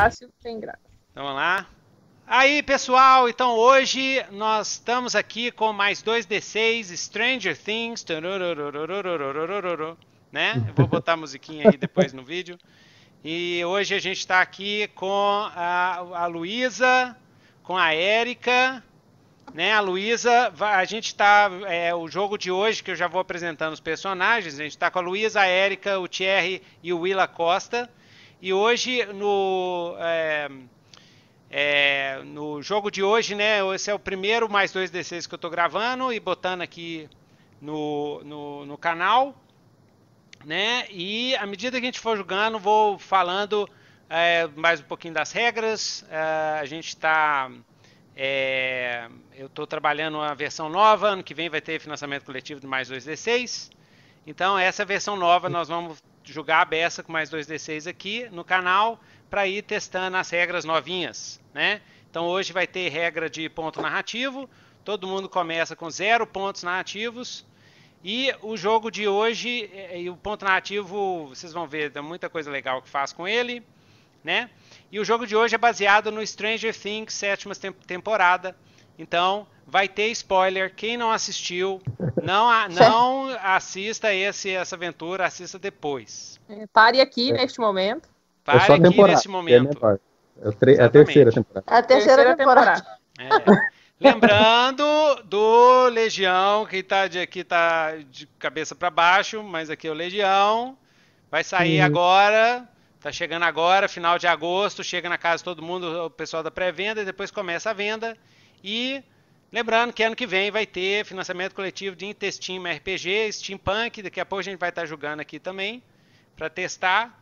fácil tem graça. Então vamos lá. Aí, pessoal, então hoje nós estamos aqui com mais dois D6 Stranger Things. Né? Eu vou botar a musiquinha aí depois no vídeo. E hoje a gente está aqui com a, a Luísa, com a Érica, né? A Luísa, a gente está. É, o jogo de hoje, que eu já vou apresentando os personagens, a gente está com a Luísa, a Érica, o Thierry e o Willa Costa. E hoje, no, é, é, no jogo de hoje, né? Esse é o primeiro mais dois D6 que eu estou gravando e botando aqui no, no, no canal. Né? E à medida que a gente for jogando, vou falando é, mais um pouquinho das regras. É, a gente está. É, eu estou trabalhando uma versão nova. Ano que vem vai ter financiamento coletivo de mais 2D6. Então, essa versão nova nós vamos jogar a beça com mais 2D6 aqui no canal para ir testando as regras novinhas, né? Então hoje vai ter regra de ponto narrativo, todo mundo começa com zero pontos narrativos, e o jogo de hoje, eh, e o ponto narrativo, vocês vão ver, tem muita coisa legal que faz com ele, né? E o jogo de hoje é baseado no Stranger Things, sétima temporada, então, vai ter spoiler. Quem não assistiu, não, a, não assista esse, essa aventura, assista depois. É, pare aqui é. neste momento. É pare é aqui neste momento. É, a terceira temporada. É a terceira, temporada. Lembrando do Legião, que está de, tá de cabeça para baixo, mas aqui é o Legião. Vai sair agora. Tá chegando agora, final de agosto, chega na casa todo mundo, o pessoal da pré-venda, e depois começa a venda. E lembrando que ano que vem vai ter financiamento coletivo de Intestim RPG, Steampunk, daqui a pouco a gente vai estar jogando aqui também para testar.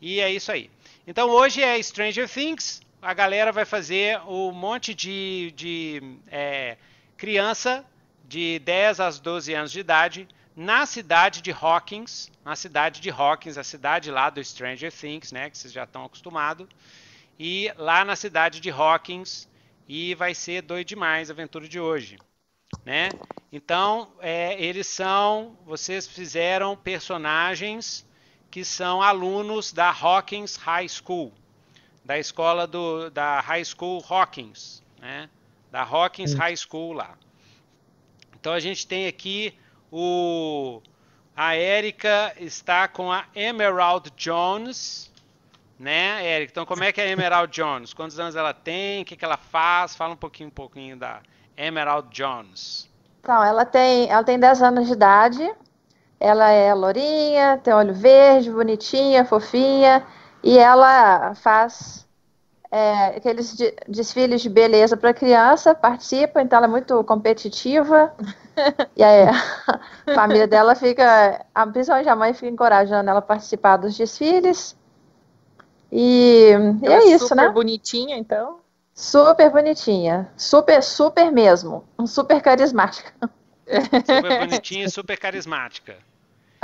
E é isso aí. Então hoje é Stranger Things, a galera vai fazer um monte de, de é, criança de 10 às 12 anos de idade na cidade de Hawkins, na cidade de Hawkins, a cidade lá do Stranger Things, né, que vocês já estão acostumados. E lá na cidade de Hawkins, e vai ser doido demais a aventura de hoje, né? Então, é, eles são, vocês fizeram personagens que são alunos da Hawkins High School, da escola do, da High School Hawkins, né? Da Hawkins High School lá. Então a gente tem aqui o a Erika está com a Emerald Jones, né, Eric? Então, como é que é a Emerald Jones? Quantos anos ela tem? O que, que ela faz? Fala um pouquinho, um pouquinho da Emerald Jones. Então, ela tem, ela tem 10 anos de idade. Ela é lourinha, tem olho verde, bonitinha, fofinha. E ela faz é, aqueles de, desfiles de beleza para criança, participa, então ela é muito competitiva. e aí a família dela fica, a, principalmente a mãe fica encorajando ela a participar dos desfiles. E, e é, é, isso, né? Super bonitinha, então. Super bonitinha. Super, super mesmo. Super carismática. É. Super bonitinha e super carismática.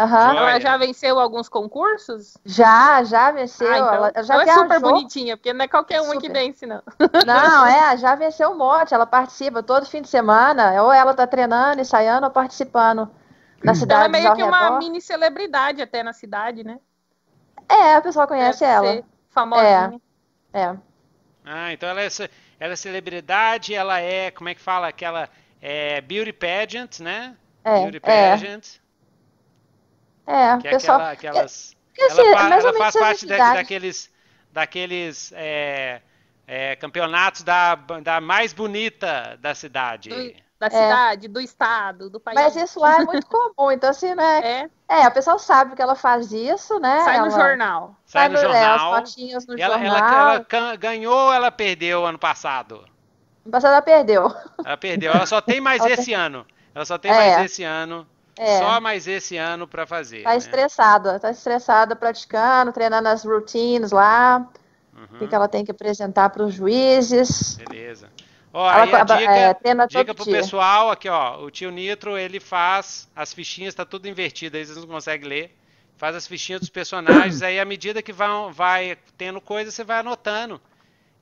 Uhum. Ela já venceu alguns concursos? Já, já venceu. Ah, então, ela, já então é super bonitinha, porque não é qualquer uma super. que vence, não. Não, é, já venceu um monte. Ela participa todo fim de semana, ou ela tá treinando, ensaiando, ou participando na cidade. Então ela é meio que uma mini celebridade até na cidade, né? É, o pessoal conhece Deve ela. Ser. Famosa É. é. Ah, então ela é, ela é celebridade, ela é, como é que fala? Aquela é, beauty pageant, né? É, beauty é. pageant. É, que é Aquela, aquelas, assim, ela, ela faz parte da, daqueles, daqueles é, é, campeonatos da, da mais bonita da cidade. Do, da é. cidade, do estado, do país. Mas isso lá é muito comum, então assim, né? É. É, a pessoa sabe que ela faz isso, né? Sai ela... no jornal. Sai, no, jornal. É, as fotinhas no ela, jornal. Ela, ela ganhou ou ela perdeu ano passado? Ano passado ela perdeu. Ela perdeu. Ela só tem mais esse ano. Ela só tem é. mais esse ano. É. Só mais esse ano para fazer. Tá né? estressada. Tá estressada praticando, treinando as routines lá. Uhum. O que ela tem que apresentar para os juízes. Beleza. Ó, ela, aí a dica, é, pena dica pro dia. pessoal aqui, ó. O tio Nitro, ele faz as fichinhas, tá tudo invertido, eles não conseguem ler. Faz as fichinhas dos personagens, aí à medida que vão, vai tendo coisa, você vai anotando.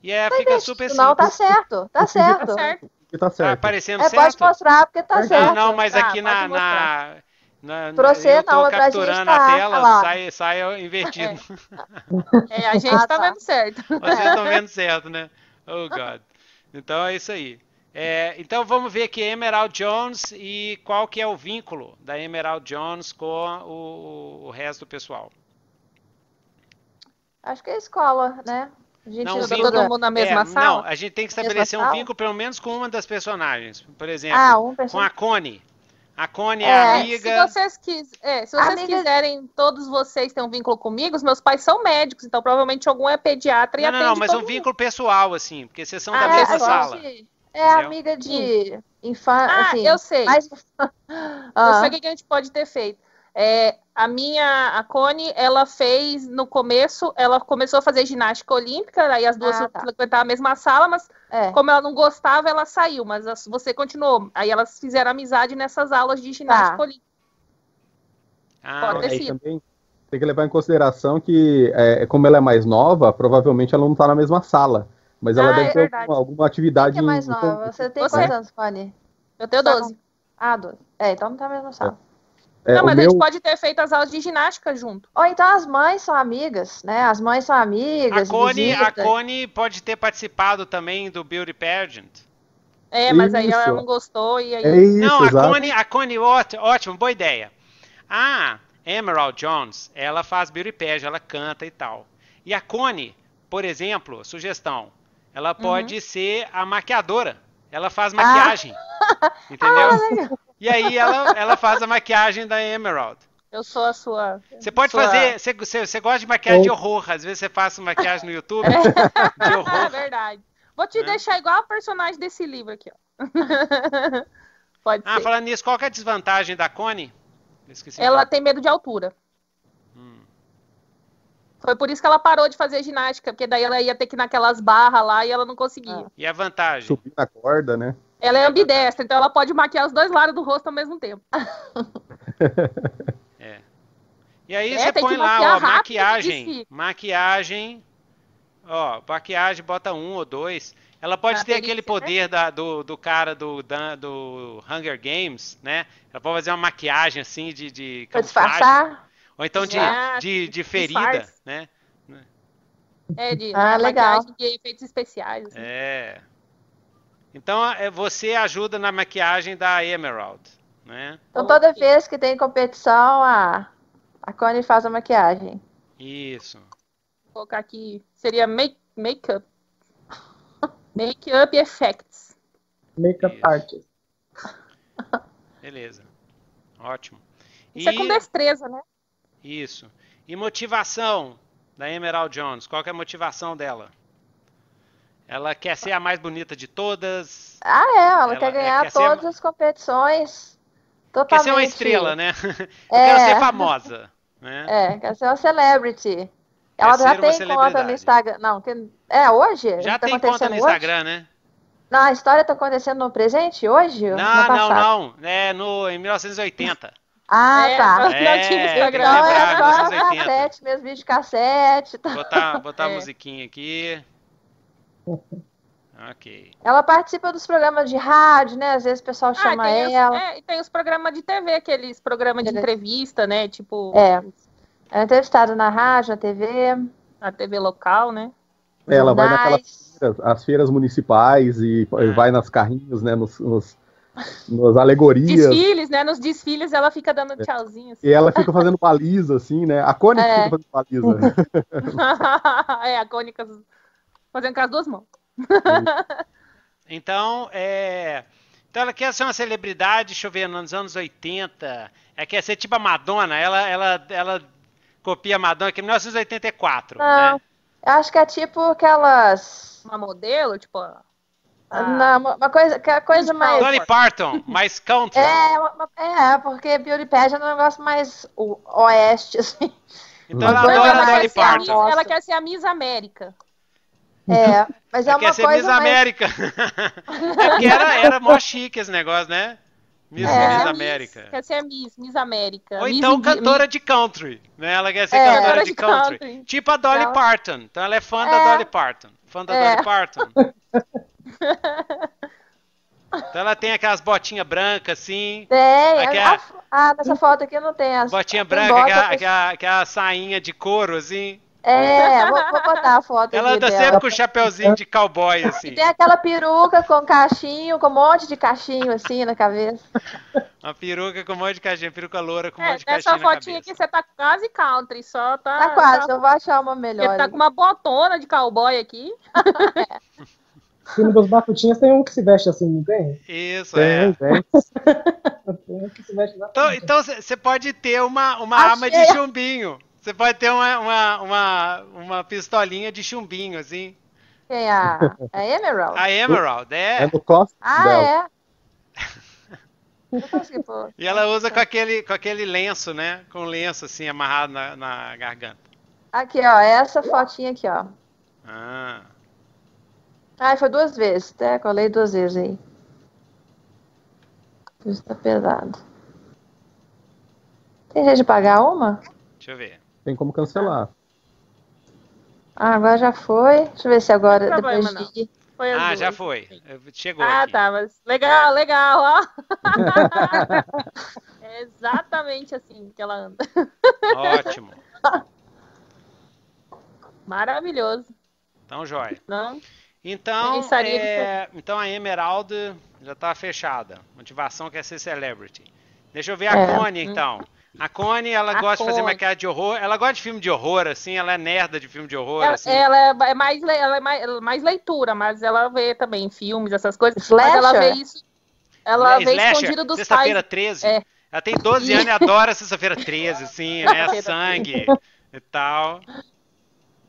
E aí é, fica é, super tá simples. Não, tá, tá certo, tá certo. Tá, tá certo. Tá, certo. é, certo? Pode mostrar, porque tá é, certo. Não, mas ah, aqui na, na, na, Pra você eu tô não, capturando a, a tela, sai, sai invertido. É. é a gente ah, tá, tá vendo certo. Vocês estão vendo certo, né? Oh, God. Então é isso aí. É, então vamos ver aqui Emerald Jones e qual que é o vínculo da Emerald Jones com o, o resto do pessoal. Acho que é escola, né? A gente não, usa todo mundo na é, mesma é, sala? Não, a gente tem que estabelecer um vínculo pelo menos com uma das personagens. Por ah, exemplo, ah, um com a Connie. A Cone é, é amiga. Se vocês, quis, é, se vocês amiga... quiserem, todos vocês têm um vínculo comigo, os meus pais são médicos, então provavelmente algum é pediatra e não, atende Não, não, mas um mundo. vínculo pessoal, assim, porque vocês são ah, da mesma é, sala. é entendeu? amiga de infância. Ah, assim, eu sei. Mas... Ah. Eu sei o que a gente pode ter feito. É, a minha, a Cone, ela fez no começo, ela começou a fazer ginástica olímpica, aí as duas ah, tá. a mesma sala, mas é. como ela não gostava, ela saiu, mas você continuou. Aí elas fizeram amizade nessas aulas de ginástica tá. olímpica. Ah, Pode aí também tem que levar em consideração que, é, como ela é mais nova, provavelmente ela não está na mesma sala. Mas ela ah, deve é ter alguma, alguma, atividade. Você que é mais em... nova? Você tem você? quantos anos, Fanny? Eu tenho 12. Tá ah, 12. É, então não está na mesma sala. É, não, mas meu... a gente pode ter feito as aulas de ginástica junto. Ou então as mães são amigas, né? As mães são amigas. A Cone, a Cone pode ter participado também do Beauty Pageant. É, mas isso. aí ela não gostou e aí. É isso, não, a Cone, a Cone, ótimo, boa ideia. A Emerald Jones, ela faz Beauty Pageant, ela canta e tal. E a Cone, por exemplo, sugestão, ela uhum. pode uhum. ser a maquiadora. Ela faz ah. maquiagem. Ah. Entendeu? Ah, e aí ela, ela faz a maquiagem da Emerald. Eu sou a sua. Você pode sua... fazer. Você, você, você, gosta de maquiagem de é. horror. Às vezes você faz maquiagem no YouTube é. de horror. É verdade. Vou te é. deixar igual a personagem desse livro aqui, ó. pode ah, ser. falando nisso, qual é a desvantagem da Connie? ela tem medo de altura. Foi por isso que ela parou de fazer ginástica, porque daí ela ia ter que ir naquelas barras lá e ela não conseguia. Ah. E a vantagem? Subir na corda, né? Ela é ambidestra, então ela pode maquiar os dois lados do rosto ao mesmo tempo. é. E aí é, você põe lá, ó, maquiagem, maquiagem, ó, maquiagem, bota um ou dois. Ela pode ter aquele né? poder da, do, do cara do, da, do Hunger Games, né? Ela pode fazer uma maquiagem assim de. de pra disfarçar. Ou então de, ah, de, de ferida, né? É, de ah, legal. de efeitos especiais. Assim. É. Então é, você ajuda na maquiagem da Emerald, né? Então toda vez que tem competição, a, a Connie faz a maquiagem. Isso. Vou colocar aqui, seria make, make-up. Make-up effects. Make-up artist. Beleza. Ótimo. Isso e... é com destreza, né? Isso. E motivação da Emerald Jones? Qual é a motivação dela? Ela quer ser a mais bonita de todas. Ah, é. Ela, ela quer é, ganhar quer todas ser... as competições. Totalmente. Quer ser uma estrela, né? É. quero ser famosa. Né? É, quer ser uma celebrity. Ela quer já tem conta no Instagram. Não, que... é hoje? Já tá tem conta no Instagram, hoje? né? Não, a história tá acontecendo no presente hoje? Não, não, não. É no, em 1980. Ah, é, tá. É, não tinha Instagram. Então só cassete, meus vídeos cassete. Tá. Botar, botar a é. musiquinha aqui. Ok. Ela participa dos programas de rádio, né? Às vezes o pessoal ah, chama ela. Os, é, e tem os programas de TV, aqueles programas de é. entrevista, né? Tipo. É. é entrevistada na rádio, na TV. Na TV local, né? Ela vai naquelas feiras, as feiras municipais e ah. vai nas carrinhos, né? Nos, nos nas alegorias. Desfiles, né? Nos desfiles ela fica dando tchauzinho. Assim. E ela fica fazendo baliza, assim, né? A Cônica é. fica fazendo baliza. é, a Cônica fazendo com as duas mãos. Então, é... Então ela quer ser uma celebridade, deixa eu ver, nos anos 80. Ela quer ser tipo a Madonna, ela, ela, ela copia a Madonna, que é 1984. Não, ah, né? Eu acho que é tipo aquelas. Uma modelo, tipo. Não, ah. uma coisa, que é a coisa então, mais. Dolly Parton, mais country. É, uma, é, porque Beauty Pageant é um negócio mais oeste, assim. Então ela adora Dolly assim, Parton. Ela quer ser a Miss América. É, mas ela é uma quer ser coisa Miss mais... América. é porque era, era mó chique esse negócio, né? Miss, é, Miss América. Miss, quer ser Miss, Miss América. Ou Miss então cantora Miss... de country, né? Ela quer ser é, cantora de country. country. Tipo a Dolly ela... Então Parton. Então ela é fã da é. Dolly Parton. Fã da é. Dolly Parton. Então ela tem aquelas botinhas brancas, assim. Tem. Aquela... A, é ah, nessa foto aqui não tem as. Botinha branca, bota, aquela, aquela, aquela sainha de couro, assim. É, vou, vou botar a foto Ela anda dela. sempre com o chapeuzinho de cowboy, assim. E tem aquela peruca com cachinho, com um monte de cachinho, assim, na cabeça. Uma peruca com um monte de cachinho, peruca loura com um é, monte de cachinho Nessa fotinha aqui você tá quase country, só tá... Tá quase, tá, eu vou achar uma melhor. Você tá com uma botona de cowboy aqui. é filme dos Batutinhas tem um que se veste assim, não tem? Isso, tem, é. Tem. tem um que se veste assim. Então você então pode ter uma, uma arma de chumbinho. Você pode ter uma, uma, uma, uma pistolinha de chumbinho, assim. Quem é a, a Emerald? A Emerald, é. É do Costa. Ah, dela. é. e ela usa com aquele, com aquele lenço, né? Com lenço, assim, amarrado na, na garganta. Aqui, ó. É essa fotinha aqui, ó. Ah. Ah, foi duas vezes, até né? Colei duas vezes aí. Isso tá pesado. Tem jeito de pagar uma? Deixa eu ver. Tem como cancelar. Ah, agora já foi. Deixa eu ver se agora. Não depois problema, de... não. Foi ah, duas. já foi. Chegou. Ah, aqui. tá. Mas legal, legal, ó. é exatamente assim que ela anda. Ótimo. Maravilhoso. Então, jóia. Não. Então, é, então a Emerald já estava tá fechada. Motivação quer ser celebrity. Deixa eu ver a é. Connie, então. A Connie, ela a gosta Connie. de fazer maquiagem de horror. Ela gosta de filme de horror, assim. Ela é nerda de filme de horror. Ela, assim. ela é, é mais, ela é mais, mais, leitura, mas ela vê também filmes, essas coisas. Slasher? ela vê isso. Ela Slasher, vê escondido dos sexta pais. Sexta-feira 13. É. Ela tem 12 anos e adora sexta-feira 13, assim, né? Sangue e tal.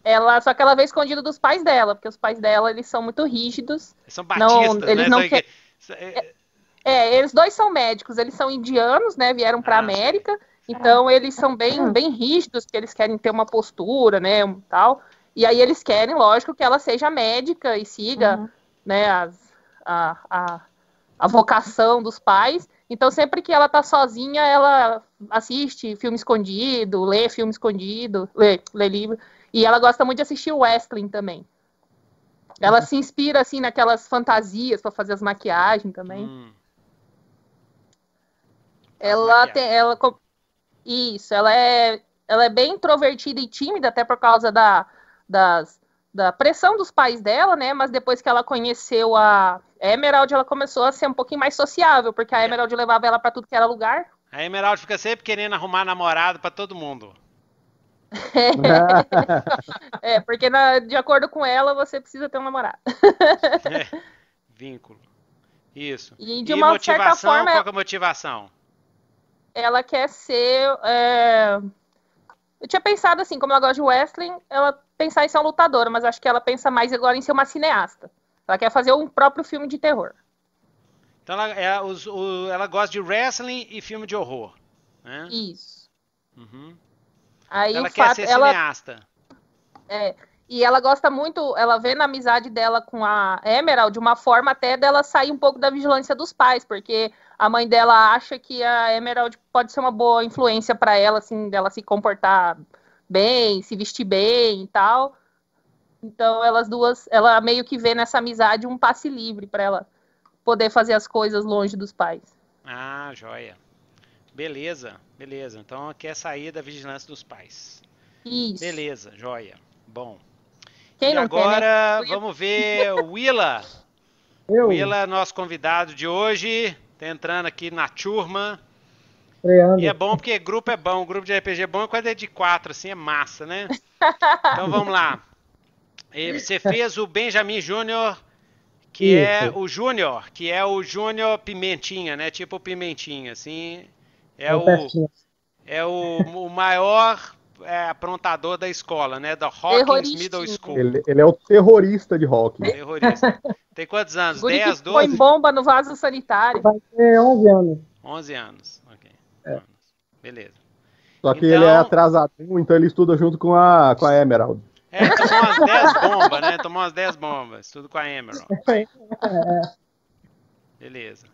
Ela, só que ela veio escondida dos pais dela, porque os pais dela, eles são muito rígidos. Eles são batistas, não, eles né? não que... é, é, eles dois são médicos, eles são indianos, né? Vieram para ah, América, então eles são bem, ah. bem rígidos, porque eles querem ter uma postura, né? Um, tal. E aí eles querem, lógico, que ela seja médica e siga, uhum. né? As, a, a, a vocação dos pais. Então, sempre que ela tá sozinha, ela assiste filme escondido, lê filme escondido, lê, lê livro. E ela gosta muito de assistir o wrestling também. Ela se inspira assim naquelas fantasias para fazer as maquiagens também. Hum. Ela tem, ela isso, ela é, ela é bem introvertida e tímida até por causa da, das, da pressão dos pais dela, né? Mas depois que ela conheceu a Emerald, ela começou a ser um pouquinho mais sociável, porque a é. Emerald é. levava ela para tudo que era lugar. A Emerald fica sempre querendo arrumar namorado para todo mundo. É. é, porque na, de acordo com ela, você precisa ter um namorado. é, vínculo. Isso. E de uma e certa forma. Qual é a motivação? Ela quer ser. É... Eu tinha pensado assim, como ela gosta de wrestling, ela pensar em ser uma lutadora, mas acho que ela pensa mais agora em ser uma cineasta. Ela quer fazer um próprio filme de terror. Então ela, é, os, o, ela gosta de wrestling e filme de horror. Né? Isso. Uhum. Aí ela quer ser ela, cineasta. É, e ela gosta muito, ela vê na amizade dela com a Emerald uma forma até dela sair um pouco da vigilância dos pais, porque a mãe dela acha que a Emerald pode ser uma boa influência para ela, assim, dela se comportar bem, se vestir bem e tal. Então elas duas, ela meio que vê nessa amizade um passe livre para ela poder fazer as coisas longe dos pais. Ah, joia. Beleza, beleza. Então quer é sair da vigilância dos pais. Isso. Beleza, joia. Bom. Quem e agora quer, né? vamos ver o Willa. Eu. Willa, nosso convidado de hoje, tá entrando aqui na turma. Leandro. E é bom porque grupo é bom, grupo de RPG é bom é quando é de quatro, assim, é massa, né? Então vamos lá. Você fez o Benjamin Júnior, que é Isso. é o Júnior, que é o Júnior Pimentinha, né? Tipo Pimentinha, assim. É o, é o, o maior é, aprontador da escola, né? Da Hawkins Middle School. Ele, ele, é o terrorista de Hawkins. Terrorista. Tem quantos anos? 10, 12? Põe bomba no vaso sanitário. Vai ter 11 anos. 11 anos, ok. É. Beleza. Só que então... ele é então- atrasadinho, então ele estuda junto com a, com a Emerald. É, tomou umas 10 bombas, né? Tomou umas 10 bombas. Tudo com a Emerald. É. Beleza.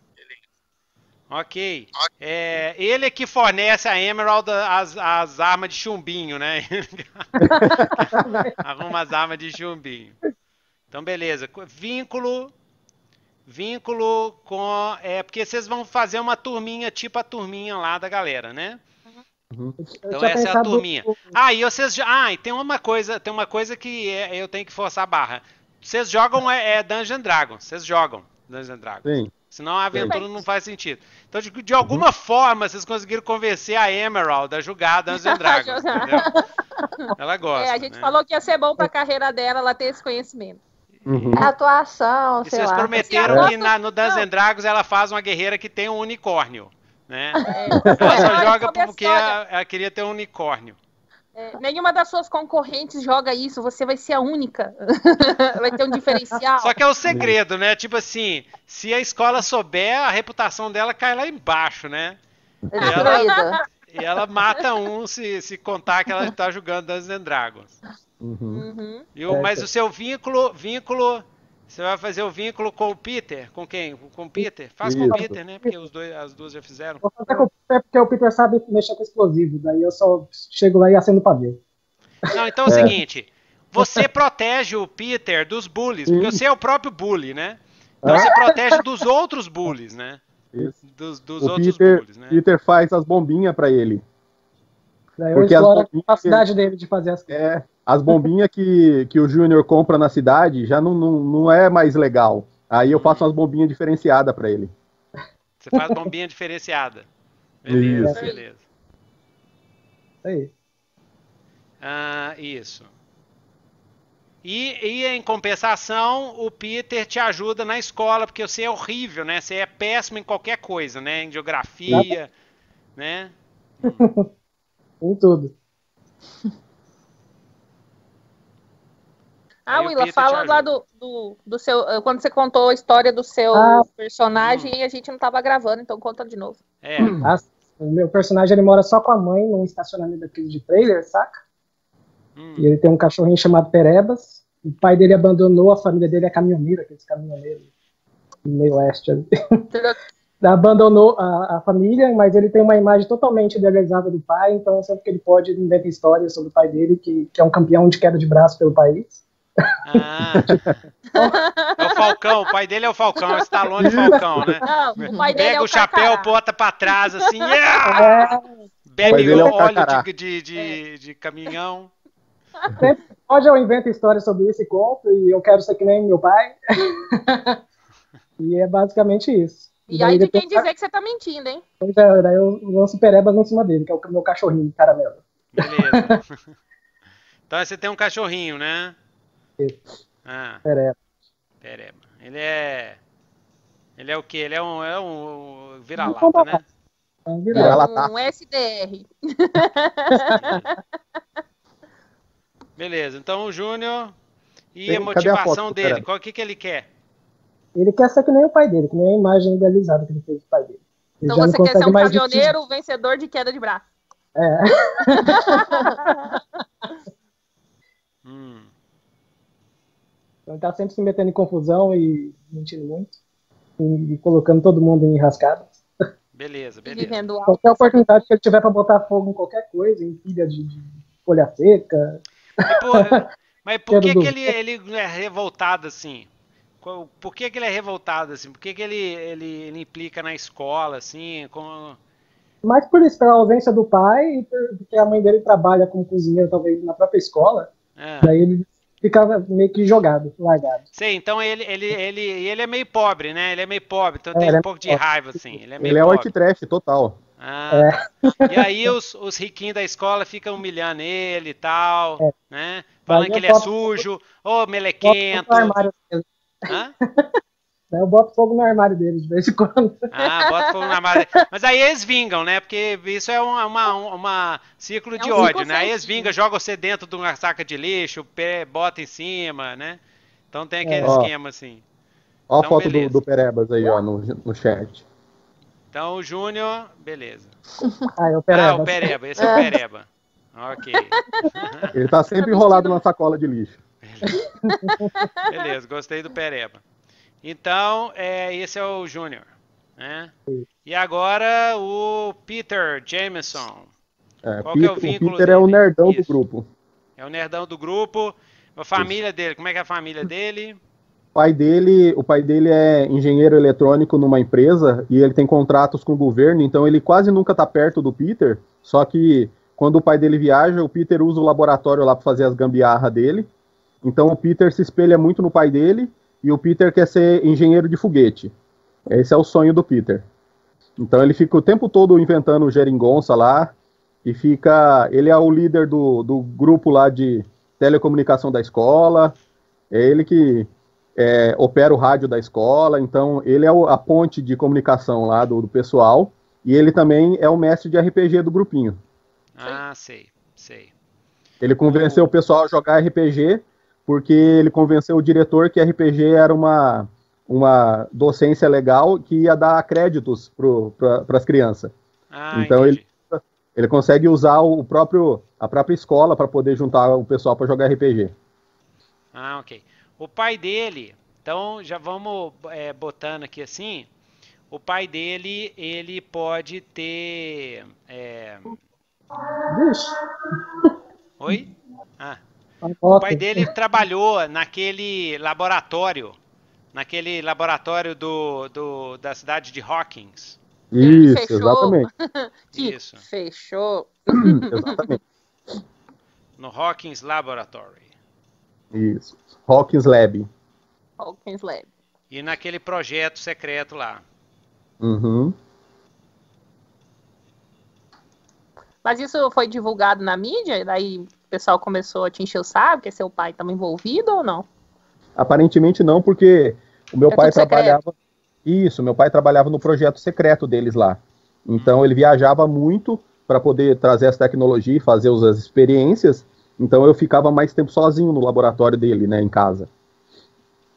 Ok. É, ele é que fornece a Emerald as, as armas de chumbinho, né? Arruma as armas de chumbinho. Então, beleza. Vínculo. Vínculo com. É, porque vocês vão fazer uma turminha, tipo a turminha lá da galera, né? Uhum. Então essa é a turminha. Do... Ah, e vocês. Ah, e tem uma coisa, tem uma coisa que é, eu tenho que forçar a barra. Vocês jogam é, é Dungeon Dragon. Vocês jogam Dungeon Dragon. Sim. Senão a aventura não faz sentido. Então, de, de alguma uhum. forma, vocês conseguiram convencer a Emerald a jogar Dungeons and Dragons, Ela gosta. É, a gente né? falou que ia ser bom para a carreira dela ela ter esse conhecimento. Uhum. É atuação, e sei vocês lá. prometeram que na, no Dungeons and Dragons ela faz uma guerreira que tem um unicórnio, né? É. Ela só é. joga porque ela, ela queria ter um unicórnio. É, nenhuma das suas concorrentes joga isso, você vai ser a única. vai ter um diferencial. Só que é o um segredo, né? Tipo assim, se a escola souber, a reputação dela cai lá embaixo, né? É e ela, e ela mata um se, se contar que ela está jogando Dungeons and Dragons. Uhum. Uhum. E o, mas é, o seu vínculo, vínculo você vai fazer o vínculo com o Peter. Com quem? Com o Peter. Faz Isso. com o Peter, né? Porque os dois, as duas já fizeram. Vou fazer com o Peter porque o Peter sabe mexer com explosivo. Daí eu só chego lá e acendo pra ver. Não, então é o é. seguinte. Você protege o Peter dos bullies. Porque você é o próprio bully, né? Então é. você protege dos outros bullies, né? Isso. Dos, dos o outros Peter, bullies, né? Peter faz as bombinhas pra ele. Daí é, eu porque exploro a capacidade dele de fazer as coisas. É, as bombinhas que, que o Júnior compra na cidade já não, não, não é mais legal. Aí eu faço umas bombinhas diferenciadas para ele. Você faz bombinha diferenciada. Beleza, isso. beleza. Aí. Ah, isso. E, e, em compensação, o Peter te ajuda na escola, porque você é horrível, né? Você é péssimo em qualquer coisa, né? Em geografia, Nada. né? em tudo. Ah, Willa, fala lá do, do, do, seu. Eh, quando você contou a história do seu ah, personagem hum. e a gente não estava gravando, então conta de novo. É. Hum. Ah, o meu personagem ele mora só com a mãe num estacionamento daquele de trailer, saca? Hum. E ele tem um cachorrinho chamado Perebas. O pai dele abandonou, a família dele é caminhoneiro, aqueles caminhoneiros meio oeste ali. abandonou a, a, família, mas ele tem uma imagem totalmente idealizada do pai, então sempre que ele pode, ele inventa histórias sobre o pai dele, que, que é um campeão de queda de braço pelo país. Ah. é o Falcão, o pai dele é o Falcão, é o Stallone Falcão, né? Não, o pai dele é Pega é o, o chapéu, bota pra trás, assim, yeah! É! É. bebe o óleo de, de, de, de caminhão. hoje eu invento histórias sobre esse conto, e eu quero ser que nem meu pai. e é basicamente isso. E, e aí de quem dizer que você tá mentindo, hein? Pois é, daí eu lanço perebas em cima dele, que é o meu cachorrinho, caramelo. Beleza. então você tem um cachorrinho, né? Peretas. Ah. Pereba. Pereba. Ele é. Ele é o quê? Ele é um, é um vira-lata, né? É um vira-lata. É um SDR. Beleza, então o Júnior. E a motivação a dele? O que, que ele quer? Ele quer ser que nem o pai dele, que nem a imagem idealizada que ele fez do pai dele. Ele então você quer ser um caminhoneiro vencedor de queda de braço. É. hum. Então ele tá sempre se metendo em confusão e mentindo muito. E, e colocando todo mundo em rascadas. Beleza, beleza. Qualquer oportunidade que ele tiver para botar fogo em qualquer coisa, em pilha de, de folha seca. Mas, porra, mas é por que, que ele, ele é revoltado assim? Por que, que ele é revoltado assim? Por que, que ele, ele, ele implica na escola assim? Como... Mais por isso, pela ausência do pai porque a mãe dele trabalha como cozinheiro, talvez na própria escola. É. Daí ele ficava meio que jogado, largado. Sei, então ele, ele, ele, ele é meio pobre, né? Ele é meio pobre, então é, tem é um é pouco de raiva, assim. Ele é meio ele é pobre. trash total. Ah, é. E aí os, os riquinhos da escola ficam humilhando ele e tal, é. né? Falando que ele é sujo, ô oh, melequento. Armário Hã? Eu boto fogo no armário deles de vez em quando. Ah, bota fogo no armário. Mas aí eles vingam, né? Porque isso é uma, uma, uma ciclo é de um ódio, né? Aí eles vingam, jogam você dentro de uma saca de lixo, pé, bota em cima, né? Então tem aquele é, esquema assim. Olha então, a foto do, do, Perebas aí, ó, no, no chat. Então o Júnior, beleza. ah, é o Pereba. Ah, o Pereba, esse é o é. Pereba. Ok. Ele tá sempre tá enrolado na sacola de lixo. Beleza, beleza gostei do Pereba. Então, é, esse é o Júnior. Né? E agora o Peter Jameson. É, Qual é Peter, é o vínculo? O Peter dele? é o nerdão Isso. do grupo. É o nerdão do grupo. A família Isso. dele, como é que é a família dele? O pai dele, o pai dele é engenheiro eletrônico numa empresa e ele tem contratos com o governo, então ele quase nunca tá perto do Peter. Só que quando o pai dele viaja, o Peter usa o laboratório lá para fazer as gambiarra dele. Então o Peter se espelha muito no pai dele e o Peter quer ser engenheiro de foguete. Esse é o sonho do Peter. Então ele fica o tempo todo inventando geringonça lá e fica. Ele é o líder do, do grupo lá de telecomunicação da escola. É ele que é, opera o rádio da escola. Então ele é o, a ponte de comunicação lá do, do, pessoal. E ele também é o mestre de RPG do grupinho. Ah, sei, sei. Ele convenceu o, o pessoal a jogar RPG porque ele convenceu o diretor que RPG era uma, uma docência legal que ia dar créditos para as crianças. Ah, então ele, ele consegue usar o próprio, a própria escola para poder juntar o pessoal para jogar RPG. Ah, ok. O pai dele, então já vamos é, botando aqui assim. O pai dele, ele pode ter. É... Oi? Ah. Tá o pai dele trabalhou naquele laboratório, naquele laboratório do, do da cidade de Hawkins. Isso, fechou. exatamente. Isso. Fechou. exatamente. No Hawkins Laboratory. Isso. Hawkins Lab. Hawkins Lab. E naquele projeto secreto lá. Uhum. Mas isso foi divulgado na mídia? Daí pessoal começou a te encher o saco, que seu pai estava envolvido ou não? Aparentemente não, porque o meu é pai trabalhava. Secreto. Isso, meu pai trabalhava no projeto secreto deles lá. Então ele viajava muito para poder trazer as tecnologia e fazer as experiências. Então eu ficava mais tempo sozinho no laboratório dele, né, em casa.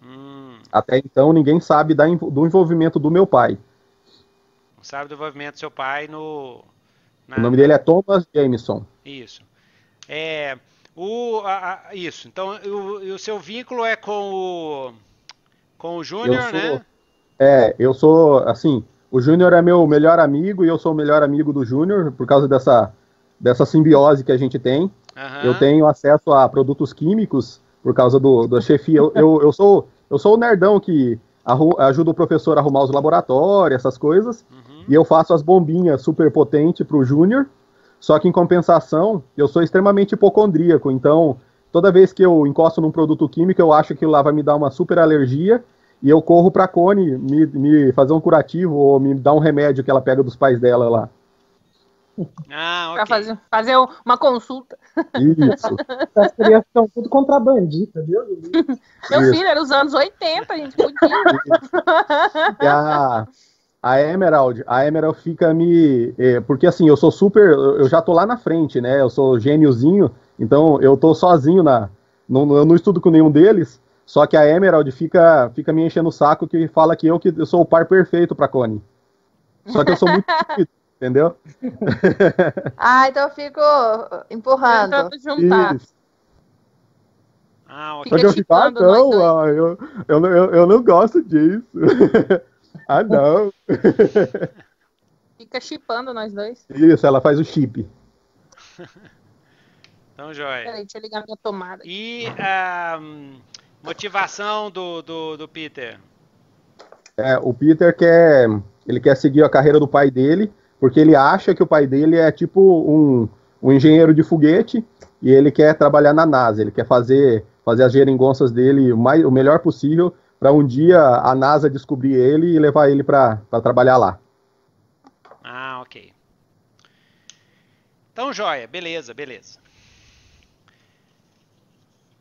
Hum. Até então ninguém sabe da, do envolvimento do meu pai. Não sabe do envolvimento do seu pai no. Na... O nome dele é Thomas Jameson. Isso. É, o, a, a, isso. Então, o, o seu vínculo é com o, com o Júnior, né? É, eu sou, assim, o Júnior é meu melhor amigo e eu sou o melhor amigo do Júnior por causa dessa, dessa simbiose que a gente tem. Uhum. Eu tenho acesso a produtos químicos por causa do, da chefia. Eu, eu, eu, sou, eu sou o nerdão que ajuda o professor a arrumar os laboratórios, essas coisas. Uhum. E eu faço as bombinhas super potentes pro Júnior. Só que em compensação, eu sou extremamente hipocondríaco, então toda vez que eu encosto num produto químico, eu acho que lá vai me dar uma super alergia e eu corro pra Cone me, me fazer um curativo ou me dar um remédio que ela pega dos pais dela lá. Ah, okay. Pra fazer, fazer uma consulta. Isso. As crianças estão tudo contrabandista, Deus Meu Isso. filho era os anos 80, gente, podia. Ah, a Emerald, a Emerald fica me. É, porque assim, eu sou super. Eu já tô lá na frente, né? Eu sou gêniozinho, então eu tô sozinho na. Não, eu não estudo com nenhum deles. Só que a Emerald fica, fica me enchendo o saco que fala que eu, que eu sou o par perfeito pra Connie. Só que eu sou muito entendeu? ah, então eu fico empurrando. Ah, eu, juntar. Ah, Só que eu fico, ah, não, eu, eu, eu, eu não gosto disso. Ah, não. Fica chipando nós dois. Isso, ela faz o chip. Então, joia. Peraí, deixa eu ligar minha tomada. E a ah, um, motivação do, do, do Peter? É, o Peter quer, ele quer seguir a carreira do pai dele, porque ele acha que o pai dele é tipo um, um engenheiro de foguete e ele quer trabalhar na NASA, ele quer fazer, fazer as geringonças dele o, mais, o melhor possível para um dia a NASA descobrir ele e levar ele para trabalhar lá. Ah, ok. Então, joia, beleza, beleza.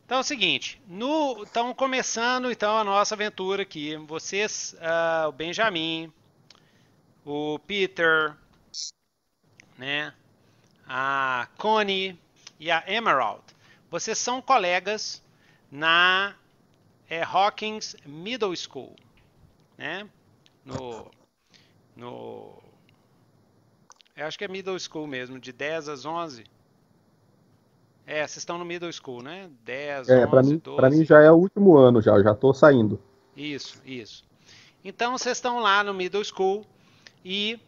Então é o seguinte, estão então começando então a nossa aventura aqui, vocês, uh, o Benjamin, o Peter, né, a Connie e a Emerald, vocês são colegas na é Hawkins Middle School, né? No, no, eu acho que é Middle School mesmo, de 10 às 11. É, vocês estão no Middle School, né? 10, é, 11, pra mim, 12. Pra mim já é o último ano, já, já tô saindo. Isso, isso. Então vocês estão lá no Middle School e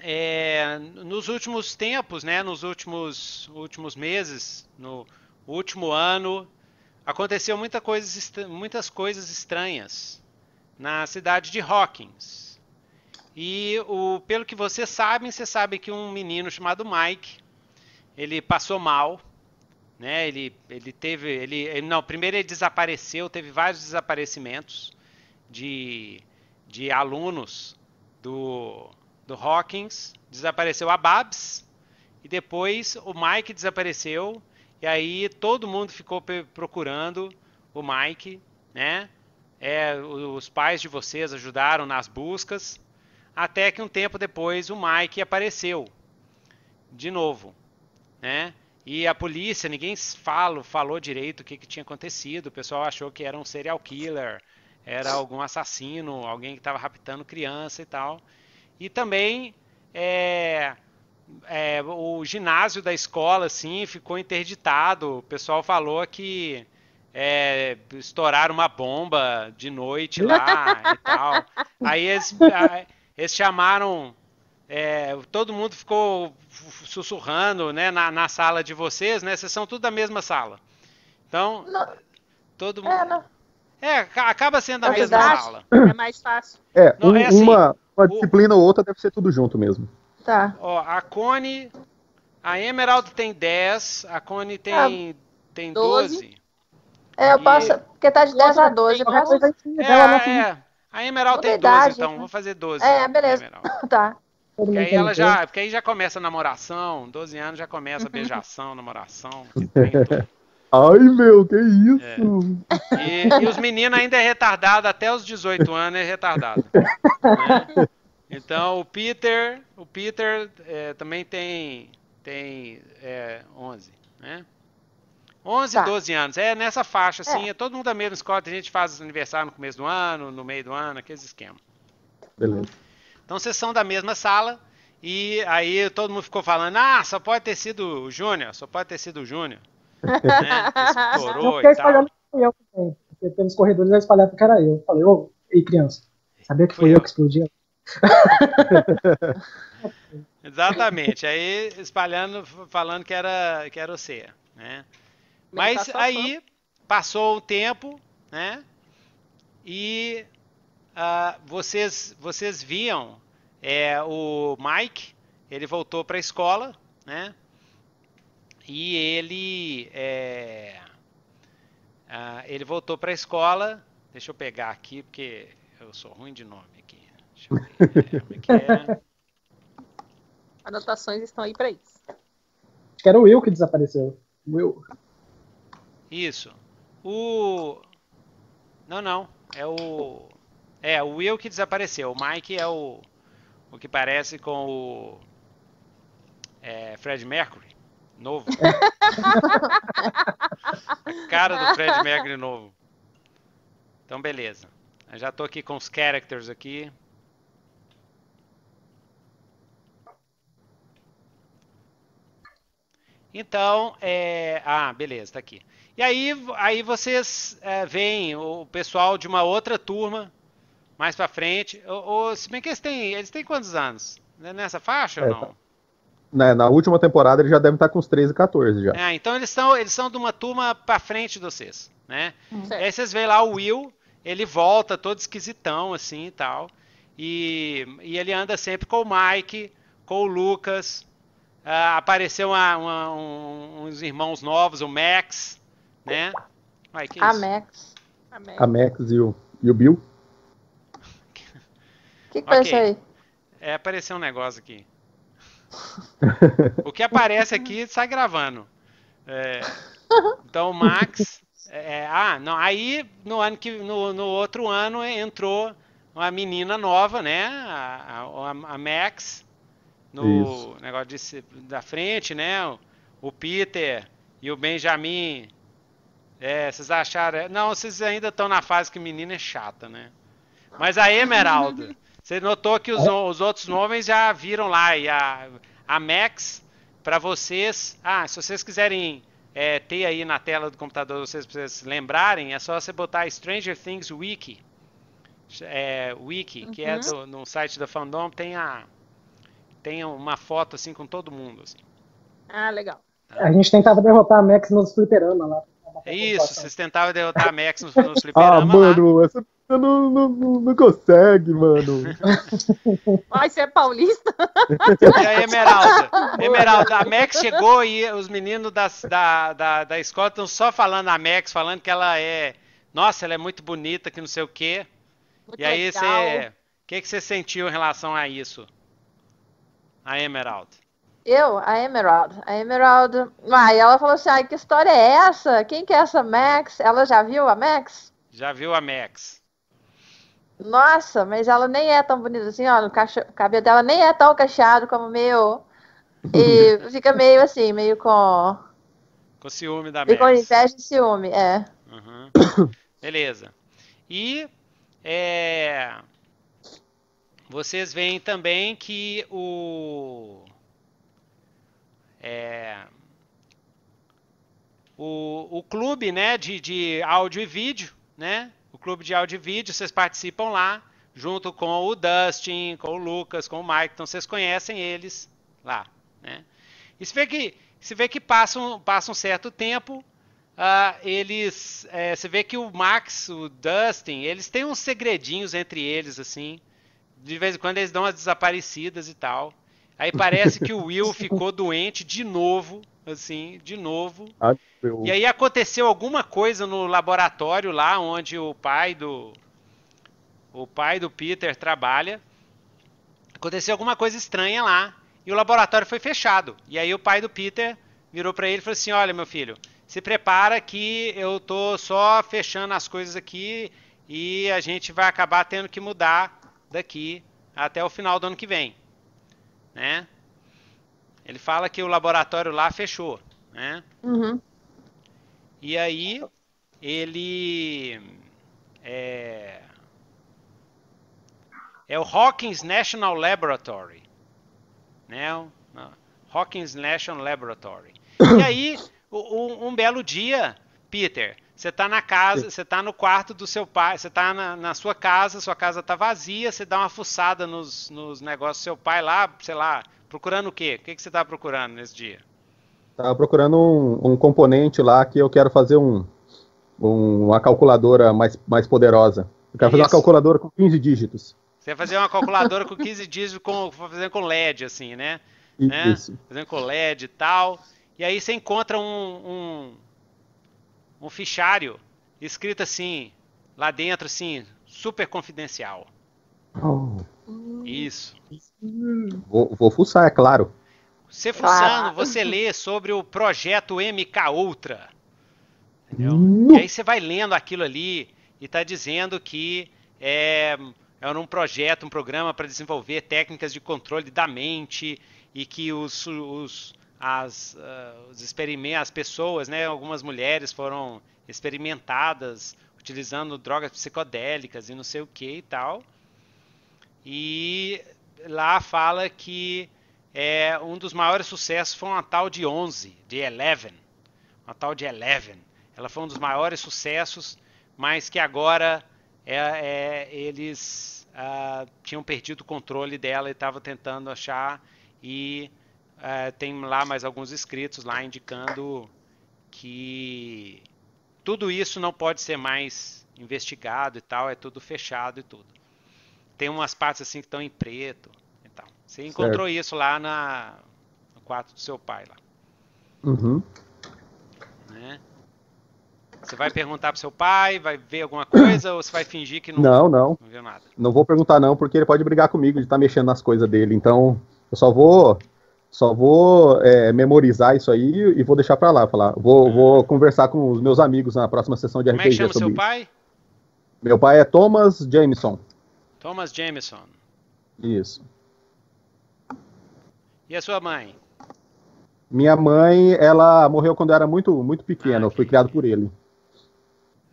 é, nos últimos tempos, né, nos últimos, últimos meses, no último ano, Aconteceu muita coisa, muitas coisas estranhas na cidade de Hawkins. E o, pelo que vocês sabem, você sabe que um menino chamado Mike, ele passou mal, né? Ele, ele teve, ele, ele não, primeiro ele desapareceu, teve vários desaparecimentos de, de alunos do, do Hawkins, desapareceu a Babs e depois o Mike desapareceu e aí todo mundo ficou procurando o Mike, né? É, os pais de vocês ajudaram nas buscas, até que um tempo depois o Mike apareceu de novo, né? E a polícia, ninguém falou falou direito o que, que tinha acontecido. O pessoal achou que era um serial killer, era algum assassino, alguém que estava raptando criança e tal. E também é, é, o ginásio da escola, assim, ficou interditado. O pessoal falou que é, estouraram uma bomba de noite lá e tal. Aí eles, eles chamaram. É, todo mundo ficou sussurrando né, na, na, sala de vocês, né? Vocês são tudo da mesma sala. Então, não. todo é, mundo. É, é, acaba sendo a é mesma sala. É mais fácil. É, um, é assim, uma, uma disciplina o... ou outra deve ser tudo junto mesmo. Tá. Ó, a Cone. A Emerald tem 10, a Cone tem, ah, tem 12. É, eu e... passo. Porque tá de 10 a 12. Eu posso... é, dela, é. A Emerald tem 12, então. Né? Vou fazer 12. É, beleza. tá. Porque aí, ela já, porque aí já começa a namoração, 12 anos já começa a beijação, namoração. Ai, meu, que isso! É. E, e, os meninos ainda é retardado, até os 18 anos é retardado. Né? Então o Peter, o Peter é, também tem tem é, 11, né? 11, tá. 12 anos. É nessa faixa, é. assim. É. é. todo mundo da mesma escola. A gente faz aniversário no começo do ano, no meio do ano, aqueles esquemas. Beleza. Então vocês são da mesma sala. E aí todo mundo ficou falando: ah, só pode ter sido o Júnior, só pode ter sido o Júnior. né? e tal. Eu, porque pelos corredores eu espalhava que era eu. eu falei: ô, e criança, sabia que fui, eu, eu que explodiu? Exatamente. Aí espalhando, falando que era, que era você. Né? Mas tá aí passou o tempo, né? E uh, vocês, vocês viam é, o Mike, ele voltou para a escola, né? E ele é, uh, ele voltou para a escola. Deixa eu pegar aqui porque eu sou ruim de nome Deixa como é que é. Anotações estão aí para isso. Acho que era o Will que desapareceu. Will. Isso. O. Não, não. É o. É, o Will que desapareceu. O Mike é o. O que parece com o. É, Fred Mercury. Novo. É. A cara do Fred Mercury novo. Então, beleza. Eu já tô aqui com os characters aqui. Então, é... ah, beleza, tá aqui. E aí, aí vocês é, veem o pessoal de uma outra turma mais para frente. Ou, ou, se bem que eles têm, eles têm quantos anos? Nessa faixa é, ou tá. não? Né, na, última temporada eles já devem estar tá com uns 13, 14 já. É, então eles são, eles são de uma turma para frente de vocês, né? Certo. Hum. Aí vocês veem lá o Will, ele volta todo esquisitão assim e tal. E, e ele anda sempre com o Mike, com o Lucas, Uh, apareceu uma, uma, um, uns irmãos novos, o Max, né? Ai, que é a, Max. a Max. A Max e o, e o Bill. O que, foi okay. isso aí? É, apareceu um negócio aqui. o que aparece aqui sai gravando. É, então o Max. É, é ah, não. Aí no ano que no, no outro ano entrou uma menina nova, né? A, a, a Max no Isso. negócio de, da frente, né? O, o Peter e o Benjamin. É, vocês acharam. É, não, vocês ainda estão na fase que menina é chata, né? Mas aí, Emeralda, você notou que os, os outros homens já viram lá. E a, a Max, para vocês. Ah, se vocês quiserem é, ter aí na tela do computador, vocês, vocês lembrarem, é só você botar Stranger Things Wiki. É, Wiki, uhum. que é uhum. do, no site da Fandom, tem a, tenha uma foto assim com todo mundo. Assim. Ah, legal. Tá? A gente tentava derrotar a Max nos fliperama lá. É isso, vocês tentavam derrotar a Max nos, nos fliperama. ah, mano, lá. essa não, não, não consegue, mano. Ai, você é paulista? E a Emeralda. Emeralda, a Max chegou e os meninos da, da, da, da escola estão só falando a Max, falando que ela é. Nossa, ela é muito bonita, que não sei o quê. Muito e aí você. O que, que você sentiu em relação a isso? a Emerald? Eu? A Emerald. A Emerald. Ah, e ela falou assim: ah, que história é essa? Quem que é essa Max? Ela já viu a Max? Já viu a Max. Nossa, mas ela nem é tão bonita assim, ó. O cabelo dela nem é tão cacheado como o meu. E fica meio assim, meio com. Com ciúme da Max. E com inveja e ciúme, é. Uhum. Beleza. E. É... Vocês veem também que o. É, o, o clube né, de, de áudio e vídeo, né? O clube de áudio e vídeo, vocês participam lá, junto com o Dustin, com o Lucas, com o Mike, então vocês conhecem eles lá, né? E se vê que, se vê que passa, um, passa um certo tempo, Uh, eles, é, você vê que o Max, o Dustin, eles têm uns segredinhos entre eles assim, de vez em quando eles dão as desaparecidas e tal. Aí parece que o Will ficou doente de novo, assim, de novo. Ah, eu... E aí aconteceu alguma coisa no laboratório lá onde o pai do o pai do Peter trabalha. Aconteceu alguma coisa estranha lá e o laboratório foi fechado. E aí o pai do Peter virou para ele e falou assim: "Olha, meu filho, se prepara que eu tô só fechando as coisas aqui e a gente vai acabar tendo que mudar daqui até o final do ano que vem, né? Ele fala que o laboratório lá fechou, né? Uhum. E aí ele é, é o Hawkins National Laboratory, né? Hawkins National Laboratory. E aí, um, um belo dia, Peter, você tá na casa, você tá no quarto do seu pai, você tá na, na, sua casa, sua casa tá vazia, você dá uma fuçada nos, nos negócios do seu pai lá, sei lá, procurando o quê? O que, que você tá procurando nesse dia? Tava tá procurando um, um componente lá que eu quero fazer um, um, uma calculadora mais, mais poderosa. Eu quero Isso. fazer uma calculadora com 15 dígitos. Você vai fazer uma calculadora com 15 dígitos com, fazendo com LED, assim, né? né? Isso. Né? Fazendo com LED e tal. E aí você encontra um, um um fichário escrito assim, lá dentro, assim, super confidencial. Oh. Isso. Vou, vou fuçar, é claro. Você fuçando, ah. você lê sobre o projeto MK Ultra. Entendeu? Uhum. E aí você vai lendo aquilo ali e tá dizendo que é, é um projeto, um programa para desenvolver técnicas de controle da mente e que os, os as, uh, os experiment as pessoas, né, algumas mulheres foram experimentadas utilizando drogas psicodélicas e não sei o que e tal. E lá fala que é, um dos maiores sucessos foi uma tal de 11, de Eleven. Uma tal de Eleven. Ela foi um dos maiores sucessos, mas que agora é, é, eles ah, tinham perdido o controle dela e estavam tentando achar. E eh, tem lá mais alguns escritos lá indicando que tudo isso não pode ser mais investigado e tal, é tudo fechado e tudo. Tem umas partes assim que estão em preto e tal. Você encontrou certo. isso lá na, no quarto do seu pai lá. Uhum. Né? Você vai perguntar pro seu pai, vai ver alguma coisa ou você vai fingir que não, não, não. não viu nada? Não vou perguntar não, porque ele pode brigar comigo de estar tá mexendo nas coisas dele. Então, eu só vou só vou é, memorizar isso aí e vou deixar para lá, falar. Vou, ah. vou, conversar com os meus amigos na próxima sessão de Como RPG. Como é que chama seu pai? Meu pai é Thomas Jameson. Thomas Jameson. Isso. E a sua mãe? Minha mãe, ela morreu quando eu era muito, muito pequeno. Ah, eu fui criado por ele. Legal,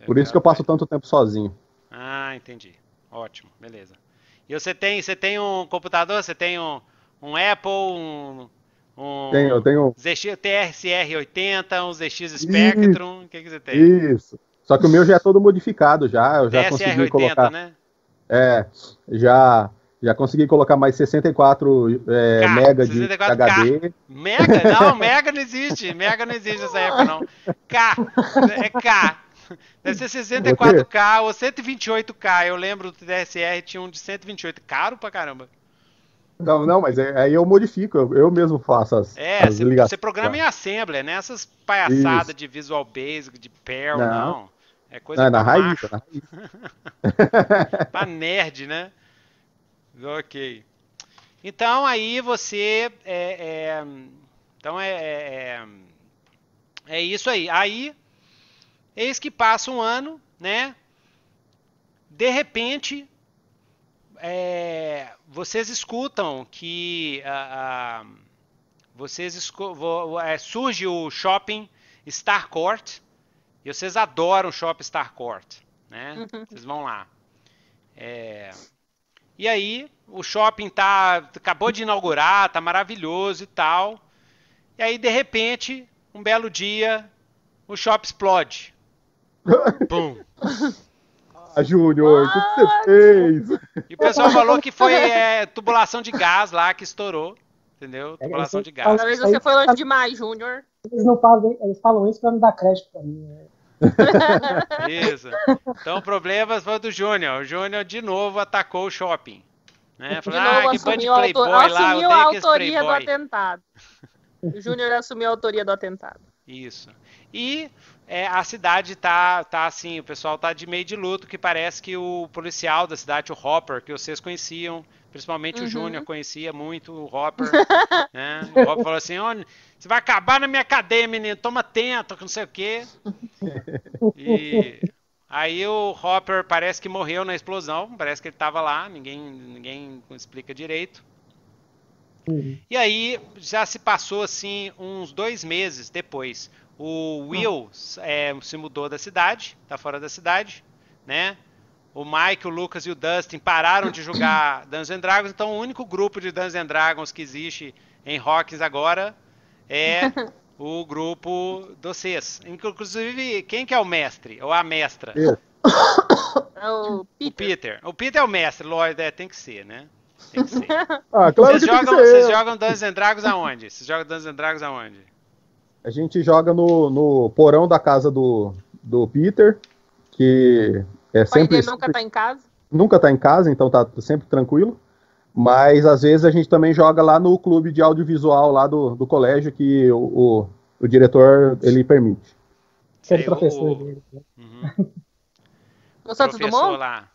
é por isso que eu passo tanto tempo sozinho. Ah, entendi. Ótimo, beleza. E você tem, você tem um computador? Você tem um, um Apple, um, um tenho, tenho. ZX, TRCR80, um ZX Spectrum, o que, que você tem? Isso. Só que o meu já é todo modificado já, eu já TSR consegui 80, colocar. Né? É, já já consegui colocar mais 64 é, K, mega 64 de HD. K. Mega? Não, mega não existe. Mega não existe nessa época, não. K. É K. Deve ser 64K ou 128K. Eu lembro do TSR tinha um de 128. Caro pra caramba. Não, não, mas é, aí eu modifico, eu, mesmo faço as, é, as cê, ligações. Você programa em Assembler, né? Essas palhaçadas de Visual Basic, de Perl, não. não. É coisa não, é é na raiz, macho. na pra nerd, né? Ok. Então aí você. É, é, então é, é, é. isso aí. Aí, eis que passa um ano, né? De repente, é, vocês escutam que a, vocês vo, é, surge o shopping Star Court e vocês adoram o shopping Star Court, né? Uhum. vocês vão lá. É, e aí o shopping tá acabou de inaugurar, tá maravilhoso e tal. E aí de repente, um belo dia, o shopping explode. Pum. Ah, Júnior, o que você fez? E o pessoal falou que foi é, tubulação de gás lá que estourou. Entendeu? É, tubulação de gás. Talvez você foi longe demais, Júnior. Eles não falam, eles falam isso pra não dar crédito pra mim. Né? Isso. Então, problemas foi do Júnior. O Júnior de novo atacou o shopping. Né? Falou, ah, que bando de playboy autor... lá, assumiu a autoria do atentado. O Júnior assumiu a autoria do atentado. Isso. E é, a cidade tá, tá assim, o pessoal tá de meio de luto, que parece que o policial da cidade, o Hopper, que vocês conheciam, principalmente uhum. o Júnior conhecia muito o Hopper, né? O Hopper falou assim, oh, você vai acabar na minha cadeia, menino, toma atento, não sei o quê. E aí o Hopper parece que morreu na explosão, parece que ele tava lá, ninguém, ninguém explica direito. Uhum. E aí já se passou assim uns dois meses depois. O ah. Will é, se mudou da cidade, tá fora da cidade, né? O Mike, o Lucas e o Dustin pararam de jogar Dungeons Dragons, então o único grupo de Dungeons Dragons que existe em Hawkins agora é o grupo dos seis. Inclusive, quem que é o mestre? Ou a mestra? Eu. É o Peter. o Peter. O Peter é o mestre, Lloyd, é, tem que ser, né? Tem que ser. Ah, claro vocês que jogam, tem que ser. Vocês jogam Dungeons Dragons aonde? Vocês jogam Dungeons Dragons aonde? A gente joga no, no porão da casa do, do Peter, que é sempre. Ele nunca tá em casa? Nunca tá em casa, então tá sempre tranquilo. Mas às vezes a gente também joga lá no clube de audiovisual lá do, do colégio que o, o, o diretor ele permite. Ser é professor. O... Uhum. o Santos Dumont? Lá.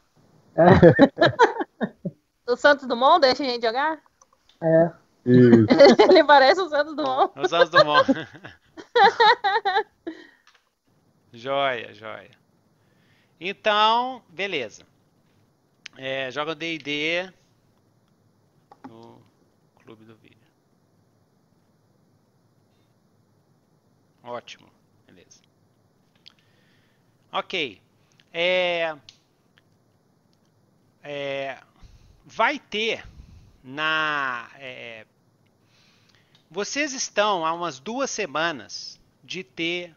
É. o Santos Dumont deixa a gente jogar? É. Isso. ele parece o Santos Dumont. O Santos Dumont. joia, joia. Então, beleza. É, joga D&D no Clube do Vídeo. Ótimo, beleza. Ok. É, é, vai ter na é, vocês estão há umas duas semanas de ter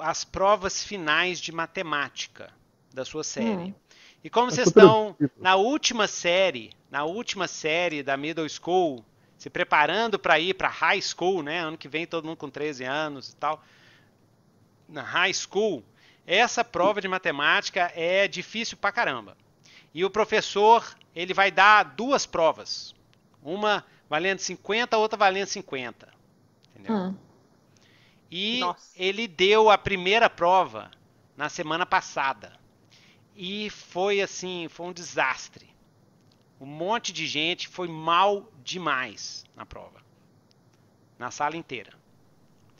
as provas finais de matemática da sua série. Hum. E como é vocês estão na última série, na última série da middle school, se preparando para ir para high school, né? Ano que vem todo mundo com 13 anos e tal. Na high school, essa prova de matemática é difícil pra caramba. E o professor, ele vai dar duas provas. Uma valendo 50, a outra valendo 50. Entendeu? Hum. E Nossa. ele deu a primeira prova na semana passada. E foi assim, foi um desastre. Um monte de gente foi mal demais na prova. Na sala inteira.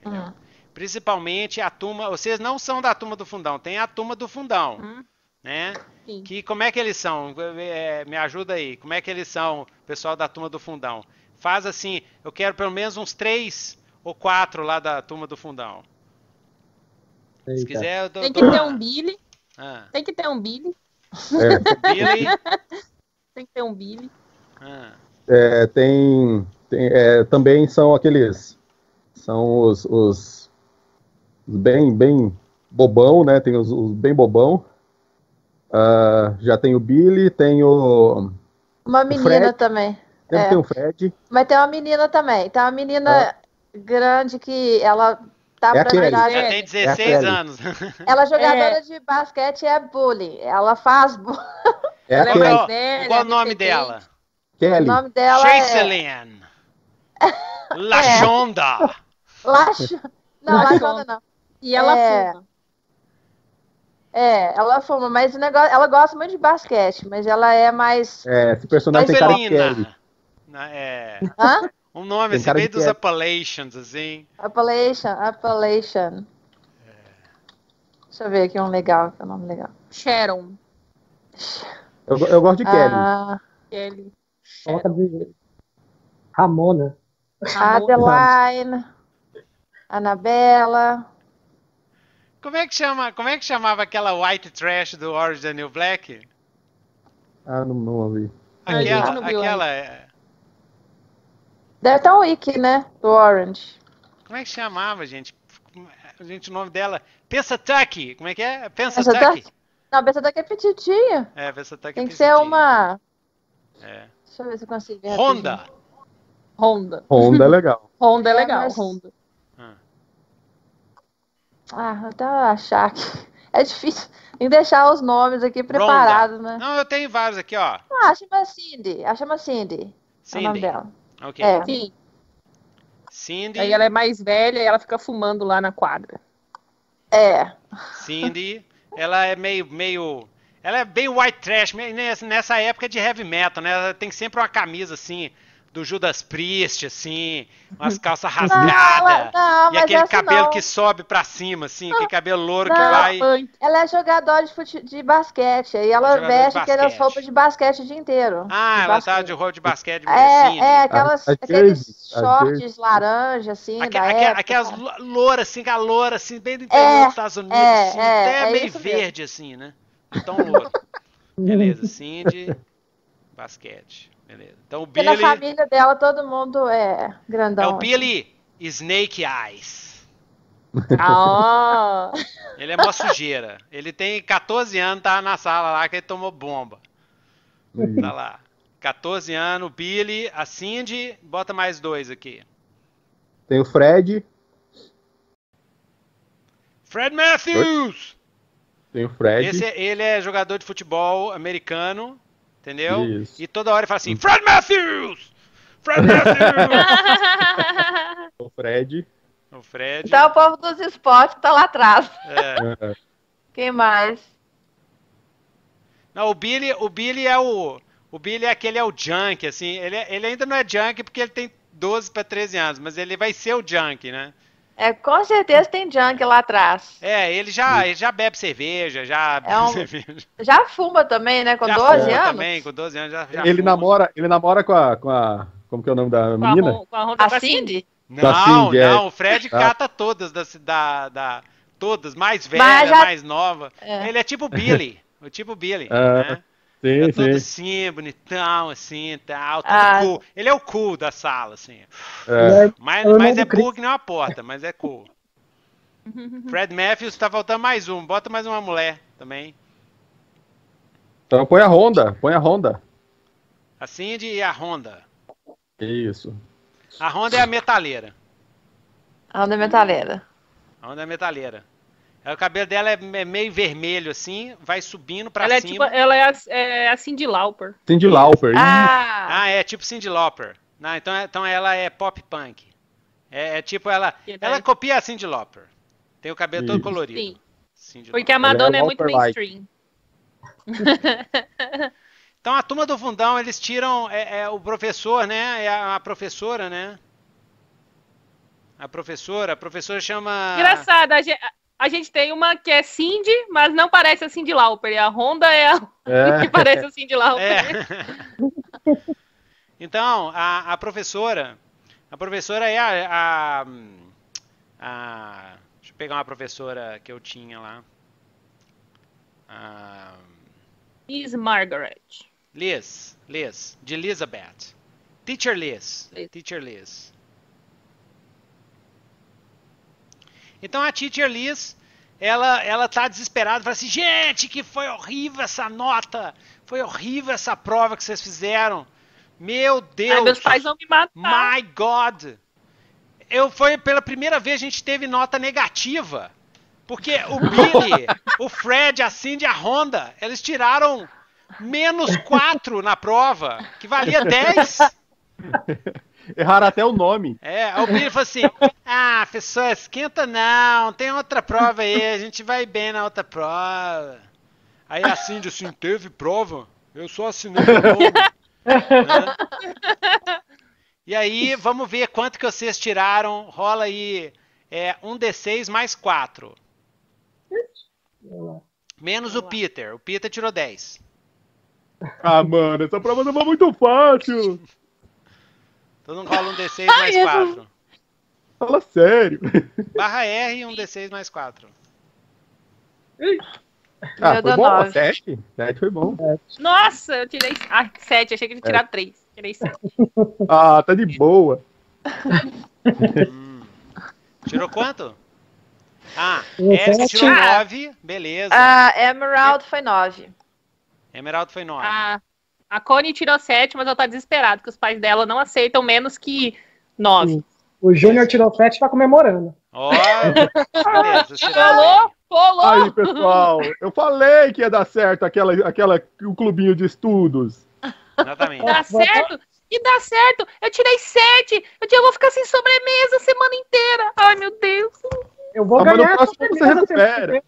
Entendeu? Ah. Principalmente a turma. Vocês não são da turma do fundão, tem a turma do fundão. Hum? né? Sim. Que como é que eles são? É, me ajuda aí. Como é que eles são, pessoal da turma do fundão? Faz assim, eu quero pelo menos uns três ou quatro lá da turma do fundão. Eita. Se quiser, eu dou, tem que dou... ter um Billy. Ah. Tem que ter um Billy. É. Billy. tem que ter um Billy. Ah. É, tem, tem é, também são aqueles, são os, os bem, bem bobão, né? Tem os, os bem bobão. Uh, já tem o Billy, tem o. Uma menina o Fred, também. Sempre é. tem o Fred. Mas tem uma menina também. Tem uma menina é. grande que ela tá é pra Kelly. Ela tem 16 é anos. Ela é jogadora é. de basquete é bullying. Ela faz bullying. É ela é mais é Qual o nome dela? Kelly. O nome dela Chaselyn. é. Lachonda. É. Lach... Não, Lachonda não. E ela é... Fuma. É, ela é fuma, mas o negócio. Ela gosta muito de basquete, mas ela é mais. É, esse personagem mais tem cara Na, é. Hã? Um nome, assim, meio dos Appalachians, assim. Appalachian, Appalachian. É. Deixa eu ver aqui um legal, que é um nome legal. Sharon. Eu, eu gosto de Kelly. Ah, Kelly. Sharon. Ramona. Adeline. Anabela. Como é que chama? Como é que chamava aquela white trash do Orange the New Black? Ah, não, não ouvi. Aquela, não aquela. É. Deve estar o wiki, né? Do Orange. Como é que chamava, gente? Gente, o nome dela. Pensa Tuck. Como é que é? Pensa, Pensa Tuck. Não, Pensa Tuck é petitinha. É, Pensa Tuck é Tem que ser uma. É. Deixa eu ver se eu consigo ver. Honda. Honda. Honda é legal. Honda é legal. mas... Honda. Ah, até achar que. É difícil. em deixar os nomes aqui preparados, né? Não, eu tenho vários aqui, ó. Ah, chama Cindy. A ah, chama Cindy. Cindy. É o nome dela. Ok. É. Sim. Cindy. Aí ela é mais velha e ela fica fumando lá na quadra. É. Cindy. Ela é meio. meio... Ela é bem white trash, nessa época de heavy metal, né? Ela tem sempre uma camisa assim, do Judas Priest, assim, umas calças rasgadas. Não, não, e aquele cabelo não. que sobe pra cima, assim, aquele cabelo louro que vai. Ela é jogadora de, fute... de basquete, aí ela é veste aquelas roupas de basquete o dia inteiro. Ah, ela tá basquete. de roupa de basquete É, é aquelas, a, ah, a aqueles a shorts laranja, assim, da aque, época. Aquelas louras, assim, loura, assim, bem do interior é, dos Estados Unidos, é, assim, é, até é meio verde, mesmo. assim, né? Tão louro. Beleza, Cindy, assim, basquete. Beleza. Então o Billy. na família dela todo mundo é grandão. É o assim. Billy Snake Eyes. Ah, Ele é uma sujeira. Ele tem 14 anos, tá na sala lá que ele tomou bomba. Uhum. Tá lá. 14 anos, Billy, a Cindy, bota mais dois aqui. Tem o Fred. Fred Matthews! Tem o Fred. Esse, é, ele é jogador de futebol americano. Entendeu? Isso. E toda hora ele fala assim: hum. Fred Matthews! Fred Matthews! o Fred. O Fred. Então o povo dos esportes tá lá atrás. É. Quem mais? Não, o Billy, o Billy é o. O Billy é aquele é o junk, assim. Ele, é, ele ainda não é junk porque ele tem 12 para 13 anos, mas ele vai ser o junk, né? É, com certeza tem junk lá atrás. É, ele já, ele já bebe cerveja, já é bebe é um, cerveja. Já fuma também, né? Com já 12 fuma anos. também, com 12 anos já, já ele, fuma. namora, ele namora com a, com a. Como que é o nome da com menina? A, com a, a Cindy? Não, Cindy, não, é. o Fred ah. cata todas da, da, da. Todas, mais velha, já... mais nova. É. Ele é tipo Billy. o tipo Billy, é. né? É sim, todo assim, bonitão, assim, tal. Tá ah. É cool. Ele é o cool da sala, assim. É. Mas, mas é cool que não é uma porta, mas é cool. Fred Matthews, tá faltando mais um. Bota mais uma mulher também. Então põe a Honda, põe a Honda. A Cindy e a Honda. Isso. A Honda é a metaleira. A Honda é metaleira. A Honda é metaleira. É, o cabelo dela é, é meio vermelho, assim, vai subindo pra ela é cima. É tipo, ela é a, é a Cindy Lauper. Cindy Lauper, ah. ah, é tipo Cindy Lauper. Não, ah, então, então ela é pop punk. É, é tipo ela. Ela copia a Cindy Lauper. Tem o cabelo Isso. todo colorido. Sim. Cindy Porque Lauper. a Madonna é, é, muito mainstream. então a turma do fundão, eles tiram é, o professor, né? É a, a professora, né? A professora, a professora chama. Engraçado, a gente, a gente tem uma que é Cindy, mas não parece a Cindy Lauper. E é a Honda é a é. que parece a Cindy Lauper. É. então, a, a, professora. A professora é a, a, a, Deixa eu pegar uma professora que eu tinha lá. A, Liz Margaret. Liz, Liz, de Elizabeth. Teacher Liz. Liz. Teacher Liz. Então a teacher Liz, ela, ela tá desesperada, fala assim, gente, que foi horrível essa nota, foi horrível essa prova que vocês fizeram. Meu Deus! Ai, meus pais vão me matar. My God! Eu foi pela primeira vez a gente teve nota negativa. Porque o Billy, o Fred, a Cindy, a Honda, eles tiraram menos 4 na prova, que valia 10. Erraram até o nome. É, o Billy falou assim: Ah, pessoal, esquenta não, tem outra prova aí, a gente vai bem na outra prova. Aí a Cindy assim, teve prova? Eu só assinei o nome. Né? E aí, vamos ver quanto que vocês tiraram. Rola aí é, um D6 mais 4. Menos o Peter. O Peter tirou 10. Ah, mano, essa prova tava muito fácil. Então não rola um D6 mais Ai, 4. Fala sério. Barra R, um D6 mais 4. Ah, Meu foi bom? 9. 7? 7 foi bom. Nossa, eu tirei. Ah, 7, achei que ele tirar 3. É. Tirei 7. Ah, tá de boa. Hum. Tirou quanto? Ah, S tirou 9, beleza. Ah, Emerald foi 9. Emerald foi 9. Ah, a Connie tirou 7, mas ela tá desesperada, que os pais dela não aceitam menos que 9. O Júnior tirou 7 e tá comemorando. Ó, Alô, Aí, pessoal, eu falei que ia dar certo aquela, aquela, o clubinho de estudos. Exatamente. Dá certo? E dá certo! Eu tirei 7! Eu, vou ficar sem sobremesa a semana inteira! Ai, meu Deus! Eu vou ah, ganhar mas no próximo você recupera.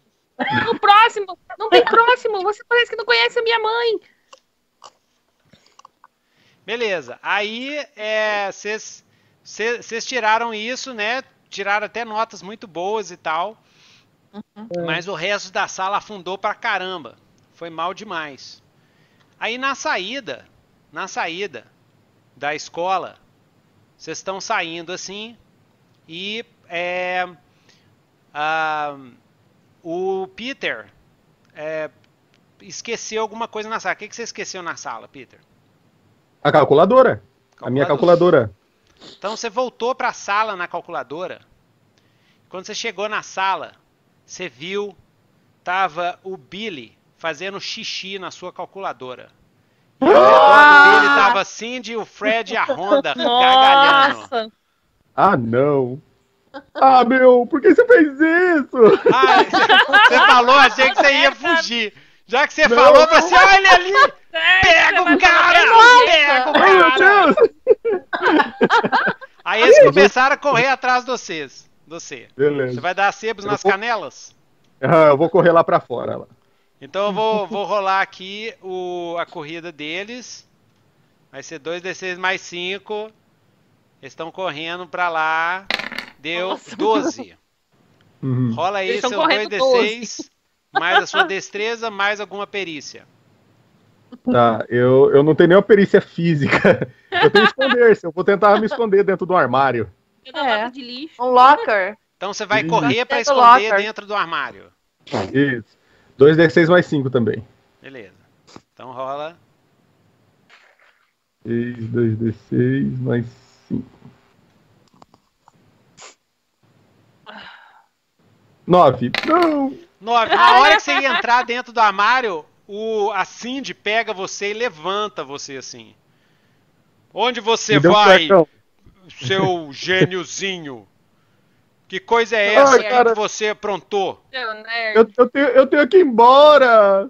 No próximo, não tem próximo! Você parece que não conhece a minha mãe! Beleza. Aí, vocês é, tiraram isso, né? Tiraram até notas muito boas e tal. Uhum. Mas o resto da sala afundou pra caramba. Foi mal demais. Aí na saída, na saída da escola, vocês estão saindo assim e é, o Peter é, esqueceu alguma coisa na sala. O que você esqueceu na sala, Peter? A calculadora. calculadora. A minha calculadora. Então você voltou para a sala na calculadora. Quando você chegou na sala, você viu tava o Billy fazendo xixi na sua calculadora. E ao redor Billy tava Cindy, o Fred e a Honda gargalhando. Nossa. Ah, não. Ah, meu, por que você fez isso? Ah, você, você falou, achei que você ia fugir. Já que você não, falou, você olha ali pega o cara! Pega o cara! Aí eles começaram a correr atrás de vocês. você. Beleza. Você vai dar sebos nas vou... canelas? Ah, eu vou correr lá pra fora. Lá. Então eu vou, vou rolar aqui o, a corrida deles. Vai ser 2d6 mais 5. Eles estão correndo pra lá. Deu Nossa. 12. Uhum. Rola aí Eles seu 2d6, mais a sua destreza, mais alguma perícia. Tá, eu, eu não tenho nenhuma perícia física. Eu tenho que esconder-se. Eu vou tentar me esconder dentro do armário. É. de lixo. Um locker. Então você vai correr pra esconder locker. dentro do armário. Isso. 2d6 mais 5 também. Beleza. Então rola. 3, 2d6 mais 5. 9. Não! 9. Na hora que você ia entrar dentro do armário, o, a Cindy pega você e levanta você assim. Onde você vai, um seu gêniozinho? Que coisa é essa Ai, cara... que você aprontou? Eu, eu, tenho, eu tenho que ir embora!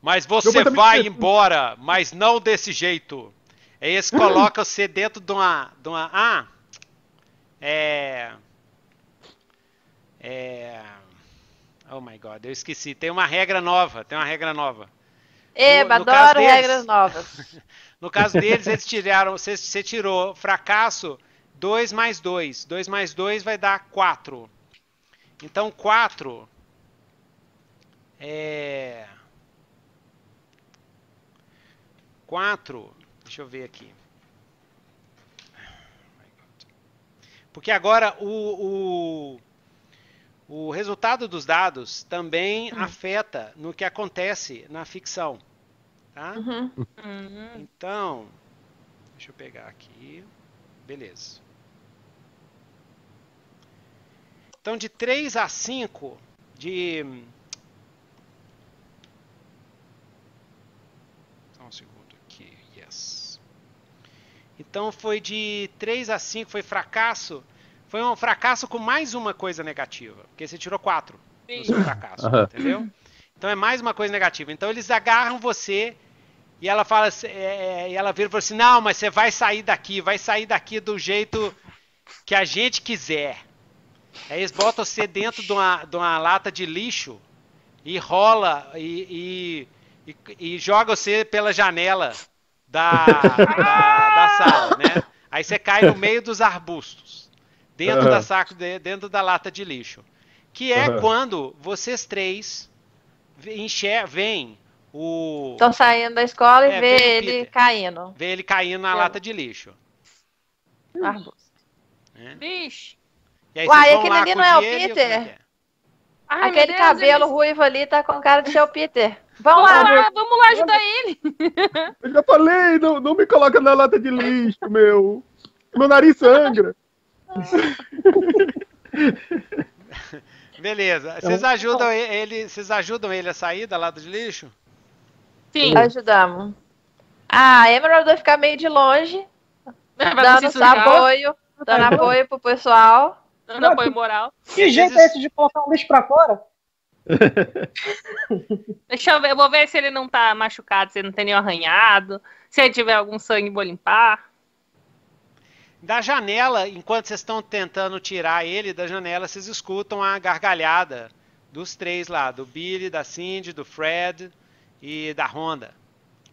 Mas você vai é assim. embora, mas não desse jeito. Eles é hum. colocam você dentro de uma. De uma ah! É. É. Oh my god, eu esqueci. Tem uma regra nova, tem uma regra nova. Eba, no, no adoro deles, regras novas. no caso deles, eles tiraram, você, você tirou fracasso 2 mais 2. 2 mais 2 vai dar 4. Então 4 é 4. Deixa eu ver aqui. Porque agora o, o o resultado dos dados também uhum. afeta no que acontece na ficção. Tá? Uhum. uhum. Então, deixa eu pegar aqui. Beleza. Então, de 3 a 5, de. Só um segundo aqui. Yes. Então, foi de 3 a 5, foi fracasso. Foi um fracasso com mais uma coisa negativa, porque você tirou quatro Sim. no seu fracasso, entendeu? Então é mais uma coisa negativa. Então eles agarram você e ela fala, é, é, e ela vira e fala assim, não, mas você vai sair daqui, vai sair daqui do jeito que a gente quiser. Aí eles botam você dentro de uma, de uma lata de lixo e rola e, e, e, e joga você pela janela da, da, da sala, né? Aí você cai no meio dos arbustos dentro uhum. da saco, dentro da lata de lixo. Que é uhum. quando vocês três enxer vem o. Estão saindo da escola e é, vê, vê ele Peter, caindo. Vê ele caindo na é. lata de lixo. Arbusto. Hum. É. Bicho. Uai, aquele ali não é o Peter? É é? Ai, Aquele Deus, cabelo ele... ruivo ali tá com cara de o Peter. Vamos, vamos lá, lá meu... vamos lá ajudar ele. Eu já falei, não, não me coloca na lata de lixo, meu. Meu nariz sangra. Beleza. É vocês ajudam ele, vocês ajudam ele a sair da lado de lixo? Sim. Ajudamos. Ah, a Emerald vai ficar meio de longe, dando apoio, dando apoio pro pessoal. Dando apoio moral. Que jeito é esse de colocar o lixo pra fora? Deixa eu ver, eu vou ver se ele não tá machucado, se ele não tem nenhum arranhado, se ele tiver algum sangue, vou limpar. Da janela, enquanto vocês estão tentando tirar ele da janela, vocês escutam a gargalhada dos três lá, do Billy, da Cindy, do Fred e da Honda.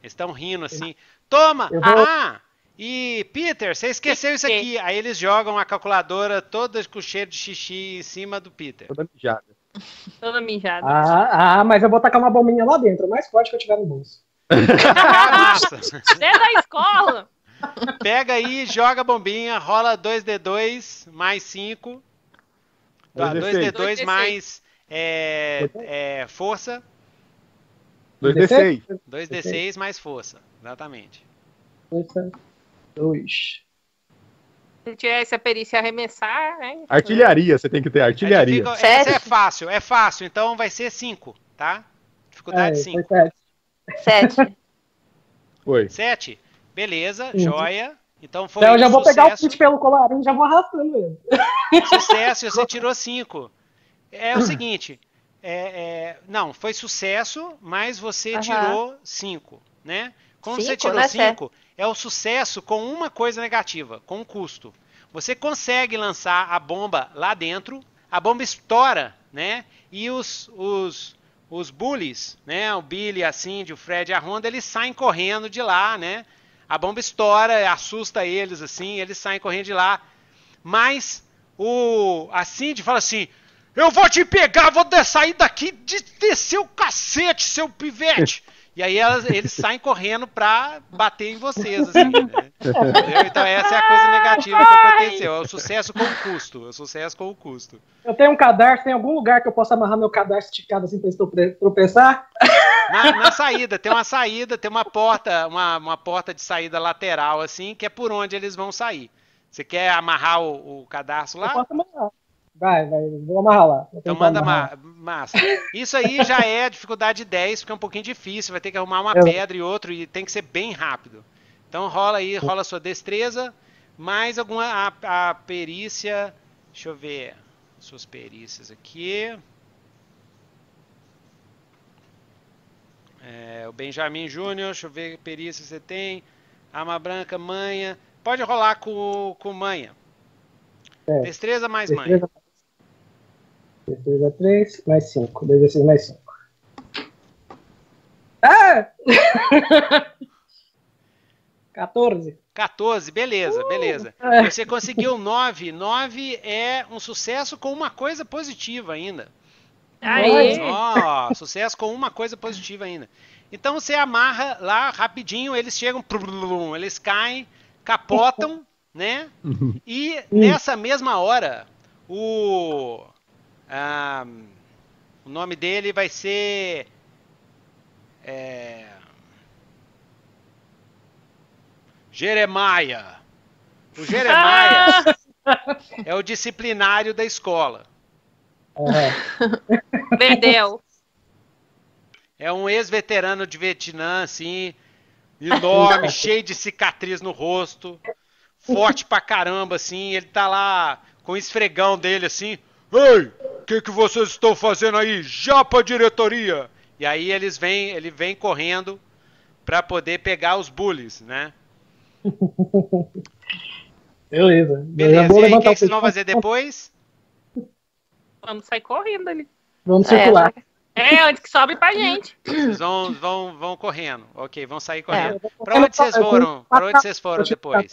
Eles estão rindo assim. Toma! Vou... Ah! E Peter, você esqueceu isso aqui. Aí eles jogam a calculadora toda com cheiro de xixi em cima do Peter. Toda mijada. toda mijada. Ah, ah, mas eu vou tacar uma bombinha lá dentro, o mais forte que eu tiver no bolso. Nossa! É da escola! Pega aí, joga a bombinha, rola 2D2 mais 5. 2D2 tá, mais é, é, força. 2D6. 2D6 mais força, exatamente. Força 2. Se tiver essa perícia arremessar, né? Artilharia, você tem que ter é, artilharia. Fico, essa é fácil, é fácil, então vai ser 5, tá? Dificuldade 5. 7. 7. Oi. 7? Beleza, uhum. joia. Então foi então, Eu já vou sucesso. pegar o kit pelo colarinho e já vou arrastando ele. Sucesso, você tirou cinco. É o seguinte, é, é, não, foi sucesso, mas você uhum. tirou cinco, né? Como cinco, você tirou né, cinco, é. é o sucesso com uma coisa negativa, com o custo. Você consegue lançar a bomba lá dentro, a bomba estoura, né? E os, os, os bullies, né? O Billy, a Cindy, o Fred e a Honda, eles saem correndo de lá, né? A bomba estoura, assusta eles, assim, eles saem correndo de lá. Mas o, a Cindy fala assim: Eu vou te pegar, vou sair daqui, de descer o cacete, seu pivete. E aí elas, eles saem correndo pra bater em vocês, assim. Né? Então essa é a coisa negativa que aconteceu. É o sucesso com o custo. É o sucesso com o custo. Eu tenho um cadarço, tem algum lugar que eu possa amarrar meu cadarço esticado assim pra eles tropeçar? Na, na, saída, tem uma saída, tem uma porta, uma, uma porta de saída lateral, assim, que é por onde eles vão sair. Você quer amarrar o, o cadarço lá? Eu posso amarrar. Vai, vai, vou amarrar lá. Vou então manda amarrar. massa. Isso aí já é dificuldade 10, porque é um pouquinho difícil, vai ter que arrumar uma Eu... pedra e outro, e tem que ser bem rápido. Então rola aí, rola sua destreza, mais alguma a, a perícia. Deixa eu ver suas perícias aqui. É, o Benjamin Júnior, deixa eu ver que perícia você tem. Arma branca, manha. Pode rolar com, com manha. É. Destreza mais Destreza. manha. Destreza 3, mais 5. 16 mais 5. Ah! 14. 14, beleza, uh! beleza. É. Você conseguiu 9. 9 é um sucesso com uma coisa positiva ainda. Aê! oh, sucesso com uma coisa positiva ainda. Então você amarra lá rapidinho, eles chegam, eles caem, capotam, né? E uhum. nessa mesma hora, o. Ah, o nome dele vai ser. É, Jeremiah. O Jeremiah ah! é o disciplinário da escola. É. Perdeu. É um ex-veterano de Vietnã, assim, enorme, cheio de cicatriz no rosto, forte pra caramba, assim. Ele tá lá com o esfregão dele, assim. Ei, o que, que vocês estão fazendo aí? Já pra diretoria! E aí eles vêm, ele vem correndo pra poder pegar os bullies, né? Beleza. Beleza, e aí, o que, é que vocês vão fazer depois? Vamos sair correndo ali. Vamos é, circular. É, é antes que sobe pra gente. Vocês vão, vão, vão correndo. Ok, vão sair correndo. É. Pra onde vocês foram? Pra onde vocês foram depois?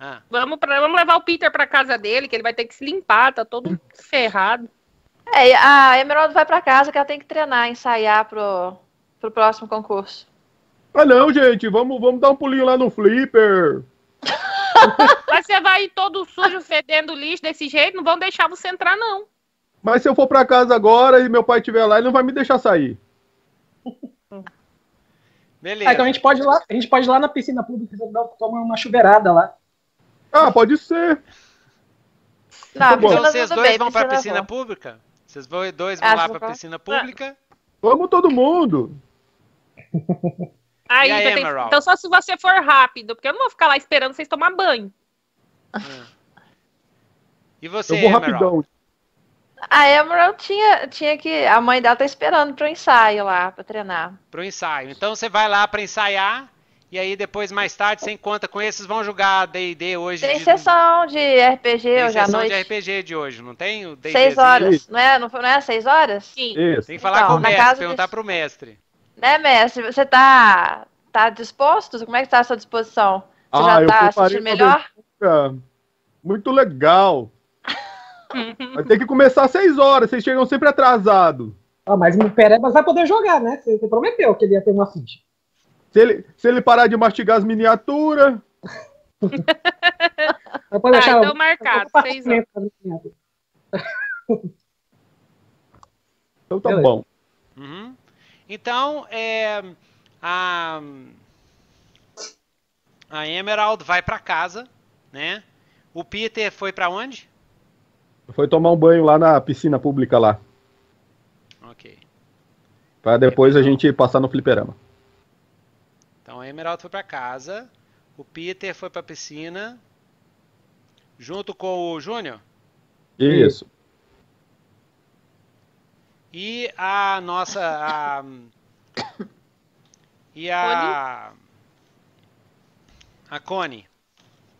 Ah. Vamos, pra, vamos levar o Peter pra casa dele, que ele vai ter que se limpar, tá todo ferrado. É, a Emerald vai pra casa que ela tem que treinar, ensaiar pro, pro próximo concurso. Ah não, gente, vamos, vamos dar um pulinho lá no Flipper. Mas você vai todo sujo, fedendo lixo desse jeito, não vão deixar você entrar, não. Mas se eu for para casa agora e meu pai estiver lá, ele não vai me deixar sair. Beleza. Ah, então a gente pode ir lá, a gente pode lá na piscina pública tomar uma chuveirada lá. Ah, pode ser. tá então vocês é dois vão para ah, piscina pública? Vocês dois vão lá para piscina pública? Vamos todo mundo. Aí, aí, então, tem... então, só se você for rápido, porque eu não vou ficar lá esperando vocês tomar banho. Hum. E você, eu vou Emerald? rapidão. A Emerald tinha, tinha que. A mãe dela tá esperando pro ensaio lá, pra treinar. Pro ensaio. Então você vai lá pra ensaiar. E aí depois, mais tarde, você encontra com esses vão jogar D&D hoje. Tem de... sessão de RPG tem hoje à noite. Tem sessão de RPG de hoje, não tem? O D &D seis horas, não é? Não, não é seis horas? Sim. Isso. Tem que falar então, com o mestre, perguntar de... pro mestre. Né, mestre? Você tá, tá disposto? Como é que tá a sua disposição? Você ah, já tá assistindo melhor? Muito legal. Vai ter que começar às 6 horas, vocês chegam sempre atrasado. Ah, mas o Perebas vai poder jogar, né? Você prometeu que ele ia ter uma feed. Se ele, se ele parar de mastigar as miniaturas. eu vou ah, deixar, tá, então marcado, 6 horas. Né? Então tá Beleza. bom. Uhum. Então, é, a, a Emerald vai para casa, né? O Peter foi para onde? Foi tomar um banho lá na piscina pública lá. Ok. Pra depois a gente passar no fliperama. Então a Emerald foi pra casa, o Peter foi pra piscina, junto com o Júnior? Isso. E a nossa. A, e a. A Connie.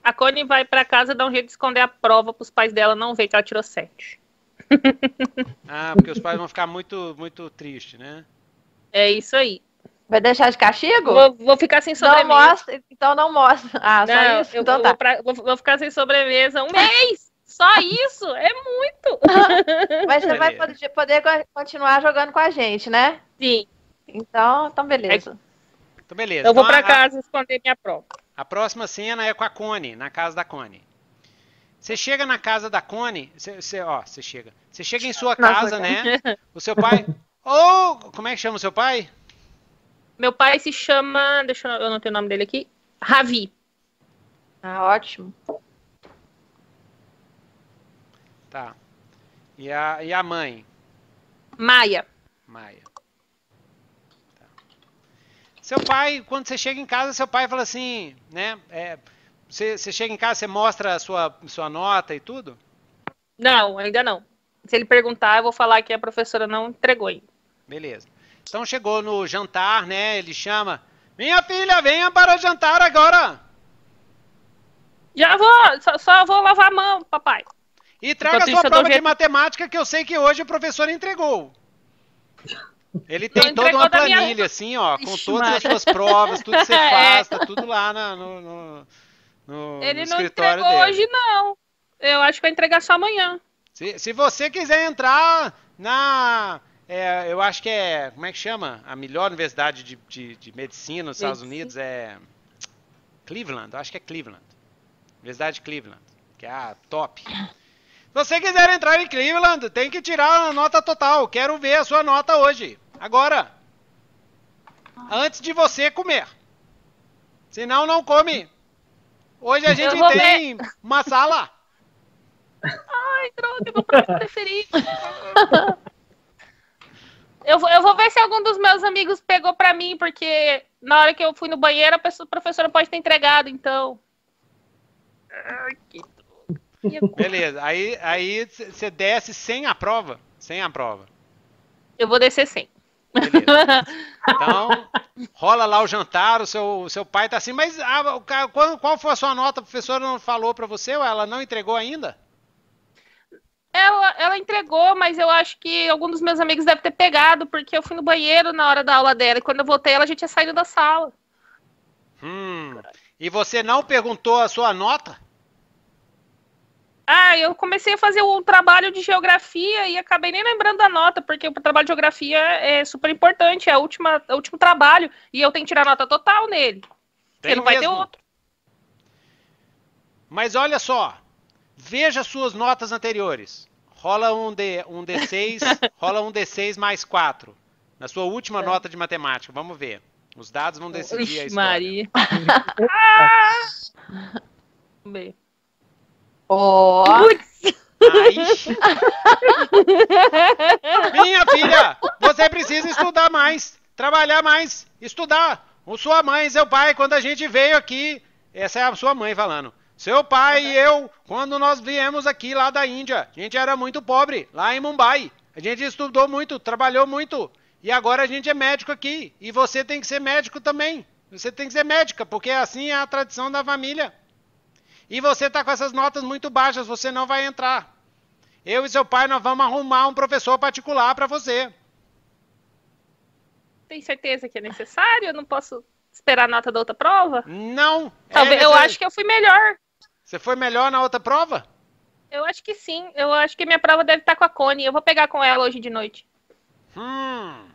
A Connie vai para casa dar um jeito de esconder a prova para os pais dela não ver que ela tirou sete. ah, porque os pais vão ficar muito, muito tristes, né? É isso aí. Vai deixar de castigo? Vou, vou ficar sem sobremesa. Não mostra, então não mostra. Ah, não, só isso? Eu, então tá. Vou, pra, vou, vou ficar sem sobremesa um mês! Só isso? É muito! Mas você vai poder, poder, continuar jogando com a gente, né? Sim. Então, então beleza. É, então beleza. Eu vou então, para a... casa esconder minha prova. A próxima cena é com a Cone, na casa da Cone. Você chega na casa da Cone, você, ó, você chega. Você chega em sua casa, Nossa, né? O seu pai. Ou. Oh, como é que chama o seu pai? Meu pai se chama. Deixa eu, não tenho o nome dele aqui. Ravi. Ah, ótimo. Tá. E a, e a mãe? Maia. Maia. Seu pai, quando você chega em casa, seu pai fala assim, né? É, você, você chega em casa, você mostra a sua, sua nota e tudo? Não, ainda não. Se ele perguntar, eu vou falar que a professora não entregou ainda. Beleza. Então chegou no jantar, né? Ele chama. Minha filha, venha para o jantar agora. Já vou, só, só vou lavar a mão, papai. E traga a sua prova de matemática que eu sei que hoje o professor entregou. Ele tem toda uma planilha, minha... assim, ó, Ixi, com todas mano. as suas provas, tudo que você é. faz, tá tudo lá na, no, no, no, Ele no não entregou dele. hoje, não. Eu acho que vai entregar só amanhã. Se, se você quiser entrar na. É, eu acho que é. Como é que chama? A melhor universidade de, de, de medicina nos Estados Unidos é. Cleveland, acho que é Cleveland. Universidade de Cleveland, que é a top. Se você quiser entrar em Cleveland, tem que tirar a nota total. Quero ver a sua nota hoje. Agora. Antes de você comer. Senão não come. Hoje a gente tem ver. uma sala. Ai, droga, meu prato preferido. Eu vou, eu vou ver se algum dos meus amigos pegou pra mim, porque na hora que eu fui no banheiro, a, pessoa, a professora pode ter entregado, então. Ai, que Beleza, aí você aí desce sem a prova. Sem a prova. Eu vou descer sem. Então, rola lá o jantar, o seu, seu pai tá assim, mas ah, qual, qual foi a sua nota? A professora não falou para você ou ela não entregou ainda? Ela, ela entregou, mas eu acho que algum dos meus amigos deve ter pegado, porque eu fui no banheiro na hora da aula dela e quando eu voltei ela já tinha saído da sala. Hum, e você não perguntou a sua nota? Ah, eu comecei a fazer o um trabalho de geografia e acabei nem lembrando da nota, porque o trabalho de geografia é super importante, é, é o último trabalho, e eu tenho que tirar nota total nele. Tem porque não mesmo. vai ter outro. Mas olha só, veja suas notas anteriores. Rola um, D, um D6, rola um D6 mais 4. Na sua última é. nota de matemática, vamos ver. Os dados vão decidir Ixi, a história. Maria. ah! Ó. Oh. Minha filha, você precisa estudar mais, trabalhar mais, estudar. O sua mãe e seu pai, quando a gente veio aqui, essa é a sua mãe falando. Seu pai e eu, quando nós viemos aqui lá da Índia, a gente era muito pobre, lá em Mumbai. A gente estudou muito, trabalhou muito. E agora a gente é médico aqui. E você tem que ser médico também. Você tem que ser médica, porque assim é a tradição da família e você está com essas notas muito baixas, você não vai entrar. Eu e seu pai, nós vamos arrumar um professor particular para você. Tem certeza que é necessário? Eu não posso esperar a nota da outra prova? Não. Talvez, é eu acho que eu fui melhor. Você foi melhor na outra prova? Eu acho que sim. Eu acho que minha prova deve estar com a Cone. Eu vou pegar com ela hoje de noite. Hum.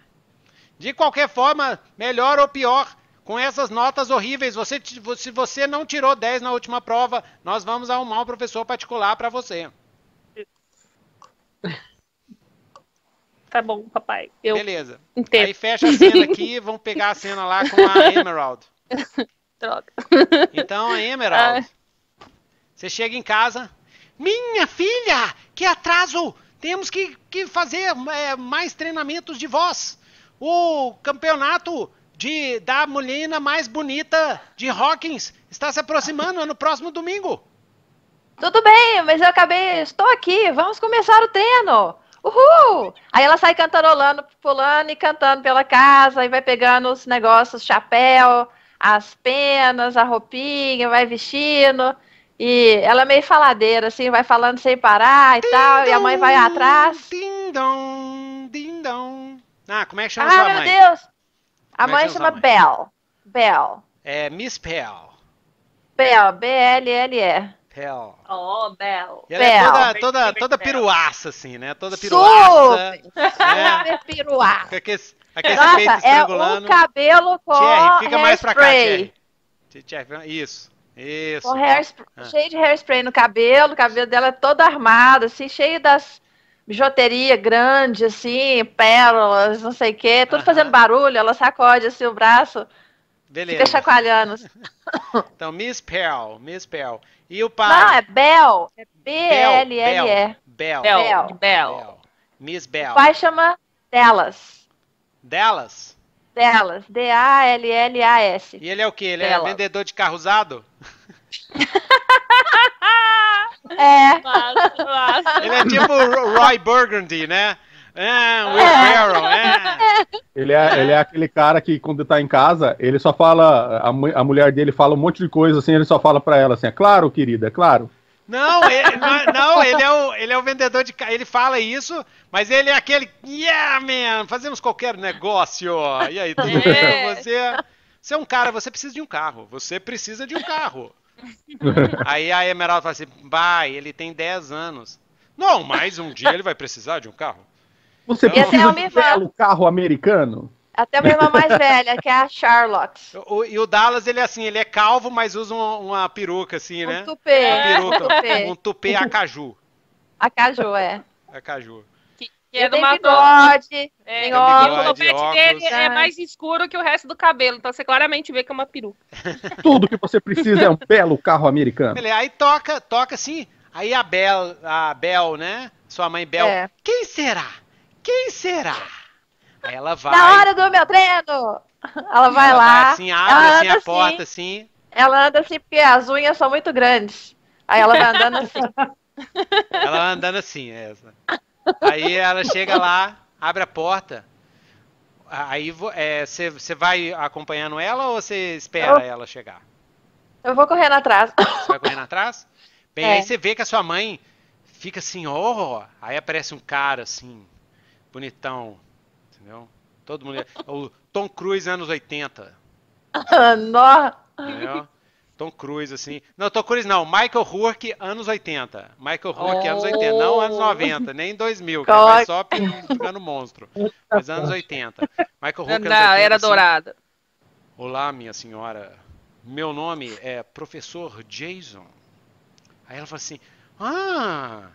De qualquer forma, melhor ou pior, com essas notas horríveis, você, se você não tirou 10 na última prova, nós vamos arrumar um professor particular para você. Tá bom, papai. Eu Beleza. Entendo. Aí fecha a cena aqui, vamos pegar a cena lá com a Emerald. Droga. Então, a Emerald, ah. você chega em casa. Minha filha, que atraso! Temos que, que fazer é, mais treinamentos de voz. O campeonato de, da mulina mais bonita de Hawkins está se aproximando é no próximo domingo. Tudo bem, mas eu acabei. Estou aqui, vamos começar o treino. Uhul! Aí ela sai cantarolando, pulando e cantando pela casa, e vai pegando os negócios, chapéu, as penas, a roupinha, vai vestindo. E ela é meio faladeira, assim, vai falando sem parar e tal, e a mãe vai atrás. Ah, como é que chama ah, sua mãe? Ah, meu Deus! A mãe é, é chama Bell. Bell. É Miss Bell. Bell, B-L-L-E. Bell. Oh, Bell. E ela Bell. é toda, toda, toda piruaça, assim, né? Toda piruaça. Super né? é. piruaça. Fica aqui, aqui Nossa, é um cabelo com Thierry, fica mais pra cá, Thierry. Thierry, isso. Isso. Com hairspray, ah. Cheio de hairspray no cabelo, o cabelo dela é todo armado, assim, cheio das bijuteria grande, assim, pérolas, não sei o quê, tudo fazendo barulho, ela sacode assim o braço. Beleza. Fica chacoalhando. então, Miss Pearl, Miss Pearl. E o pai? Não, é Bell. É B-L-L-E. Bell. Bell. Bell. Bell. Bell. Miss Bell. O pai chama Delas. Delas? Delas. D-A-L-L-A-S. E ele é o quê? Ele é vendedor de carro usado? É. Ele é tipo o Roy Burgundy, né? É, Will é. Ferrell, é. Ele é. Ele é aquele cara que, quando tá em casa, ele só fala. A, a mulher dele fala um monte de coisa assim, ele só fala pra ela assim: é claro, querida, é claro. Não, ele, não, não, ele, é o, ele é o vendedor de Ele fala isso, mas ele é aquele. Yeah, man! Fazemos qualquer negócio. E aí, tudo é. bem? Você, você é um cara, você precisa de um carro. Você precisa de um carro. Aí a Emerald fala assim: pai, ele tem 10 anos. Não, mas um dia ele vai precisar de um carro. Você então, precisa de um belo carro americano? Até minha irmã mais velha, que é a Charlotte. O, e o Dallas, ele é assim, ele é calvo, mas usa uma, uma peruca, assim, um né? Tupê. É, peruca, um tupê. Um tupê a caju. A caju, é. A caju. Que é do uma bigode, é, tem O topete dele é mais escuro que o resto do cabelo, então você claramente vê que é uma peruca. Tudo que você precisa é um belo carro americano. Beleza, aí toca, toca assim, aí a Bel, a Bel, né? Sua mãe Bel. É. Quem será? Quem será? Aí ela vai. Na hora do meu treino! Ela vai ela lá. Vai assim, abre assim a assim, porta, assim. Ela anda assim porque as unhas são muito grandes. Aí ela vai andando assim. Ela andando assim, essa. É, Aí ela chega lá, abre a porta. Aí você é, vai acompanhando ela ou você espera eu, ela chegar? Eu vou correndo atrás. Você vai correndo atrás? Bem, é. aí você vê que a sua mãe fica assim, ó. Oh! Aí aparece um cara assim, bonitão. Entendeu? Todo mundo. o Tom Cruise anos 80. Nossa! Entendeu? Tom Cruise, assim. Não, Tom Cruise não. Michael Rourke, anos 80. Michael Rourke, oh. anos 80. Não anos 90, nem 2000, que vai só pegando monstro. Mas anos 80. Michael Rourke, não, anos 80, era assim. dourada. Olá, minha senhora. Meu nome é Professor Jason. Aí ela fala assim, ah...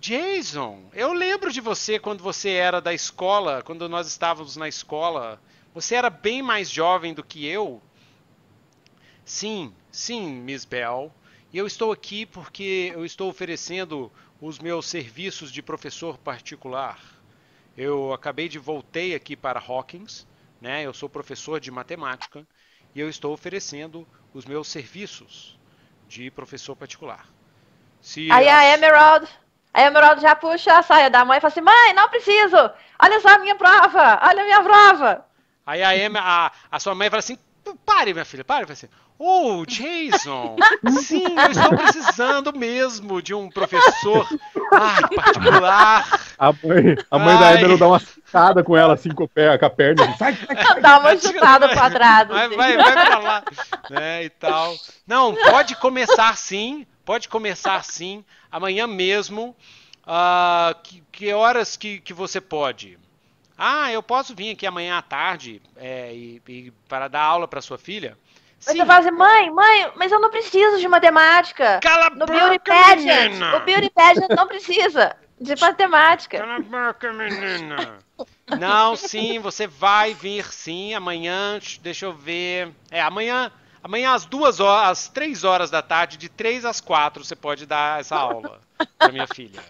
Jason, eu lembro de você quando você era da escola, quando nós estávamos na escola. Você era bem mais jovem do que eu. Sim, Sim, Miss Bell. E eu estou aqui porque eu estou oferecendo os meus serviços de professor particular. Eu acabei de voltei aqui para Hawkins, né? Eu sou professor de matemática e eu estou oferecendo os meus serviços de professor particular. Se Aí a Emerald, a Emerald já puxa a saia da mãe e fala assim: "Mãe, não preciso. Olha só a minha prova. Olha a minha prova." Aí a, a, a sua mãe fala assim: "Pare, minha filha, pare, assim. Oh, Jason! Sim, eu estou precisando mesmo de um professor particular. A mãe, a mãe da Emma dá uma chutada com ela, assim, com, o pé, com a perna. Assim, sai, sai, sai, dá uma chutada quadrada. Vai, vai, vai pra lá. Né, e tal. Não, pode começar sim. Pode começar sim. Amanhã mesmo. Uh, que, que, horas que, que você pode? Ah, eu posso vir aqui amanhã à tarde é, e, e para dar aula para sua filha? Mas Sim. você fala assim, mãe, mãe, mas eu não preciso de matemática. Cala a no boca, menina. O Beauty não precisa de matemática. Cala a boca, menina. Não, sim, você vai vir sim amanhã. Deixa eu ver. É, amanhã, amanhã às duas horas, às três horas da tarde, de três às quatro, você pode dar essa aula pra minha filha.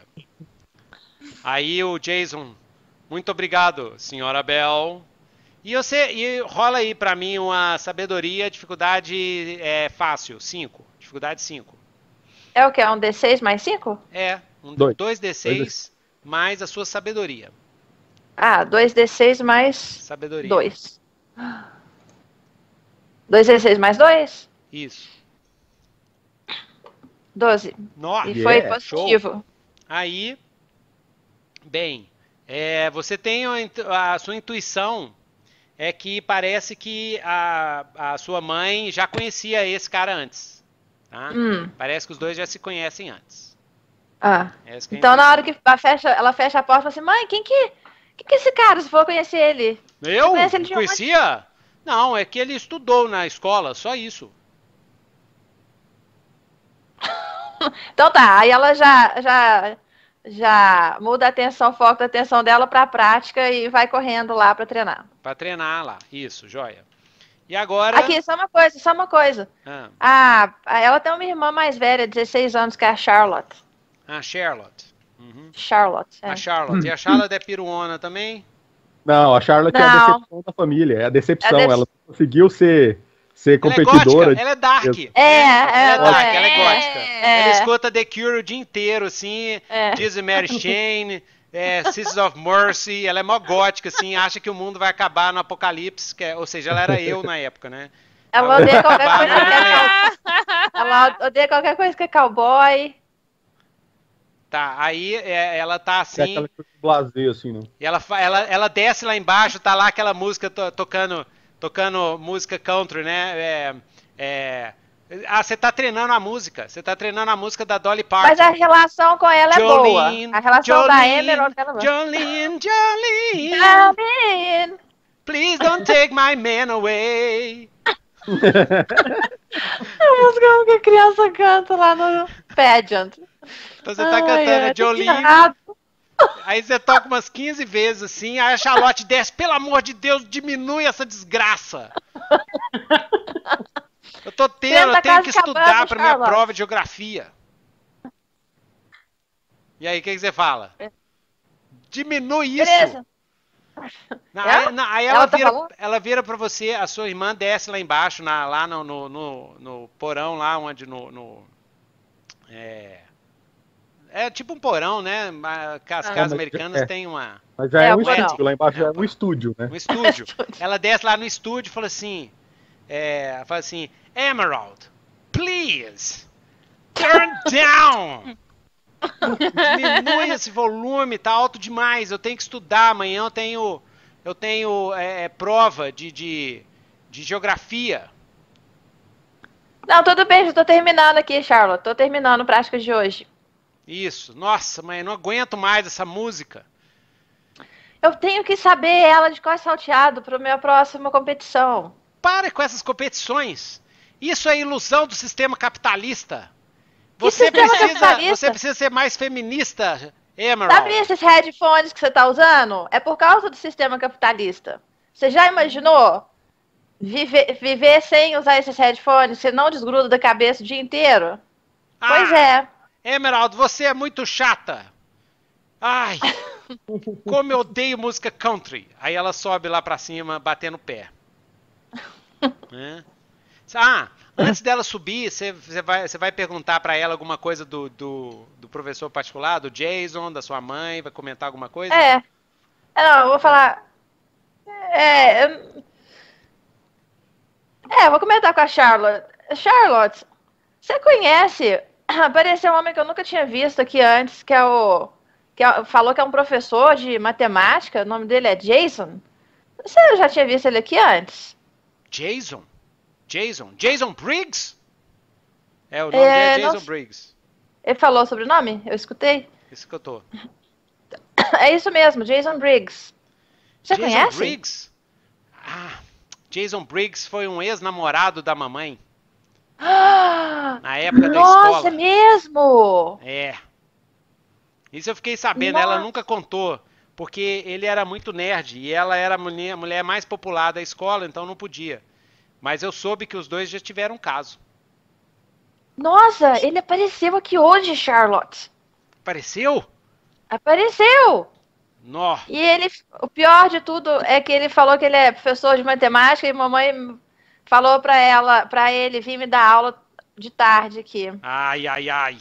Aí o Jason, muito obrigado, senhora Bell. E, você, e rola aí para mim uma sabedoria, dificuldade é, fácil, 5. Dificuldade 5. É o que? É um D6 mais 5? É, um, dois. dois D6 mais a sua sabedoria. Ah, 2D6 mais. Sabedoria. 2. 2D6 mais 2? Isso. 12. Nossa, e foi yeah, positivo. Show. Aí, bem, é, você tem a, a sua intuição é que parece que a, a sua mãe já conhecia esse cara antes. Tá? Hum. Parece que os dois já se conhecem antes. Ah. É então na hora que ela fecha, ela fecha a porta e fala assim, mãe, quem que, quem que é esse cara? Se for conhecer ele. Eu? Conhece ele conhecia? Não, é que ele estudou na escola, só isso. então tá, aí ela já, já já muda a atenção, foco da atenção dela para a prática e vai correndo lá para treinar. Para treinar lá, isso, joia. E agora. Aqui, só uma coisa, só uma coisa. Ah. ah ela tem uma irmã mais velha, 16 anos, que é a Charlotte. Ah, Charlotte. Uhum. Charlotte. É. A Charlotte. E a Charlotte é piruona também? Não, a Charlotte Não. é a decepção da família, é a decepção. É Ela conseguiu ser ser competidora. Ela é, ela é, é, é, é dark. É, ela, é, é, ela é gótica. Ela escuta The Cure o dia inteiro, assim, é. Dizzy Mary Shane, é, Sisters of Mercy, ela é mó gótica, assim, acha que o mundo vai acabar no apocalipse, que ou seja, ela era eu na época, né? Ela, ela odeia qualquer coisa que é Ela odeia qualquer coisa que é cowboy. Tá, aí é, ela tá assim. É aquela que blazer, assim, né? E ela, ela, ela desce lá embaixo, tá lá aquela música to, tocando tocando música country, né? É, é... Ah, você tá treinando a música. Você tá treinando a música da Dolly Parton. Mas a relação com ela é Jolene, boa. A relação Jolene, da Emerald é boa. Jolene, Jolene, Jolene. Please don't take my man away. a música que a criança canta lá no pageant. Então você tá ai, cantando Jolene. Aí você toca umas 15 vezes assim, aí a Charlotte desce, pelo amor de Deus, diminui essa desgraça. Eu tô tendo, eu tenho que estudar para minha prova de geografia. E aí, o que, que, você fala? É. Diminui isso. Beleza. Ela? É? Não, aí ela, ela tá vira, ela vira pra você, a sua irmã desce lá embaixo, na, lá no, no, no, no porão, lá onde no. no é, é tipo um porão, né? As ah. casas é, americanas é, é. têm uma. Mas já é, é um estúdio, lá embaixo é, é um é estúdio, né? Um estúdio. Ela desce lá no estúdio e fala assim: é, fala assim, Emerald, please, turn down! Diminui esse volume, tá alto demais. Eu tenho que estudar. Amanhã eu tenho, eu tenho é, prova de, de, de geografia. Não, tudo bem, já tô terminando aqui, Charlotte. Tô terminando práticas de hoje. Isso. Nossa, mãe, não aguento mais essa música. Eu tenho que saber ela de qual salteado para a minha próxima competição. Para com essas competições. Isso é ilusão do sistema capitalista. Você precisa, capitalista? você precisa ser mais feminista, Emerald. Sabe esses headphones que você está usando? É por causa do sistema capitalista. Você já imaginou viver, viver sem usar esses headphones? Você não desgruda da cabeça o dia inteiro? Ah. Pois é. Emerald, você é muito chata. Ai, como eu odeio música country. Aí ela sobe lá pra cima, batendo o pé. É. Ah, antes dela subir, você vai, vai, perguntar para ela alguma coisa do, do, do, professor particular, do Jason, da sua mãe, vai comentar alguma coisa? É. é não, eu vou falar. É. É, eu vou comentar com a Charlotte. Charlotte, você conhece apareceu um homem que eu nunca tinha visto aqui antes, que é o. que é, falou que é um professor de matemática, o nome dele é Jason. Você já tinha visto ele aqui antes? Jason? Jason? Jason Briggs? É, o é, nome é, dele é Jason não... Briggs. Ele falou sobre o nome? Eu escutei? Escutou. É isso mesmo, Jason Briggs. Você Jason conhece? Briggs? Ah, Jason Briggs foi um ex-namorado da mamãe. Ah! Na época Nossa, da escola. Nossa, é mesmo? É. Isso eu fiquei sabendo, Nossa. ela nunca contou. Porque ele era muito nerd e ela era a mulher, mulher mais popular da escola, então não podia. Mas eu soube que os dois já tiveram um caso. Nossa, ele apareceu aqui hoje, Charlotte. Apareceu? Apareceu! Nó. E ele, o pior de tudo é que ele falou que ele é professor de matemática e mamãe falou para ela, para ele vir me dar aula de tarde aqui. Ai, ai, ai.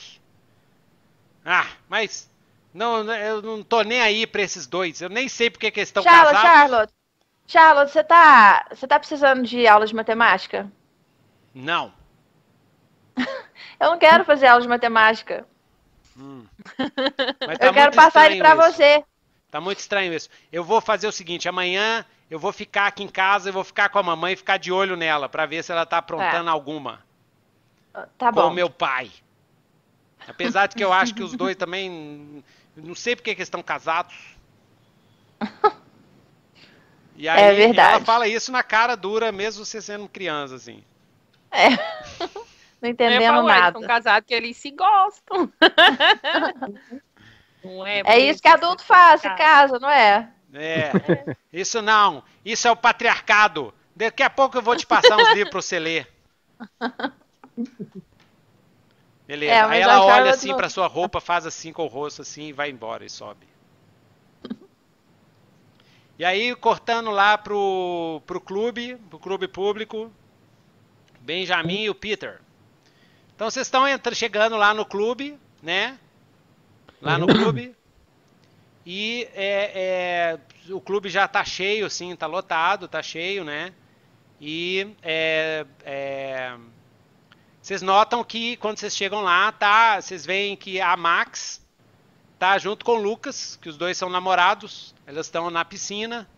Ah, mas não, eu não tô nem aí para esses dois. Eu nem sei porque que eles estão Charlotte, casados. Charlotte, Charlotte, você tá, você tá precisando de aula de matemática? Não. eu não quero fazer aula de matemática. Hum. Tá eu quero passar ele para você. Tá muito estranho isso. Eu vou fazer o seguinte, amanhã eu vou ficar aqui em casa, eu vou ficar com a mamãe e ficar de olho nela para ver se ela tá aprontando é. alguma. Ah, tá bom. Com meu pai. Apesar de que eu acho que os dois também. Não sei porque que estão casados. E aí é verdade. ela fala isso na cara dura, mesmo você sendo criança, assim. É. Não né, entendendo é nada. Eles estão casados que eles se gostam. é, é isso que adulto faz, se ah. casa, não é? É. é, isso não. Isso é o patriarcado. Daqui a pouco eu vou te passar uns livros para você ler. Beleza. É, Aí ela olha assim não... pra sua roupa, faz assim com o rosto assim e vai embora e sobe. E aí, cortando lá pro, pro clube, pro clube público, Benjamin e o Peter. Então vocês estão chegando lá no clube, né? Lá no uhum. clube. E é, é, o clube já tá cheio, sim, tá lotado, tá cheio, né? E é, é, vocês notam que quando vocês chegam lá, tá? Vocês veem que a Max tá junto com o Lucas, que os dois são namorados, elas estão na piscina.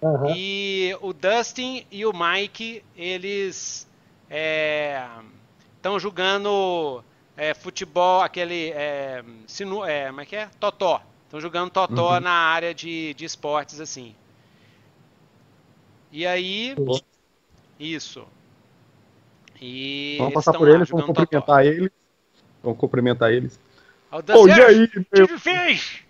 Uhum. E o Dustin e o Mike, eles estão é, jogando é, futebol, aquele. É, sinu, é, como é que é? Totó. Estão jogando totó uhum. na área de, de esportes, assim. E aí. Isso. E vamos passar por eles, vamos cumprimentar totó. eles. Vamos cumprimentar eles. Oh, e aí, meu? Tudo fez?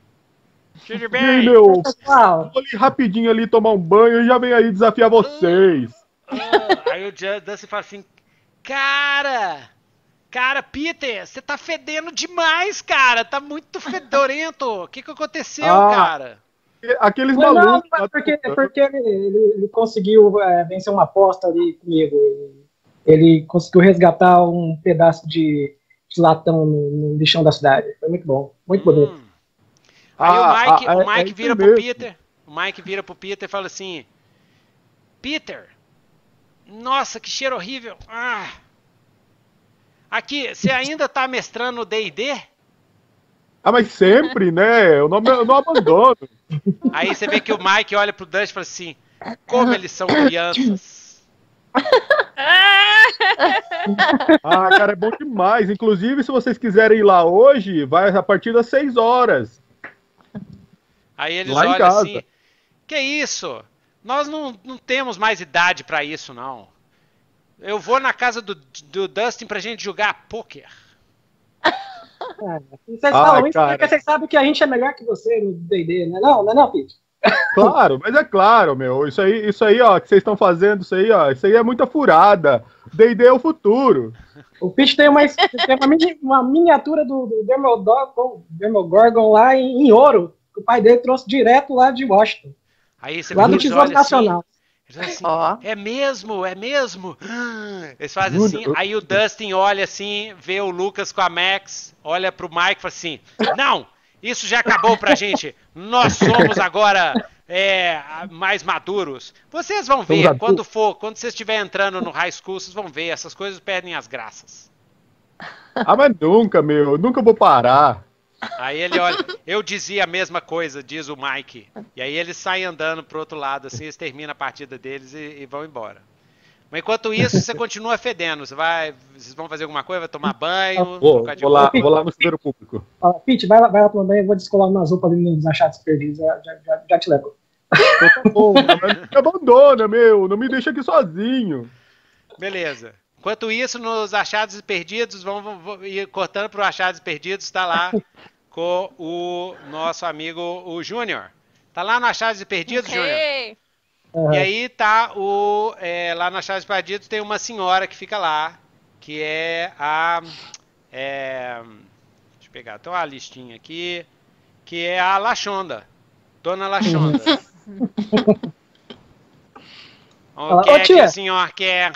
Tudo bem? E aí, meu? Vou ali rapidinho ali tomar um banho e já venho aí desafiar vocês. Uh, uh, aí o Dusty fala assim, cara, Cara, Peter, você tá fedendo demais, cara. Tá muito fedorento. O que, que aconteceu, ah, cara? Aqueles não, malucos. Não, porque, porque ele, ele, ele conseguiu é, vencer uma aposta ali comigo. Ele, ele, conseguiu resgatar um pedaço de, de latão no, no, lixão da cidade. Foi muito bom, muito bonito. Hum. Aí ah, o Mike, ah, o Mike é, é vira pro Peter. O Mike vira pro Peter e fala assim: Peter, nossa, que cheiro horrível. Ah. Aqui, você ainda tá mestrando D&D? Ah, mas sempre, né? Eu não, eu não abandono. Aí você vê que o Mike olha pro Dante e fala assim: como eles são crianças. ah, cara, é bom demais. Inclusive, se vocês quiserem ir lá hoje, vai a partir das 6 horas. Aí eles lá olham assim: que isso? Nós não, não temos mais idade para isso, não. Eu vou na casa do, do Dustin pra gente jogar poker. vocês falam isso porque vocês sabem que a gente é melhor que você no D&D, né? Não, não, é não, Pete. Claro, mas é claro, meu. Isso aí, isso aí, ó, que vocês estão fazendo, isso aí, ó, isso aí é muita furada. D&D é o futuro. O Pete tem uma, tem uma, mini, uma miniatura do, do Demodorgon, Demogorgon lá em, em, ouro, que o pai dele trouxe direto lá de Washington. Aí você lá do Tesouro Nacional. Assim, Assim, oh. É mesmo, é mesmo. Eles fazem assim, aí o Dustin olha assim, vê o Lucas com a Max, olha pro Mike e fala assim: Não, isso já acabou pra gente. Nós somos agora é, mais maduros. Vocês vão ver, quando for, quando você estiver entrando no high school, vocês vão ver, essas coisas perdem as graças. Ah, mas nunca, meu, nunca vou parar. Aí ele olha, eu dizia a mesma coisa, diz o Mike. E aí eles saem andando pro outro lado, assim, eles terminam a partida deles e, e vão embora. Mas enquanto isso, você continua fedendo. Você vai, vocês vão fazer alguma coisa? Vai tomar banho? Ah, vou, vou lá, vou lá no chuveiro público. Ah, Pete, vai lá, vai lá tomar banho, eu vou descolar umas roupas ali nos achados perdidos. Já, já, já te levo. Tá bom, abandona, meu. Não me deixa aqui sozinho. Beleza. Enquanto isso, nos achados e perdidos, vamos ir cortando para achados e perdidos, está lá com o nosso amigo o Júnior. Tá lá na Chaves e Perdidos, okay. Júnior? Uhum. E aí tá o. É, lá na Chaves Perdidos tem uma senhora que fica lá, que é a. É, deixa eu pegar até uma listinha aqui. Que é a Lachonda. Dona Lachonda. o que, Ô, é que quer?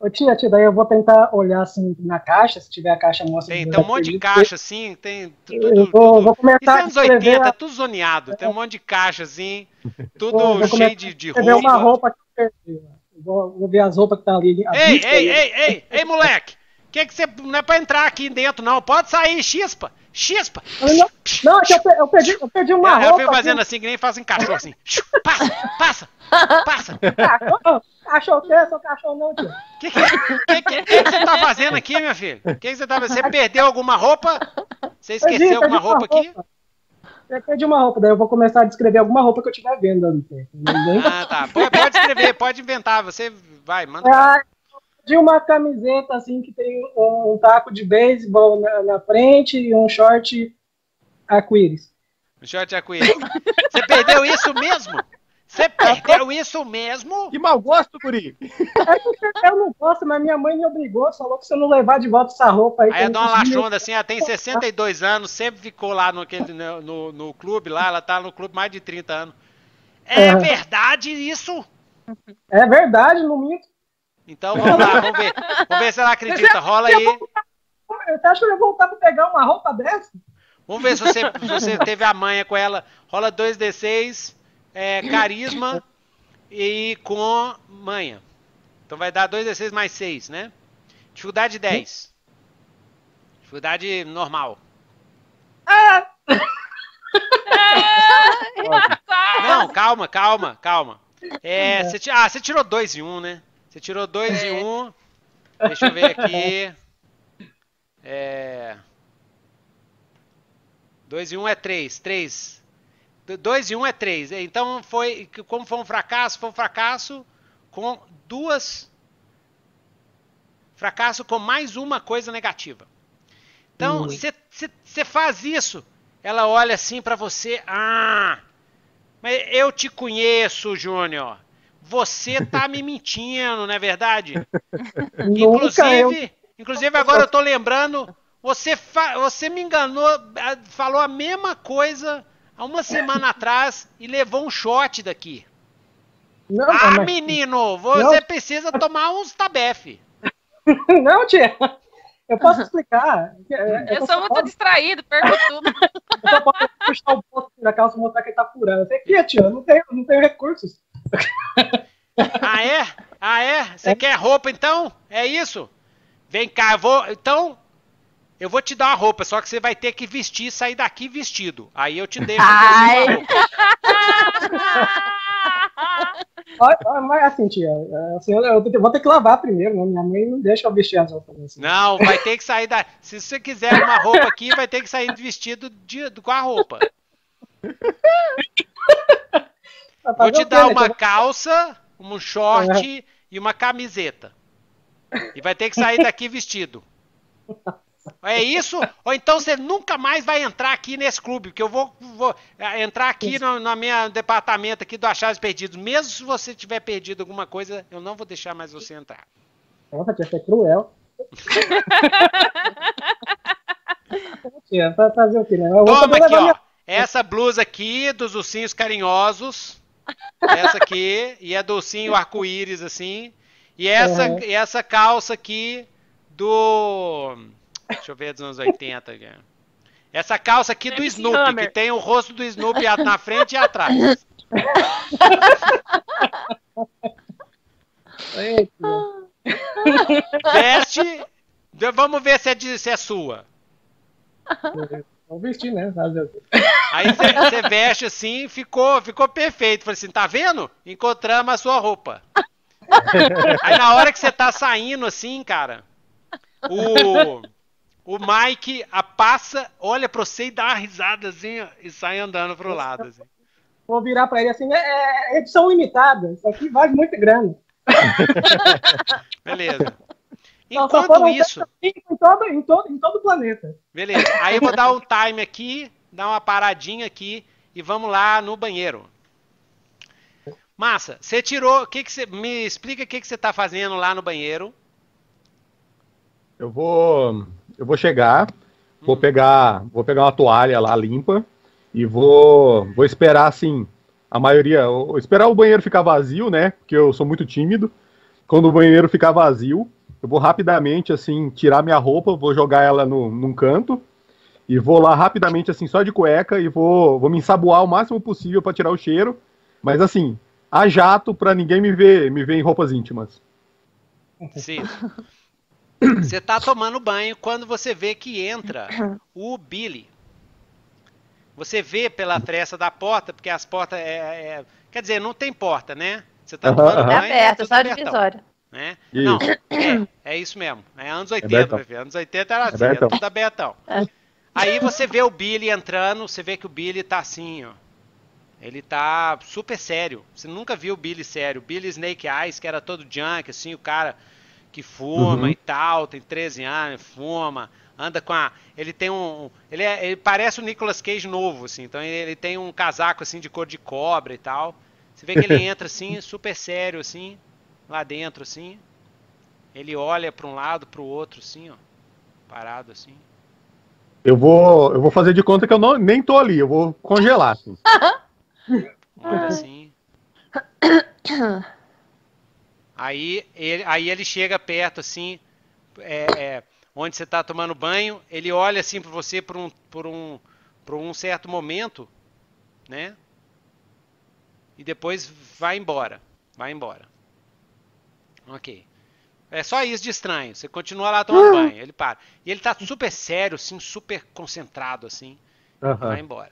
Ô tia, tia, daí eu vou tentar olhar assim na caixa, se tiver a caixa mostra. Tem, tem um monte de caixa assim, tem tudo. Eu vou, tudo. vou começar Isso é anos 80, a... tudo zoneado, tem um monte de caixa assim, tudo vou, cheio de, de roupa. uma roupa que eu perdi, vou, vou ver as roupas que tá ali. Ei, ei, ei, ei, ei, moleque! que que você. Não é pra entrar aqui dentro, não. Pode sair, chispa! Chispa! Não, é eu, eu, perdi, eu perdi uma ela, roupa. Ela foi fazendo assim, que nem fazem cachorro, assim. Passa, passa, passa. Cachorro, cachorro que é, cachorro não, tio. O que, que, que, que, você tá fazendo aqui, minha filha? O que, você tá fazendo? Você perdeu alguma roupa? Você esqueceu perdi, alguma perdi roupa, roupa, aqui? Eu perdi uma roupa, daí eu vou começar a descrever alguma roupa que eu tiver vendo. Ah, tá. pode escrever, pode inventar. Você vai, manda. Ah, de uma camiseta assim que tem um, um taco de beisebol na, na, frente e um short Aquiles. Short Aquiles. Você perdeu isso mesmo? Você perdeu isso mesmo? Que mau gosto, Guri! É eu não gosto, mas minha mãe me obrigou, falou que se eu não levar de volta essa roupa aí. Aí a dona Lachonda, assim, ela tem 62 anos, sempre ficou lá no, no, no, no clube, lá, ela tá no clube mais de 30 anos. É, é. verdade isso? É verdade, não minto. Então vamos lá, vamos ver. Vamos ver se ela acredita. Rola aí. Eu acho que eu ia voltar pra pegar uma roupa dessa. Vamos ver se você, se você teve a manha com ela. Rola 2D6, é, carisma e com manha. Então vai dar 2D6 mais 6, né? Dificuldade 10. Dificuldade normal. Ah! Não, calma, calma, calma. É, você, ah, você tirou 2 e 1, um, né? Você tirou 2 é. e 1. Um. Deixa eu ver aqui. É. 2 e 1 um é 3. 3. 2 e 1 um é 3. É, então foi. Como foi um fracasso? Foi um fracasso com duas. Fracasso com mais uma coisa negativa. Então, você faz isso. Ela olha assim para você. Ah! Mas eu te conheço, Júnior. Você tá me mentindo, não é verdade? inclusive, inclusive agora eu tô lembrando, você, você me enganou, falou a mesma coisa há uma semana atrás e levou um shot daqui. Não, ah, mas... menino, você não. precisa tomar uns tabef. Não, tia. Eu posso explicar. Eu, eu sou muito distraído, perco tudo. Eu só posso puxar o bolso da calça e mostrar que ele tá furando. Eu sei que, tia, eu não tenho, não tenho recursos ah, é? Ah, é? Você é. quer roupa então? É isso? Vem cá, eu vou. Então, eu vou te dar uma roupa, só que você vai ter que vestir e sair daqui vestido. Aí eu te deixo. Ai. Mas assim, tia, é, assim, eu vou ter que lavar primeiro, né? Minha mãe não deixa eu vestir as roupas. Assim. Não, vai ter que sair da. Se você quiser uma roupa aqui, vai ter que sair vestido de, com a roupa. Vou te dar né? uma calça, um short e uma camiseta. E vai ter que sair daqui vestido. É isso? Ou então você nunca mais vai entrar aqui nesse clube, porque eu vou, vou é, entrar aqui no, no meu departamento aqui do Achados Perdidos. Mesmo se você tiver perdido alguma coisa, eu não vou deixar mais você entrar. Nossa, tinha ser cruel. Tia, fazer o quê, né? Toma aqui, ó. Essa blusa aqui dos ursinhos carinhosos. Essa aqui, e é docinho arco-íris, assim. E essa, uhum. e essa calça aqui do. Deixa eu ver dos anos 80 aqui. Essa calça aqui do Snoopy, que tem o rosto do Snoopy na frente e atrás. Veste. Vamos ver se é, de, se é sua. Vou vestir, né? Aí você veste assim, ficou, ficou perfeito. Falei assim, tá vendo? Encontramos a sua roupa. Aí na hora que você tá saindo assim, cara, o, o Mike a passa, olha pra você e dá uma risada assim, e sai andando pro lado. Assim. Vou virar pra ele assim, é, é, é edição limitada, isso aqui vale muito grande. Beleza. Enquanto não, isso. Em todo, em, todo, em todo o planeta. Beleza. Aí eu vou dar um time aqui, dar uma paradinha aqui e vamos lá no banheiro. Massa, você tirou. Que que você, me explica o que, que você está fazendo lá no banheiro. Eu vou. Eu vou chegar, hum. vou pegar. Vou pegar uma toalha lá limpa e vou. Vou esperar assim. A maioria. Esperar o banheiro ficar vazio, né? Porque eu sou muito tímido. Quando o banheiro ficar vazio, eu vou rapidamente, assim, tirar minha roupa, vou jogar ela no, num canto e vou lá rapidamente, assim, só de cueca e vou, vou me ensaboar o máximo possível para tirar o cheiro, mas assim, a jato para ninguém me ver, me ver em roupas íntimas. Sim. Você tá tomando banho quando você vê que entra o Billy. Você vê pela fresta da porta, porque as portas é, é... quer dizer, não tem porta, né? Você tá tomando uhum. banho. É aberto, é só divisória. Né? Isso. Não, é, é, isso mesmo. É anos 80, é Anos 80 era é assim, é Betão. tudo abertão. Aí você vê o Billy entrando, você vê que o Billy tá assim, ó. Ele tá super sério. Você nunca viu o Billy sério. O Billy Snake Eyes, que era todo junk, assim, o cara que fuma uhum. e tal, tem 13 anos, fuma, anda com a. Ele tem um. Ele, é, ele parece o Nicolas Cage novo, assim, então ele, ele, tem um casaco assim de cor de cobra e tal. Você vê que ele entra assim, super sério, assim lá dentro assim. Ele olha para um lado, para o outro assim, ó, parado assim. Eu vou, eu vou fazer de conta que eu não, nem tô ali, eu vou congelar assim. assim. Aí ele, aí ele chega perto assim, é, é, onde você está tomando banho, ele olha assim para você por um, por, um, por um certo momento, né? E depois vai embora, vai embora. Ok. É só isso de estranho. Você continua lá tomando banho, ele para. E ele tá super sério, assim, super concentrado, assim. Vai embora.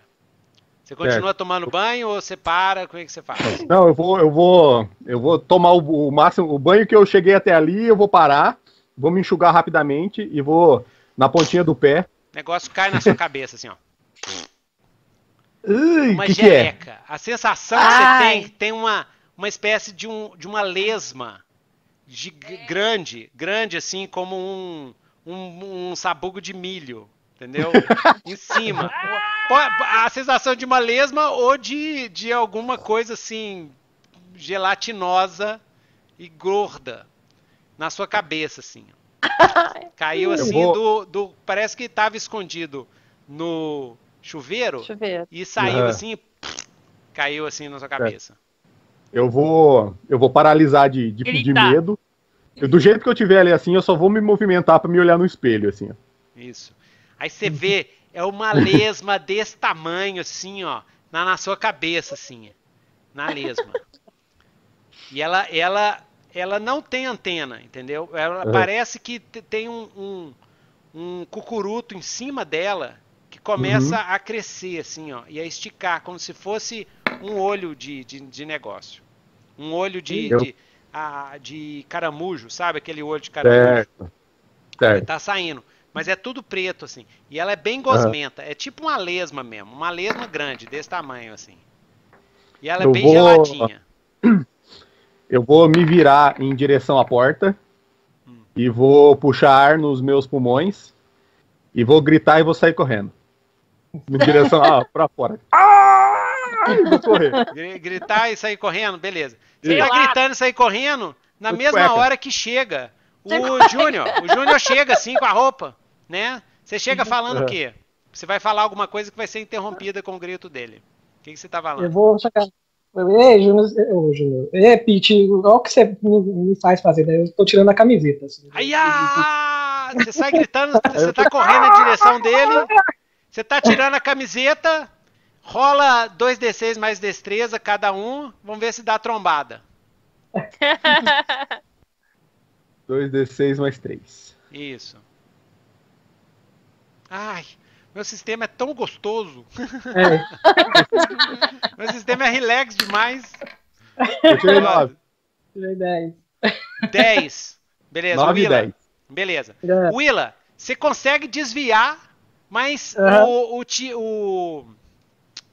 Você continua é. tomando banho ou você para? Como é que você faz? Não, eu vou, eu vou, eu vou tomar o, o máximo, o banho que eu cheguei até ali, eu vou parar, vou me enxugar rapidamente e vou na pontinha do pé. O negócio cai na sua cabeça, assim, ó. Ui, uma que geleca. Que é? A sensação Ai. que você tem tem uma, uma espécie de, um, de uma lesma de, é. grande, grande assim como um, um, um sabugo de milho, entendeu? em cima. A sensação de uma lesma ou de, de alguma coisa assim gelatinosa e gorda na sua cabeça, assim. Caiu assim do, do. Parece que estava escondido no chuveiro, chuveiro, e saiu uhum. assim. Caiu assim na sua é. cabeça. É. Eu vou, eu vou paralisar de, de medo. Eu, do jeito que eu tiver ali assim, eu só vou me movimentar para me olhar no espelho assim. Ó. Isso. Aí você vê é uma lesma desse tamanho assim, ó, na, na sua cabeça assim, na lesma. E ela, ela, ela não tem antena, entendeu? Ela uhum. parece que tem um, um, um, cucuruto em cima dela que começa uhum. a crescer assim, ó, e a esticar como se fosse um olho de, de, de negócio. Um olho de, eu... de, a, de caramujo, sabe? Aquele olho de caramujo. Certo. certo. Tá saindo. Mas é tudo preto, assim. E ela é bem gosmenta. Uhum. É tipo uma lesma mesmo. Uma lesma grande, desse tamanho, assim. E ela é eu é bem vou... geladinha. Eu vou me virar em direção à porta. Hum. E vou puxar ar nos meus pulmões. E vou gritar e vou sair correndo. Em direção ah, pra fora. Ah! correr. Gritar e sair correndo, beleza. Você tá gritando e sair correndo, na o mesma cueca. hora que chega o Júnior. O Júnior chega assim com a roupa, né? Você chega uhum. falando o é. quê? Você vai falar alguma coisa que vai ser interrompida com o grito dele. O que, que você tá falando? Eu vou sacar. Ei, Júnior, ô, Júnior. Ei, Pete, olha o que você me, faz fazer, né? Eu tô tirando a camiseta. Assim. Ai, ah! Você sai gritando, você tá correndo na direção dele, você tá tirando a camiseta, Rola 2d6 mais destreza cada um. Vamos ver se dá trombada. 2d6 mais 3. Isso. Ai, meu sistema é tão gostoso. É. meu sistema é relax demais. Eu tirei 9. Tirei 10. 10. Beleza, 9 Willa. 10. Beleza. Willa, você consegue desviar, mas uhum. o, o, o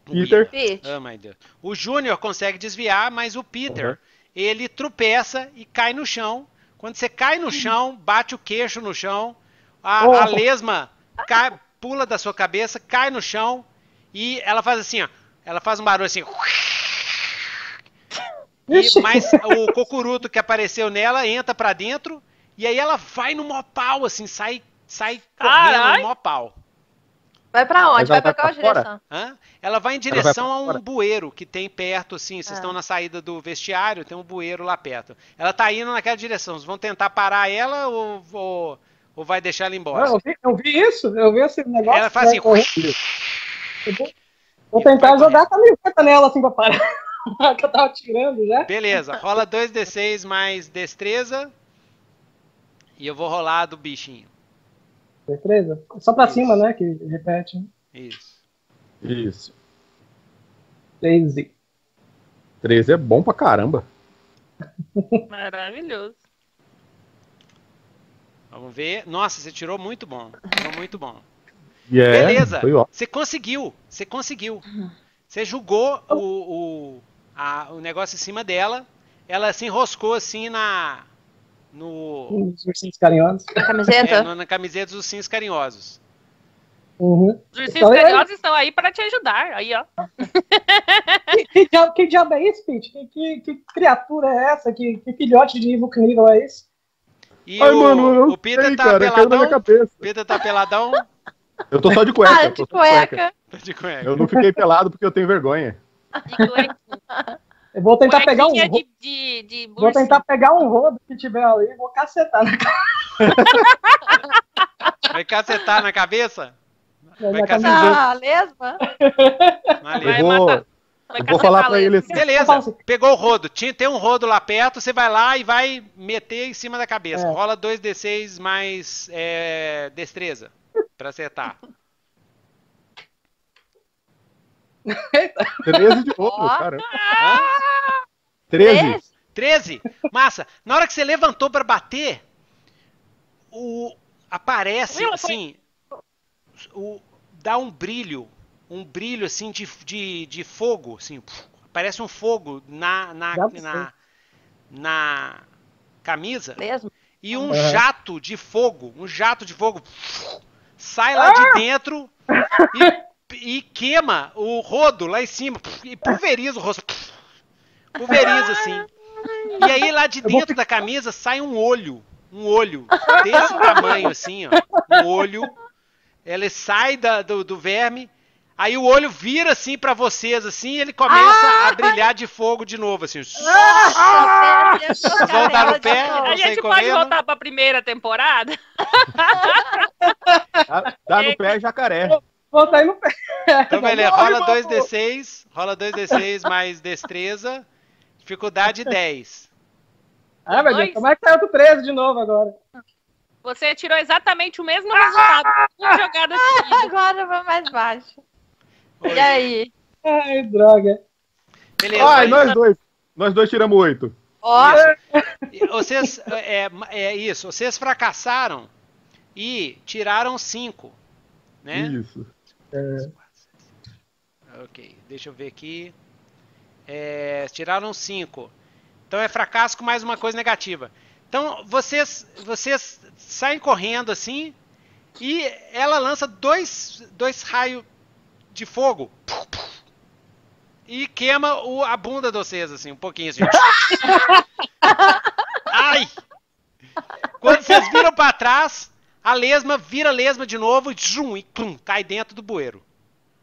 Peter. Peter. Oh, ah, meu Deus. O Júnior consegue desviar, mas o Peter, uhum. ele tropeça e cai no chão. Quando você cai no chão, bate o queixo no chão, a, oh. a lesma cai, pula da sua cabeça, cai no chão e ela faz assim, ó. Ela faz um barulho assim. E, mas o cocuruto que apareceu nela entra para dentro e aí ela vai no mó pau, assim, sai, sai correndo Carai. no mó pau. Vai para onde? Vai, vai para qual pra direção? Hã? Ela vai em direção vai a um fora. bueiro que tem perto, assim. Vocês ah. estão na saída do vestiário, tem um bueiro lá perto. Ela tá indo naquela direção. Vocês vão tentar parar ela ou, ou, ou vai deixar ela embora? Não, eu, vi, eu vi isso, eu vi esse negócio. Ela faz assim. Vou, vou tentar jogar a camiseta nela assim pra parar. que eu tava tirando já. Beleza, rola 2d6 mais destreza. E eu vou rolar do bichinho d Só pra Isso. cima, né? Que repete. Isso. Isso. 13. 13 é bom pra caramba. Maravilhoso. Vamos ver. Nossa, você tirou muito bom. Tirou muito bom. Yeah, é, Beleza. Você conseguiu. Você conseguiu. Você julgou o, o, a, o negócio em cima dela. Ela se enroscou assim na, no. Os ursinhos carinhosos. Na camiseta? É, no, na camiseta dos ursinhos carinhosos. Uhum. Os ursinhos então, é carinhosos eu... estão aí para te ajudar. Aí, ó. Que, que, diabo, que diabo é isso, Pete? Que, que, que, criatura é essa? Que, que filhote de Ivo Caníbal é isso E Ai, o, mano, o Peter, sei, tá cara, peladão, Peter tá peladão. Eu tô só de cueca. Ah, de, cueca. Tá de cueca. Eu não fiquei pelado porque eu tenho vergonha. Tá de cueca. Eu vou tentar pegar um. de, de, de vou tentar pegar um rodo que tiver ali e vou cacetar na cabeça. Vai cacetar na cabeça? Vai na cacetar na ah, lesma? Eu vou, eu vou falar para ele assim. Beleza, pegou o rodo. tem um rodo lá perto, você vai lá e vai meter em cima da cabeça. É. Rola 2d6 mais é, destreza para acertar. 13 de novo, oh. caramba. Ah. 13. 13. Massa. Na hora que você levantou para bater, o aparece assim, o dá um brilho, um brilho assim de, de, de fogo, assim, parece um fogo na na, na, na camisa. Mesmo? E um é. jato de fogo, um jato de fogo sai lá ah! de dentro e e queima o rodo lá em cima e pulveriza o rosto. Pulveriza assim. E aí lá de dentro da camisa sai um olho, um olho desse tamanho assim, ó, um olho. ela sai da, do, do verme, aí o olho vira assim para vocês assim, e ele começa a ah! brilhar de fogo de novo assim. Ah, no pé. A gente pode comendo. voltar para primeira temporada. Dá, dá no é pé jacaré botar ele no pé. Então, beleza, rola 2d6, rola 2d6 mais destreza, dificuldade 10. Ah, meu Deus, como é que saiu do 13 de novo agora? Você tirou exatamente o mesmo resultado, duas jogadas seguidas. Ah, agora vai mais baixo. Oi. E aí? Ai, droga. Beleza. Ai, nós tá... dois. Nós dois tiramos oito. Isso. Vocês, é, é, é isso, vocês fracassaram e tiraram cinco, né? Isso. É. Ok, deixa eu ver aqui. É, tiraram 5. Então é fracasso com mais uma coisa negativa. Então vocês, vocês saem correndo assim e ela lança dois, dois raios de fogo e queima o, a bunda de vocês assim, um pouquinho assim. Ai! Quando vocês viram para trás, a lesma vira lesma de novo e, e tum, cai dentro do bueiro.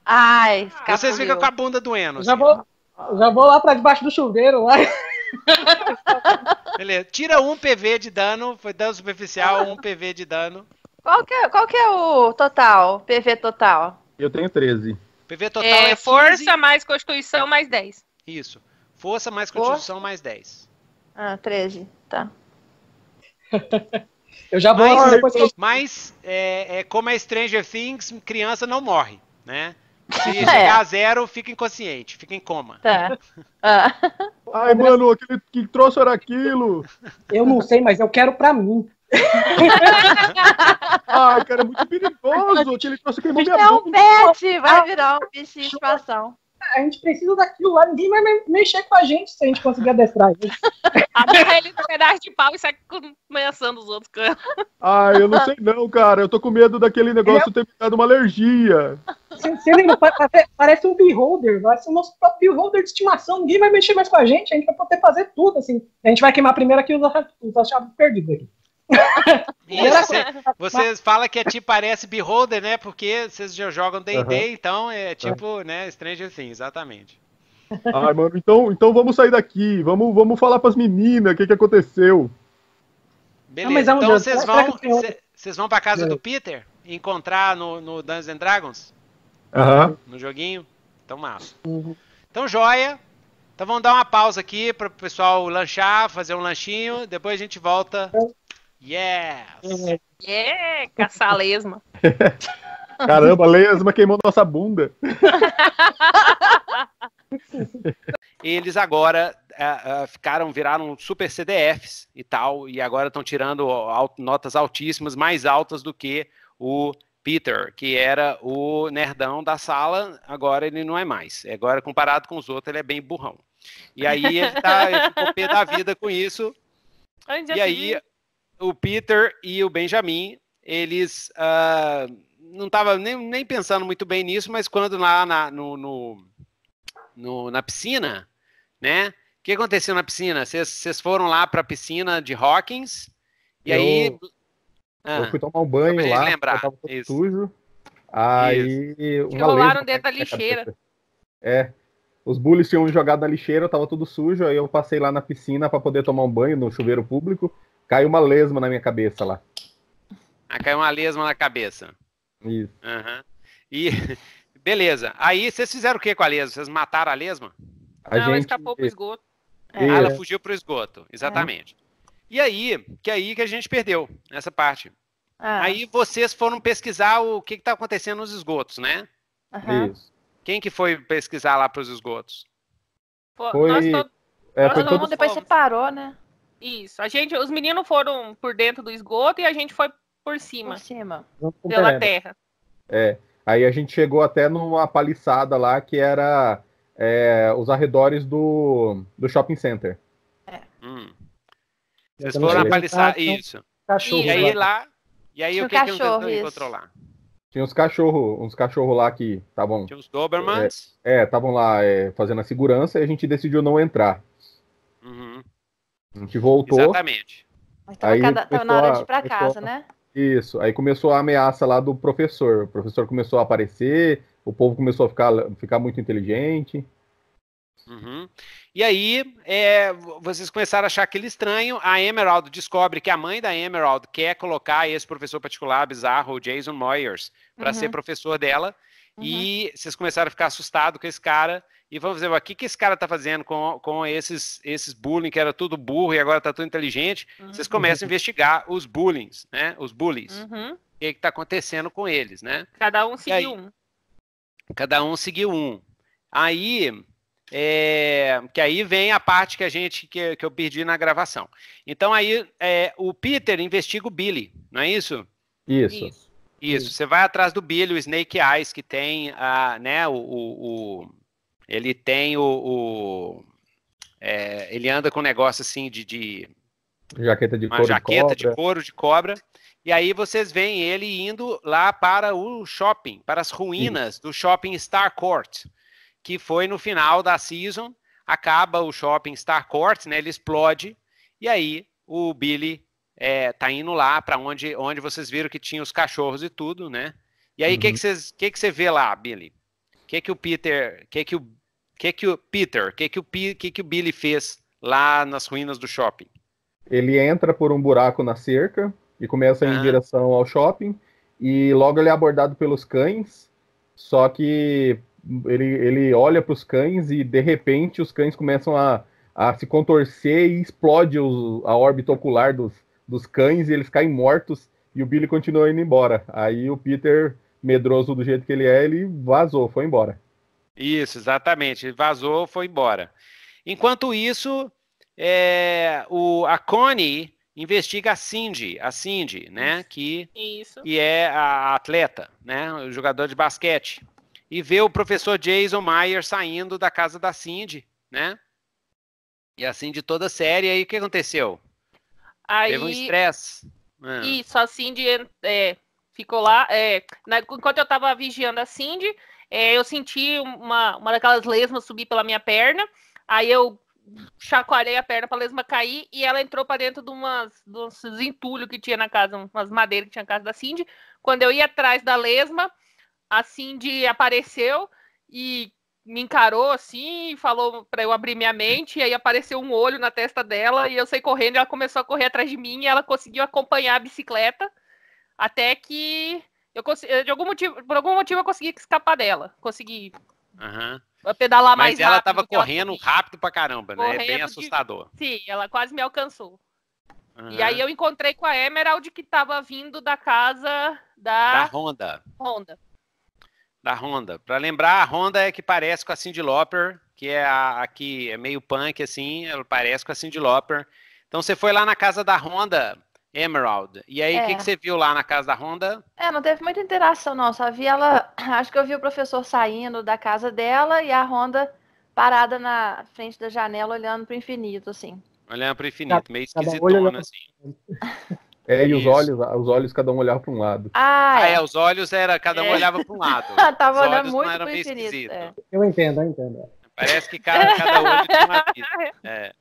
Ai, escapuleu. Vocês ficam com a bunda doendo. Assim. Já, vou, já vou lá pra debaixo do chuveiro lá. Beleza, tira um PV de dano, foi dano superficial, um PV de dano. Qual que é, qual que é o total, PV total? Eu tenho 13. PV é, total é, é força 15. mais constituição mais 10. Isso, força mais constituição mais 10. Ah, 13, tá. Eu já vou mas, depois. Eu... Mas, é, é, como é Stranger Things, criança não morre, né? Se é. chegar é. a zero, fica inconsciente, fica em coma. Tá. Ah. Ai, mano, aquele que trouxe era aquilo. Eu não sei, mas eu quero pra mim. Ai, cara, é muito perigoso. Ele trouxe aquele É um pet, vai virar um bichinho de estimação a gente precisa daquilo lá, ninguém vai mexer com a gente se a gente conseguir adestrar isso. ele no pedaço de pau e sai ameaçando os outros Ah, eu não sei não, cara. Eu tô com medo daquele negócio ter me dado uma alergia. Você, você lembra? Parece um beholder, Parece ser o nosso próprio beholder de estimação. Ninguém vai mexer mais com a gente, a gente vai poder fazer tudo, assim. A gente vai queimar primeiro aqui os achados perdidos aqui. Isso. fala que é tipo parece Beholder, né? Porque vocês já jogam D&D, uhum. então é tipo, uhum. né, Stranger Things, exatamente. Ai, ah, mano, então, então vamos sair daqui, vamos, vamos falar pras meninas o que, que aconteceu. Beleza, Não, é então vocês é vão, vocês vão pra casa é. do Peter encontrar no, no Dungeons and Dragons? Uhum. No joguinho? Então massa. Uhum. Então joia, então vamos dar uma pausa aqui para o pessoal lanchar, fazer um lanchinho, depois a gente volta então, Yes! Yeah, caçar a lesma. Caramba, lesma queimou nossa bunda. Eles agora uh, uh, ficaram, viraram super CDFs e tal, e agora estão tirando alt, notas altíssimas, mais altas do que o Peter, que era o nerdão da sala, agora ele não é mais. Agora, comparado com os outros, ele é bem burrão. E aí ele, tá, ele ficou pé da vida com isso. Onde e aí, vi? o Peter e o Benjamin, eles uh, não estavam nem, nem, pensando muito bem nisso, mas quando lá na, no, no, no na piscina, né? O que aconteceu na piscina? Vocês foram lá para a piscina de Hawkins e eu, aí. Ah, eu fui tomar um banho lá, lembrar. tava todo Isso. sujo. Aí. Uma rolaram dentro da lixeira. É, os bullies tinham jogado na lixeira, eu tava tudo sujo, aí eu passei lá na piscina para poder tomar um banho no chuveiro público. Caiu uma lesma na minha cabeça lá. Ah, caiu uma lesma na cabeça. Isso. Uhum. E beleza. Aí vocês fizeram o que com a lesma? Vocês mataram a lesma? A Não, gente... ela escapou pro esgoto. É. Ah, ela fugiu pro esgoto, é. exatamente. É. E aí, que é aí que a gente perdeu nessa parte. Ah. Aí vocês foram pesquisar o que está acontecendo nos esgotos, né? Uhum. Isso. Quem que foi pesquisar lá para os esgotos? Foi, nós to... É, nós foi todo mundo depois você parou, né? Isso. A gente, os meninos foram por dentro do esgoto e a gente foi por cima. Por cima. Pela terra. É. Aí a gente chegou até numa paliçada lá que era é, os arredores do, do shopping center. É. Hum. Vocês foram na paliçada. Ah, isso. Cachorro. E aí lá. E aí Tinha o que, cachorro, que encontrou lá? Tinha uns cachorros, uns cachorro lá que estavam. Tá tinha uns Dobermans. É, estavam é, lá é, fazendo a segurança e a gente decidiu não entrar. A gente voltou. Exatamente. Então, aí cada, tá na hora de ir pra casa, né? Isso. Aí começou a ameaça lá do professor. O professor começou a aparecer, o povo começou a ficar, ficar muito inteligente. Uhum. E aí, é, vocês começaram a achar aquilo estranho. A Emerald descobre que a mãe da Emerald quer colocar esse professor particular bizarro, o Jason Moyers, para uhum. ser professor dela. E vocês começaram a ficar assustados com esse cara. E vamos dizer, o que, que esse cara tá fazendo com, com esses, esses bullying, que era tudo burro e agora tá tudo inteligente. Uhum. Vocês começam a investigar os bullings, né? Os bullies. Uhum. O que, está é que tá acontecendo com eles, né? Cada um seguiu um. Cada um seguiu um. Aí, é, que aí vem a parte que a gente que, que eu perdi na gravação. Então aí é, o Peter investiga o Billy, não é isso? Isso. isso. Isso, você vai atrás do Billy, o Snake Eyes, que tem a, né, o, o, o ele tem o, o é, ele anda com um negócio assim de, de jaqueta de uma couro jaqueta de, de, couro de cobra. E aí vocês veem ele indo lá para o shopping, para as ruínas Sim. do shopping Star Court, que foi no final da season. Acaba o shopping Star Court, né? Ele explode e aí o Billy é, tá indo lá para onde, onde vocês viram que tinha os cachorros e tudo, né? E aí, o uhum. que, que, vocês, que, que você vê lá, Billy? O que, que o Peter. que, que o que que o Peter, que que o que que o Billy fez lá nas ruínas do shopping? Ele entra por um buraco na cerca e começa ah. em direção ao shopping e logo ele é abordado pelos cães. Só que ele, ele olha para os cães e de repente os cães começam a, a se contorcer e explode os, a órbita ocular dos, dos cães e eles caem mortos e o Billy continua indo embora. Aí o Peter, medroso do jeito que ele é, ele vazou, foi embora. Isso, exatamente. Ele vazou, foi embora. Enquanto isso, é, o, a Connie investiga a Cindy, a Cindy, né? Isso. Que, isso. que é a atleta, né? O jogador de basquete. E vê o professor Jason Meyer saindo da casa da Cindy, né? E assim de toda série E o que aconteceu? Aí, Teve um estresse. É. Isso, a Cindy é, ficou lá. É, na, enquanto eu estava vigiando a Cindy, é, eu senti uma, uma daquelas lesmas subir pela minha perna. Aí eu chacoalhei a perna para a lesma cair e ela entrou para dentro de, umas, de entulhos que tinha na casa, umas madeiras que tinha na casa da Cindy. Quando eu ia atrás da lesma, a Cindy apareceu e me encarou assim, falou para eu abrir minha mente, e aí apareceu um olho na testa dela, e eu saí correndo, e ela começou a correr atrás de mim, e ela conseguiu acompanhar a bicicleta, até que eu consegui, eh, de algum motivo, por algum motivo eu consegui escapar dela, consegui uhum. pedalar mais rápido. Mas ela tava correndo rápido pra caramba, né? Correndo é bem assustador. De... Sim, ela quase me alcançou. Uhum. E aí eu encontrei com a Emerald que tava vindo da casa da... Da Honda. Honda da Honda. Para lembrar, a Honda é que parece com a Cindy Lauper, que é a, a, que é meio punk assim, ela parece com a Cindy Lauper. Então você foi lá na casa da Honda Emerald. E aí, o é. que, que, você viu lá na casa da Honda? É, não teve muita interação, não. Só vi ela. Acho que eu vi o professor saindo da casa dela e a Honda parada na frente da janela, olhando para o infinito, assim. Olhando para o infinito, meio esquisitona, assim. É, e os olhos, ah, os olhos cada um olhava para um lado. Ah, é. ah é. é. os olhos era, cada um é. olhava para um lado. Tava os olhando muito não eram meio infinito, É. Eu entendo, eu entendo. Parece que cada, cada olho tinha uma vida. É.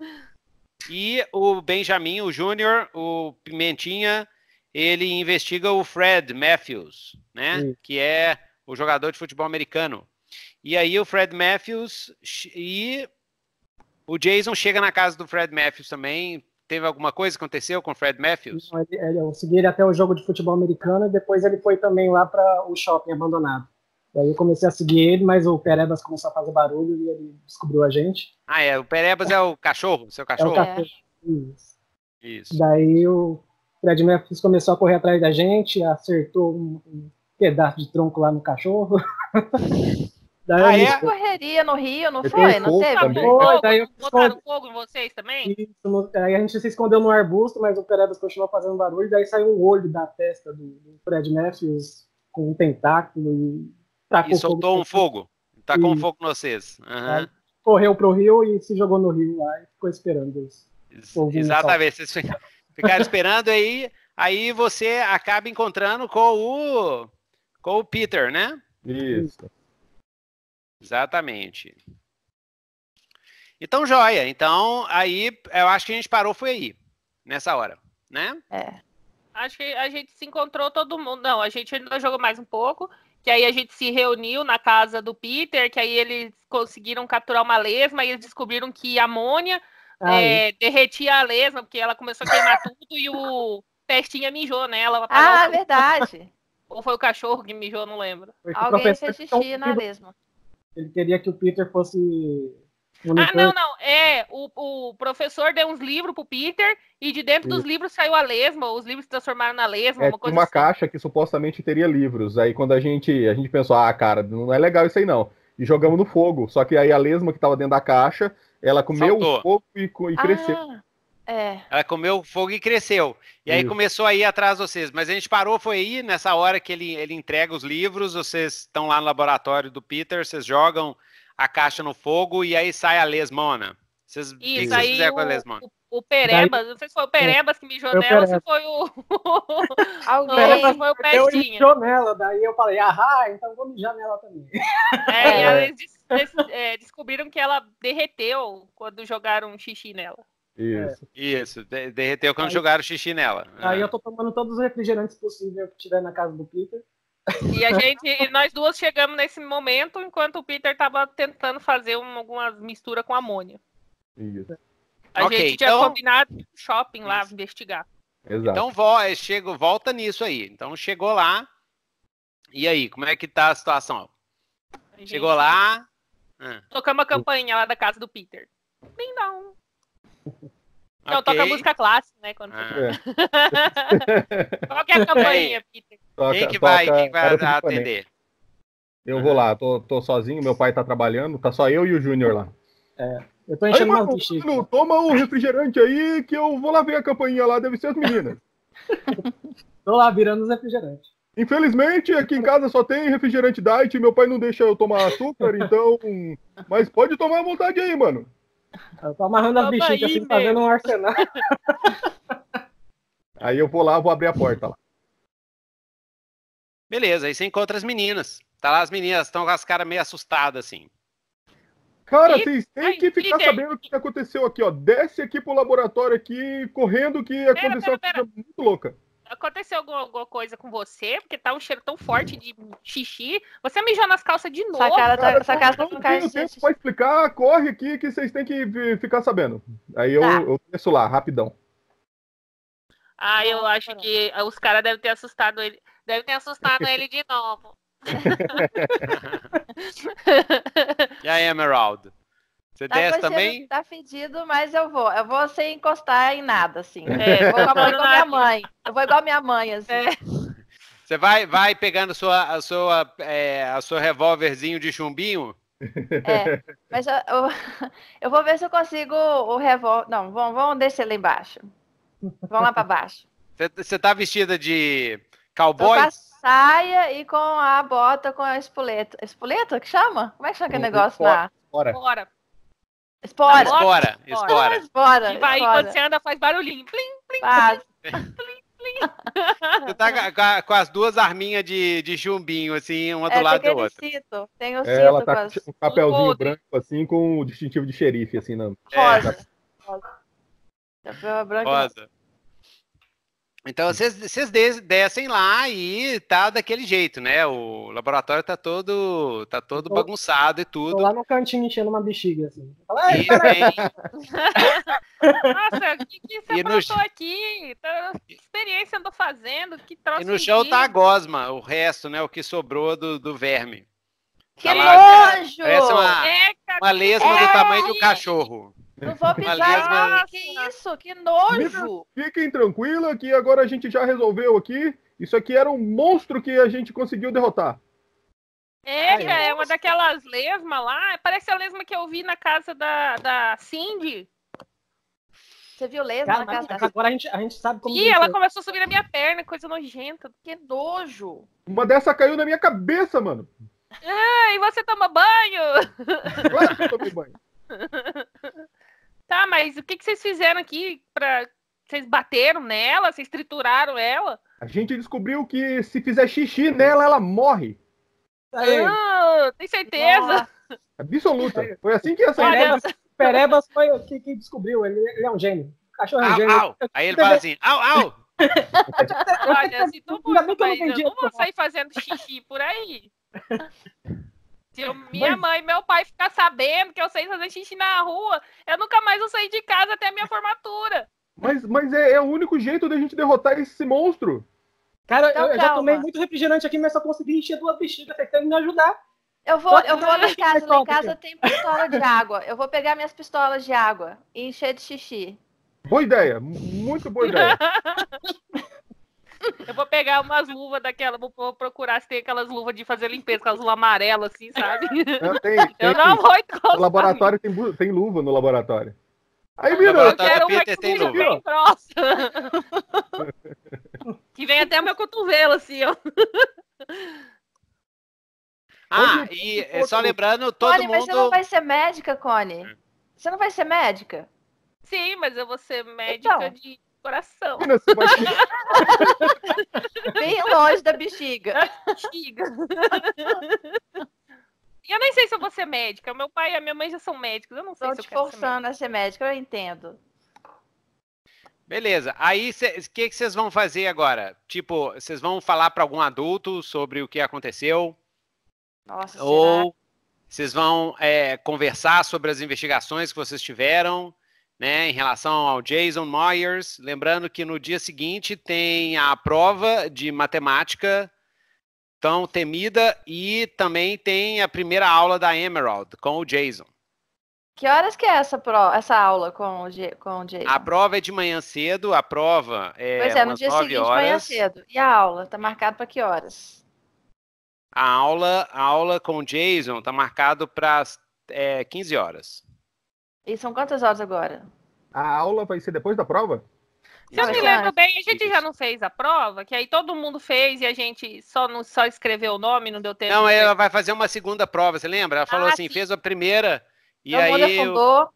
E o Benjamin, o Júnior, o Pimentinha, ele investiga o Fred Matthews, né? Sim. Que é o jogador de futebol americano. E aí o Fred Matthews e o Jason chega na casa do Fred Matthews também, Teve alguma coisa que aconteceu com o Fred Matthews? Não, ele, ele, eu segui ele até o jogo de futebol americano e depois ele foi também lá para o shopping abandonado. Daí eu comecei a seguir ele, mas o Perebas começou a fazer barulho e ele descobriu a gente. Ah, é. O Perebas é o cachorro, seu cachorro? É o cachorro. Isso. Isso. Daí o Fred Matthews começou a correr atrás da gente, acertou um, um pedaço de tronco lá no cachorro. Daí ah, é? correria no Rio, não eu foi? Não teve? Também. Foi, daí eu Botaram fogo em vocês também? Isso, aí a gente se escondeu no arbusto, mas o Perebas continuou fazendo barulho, daí saiu um olho da testa do, do Fred Matthews com um tentáculo e tacou E soltou fogo. um fogo? Tacou e... um fogo em vocês. Uhum. Correu pro Rio e se jogou no Rio lá e ficou esperando. Os... exatamente, vocês ficaram, ficaram esperando aí, aí você acaba encontrando com o, com o Peter, né? Isso. Exatamente. Então, joia. Então, aí eu acho que a gente parou, foi aí, nessa hora, né? É. Acho que a gente se encontrou todo mundo. Não, a gente ainda jogou mais um pouco. Que aí a gente se reuniu na casa do Peter, que aí eles conseguiram capturar uma lesma e eles descobriram que amônia ah, é, é, derretia a lesma, porque ela começou a queimar tudo e o Pestinha mijou nela. Ah, verdade. Ou foi o cachorro que mijou, não lembro. Alguém fez xixi na lesma. Ele queria que o Peter fosse. Ah, não, não. É, o, o professor deu uns livros pro Peter e de dentro dos livros saiu a lesma, os livros se transformaram na lesma, é, uma coisa uma assim. caixa que supostamente teria livros. Aí quando a gente, a gente pensou, ah, cara, não é legal isso aí não. E jogamos no fogo. Só que aí a lesma que tava dentro da caixa, ela comeu o fogo e, e cresceu. Ah. É. Ela comeu fogo e cresceu. E aí Isso. começou a ir atrás de vocês. Mas a gente parou, foi aí, nessa hora que ele, ele entrega os livros, vocês estão lá no laboratório do Peter, vocês jogam a caixa no fogo e aí sai a lesmona. Vocês, Isso, aí vocês o, com a lesmona? O, o Perebas, Daí... não sei se foi o Perebas que mijou nela ou se foi o. Alguém, o foi o Pestinha. mijou nela, daí eu falei, ah, ah, então vou mijar nela também. É, é. eles des, des, é, descobriram que ela derreteu quando jogaram xixi nela. Isso. É. Isso, derreteu quando aí, jogaram xixi nela. Aí é. eu tô tomando todos os refrigerantes possíveis que tiver na casa do Peter. E a gente, e nós duas chegamos nesse momento enquanto o Peter tava tentando fazer uma, mistura com amônia. Isso. A okay, gente tinha então... combinado shopping lá Isso. investigar. Exato. Então é, chego, volta nisso aí. Então chegou lá. E aí, como é que tá a situação? A gente... Chegou lá. Ah. Tocamos a campainha lá da casa do Peter. Bem não. Não, okay. toca música clássica, né? Quando ah. é. Qual é a campainha, Peter? Toca, quem que vai, quem vai atender? Eu vou lá, tô, tô sozinho, meu pai tá trabalhando, tá só eu e o Júnior lá. É, eu tô enchendo aí, mano, mano, toma o refrigerante aí que eu vou lá ver a campainha lá, deve ser as meninas. tô lá virando os refrigerantes. Infelizmente, aqui em casa só tem refrigerante diet, meu pai não deixa eu tomar açúcar, então. Mas pode tomar à vontade aí, mano. Eu tô amarrando as bexigas assim, fazendo um arsenal. aí eu vou lá, vou abrir a porta lá. Beleza, aí você encontra as meninas. Tá lá, as meninas estão com as caras meio assustadas, assim. Cara, e... vocês têm que ficar sabendo o que aconteceu aqui, ó. Desce aqui pro laboratório aqui, correndo que pera, aconteceu pera, pera. uma coisa muito louca aconteceu alguma, alguma, coisa com você, porque tá um cheiro tão forte de xixi. Você mijou nas calças de tá- novo. Essa cara, tá cara, essa cara, não tenho tempo pra explicar, corre aqui que vocês têm que ficar sabendo. Aí eu, tá. eu lá, rapidão. Ah, eu acho que os caras devem ter assustado ele. Devem ter assustado ele de novo. e aí, Emerald? Você tá desce também? Tá fedido, mas eu vou. Eu vou sem encostar em nada, assim. É, é vou igual, igual minha mãe. Eu vou igual minha mãe, assim. É. Você vai, vai pegando sua, a sua, é, a sua revólverzinho de chumbinho? É, mas eu, eu, eu, vou ver se eu consigo o revólver. Não, vamos, vamos deixar lá embaixo. Vamos lá para baixo. Você tá vestida de cowboy? saia e com a bota com a espoleta. Espoleta que chama? Como é que chama aquele negócio fora, lá? Fora. fora. Espora. Não, espora, espora. espora. E vai, espora. quando você anda, faz barulhinho. Plim, plim, faz. plim, plim. Você tá com, as duas arminhas de, de chumbinho, assim, uma é, do lado da outra. Cito. Tem o cito. É, ela tá com um papelzinho branco, assim, com o distintivo de xerife, assim, na... Rosa. É. Rosa. Rosa. Então vocês, vocês descem lá e tá daquele jeito, né? O laboratório tá todo, tá todo tô, bagunçado e tudo. Tô lá no cantinho enchendo uma bexiga, assim. Fala, e vem... Nossa, o que, que você aprontou no... aqui? Tá, que experiência andou fazendo? Que troço e no chão tá a gosma, o resto, né? O que sobrou do, do verme. Que tá nojo! parece uma, é, uma lesma é, do tamanho do cachorro. Não vou pisar em ah, que isso, que nojo! Fiquem tranquila que agora a gente já resolveu aqui. Isso aqui era um monstro que a gente conseguiu derrotar. É, Ai, é uma daquelas lesmas lá. Parece a lesma que eu vi na casa da, da Cindy. Você viu lesma Cara, na casa da Agora a gente, a gente sabe como. Ih, ela foi. começou a subir na minha perna, coisa nojenta. Que nojo! Uma dessa caiu na minha cabeça, mano. Ah, e você toma banho? Claro que eu tomei banho. Tá, mas o que, que vocês fizeram aqui para Vocês bateram nela? Vocês trituraram ela? A gente descobriu que se fizer xixi nela, ela morre. Aí. Ah, tem certeza? Absoluta. Foi assim que essa Perebas, Perebas foi o que, que descobriu. Ele, ele, é um gênio. O cachorro é um gênio. Au. Aí ele fala assim: au, au! Olha, se tu for, não vou sair fazendo xixi por aí. Se eu, minha mãe e meu pai ficar sabendo que eu sei fazer xixi na rua, eu nunca mais vou sair de casa até a minha formatura. Mas, mas é, é o único jeito de a gente derrotar esse monstro. Cara, então, eu, eu já tomei muito refrigerante aqui, mas só consegui encher duas bexigas tentando me ajudar. Eu vou, eu vou lá em casa, lá em casa tem pistola de água. Eu vou pegar minhas pistolas de água e encher de xixi. Boa ideia, muito boa ideia. Eu vou pegar umas luvas daquela, vou procurar se tem aquelas luvas de fazer limpeza, aquelas luvas amarelas, assim, sabe? Eu, tenho, eu tem, não vou encostar. No laboratório tem, tem luva no laboratório. Aí, mira, eu quero uma que tem luva. bem grossa. que vem até o meu cotovelo, assim, ó. Ah, Onde e é só lembrando, todo Connie, mundo... mas você não vai ser médica, Connie? É. Você não vai ser médica? Sim, mas eu vou ser médica então. de coração. Bem longe da bexiga. bexiga. eu nem sei se eu vou ser médica. Meu pai e a minha mãe já são médicos. Eu não sei Tô se eu quero forçando ser a ser médica, eu entendo. Beleza. Aí, o que vocês vão fazer agora? Tipo, vocês vão falar para algum adulto sobre o que aconteceu? Nossa, Ou vocês vão é, conversar sobre as investigações que vocês tiveram? né, em relação ao Jason Myers, Lembrando que no dia seguinte tem a prova de matemática tão temida e também tem a primeira aula da Emerald com o Jason. Que horas que é essa, pro, essa aula com o, com o Jason? A prova é de manhã cedo, a prova é. Pois é, no dia seguinte, horas. manhã cedo. E a aula? Está marcado para que horas? A aula, a aula com o Jason está marcado para é, 15 horas. E são quantas horas agora? A aula vai ser depois da prova? Se eu me lembro bem, a gente já não fez a prova, que aí todo mundo fez e a gente só, não, só escreveu o nome, não deu tempo. Não, ela vai fazer uma segunda prova, você lembra? Ela falou ah, assim, sim. fez a primeira e todo aí... Todo mundo afundou. Eu...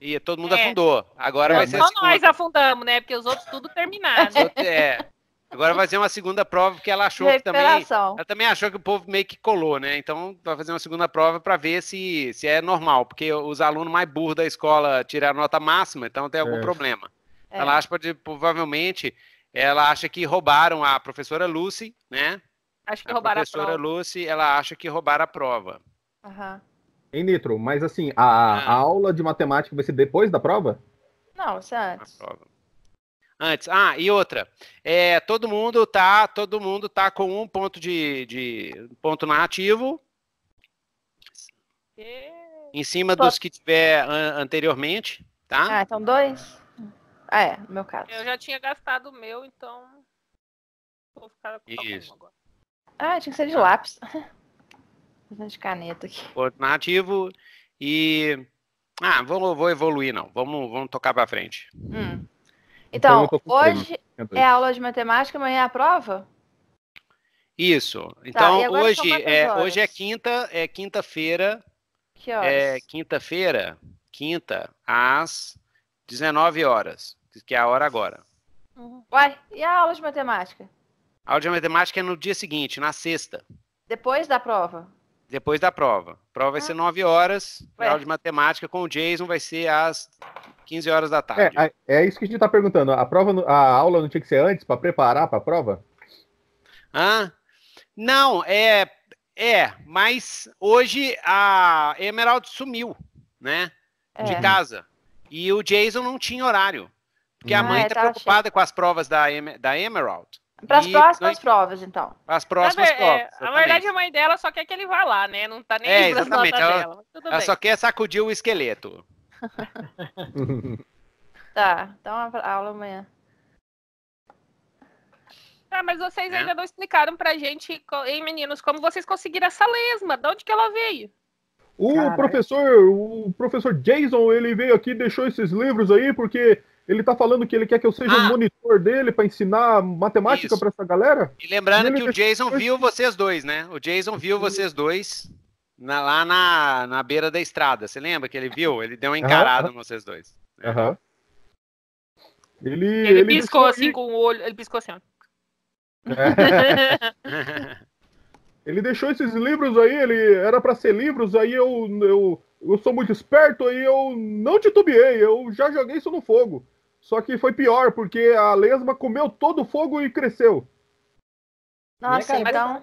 E todo mundo é. afundou. Agora vai ser Só nós afundamos, né? Porque os outros tudo terminaram. Né? É. Agora vai fazer uma segunda prova, porque ela achou que também. Ela também achou que o povo meio que colou, né? Então vai fazer uma segunda prova para ver se, se é normal, porque os alunos mais burros da escola tiraram nota máxima, então tem algum é. problema. É. Ela acha que provavelmente ela acha que roubaram a professora Lucy, né? Acho que a roubaram a prova. A professora Lucy, ela acha que roubaram a prova. Uhum. Em Nitro, mas assim, a, ah. a aula de matemática vai ser depois da prova? Não, isso é antes. A prova antes. Ah, e outra. É, todo mundo tá, todo mundo tá com um ponto de, de ponto narrativo. E... Em cima dos que tiver an anteriormente, tá? Ah, então dois. Ah, é, no meu caso. Eu já tinha gastado o meu, então vou ficar com Isso. agora. Ah, tinha que ser de lápis. de caneta aqui. Ponto narrativo e ah, vou, vou evoluir não. Vamos, vamos tocar para frente. Hum. Então, então hoje né? é aula de matemática, amanhã é a prova? Isso. Tá, então tá, hoje é hoje é quinta, é quinta-feira. Que horas? É quinta-feira, quinta às 19 horas, que é a hora agora. Uhum. Uai, e a aula de matemática? A aula de matemática é no dia seguinte, na sexta. Depois da prova. Depois da prova. A prova vai ah. ser 9 horas. A aula de matemática com o Jason vai ser às 15 horas da tarde. É, é, é isso que a gente está perguntando. A, prova, a aula não tinha que ser antes para preparar para a prova? Hã? Não, é, é, mas hoje a Emerald sumiu, né? É. De casa. E o Jason não tinha horário. Porque ah, a mãe está é, tá preocupada achando. com as provas da, em da Emerald. Para as próximas nós... provas, então. Para as próximas é, é, provas. É, na verdade, a mãe dela só quer que ele vá lá, né? Não está nem é, exatamente. Ela, ela só quer sacudir o esqueleto. tá, então a aula amanhã. Ah, mas vocês é. ainda não explicaram pra gente, hein, meninos, como vocês conseguiram essa lesma? De onde que ela veio? O Caraca. professor, o professor Jason, ele veio aqui, deixou esses livros aí porque ele tá falando que ele quer que eu seja o ah. monitor dele para ensinar matemática para essa galera. E lembrando e que o Jason viu vocês dois, né? O Jason viu vocês dois na, lá na, na beira da estrada. Você lembra que ele viu? Ele deu uma encarada uhum. vocês dois. Aham. Né? Ele, ele, ele piscou assim com o olho. Ele piscou assim, ó. É. ele deixou esses livros aí, ele era para ser livros, aí eu, eu, eu sou muito esperto, aí eu não titubeei, eu já joguei isso no fogo. Só que foi pior, porque a lesma comeu todo o fogo e cresceu. Nossa, né, então.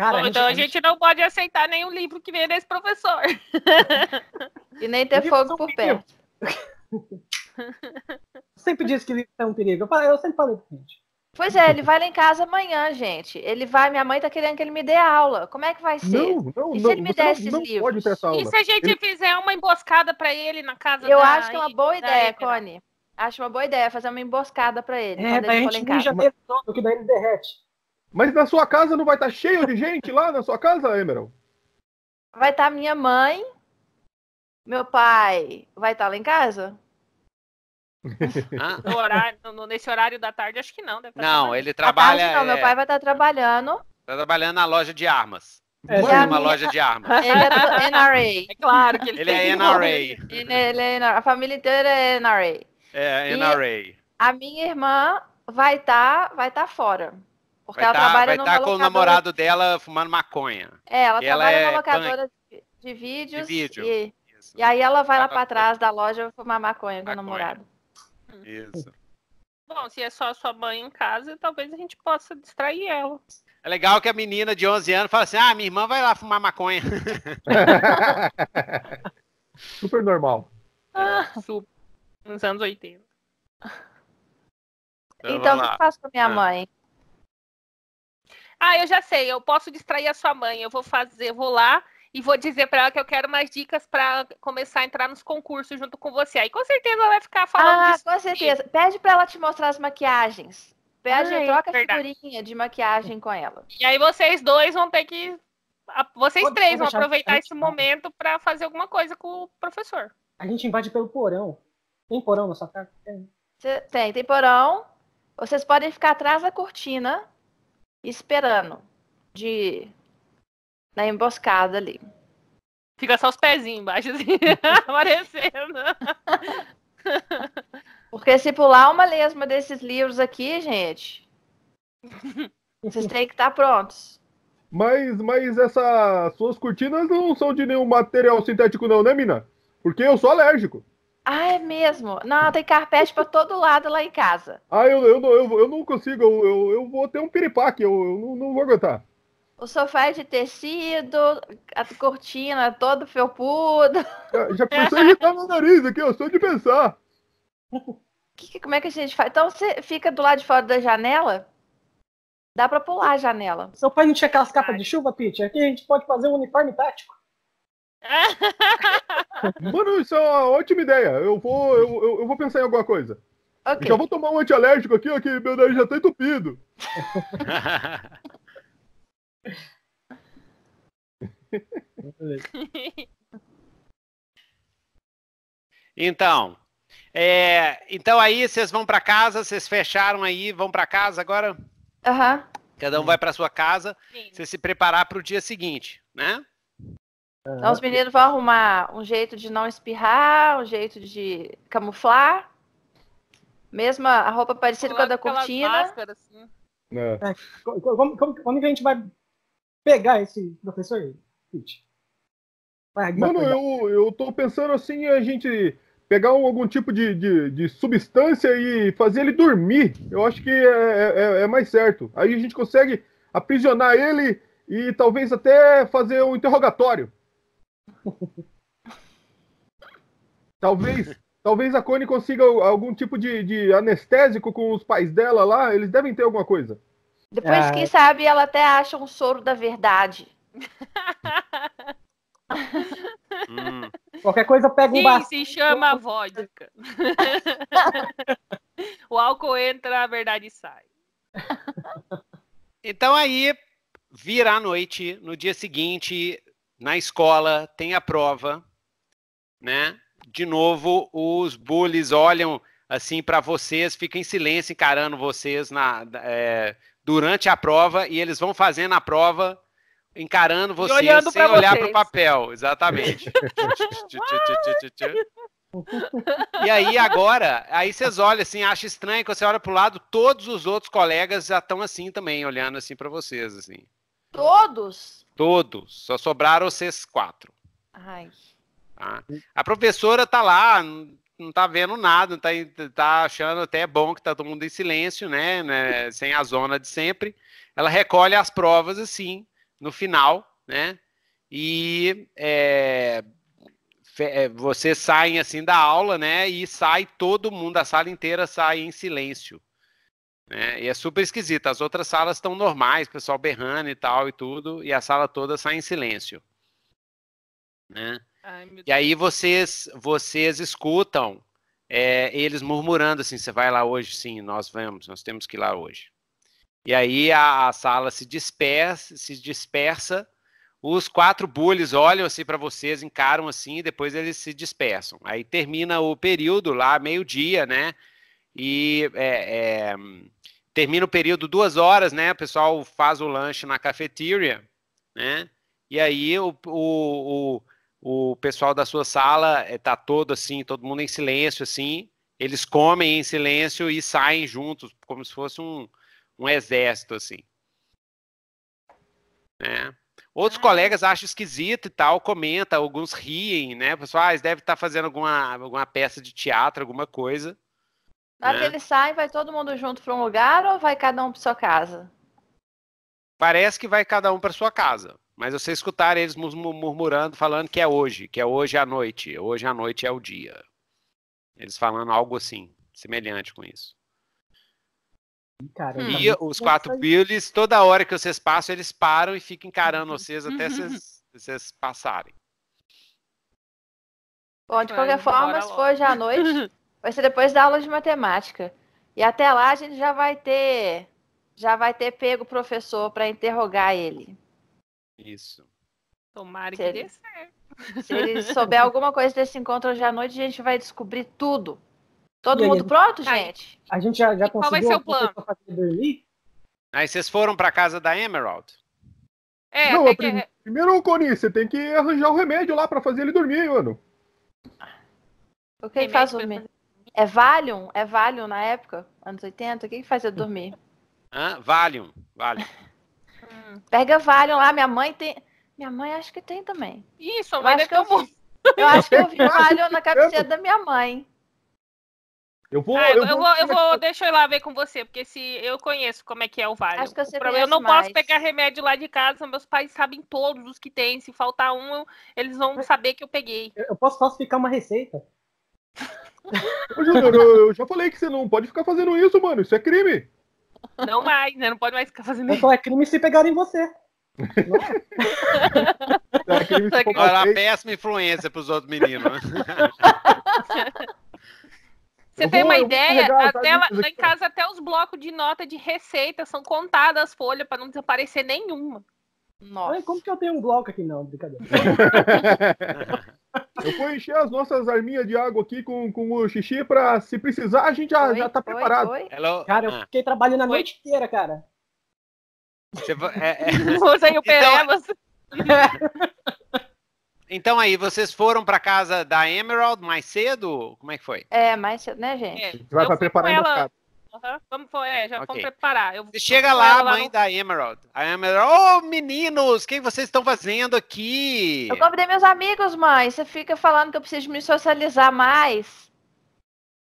Cara, Bom, a então a gente... a gente não pode aceitar nenhum livro que vem desse professor. e nem ter fogo por perto. sempre disse que livro é um perigo. Eu, falei, eu sempre falei pra gente. Pois é, ele vai lá em casa amanhã, gente. Ele vai, minha mãe tá querendo que ele me dê aula. Como é que vai ser? Não, não, e se ele me der esses não livros? e se a gente ele... fizer uma emboscada para ele na casa Eu da... acho que é uma boa ideia, Cone. Acho uma boa ideia fazer uma emboscada para ele. É, quando ele a gente já que daí ele derrete. Mas na sua casa não vai estar tá cheio de gente lá na sua casa, Emerald? Vai estar tá minha mãe. Meu pai vai estar tá lá em casa? Ah. Horário, no, nesse horário da tarde, acho que não. Tá não, ele trabalha. não, é... meu pai vai estar tá trabalhando. Tá trabalhando na loja de armas. É, uma minha... loja de armas. Ele é NRA. É claro que ele, ele é NRA. Ele é, é NRA. A família inteira é NRA. É, NRA. E a minha irmã vai estar tá, vai tá fora. Porque vai ela tá, trabalha vai estar tá com o namorado dela fumando maconha. É, ela trabalha ela numa é locadora de, de, vídeos. De vídeo. E, e, aí ela vai lá para trás da loja fumar maconha, maconha com o namorado. Isso. Bom, se é só a sua mãe em casa, talvez a gente possa distrair ela. É legal que a menina de 11 anos fala assim: ah, minha irmã vai lá fumar maconha. super normal. É, ah, super. Nos anos 80. Então, então o que eu faço com a minha ah. mãe? Ah, eu já sei, eu posso distrair a sua mãe, eu vou fazer, vou lá e vou dizer para ela que eu quero mais dicas para começar a entrar nos concursos junto com você. Aí com certeza ela vai ficar falando ah, disso. com certeza. Pede para ela te mostrar as maquiagens. Pede, Ai, troca verdade. figurinha de maquiagem com ela. E aí vocês dois vão ter que vocês Pode três vão aproveitar esse momento para fazer alguma coisa com o professor. A gente invade pelo porão. Tem porão na sua casa? Tem, tem porão. Vocês podem ficar atrás da cortina esperando de na emboscada ali. Fica só os pezinhos embaixo, assim, aparecendo. Porque se pular uma lesma desses livros aqui, gente, vocês têm que estar prontos. Mas, mas essas suas cortinas não são de nenhum material sintético não, né, mina? Porque eu sou alérgico. Ah, é mesmo? Não, tem carpete para todo lado lá em casa. Ah, eu, eu, eu, eu não consigo, eu, eu, eu vou ter um piripaque, eu, eu não, não vou aguentar. O sofá é de tecido, a cortina todo felpudo. Ah, já comecei a irritar no nariz aqui, eu sou de pensar. Que, como é que a gente faz? Então você fica do lado de fora da janela? Dá para pular a janela. Seu pai não tinha aquelas capas de chuva, Pete? Aqui a gente pode fazer um uniforme tático. Mano, isso é uma ótima ideia. Eu vou, eu, eu, eu vou pensar em alguma coisa. Okay. Já vou tomar um antialérgico aqui, ó, que meu nariz já tá entupido. então, é, então aí vocês vão para casa, vocês fecharam aí, vão para casa agora? Uhum. Cada um vai para sua casa, Sim. você se preparar para o dia seguinte, né? Uhum. Então os meninos vão arrumar um jeito de não espirrar, um jeito de camuflar. Mesmo a roupa parecida com a da cortina. Máscara, assim. é. É, como, como, que a gente vai pegar esse professor Pitch? Mano, eu, eu tô pensando assim, a gente pegar um, algum tipo de, de, de, substância e fazer ele dormir. Eu acho que é, é, é, é mais certo. Aí a gente consegue aprisionar ele e talvez até fazer um interrogatório. Talvez. Talvez a Connie consiga algum tipo de, de, anestésico com os pais dela lá. Eles devem ter alguma coisa. Depois, ah. quem sabe, ela até acha um soro da verdade. hum. Qualquer coisa eu pego Sim, um bastão. se chama vodka. o álcool entra, a verdade sai. Então aí, vira a noite. No dia seguinte, na escola, tem a prova, né? De novo, os bullies olham assim para vocês, ficam em silêncio encarando vocês na, é, durante a prova e eles vão fazendo a prova encarando vocês sem olhar para o papel, exatamente. e aí agora, aí vocês olham assim, acha estranho que você olha para o lado, todos os outros colegas já estão assim também, olhando assim para vocês assim. Todos? Todos. Só sobraram vocês quatro. Ai. Tá? A professora tá lá, não tá vendo nada, tá, tá achando até bom que tá todo mundo em silêncio, né, né? Sem a zona de sempre. Ela recolhe as provas assim, no final, né? E é, é vocês saem assim da aula, né? E sai todo mundo, a sala inteira sai em silêncio. Né? E é super esquisito. As outras salas estão normais, pessoal berrando e tal e tudo, e a sala toda sai em silêncio. Né? Ai, e aí vocês, vocês escutam é, eles murmurando assim: você vai lá hoje? Sim, nós vamos, nós temos que ir lá hoje. E aí a, a sala se dispersa, se dispersa. Os quatro bullies olham assim para vocês, encaram assim, e depois eles se dispersam. Aí termina o período lá, meio-dia, né? E é, é termina o período duas horas, né? O pessoal faz o lanche na cafeteria, né? E aí o, o, o, o pessoal da sua sala está eh, todo assim, todo mundo em silêncio, assim. Eles comem em silêncio e saem juntos, como se fosse um, um exército, assim. Né? Outros ah. colegas acham esquisito e tal, comenta, alguns riem, né? Pessoal, ah, eles devem estar tá fazendo alguma, alguma peça de teatro, alguma coisa. Na hora é. que eles sai, vai todo mundo junto para um lugar ou vai cada um para sua casa? Parece que vai cada um para sua casa. Mas você escutar eles murmurando, falando que é hoje, que é hoje à noite, hoje à noite é o dia. Eles falando algo assim, semelhante com isso. Hum. e os quatro Billies, toda hora que vocês passam, eles param e ficam encarando uhum. vocês até vocês, uhum. vocês passarem. Bom, de qualquer forma, se for hoje à noite, Vai ser depois da aula de matemática. E até lá a gente já vai ter já vai ter pego o professor para interrogar ele. Isso. Tomara se que dê certo. Se ele souber alguma coisa desse encontro hoje à noite, a gente vai descobrir tudo. Todo mundo pronto, tá gente? A gente já, já conseguiu. Qual vai ser o plano? Fazer Aí vocês foram para casa da Emerald? É, Não, é prim... que... É. primeiro, Coni, você tem que arranjar o um remédio lá para fazer ele dormir, mano. O que faz o remédio? É Valium? É Valium na época? Anos 80? O que, que fazia dormir? Hã? Valium. Valium. Hum, pega Valium lá. Minha mãe tem. Minha mãe acho que tem também. Isso, mas eu acho que eu, eu acho que eu vi Valium na cabeceira da minha mãe. Eu vou, ah, eu, eu, vou, eu vou, Deixa eu ir lá ver com você, porque se eu conheço como é que é o Vale. Acho que eu não mais. posso pegar remédio lá de casa, meus pais sabem todos os que tem. Se faltar um, eles vão saber que eu peguei. Eu, eu posso falsificar uma receita. Ô, Júnior, eu, eu já falei que você não pode ficar fazendo isso, mano. Isso é crime. Não mais, né? Não pode mais ficar fazendo isso. Então é crime se pegarem você. é? crime se Agora, uma péssima influência pros outros meninos. Né? Você eu tem vou, uma ideia? Tá, até lá, lá em casa, até os blocos de nota de receita são contadas as folhas para não desaparecer nenhuma. Nossa. Ai, como que eu tenho um bloco aqui? Não, brincadeira. eu vou encher as nossas arminhas de água aqui com, com o xixi pra se precisar a gente já, oi, já tá oi, preparado. Oi. Cara, eu ah. fiquei trabalhando a noite inteira, cara. Você, é, é... Usem o Perelas. Então... então aí, vocês foram pra casa da Emerald mais cedo? Como é que foi? É, mais cedo, né, gente? É, vai eu pra preparar ela... Uhum. Vamos, é, já okay. vamos preparar. Eu, Chega lá a mãe no... da Emerald. A Emerald, ô oh, meninos, o que vocês estão fazendo aqui? Eu convidei meus amigos, mãe. Você fica falando que eu preciso me socializar mais.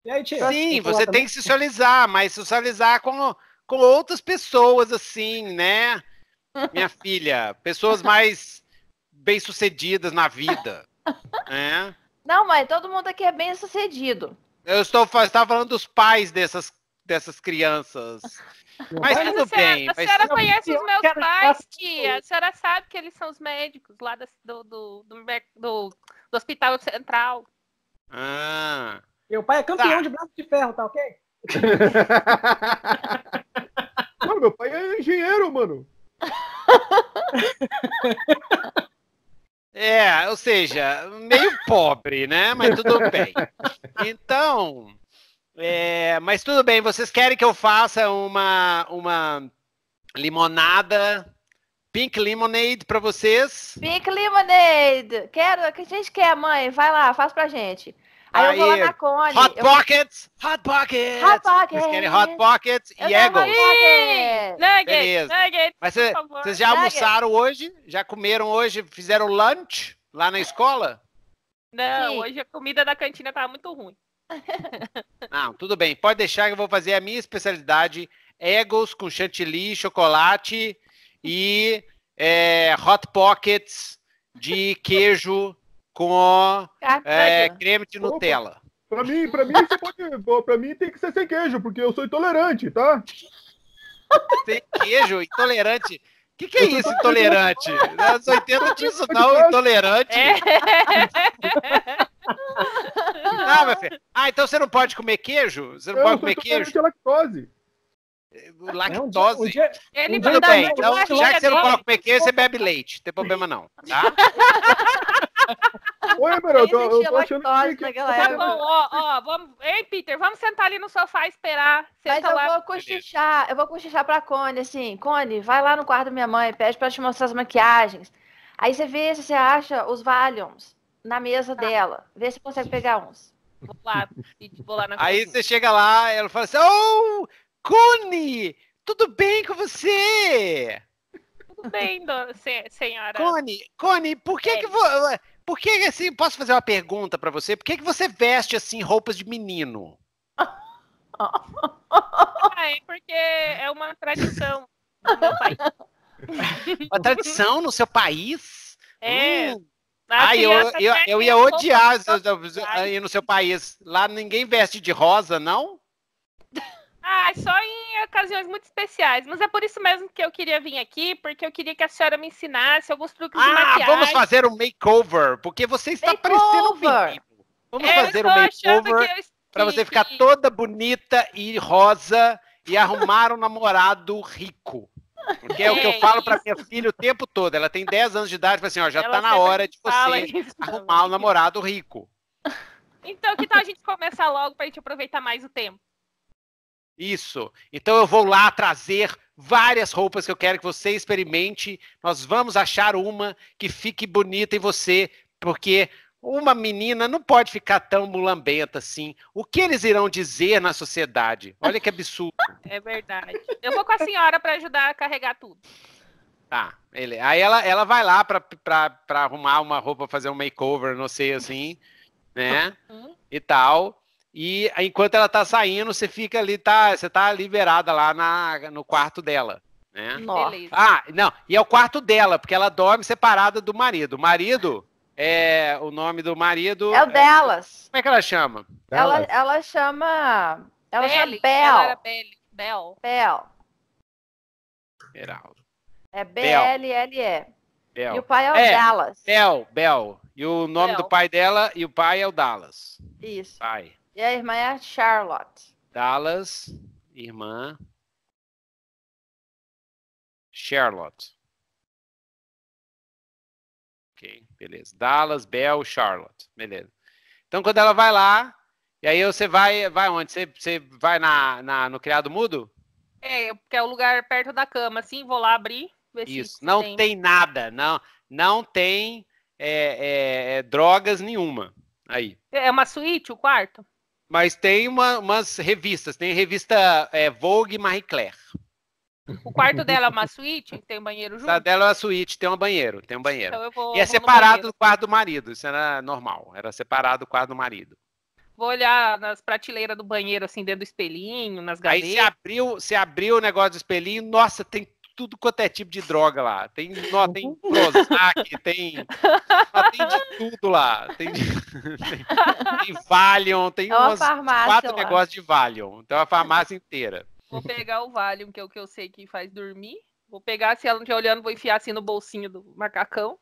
Aí, Sim, você tem que socializar, mas socializar com, com outras pessoas, assim, né? Minha filha, pessoas mais bem-sucedidas na vida. né? Não, mãe, todo mundo aqui é bem-sucedido. Eu estou, estava falando dos pais dessas dessas crianças. Mas, mas tudo bem. A senhora mas... conhece os meus pais, tia. A senhora sabe que eles são os médicos lá do, do, do, do, do Hospital Central. Ah. Meu pai é tá. campeão tá. de braço de ferro, tá ok? mano, meu pai é engenheiro, mano. É, ou seja, meio pobre, né? Mas tudo bem. Então, é, mas tudo bem, vocês querem que eu faça uma, uma limonada, pink lemonade para vocês? Pink lemonade! Quero, que a gente quer, mãe? Vai lá, faz pra gente. Aí, Aí eu vou lá na Cone. Hot eu... Pockets! Hot Pockets! Hot Pockets! Vocês querem Hot Pockets eu e Eggles? Nuggets! Beleza. Nuggets, Mas cê, vocês já almoçaram hoje? Já comeram hoje? Fizeram lunch lá na escola? Não, Sim. hoje a comida da cantina estava muito ruim. Não, tudo bem. Pode deixar que eu vou fazer a minha especialidade: Egos com chantilly, chocolate e é, hot pockets de queijo com ah, é, creme de Nutella. Pra mim, para mim, mim tem que ser sem queijo, porque eu sou intolerante, tá? Sem queijo, intolerante. O que, que é isso, intolerante? não entendo disso não, intolerante. É. Não, ah, meu filho. Ah, então você não pode comer queijo? Você não eu pode comer queijo? Eu lactose. Lactose. É, é, um dia, um dia bem, então, já que você não pode comer queijo, você bebe leite. Não tem problema não, tá? Oi, meu, eu tô, eu tô achando que... Tá bom, ó, ó, vamos... Ei, Peter, vamos sentar ali no sofá e esperar. Mas eu lá. vou cochichar, eu vou cochichar pra Cone, assim, Cone, vai lá no quarto da minha mãe, pede pra te mostrar as maquiagens. Aí você vê se você acha os Valiums na mesa tá. dela. Vê se consegue pegar uns. Vou lá, vou lá Aí você chega lá, ela fala assim: Oh, Cone, tudo bem com você? Tudo bem, dona, senhora. Cone, Cone, por que é. que por que assim, posso fazer uma pergunta para você? Por que que você veste assim roupas de menino? ah, é porque é uma tradição no meu país. Uma tradição no seu país? É. Hum. Ai, ah, eu, eu, eu ia odiar ir no seu país. Lá ninguém veste de rosa, não? Ah, só em ocasiões muito especiais. Mas é por isso mesmo que eu queria vir aqui, porque eu queria que a senhora me ensinasse alguns truques ah, de maquiagem. Ah, vamos fazer um makeover, porque você está makeover. parecendo um menino. Vamos eu fazer um makeover para você ficar toda bonita e rosa e arrumar um namorado rico. Porque é, o que eu é. falo para minha filha o tempo todo. Ela tem 10 anos de idade, assim, ó, já ela tá na hora de você né, arrumar um namorado rico. Então, que tal a gente começar logo para a gente aproveitar mais o tempo? Isso. Então eu vou lá trazer várias roupas que eu quero que você experimente. Nós vamos achar uma que fique bonita em você, porque uma menina não pode ficar tão mulambenta assim. O que eles irão dizer na sociedade? Olha que absurdo. É verdade. Eu vou com a senhora para ajudar a carregar tudo. Tá, ele... aí ela, ela vai lá para arrumar uma roupa, fazer um makeover, não sei, assim, né? Uhum. E tal. E enquanto ela tá saindo, você fica ali, tá, você tá liberada lá na, no quarto dela. Né? Beleza. Ah, não, e é o quarto dela, porque ela dorme separada do marido. O marido é, o nome do marido. É o é- delas. Como é que ela chama? Ela, ela chama. Ela Belly. chama Bel. Ela era Bel. Bel. Geraldo. É B-L-L-E. Bel. E o pai é o é, Dallas. Bel, Bel. E o nome do pai dela e o pai é o Dallas. Isso. Pai. E a irmã é a Charlotte. Dallas, irmã. Charlotte. Beleza. Dallas, Bell, Charlotte. Beleza. Então, quando ela vai lá, e aí você vai, vai onde? Você, você vai na, na, no criado mudo? É, porque é o lugar perto da cama, assim, vou lá abrir. Ver Isso, se não tem. tem nada, não, não tem é, é, é drogas nenhuma aí. É, é uma suíte o quarto? Mas tem uma, umas revistas, tem revista é, Vogue Marie Claire. O quarto dela é uma suíte? Tem um banheiro junto? A dela é uma suíte, tem um banheiro, tem um então banheiro. Então vou, e é separado do quarto do marido, isso era normal, era separado do quarto do marido. Vou olhar nas prateleiras do banheiro, assim, dentro do espelhinho, nas gavetas. Aí você abriu, você abriu o negócio do espelhinho, nossa, tem tudo quanto é tipo de droga lá. Tem, não, tem uhum. Prozac, tem, tem de tudo lá. Tem, tem, tem Valion, tem é umas farmácia, quatro negócios de Valion. Então, é uma farmácia inteira. Vou pegar o Valium, que é o que eu sei que faz dormir. Vou pegar, se ela não estiver olhando, vou enfiar assim no bolsinho do macacão.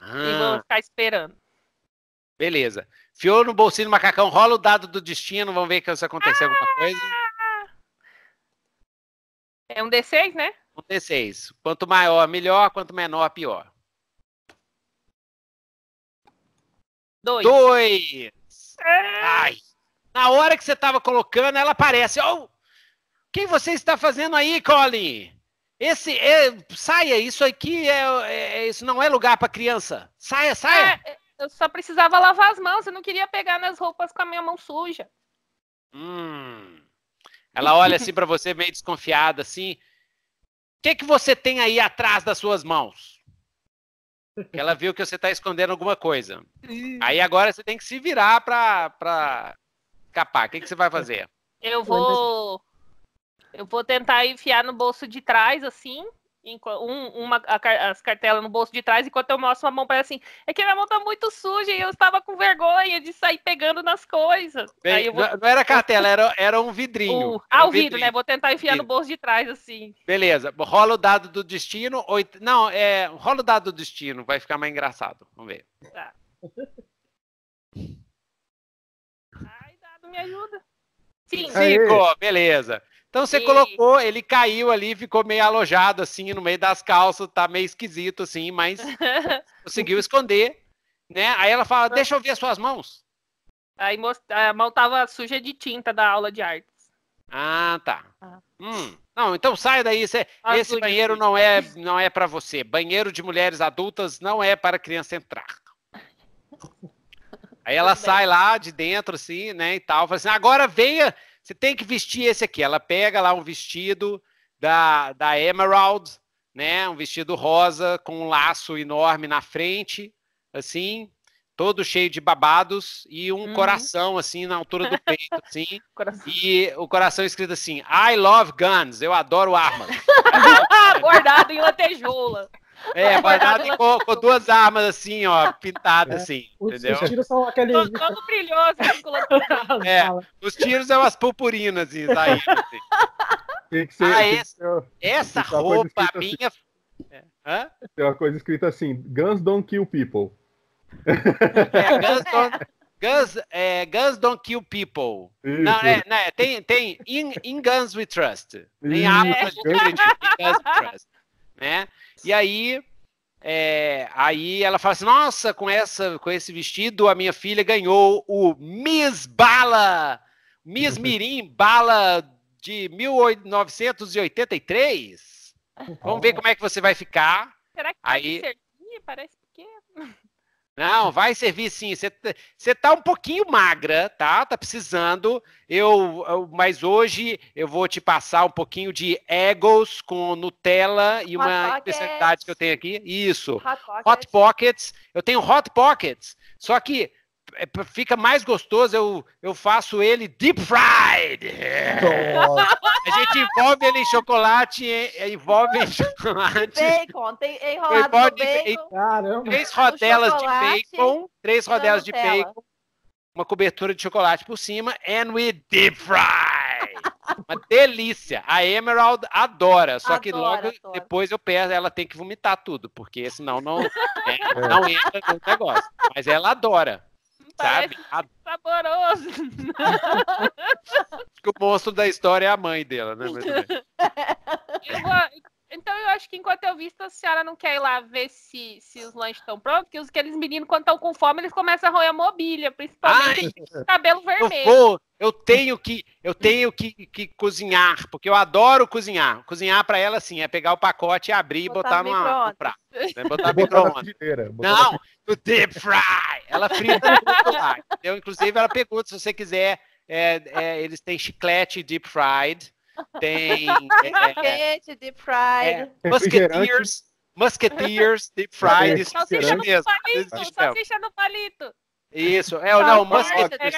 Ah. E vou ah. ficar esperando. Beleza. Fiou no bolsinho do macacão, rola o dado do destino, vamos ver se acontecer ah! alguma coisa. É um D6, né? Um D6. Quanto maior, melhor. Quanto menor, pior. Dois. Dois. É. Ai. Na hora que você tava colocando, ela aparece. Oh, quem você está fazendo aí, Colin? Esse é, saia, isso aqui é, é, é isso não é lugar para criança. Saia, saia. É, eu só precisava lavar as mãos, eu não queria pegar nas roupas com a minha mão suja. Hum. Ela olha assim para você meio desconfiada assim. O que que você tem aí atrás das suas mãos? Ela viu que você está escondendo alguma coisa. Aí agora você tem que se virar para para escapar. O que que você vai fazer? Eu vou eu vou tentar enfiar no bolso de trás, assim, um, uma, a, as cartelas no bolso de trás, enquanto eu mostro a mão para assim, é que minha mão tá muito suja e eu estava com vergonha de sair pegando nas coisas. Bem, vou... Não era cartela, era, era um vidrinho. O... ah, um o vidro, vidrinho. né? Vou tentar enfiar vidro. no bolso de trás, assim. Beleza, rola o dado do destino, ou... não, é, rola o dado do destino, vai ficar mais engraçado, vamos ver. Tá. Ai, dado me ajuda. Sim. Cinco, beleza. Então você e... colocou, ele caiu ali, ficou meio alojado assim no meio das calças, tá meio esquisito assim, mas conseguiu esconder, né? Aí ela fala: "Deixa eu ver as suas mãos". Aí most... a mão tava suja de tinta da aula de artes. Ah, tá. Ah. Hum. Não, então sai daí, cê... esse banheiro não é não é para você. Banheiro de mulheres adultas não é para criança entrar. Aí ela Também. sai lá de dentro assim, né, e tal, fala assim: "Agora venha você tem que vestir esse aqui. Ela pega lá um vestido da, da Emerald, né? Um vestido rosa com um laço enorme na frente, assim, todo cheio de babados e um uhum. coração assim na altura do peito, assim. e o coração escrito assim: I love guns, eu adoro armas. Bordado em lantejoula. É, guardado com, com, duas armas assim, ó, pintadas é. assim, entendeu? Os tiros são aqueles... Todo brilhoso, né, É, os tiros são é umas purpurinas assim, saindo tá assim. Tem que ser, ah, essa, que roupa minha... Assim. É. Hã? Tem uma coisa escrita assim, Guns don't kill people. É, guns don't... Guns, é, guns don't kill people. Isso. Não, é, não, é, tem, tem in, in, Guns We Trust. Tem armas é. Guns We Trust. Né? E aí, é, aí ela fala assim: nossa, com, essa, com esse vestido, a minha filha ganhou o Miss Bala, Miss Mirim Bala de 1983. Vamos ver como é que você vai ficar. Será que aí... Serginha? Parece pequeno. Não, vai servir sim. Tá, você tá um pouquinho magra, tá? Tá precisando. Eu, eu, mas hoje eu vou te passar um pouquinho de Egos com Nutella e hot uma pockets. especialidade que eu tenho aqui. Isso. Hot pockets. hot pockets. Eu tenho Hot Pockets. Só que é, fica mais gostoso, eu, eu faço ele deep fried. a gente envolve ele em chocolate, é, envolve em chocolate. Bacon, tem enrolado envolve bacon. três rodelas de bacon, três rodelas de bacon, uma cobertura de chocolate por cima, and we deep fry. Uma delícia. A Emerald adora, só adora, que logo adora. depois eu peço, ela tem que vomitar tudo, porque senão não, é, não entra no negócio. Mas ela adora. Sabe? Tá saboroso. Acho que o monstro da história é a mãe dela, né? então eu acho que enquanto eu visto, a senhora não quer ir lá ver se, se os lanches estão prontos, porque os, aqueles meninos, quando estão com fome, eles começam a roer a mobília, principalmente Ai, cabelo vermelho. Eu, vou, eu tenho que, eu tenho que, que cozinhar, porque eu adoro cozinhar. Cozinhar para ela, assim, é pegar o pacote, abrir botar e botar no prato. Né? Botar, botar micro Não, do deep fry. Ela frita tudo lá. Então, Inclusive, ela pergunta se você quiser, é, é, eles têm chiclete deep fried, tem... É, é, chiclete deep fried. É, musketeers, musketeers deep fried. Salsicha no mesmo. palito, salsicha no palito. Isso, é, corn não,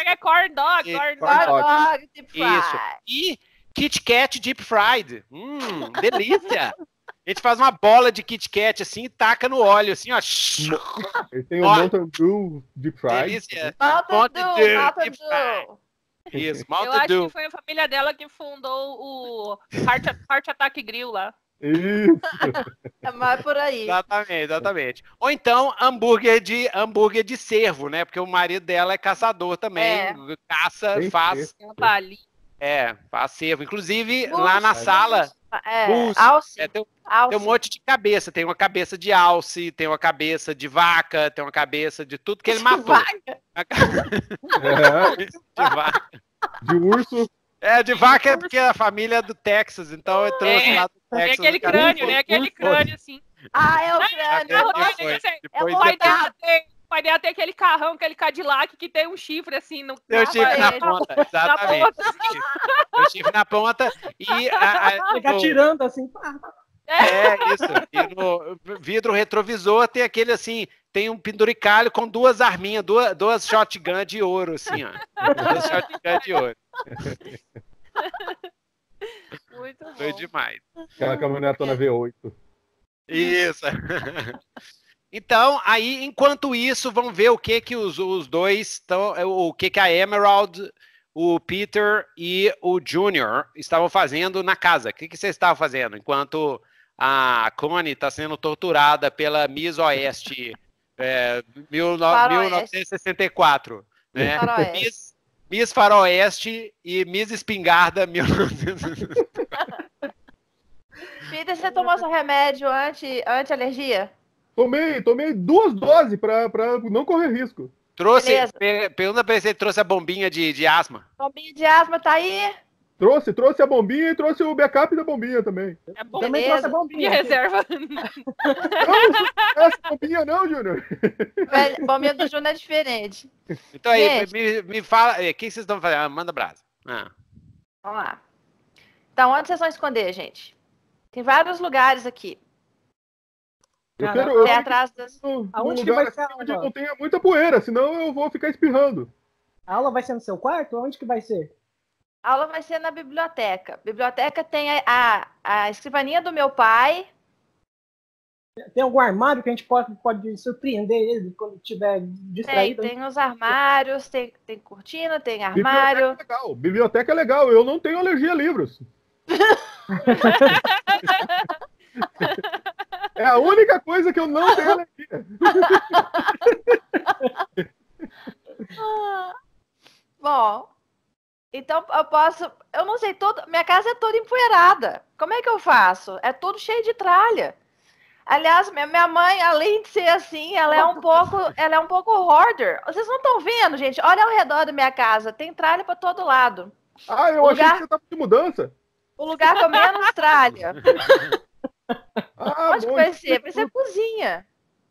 É corn dog, corn, corn dog. dog deep fried. Isso, e Kit Kat deep fried. Hum, delícia. A gente faz uma bola de Kit Kat assim e taca no óleo, assim, ó. Eu tenho um Mountain Dew de Pride. Mountain Dew, Mountain Dew. Isso, Mountain Eu acho que foi a família dela que fundou o Heart, Heart Attack Grill lá. Isso. é mais por aí. Exatamente, exatamente. Ou então hambúrguer de hambúrguer de cervo, né? Porque o marido dela é caçador também, é. caça, Tem faz. Tá é, faz cervo. Inclusive, lá na sala, ah, é, Bus, alce, é, tem, alce. tem, um monte de cabeça. Tem uma cabeça de alce, tem uma cabeça de vaca, tem uma cabeça de tudo que ele de matou. Vaca. É. De vaca. De urso. É, de vaca é porque a família é do Texas, então eu trouxe é, lá do é Texas. É aquele crânio, né? Aquele crânio, assim. Ah, é o crânio. É, é, é, é, é, mas deve ter aquele carrão, aquele Cadillac que tem um chifre assim no carro. Eu chifre é, tipo, na ponta, exatamente. Eu chifre na ponta e. A, a, Fica no... Tipo tirando assim, pá. É. é, isso. E no vidro retrovisor tem aquele assim, tem um penduricalho com duas arminhas, duas, duas shotgun de ouro, assim, ó. Duas shotgun de ouro. Muito Foi demais. Aquela caminhonetona V8. Isso. Então, aí, enquanto isso, vamos ver o que que os, os dois estão, é, o que que a Emerald, o Peter e o Junior estavam fazendo na casa. O que que vocês estavam fazendo enquanto a Connie está sendo torturada pela Miss Oeste é, Faroeste. 1964, né? Miss, Miss Faroeste e Miss Espingarda 1964. Peter, você tomou seu remédio anti, anti-alergia? Anti Tomei, tomei duas doses para não correr risco. Trouxe, pergunta pra trouxe a bombinha de, de asma. Bombinha de asma tá aí? Trouxe, trouxe a bombinha e trouxe o backup da bombinha também. É bom, também né? trouxe a bombinha. De reserva. Não, essa bombinha não, Júnior. Bombinha do Júnior é diferente. Então aí, me, me, fala, eh, o que vocês estão fazendo? Ah, manda brasa. Ah. Vamos lá. Então, onde vocês vão esconder, gente? Tem vários lugares aqui. Eu quero. Eu é atrás das... um, Aonde um que vai ser a aula? não tenha muita poeira, senão eu vou ficar espirrando. A aula vai ser no seu quarto? Onde que vai ser? A aula vai ser na biblioteca. Biblioteca tem a, a, a escrivaninha do meu pai. Tem algum armário que a gente pode, pode surpreender ele quando estiver distraído? Tem, tem os armários, tem, tem cortina, tem armário. Biblioteca é legal, biblioteca é legal. Eu não tenho alergia a livros. É a única coisa que eu não tenho alergia. Bom, então eu posso. Eu não sei, todo, minha casa é toda empoeirada. Como é que eu faço? É tudo cheio de tralha. Aliás, minha mãe, além de ser assim, ela é um pouco, ela é um pouco hoarder. Vocês não estão vendo, gente? Olha ao redor da minha casa, tem tralha para todo lado. Ah, eu lugar... achei que você tava de mudança. O lugar com menos tralha Ah, Onde bom, que então vai ser? Vai ser cozinha.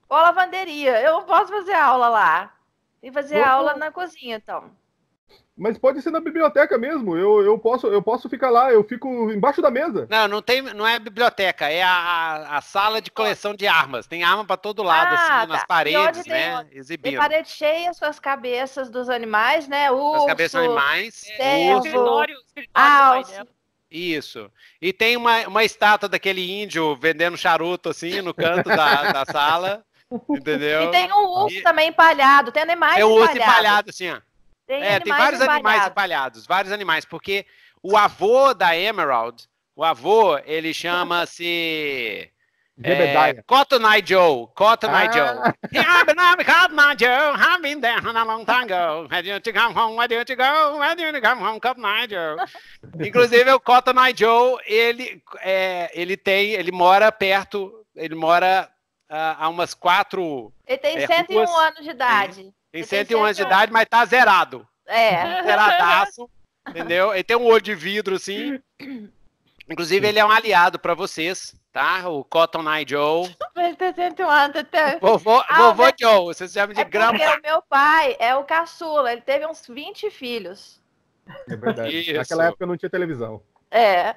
Ou lavanderia. Eu posso fazer aula lá. Tem que fazer aula na cozinha, então. Mas pode ser na biblioteca mesmo. Eu, eu, posso, eu posso ficar lá, eu fico embaixo da mesa. Não, não, tem, não é biblioteca, é a, a sala de coleção de armas. Tem arma para todo lado, ah, assim, tá. nas paredes, né? Tem, Exibindo. Tem parede cheia com as cabeças dos animais, né? Urso, as cabeças dos animais. Cervo, é, escritório, ah, escritório alce. Isso. E tem uma, uma estátua daquele índio vendendo charuto assim no canto da, da sala. Entendeu? E tem um urso e... também empalhado, tem animais empalhados. É um urso empalhado, assim, ó. Tem é, tem vários empalhados. animais empalhados, vários animais, porque o avô da Emerald, o avô, ele chama-se Jebediah. É, Cotton Eye Joe, Cotton Eye ah. Joe. I've been up Cotton Eye Joe, I've been there a long time ago. Where did you come home, where did you go, where did you come home, Cotton Eye Joe. Inclusive, o Cotton Eye Joe, ele, é, ele tem, ele mora perto, ele mora uh, a umas quatro... Ele tem é, 101 ruas, anos de idade. Tem, tem 101, 101 anos de idade, mas tá zerado. É. Zeradaço, entendeu? Ele tem um olho de vidro, assim... Inclusive, ele é um aliado para vocês, tá? O Cotton Eye Joe. Tá vovô, vovô ah, Joe, vocês chamam de é grama. Porque o meu pai é o caçula, ele teve uns 20 filhos. É verdade. Isso. Naquela época não tinha televisão. É.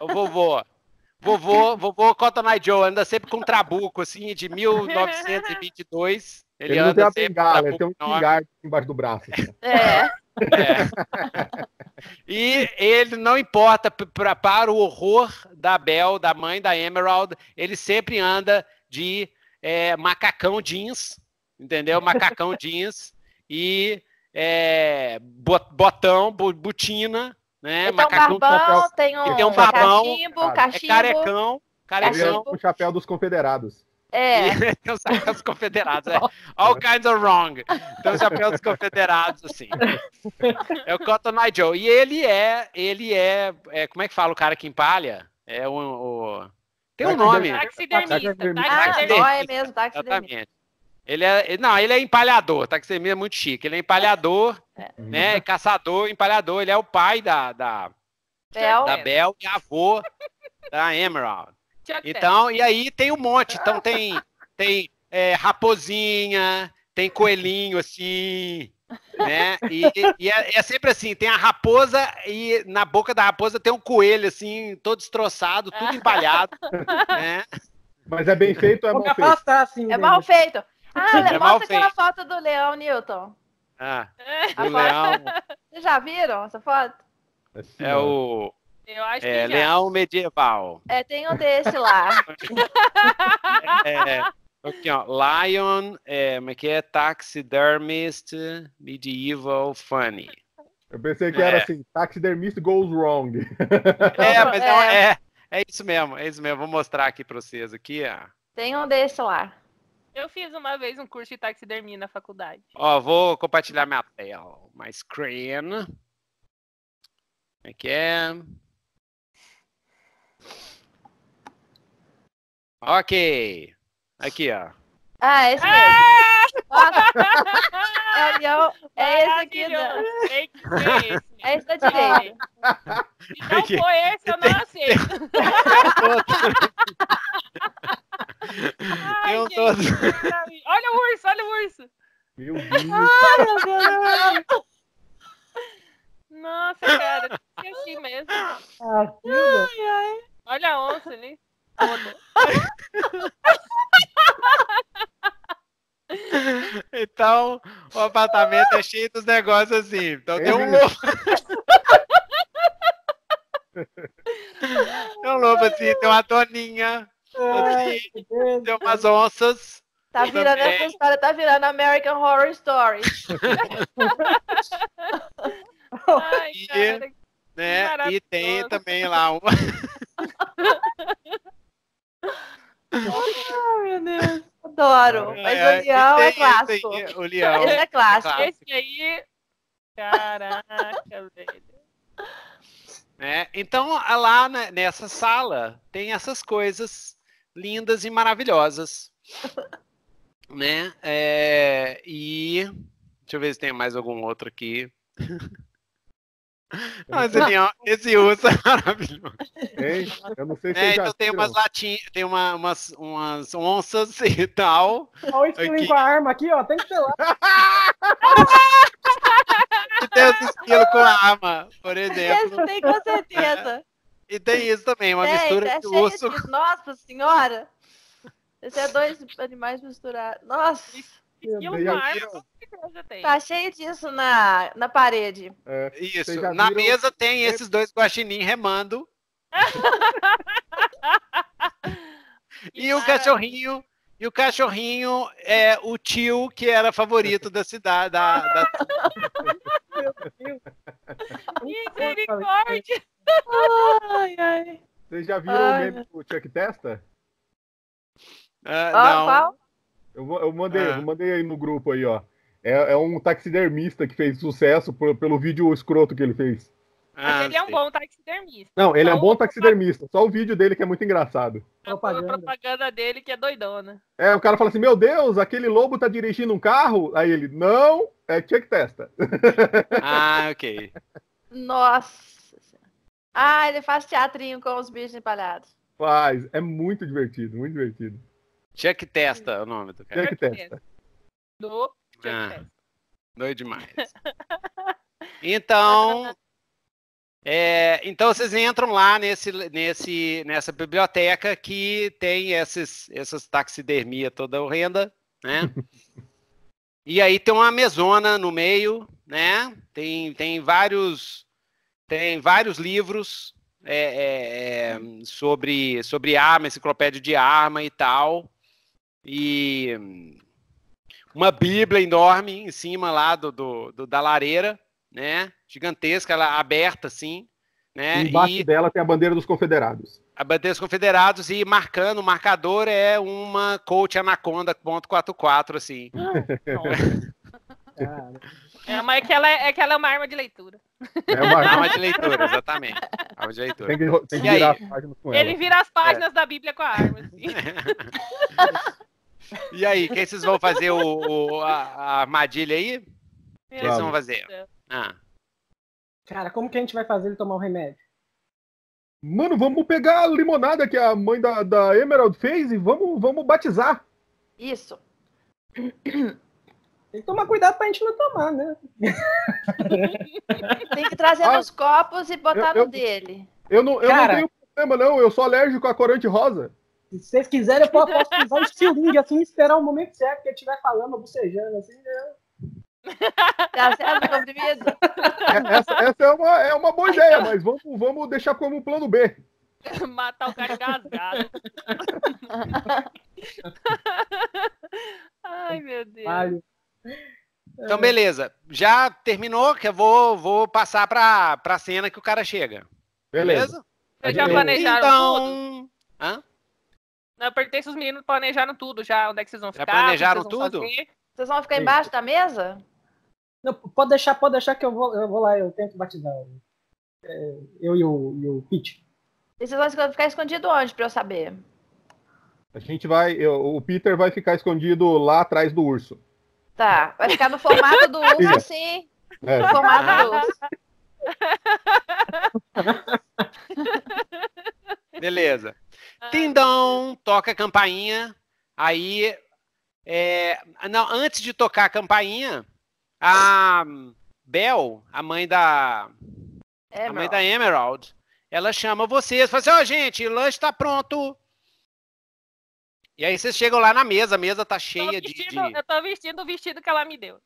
O vovô. Vovô, vovô Cotton Eye Joe anda sempre com um trabuco, assim, de 1922. Ele, ele não anda tem uma bengala, ele tem um pingar embaixo do braço. Assim. É. é. E ele não importa pra, para o horror da Bel, da mãe da Emerald, ele sempre anda de é, macacão jeans, entendeu? Macacão jeans e é, botão, botina, né? Tem macacão, um barbão, tem um, tem um cachimbo, cachimbo, é carecão, carecão. É o chapéu dos confederados. É. tem os chapéus confederados, é. All kinds of wrong. Tem os chapéus confederados, assim. É o Cotton Eye Joe. E ele é, ele é, é, como é que fala o cara que empalha? É o... o... Tem um nome. Taxidermista. Taxidermista. Ah, é mesmo, taxidermista. Ele é, não, ele é empalhador, taxidermista é muito chique. Ele é empalhador, é. né? Caçador, empalhador. Ele é o pai da, da, é da Bel e avô da Emerald. Então, e aí tem um monte. Então tem, tem é, raposinha, tem coelhinho assim, né? E, e é, é, sempre assim, tem a raposa e na boca da raposa tem um coelho assim, todo destroçado, tudo empalhado, né? Mas é bem feito ou é mal feito? assim, é mal feito. Ah, é mostra aquela feito. foto do leão, Newton. Ah, é. do leão. Vocês já viram essa foto? É, é o... Eu acho é, que já. Leão Medieval. É, tem um desse lá. é, aqui, ó, Lion, é, como é que é? Taxidermist Medieval Funny. Eu pensei que é. era assim, Taxidermist Goes Wrong. É, mas é. é, é isso mesmo, é isso mesmo. Vou mostrar aqui pra vocês aqui, ó. Tem um desse lá. Eu fiz uma vez um curso de taxidermia na faculdade. Ó, vou compartilhar minha tela, my screen. É que é. Ok. Aqui, ó. Ah, esse ah! mesmo. é, é esse aqui. Da... Né? É esse da direita. Se não okay. for esse, eu não aceito. Tem um todo. Olha o urso, olha o urso. Meu Deus. meu Deus. Nossa, cara, que assim mesmo. Ah, ai, ai. Olha a onça ali. Então, o apartamento é cheio dos negócios assim. Então tem um lobo. tem um lobo assim, tem uma toninha, assim, tem umas onças. Tá virando essa história, tá virando American Horror Story. Ai, cara, e, né, e tem também lá uma oh, meu Deus. Adoro. É, Mas é, o é, Leão é tem, é clássico. Tem, o Leão Esse é clássico. clássico. Esse aí. Caraca, velho. É, então, lá né, nessa sala tem essas coisas lindas e maravilhosas. né? É, e. Deixa eu ver se tem mais algum outro aqui. Mas Daniel, é esse urso é maravilhoso. Hein? Eu não sei se é, então tem umas latinhas, tem uma, umas, umas onças e tal. Olha o esquilinho com a arma aqui, ó. Tem que ser lá. e tem os esquilos com a arma, por exemplo. tem com certeza. E tem isso também, uma tem, mistura é de urso. De... Nossa senhora! Esse é dois animais misturados. Nossa! Meu Deus. Marco, tá cheio disso na, na parede. É, isso. Na mesa tem é esses dois guaxinim remando. e o cachorrinho e o cachorrinho é o tio que era favorito da cidade. Da, da... Misericórdia! Vocês já viram o meme do Chuck Testa? Uh, oh, não. Qual? Eu, eu mandei, é. eu mandei aí no grupo aí, ó. É, é um taxidermista que fez sucesso por, pelo vídeo escroto que ele fez. Ah, ele é um bom taxidermista. Não, ele Só é um bom taxidermista. Só o vídeo dele que é muito engraçado. propaganda. A propaganda dele que é doidona. É, o cara fala assim: Meu Deus, aquele lobo tá dirigindo um carro? Aí ele: Não, é check testa. Ah, ok. Nossa. Ah, ele faz teatrinho com os bichos empalhados. Faz. É muito divertido, muito divertido. Check Testa é o nome do cara. Chuck Testa. Do Chuck ah, Testa. Doido demais. Então, é, então vocês entram lá nesse, nesse, nessa biblioteca que tem esses, essas taxidermia toda horrenda, né? e aí tem uma mesona no meio, né? Tem, tem vários tem vários livros é, é, é sobre sobre arma, enciclopédia de arma e tal e uma Bíblia enorme em cima lá do, do, do da lareira, né? Gigantesca, ela aberta assim, né? E embaixo e, dela tem a bandeira dos Confederados. A bandeira dos Confederados e marcando, o marcador é uma coach anaconda ponto assim. Ah, é, mas é que, ela é, é que ela é uma arma de leitura. É uma arma de leitura, exatamente. Arma de leitura. Tem que, tem que virar aí, as páginas com ela. Ele vira as páginas é. da Bíblia com a arma. Assim. E aí, quem vocês vão fazer o, o a, a, armadilha aí? O que vocês vão fazer? Ah. Cara, como que a gente vai fazer ele tomar o um remédio? Mano, vamos pegar a limonada que a mãe da, da Emerald fez e vamos, vamos batizar. Isso. Tem que tomar cuidado pra gente não tomar, né? Tem que trazer ah, nos copos e botar eu, no eu, dele. Eu não, eu Cara, não tenho problema, não. Eu sou alérgico a corante rosa. Se vocês quiserem, eu posso usar o estilingue, assim, esperar o momento certo que eu estiver falando, bocejando, assim, né? Tá certo, comprimido? Essa, essa é, uma, é uma boa ideia, mas vamos, vamos deixar como plano B. Matar o cara engasgado. Ai, meu Deus. Vale. Então, beleza. Já terminou, que eu vou, vou passar para a cena que o cara chega. Beleza? beleza? já planejaram então... tudo? Hã? Eu perguntei se os meninos planejaram tudo já, onde é que vocês vão já ficar. Já planejaram vocês tudo? Vocês vão ficar Sim. embaixo da mesa? Não, pode deixar, pode deixar que eu vou, eu vou lá, eu tento batizar. É, eu e o, e o Pete. E vocês vão ficar escondido onde pra eu saber? A gente vai. Eu, o Peter vai ficar escondido lá atrás do urso. Tá, vai ficar no formato do urso assim. É. No formato do urso. Beleza. Ah. Tindão toca a campainha. Aí, é, não, antes de tocar a campainha, a Bel, a mãe da Emerald. a mãe da Emerald, ela chama vocês, fala assim: "Ó, oh, gente, o lanche tá pronto". E aí vocês chegam lá na mesa, a mesa tá cheia vestindo, de, de, Eu tô vestindo o vestido que ela me deu.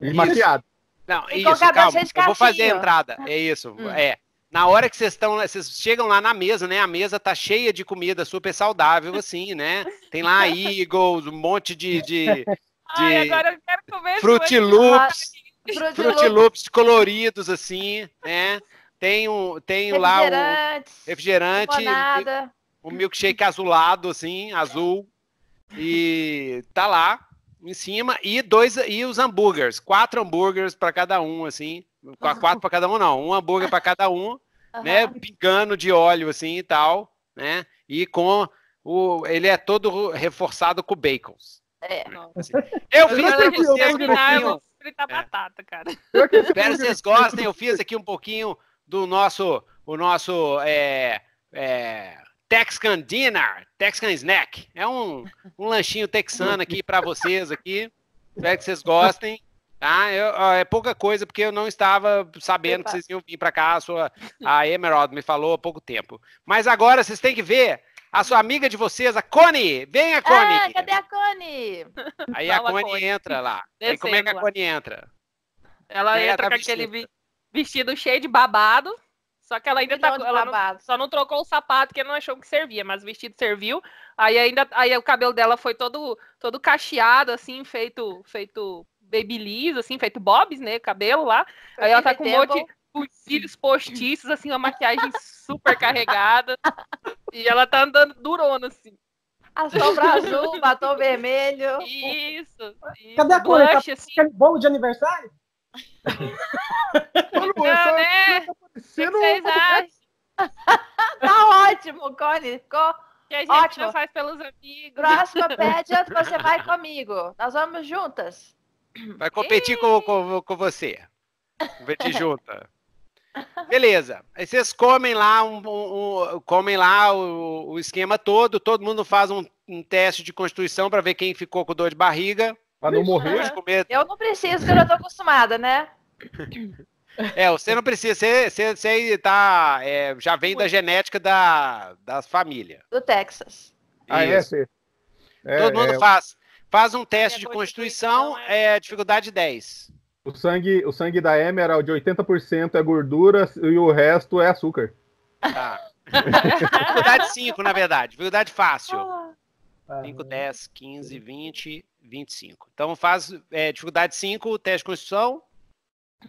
E maquiado. Não, e isso, calma. Eu vou fazer a entrada. É isso, hum. é. Na hora que vocês estão, né, vocês chegam lá na mesa, né? A mesa tá cheia de comida super saudável, assim, né? Tem lá Eagles, um monte de. de, de Ai, agora eu quero comer Fruit Loops, Fruit Loops coloridos, assim, né? Tem, um, tem lá o refrigerante, limonada. o milkshake azulado, assim, azul. E tá lá em cima. E dois e os hambúrgueres, quatro hambúrgueres para cada um, assim quatro para cada um, não. Um hambúrguer para cada um, né? Pingando de óleo assim e tal, né? E com o. Ele é todo reforçado com bacons. É. Né? Assim. Eu fiz aqui um pouquinho. É. Espero que vocês gostem. Eu fiz aqui um pouquinho do nosso, o nosso é, é, Texan Dinner, Texan Snack. É um, um lanchinho texano aqui para vocês aqui. Espero que vocês gostem. Ah, eu, é pouca coisa, porque eu não estava sabendo Epa. que vocês iam vir para cá. A, sua, a Emerald me falou há pouco tempo. Mas agora vocês têm que ver a sua amiga de vocês, a Connie. vem Connie. Ah, cadê a Connie? Aí Fala, a Connie, Connie, entra lá. Descendo, Aí como é que a Connie entra? Ela entra, tá com aquele vestido cheio de babado. Só que ela ainda tá. com não, só não trocou o sapato que não achou que servia, mas o vestido serviu. Aí ainda. Aí o cabelo dela foi todo, todo cacheado, assim, feito, feito babyliss, assim, feito bobs, né? Cabelo lá. Foi Aí ela tá com um monte de cílios postiços, assim, uma maquiagem super carregada. e ela tá andando durona, assim. A sombra azul, batom vermelho. Isso, isso. Cadê a cor? Blush, tá assim. bolo de aniversário? Não, Não né? Tá vocês acham? tá ótimo, Cone. Ficou que a gente Ótimo. faz pelos amigos. Próxima pede, você vai comigo. Nós vamos juntas. Vai competir com, com, com você. Competir junta. Beleza. Aí vocês comem lá, um, um, um, comem lá o, o, esquema todo, todo mundo faz um, teste de constituição para ver quem ficou com dor de barriga. Pra não morrer. Comer... Eu não preciso, porque eu já tô acostumada, né? É, você não precisa, você, você, você tá, é, já vem da genética da, da família. Do Texas. Aí Ah, é, sim. É, Todo mundo é... faz. Faz um teste é de constituição, então é, é... dificuldade 10. O sangue, o sangue da Emerald, 80% é gordura e o resto é açúcar. Tá. dificuldade 5, na verdade. Dificuldade fácil. 5, 10, 15, 20, 25. Então faz é, dificuldade 5, teste de constituição.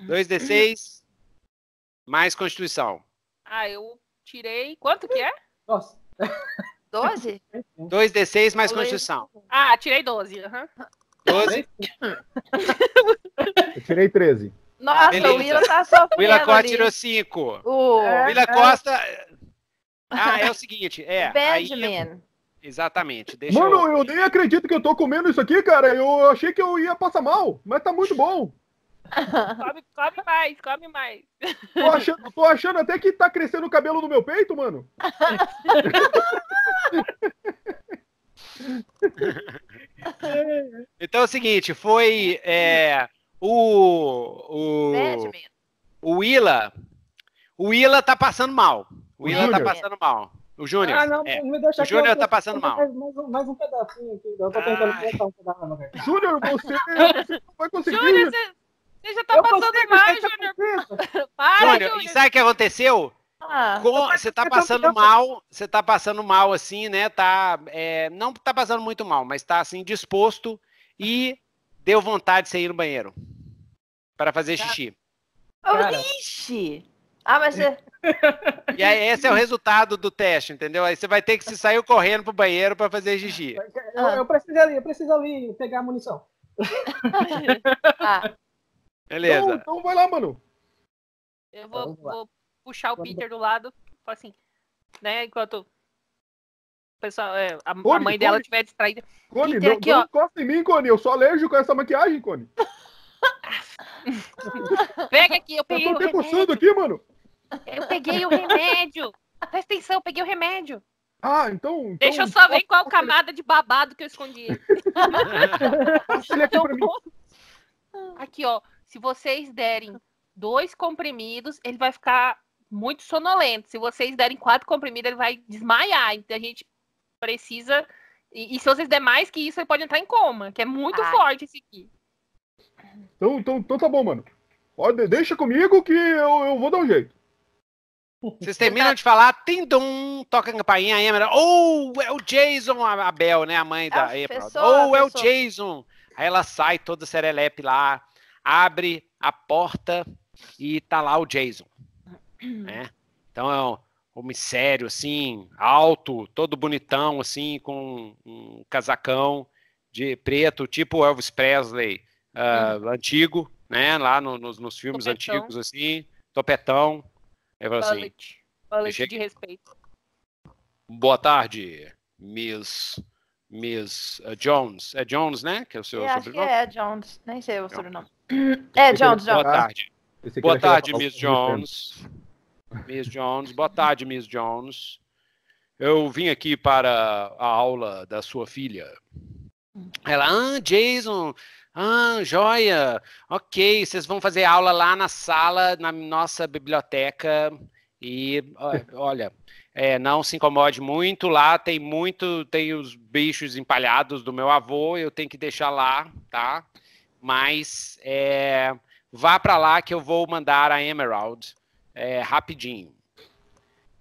2d6 mais constituição. Ah, eu tirei. Quanto que é? Nossa. 12? 2d6 mais construção. Ah, tirei 12. Uhum. 12. Eu tirei 13. Nossa, Beleza. o Willa tá sofrendo. O Willa Costa tirou 5. O é, Willa é. Costa. Ah, é o seguinte. É, Benjamin. Aí... Exatamente. Deixa Mano, eu... eu nem acredito que eu tô comendo isso aqui, cara. Eu achei que eu ia passar mal, mas tá muito bom come, come mais, come mais. Tô achando, tô achando até que tá crescendo o cabelo no meu peito, mano. então é o seguinte, foi é, o o Batman. o Willa, o Willa tá passando mal. O Willa tá passando mal. O Júnior. Ah, não, é. me deixa o Júnior tá passando mal. Mais, mais, um pedacinho aqui. Eu tô tentando ah. um pedaço. Júnior, você, você vai conseguir. Júnior, você você já tá eu passando demais, Júnior. Para, Júnior. E sabe o que aconteceu? Ah, Com, você tá passando mal, você tá passando mal assim, né? Tá, é, não tá passando muito mal, mas tá assim, disposto e deu vontade de sair no banheiro para fazer xixi. Ixi! Ah, mas você... E aí, esse é o resultado do teste, entendeu? Aí você vai ter que se sair correndo pro banheiro para fazer xixi. Ah. Eu, eu preciso ali, eu preciso ali pegar a munição. ah. Beleza. Então, então vai lá, mano. Eu então, vou, vou puxar o Peter do lado, assim, né? Enquanto pessoal, é, a, Cone, a, mãe Cone. dela estiver distraída. Cone, Peter, não, aqui, não encosta em mim, Cone. Eu sou alérgico com essa maquiagem, Cone. Pega aqui, eu peguei eu tô o remédio. aqui, mano. Eu peguei o remédio. Presta atenção, eu peguei o remédio. Ah, então, então... Deixa eu só ver qual camada de babado que eu escondi. ele aqui pra mim. Aqui, ó. Se vocês derem dois comprimidos, ele vai ficar muito sonolento. Se vocês derem quatro comprimidos, ele vai desmaiar. Então a gente precisa. E, e se vocês der mais que isso, ele pode entrar em coma, que é muito Ai. Ah. forte esse aqui. Então, então, então tá bom, mano. Pode, deixa comigo que eu, eu vou dar um jeito. Vocês terminam de falar, Tindum toca a campainha, a Emerald, ou oh, é o Jason, a Bel, né, a mãe é da Emerald, ou oh, é o Jason. Aí ela sai toda serelepe lá, abre a porta e tá lá o Jason. Né? Então é um homissério, assim, alto, todo bonitão, assim, com um casacão de preto, tipo Elvis Presley uh, hum. antigo, né? Lá no, no, nos filmes topetão. antigos, assim, topetão. Eu falo assim, Bullet cheguei... de respeito. Boa tarde, Miss... Miss uh, Jones. É Jones, né? Que é o seu é, sobrenome? É, é Jones. Nem sei o sobrenome. É, Jones, Jones. Boa tarde. Boa tarde, Miss Jones. Miss Jones, boa tarde, Miss Jones. Eu vim aqui para a aula da sua filha. Ela, ah, Jason, ah, joia, ok, vocês vão fazer aula lá na sala, na nossa biblioteca. E olha, é, não se incomode muito, lá tem muito, tem os bichos empalhados do meu avô, eu tenho que deixar lá, tá? mas é, vá para lá que eu vou mandar a Emerald é, rapidinho.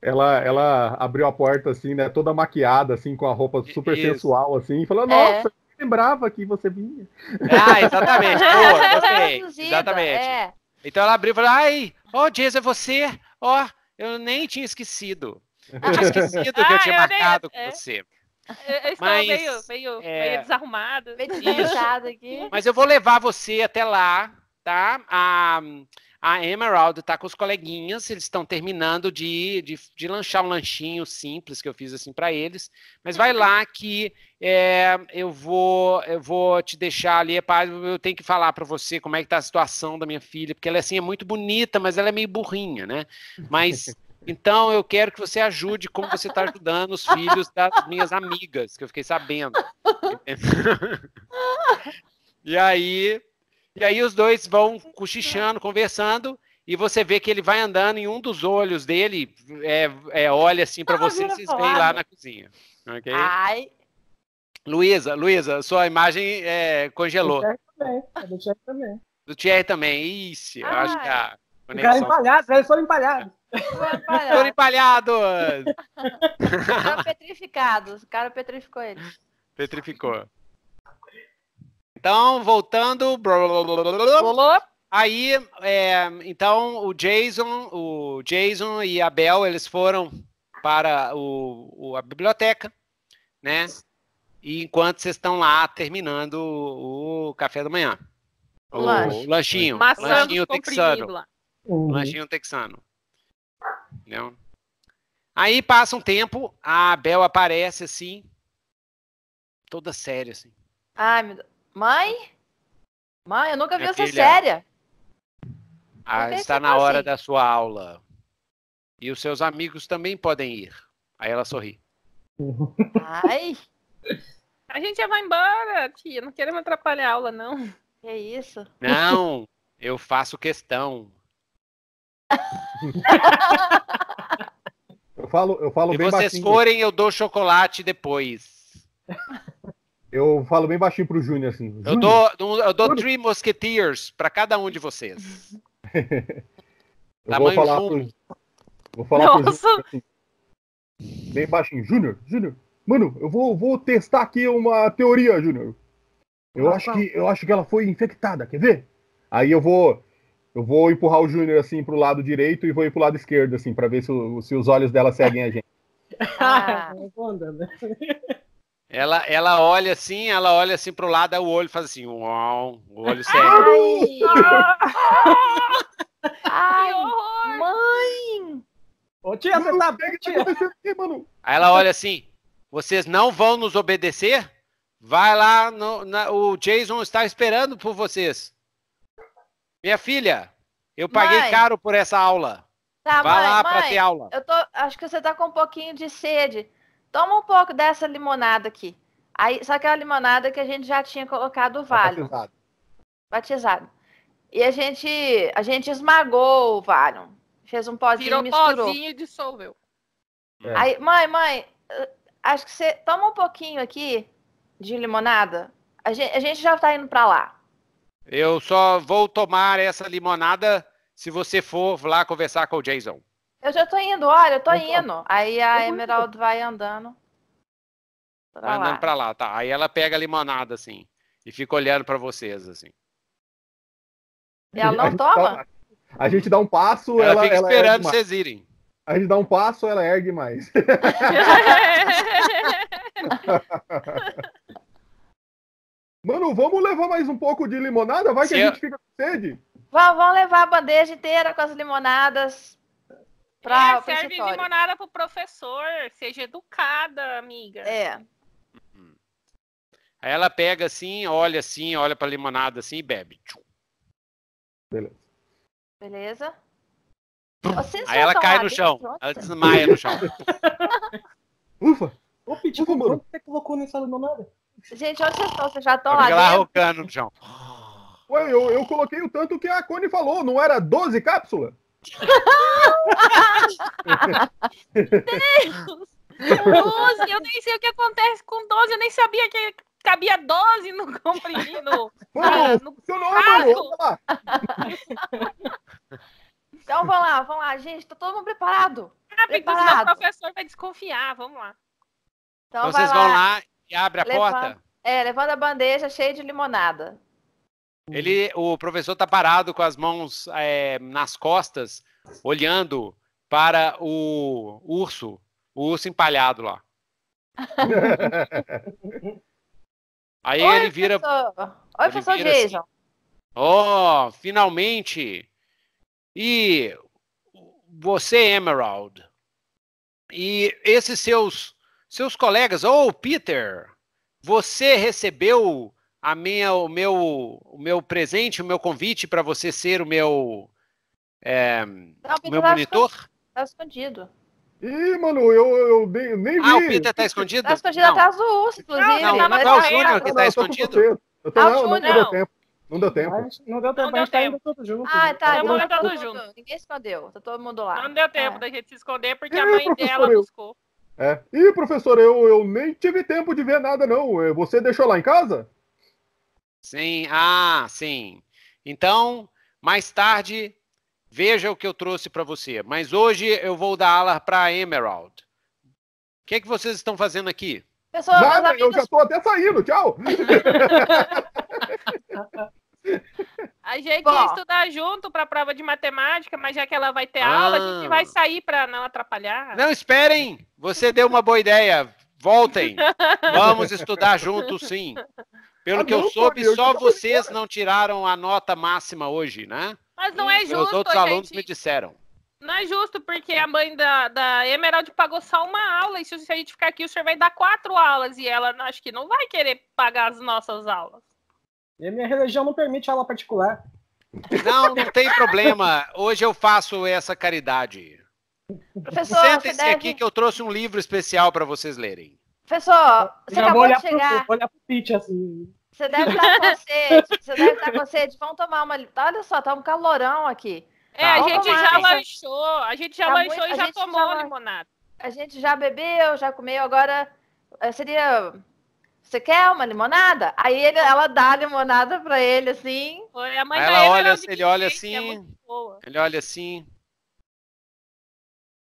Ela, ela abriu a porta assim, né? Toda maquiada, assim, com a roupa super Isso. sensual, assim, falou: nossa, é. lembrava que você vinha. Ah, exatamente. Pô, gostei. Tá exatamente. É. Então ela abriu e falou, ai, ó, oh, Jason, é você, ó, oh, eu nem tinha esquecido. Eu tinha esquecido que eu tinha marcado nem... com é. você. Eu estava Mas, meio, meio, é... meio desarrumada. Meio aqui. Mas eu vou levar você até lá, tá? A, a Emerald tá com os coleguinhas, eles estão terminando de, de, de, lanchar um lanchinho simples que eu fiz assim para eles. Mas vai lá que é, eu vou eu vou te deixar ali, é eu tenho que falar para você como é que tá a situação da minha filha, porque ela assim é muito bonita, mas ela é meio burrinha, né? Mas Então eu quero que você ajude como você está ajudando os filhos das minhas amigas, que eu fiquei sabendo. e aí, e aí os dois vão cochichando, conversando, e você vê que ele vai andando e um dos olhos dele é, é olha assim para ah, você e vocês veem lá na cozinha. Ok? Ai. Luísa, Luísa, sua imagem é, congelou. Do Thierry também. É do Thierry também. Thierry também. Isso, Ai. acho que a. Conexão... O empalhado, eles foram empalhados. Foram empalhados! Ficaram petrificados. O cara petrificou eles. Petrificou. Então, voltando. Aí, é, então, o Jason, o Jason e a Bel, eles foram para o, o, a biblioteca, né? E enquanto vocês estão lá terminando o, o café da manhã. O, o lanchinho. Maçã lanchinho texano. Uhum. Lanchinho texano. Aí passa um tempo, a Bel aparece assim, toda séria assim. Ai, meu Deus. Mãe? Mãe, eu nunca Minha ah, vi você filha, séria. Ah, está na hora assim. da sua aula. E os seus amigos também podem ir. Aí ela sorri. Ai! A gente já vai embora, tia. Não queremos atrapalhar a aula, não. É isso. Não, eu faço questão eu falo, eu falo Se bem vocês forem, eu dou chocolate depois. Eu falo bem baixinho pro Júnior, assim. eu dou, eu dou Three Musketeers para cada um de vocês. eu vou falar, pro, vou falar Nossa. pro Júnior, assim, bem baixinho. Júnior, Júnior, mano, eu vou, vou testar aqui uma teoria, Júnior. Eu acho, que, eu acho que ela foi infectada, quer ver? Aí eu vou eu vou empurrar o Júnior assim pro lado direito e vou ir pro lado esquerdo, assim, para ver se, se, os olhos dela seguem a gente. Ah. Né? ela, ela olha assim, ela olha assim pro lado, o olho faz assim, uau, o olho segue. Ai, Ai horror! Mãe! Ô tia, você tá bem? Tá tia? Tá aqui, Aí ela olha assim, vocês não vão nos obedecer? Vai lá, no, na, o Jason está esperando por vocês. Minha filha, eu paguei mãe. caro por essa aula. Tá, Vai mãe, lá para ter aula. Eu tô, acho que você tá com um pouquinho de sede. Toma um pouco dessa limonada aqui. Aí, só que é a limonada que a gente já tinha colocado o tá vale. Batizado. Batizado. E a gente, a gente esmagou o Valium. Fez um pozinho Virou misturou. pozinho e dissolveu. É. Aí, mãe, mãe, acho que você toma um pouquinho aqui de limonada. A gente, a gente já tá indo para lá. Eu só vou tomar essa limonada se você for lá conversar com o Jason. Eu já tô indo, olha, eu tô indo. Aí a Emerald vai andando. Pra vai andando lá. pra lá, tá. Aí ela pega a limonada, assim, e fica olhando para vocês, assim. E ela não a toma? a gente dá um passo, ela, ela fica ela esperando vocês irem. A gente dá um passo, ela ergue mais. Mano, vamos levar mais um pouco de limonada? Vai que a gente fica com sede. Vão, vão levar a bandeja inteira com as limonadas. Pra, é, serve limonada pro professor. Seja educada, amiga. É. Hum. Aí ela pega assim, olha assim, olha pra limonada assim e bebe. Beleza. Beleza. Aí ela cai no chão. Pronta? Ela desmaia no chão. Ufa! Ô, Pitbull, quanto você colocou nessa limonada? Gente, onde vocês estão? Vocês já estão lá? Dentro? lá rocando no chão. Ué, eu, eu coloquei o tanto que a Cone falou, não era 12 cápsulas? Deus! 12, eu nem sei o que acontece com 12, eu nem sabia que cabia 12 no comprimido. Ah, no, mano, no funcionou, mano. Então vamos lá, vamos lá, gente. Tá todo mundo preparado? Rápido, preparado. senão o professor vai desconfiar. Vamos lá. Então, então vocês lá. vão lá e abre a porta? É, levando a bandeja cheia de limonada. Ele, o professor está parado com as mãos é, nas costas, olhando para o urso, o urso empalhado lá. Aí Oi, ele vira. Professor. Oi, ele professor vira assim, Jason. Assim, oh, finalmente! E você, Emerald, e esses seus seus colegas, ou oh, Peter, você recebeu a minha, o meu, o meu presente, o meu convite para você ser o meu, é, Não, o meu tá monitor? está escondido. Ih, mano, eu, eu nem, nem vi. Ah, o Peter tá escondido? Tá escondido não. atrás do urso, inclusive. Não, não, não, não, o Júnior que tá escondido. Eu tô, ah, não, não, deu tempo. Não deu tempo. Não deu tempo, não a gente tá indo todo junto. Ah, tá. tá, então tá junto. Ninguém escondeu. Tá todo mundo lá. Então não deu tempo é. da gente se esconder porque a mãe dela buscou. É. e professor, eu, eu nem tive tempo de ver nada, não. É, você deixou lá em casa? Sim, ah, sim. Então, mais tarde, veja o que eu trouxe para você. Mas hoje eu vou dar aula para Emerald. O que, é que vocês estão fazendo aqui? Pessoal, Nada, amigos... eu já estou até saindo, tchau! A gente ia estudar junto para a prova de matemática, mas já que ela vai ter ah. aula, a gente ah. vai sair para não atrapalhar. Não, esperem! Você deu uma boa ideia. Voltem! Vamos estudar juntos, sim. Pelo ah, que eu soube, só vocês não tiraram a nota máxima hoje, né? Mas não é justo. Os outros gente... alunos me disseram. Não é justo, porque a mãe da, da Emerald pagou só uma aula, e se a gente ficar aqui, o senhor vai dar quatro aulas, e ela acho que não vai querer pagar as nossas aulas. E minha religião não permite aula particular. Não, não tem problema. Hoje eu faço essa caridade. Professor, Sentem-se deve... aqui que eu trouxe um livro especial para vocês lerem. Professor, você acabou de chegar. Pro, olhar pro pitch, assim. Você deve estar tá com sede. Você deve estar tá com sede. Vamos tomar uma. Olha só, tá um calorão aqui. É, tá, a gente já essa... lanchou, a gente já tá lanchou e já tomou já... limonada. A gente já bebeu, já comeu, agora eh, seria você quer uma limonada? Aí ele, ela dá a limonada para ele, assim. Foi, a mãe ela olha, assim, ele, ele olha é assim, é ele olha assim.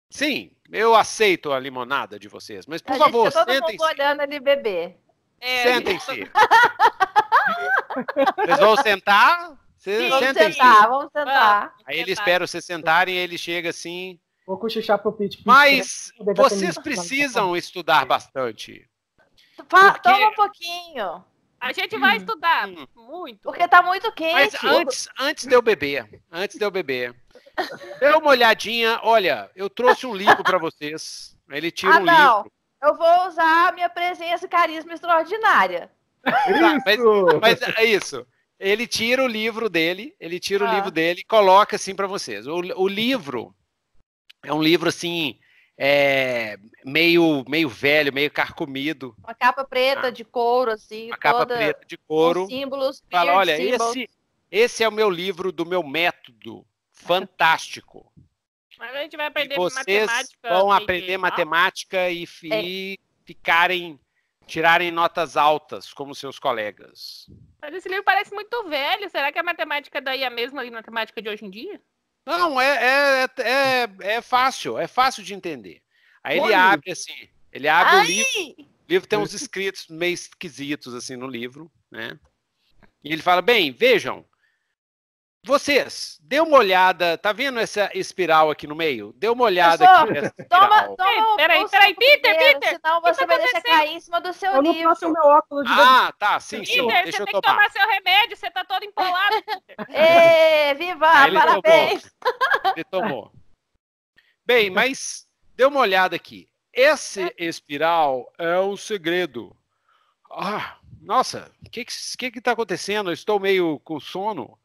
Sim, eu aceito a limonada de vocês, mas por a favor, sentem-se. Todo mundo olhando ele beber. É, sentem-se. vocês vão sentar? Vocês Sim, vamos sentar, vamos sentar. Aí ele espera vocês sentarem e ele chega assim. Vou cochichar pro Pete. Mas vocês precisam tá estudar bastante. Porque... Toma um pouquinho. A gente vai hum. estudar hum. muito. Porque tá muito quente. Mas antes, antes de eu beber, antes de eu beber, dê uma olhadinha. Olha, eu trouxe um livro para vocês. Ele tira ah, um não. livro. Eu vou usar a minha presença e carisma extraordinária. Tá, mas, mas, é isso. Ele tira o livro dele, ele tira ah. o livro dele e coloca assim para vocês. O, o livro é um livro assim é, meio meio velho, meio carcomido. Uma capa preta ah. de couro, assim. Uma capa preta de couro. símbolos. Fala, olha, symbols. esse, esse é o meu livro do meu método fantástico. Mas a gente vai aprender e vocês matemática. vão aprender matemática e, é. ficarem, tirarem notas altas, como seus colegas. Mas esse livro parece muito velho. Será que a matemática daí é a mesma matemática de hoje em dia? Não, é, é, é, é fácil, é fácil de entender. Aí ele abre assim, ele abre Ai. o livro. O livro tem uns escritos meio esquisitos assim no livro, né? E ele fala: bem, vejam, vocês, dê uma olhada, tá vendo essa espiral aqui no meio? Dê uma olhada aqui nessa toma, toma Toma, peraí, peraí, Peter, Peter! Senão você tá vai deixar cair em cima do seu livro. Eu não faço meu óculos de Ah, tá, sim, Peter, deixa você tem que tomar seu remédio, você tá todo empolado, Ê, viva, Aí ele parabéns! Tomou. Ele tomou. Bem, mas dê uma olhada aqui. Esse é. espiral é o segredo. Ah, nossa, o que, que que tá acontecendo? Eu estou meio com sono.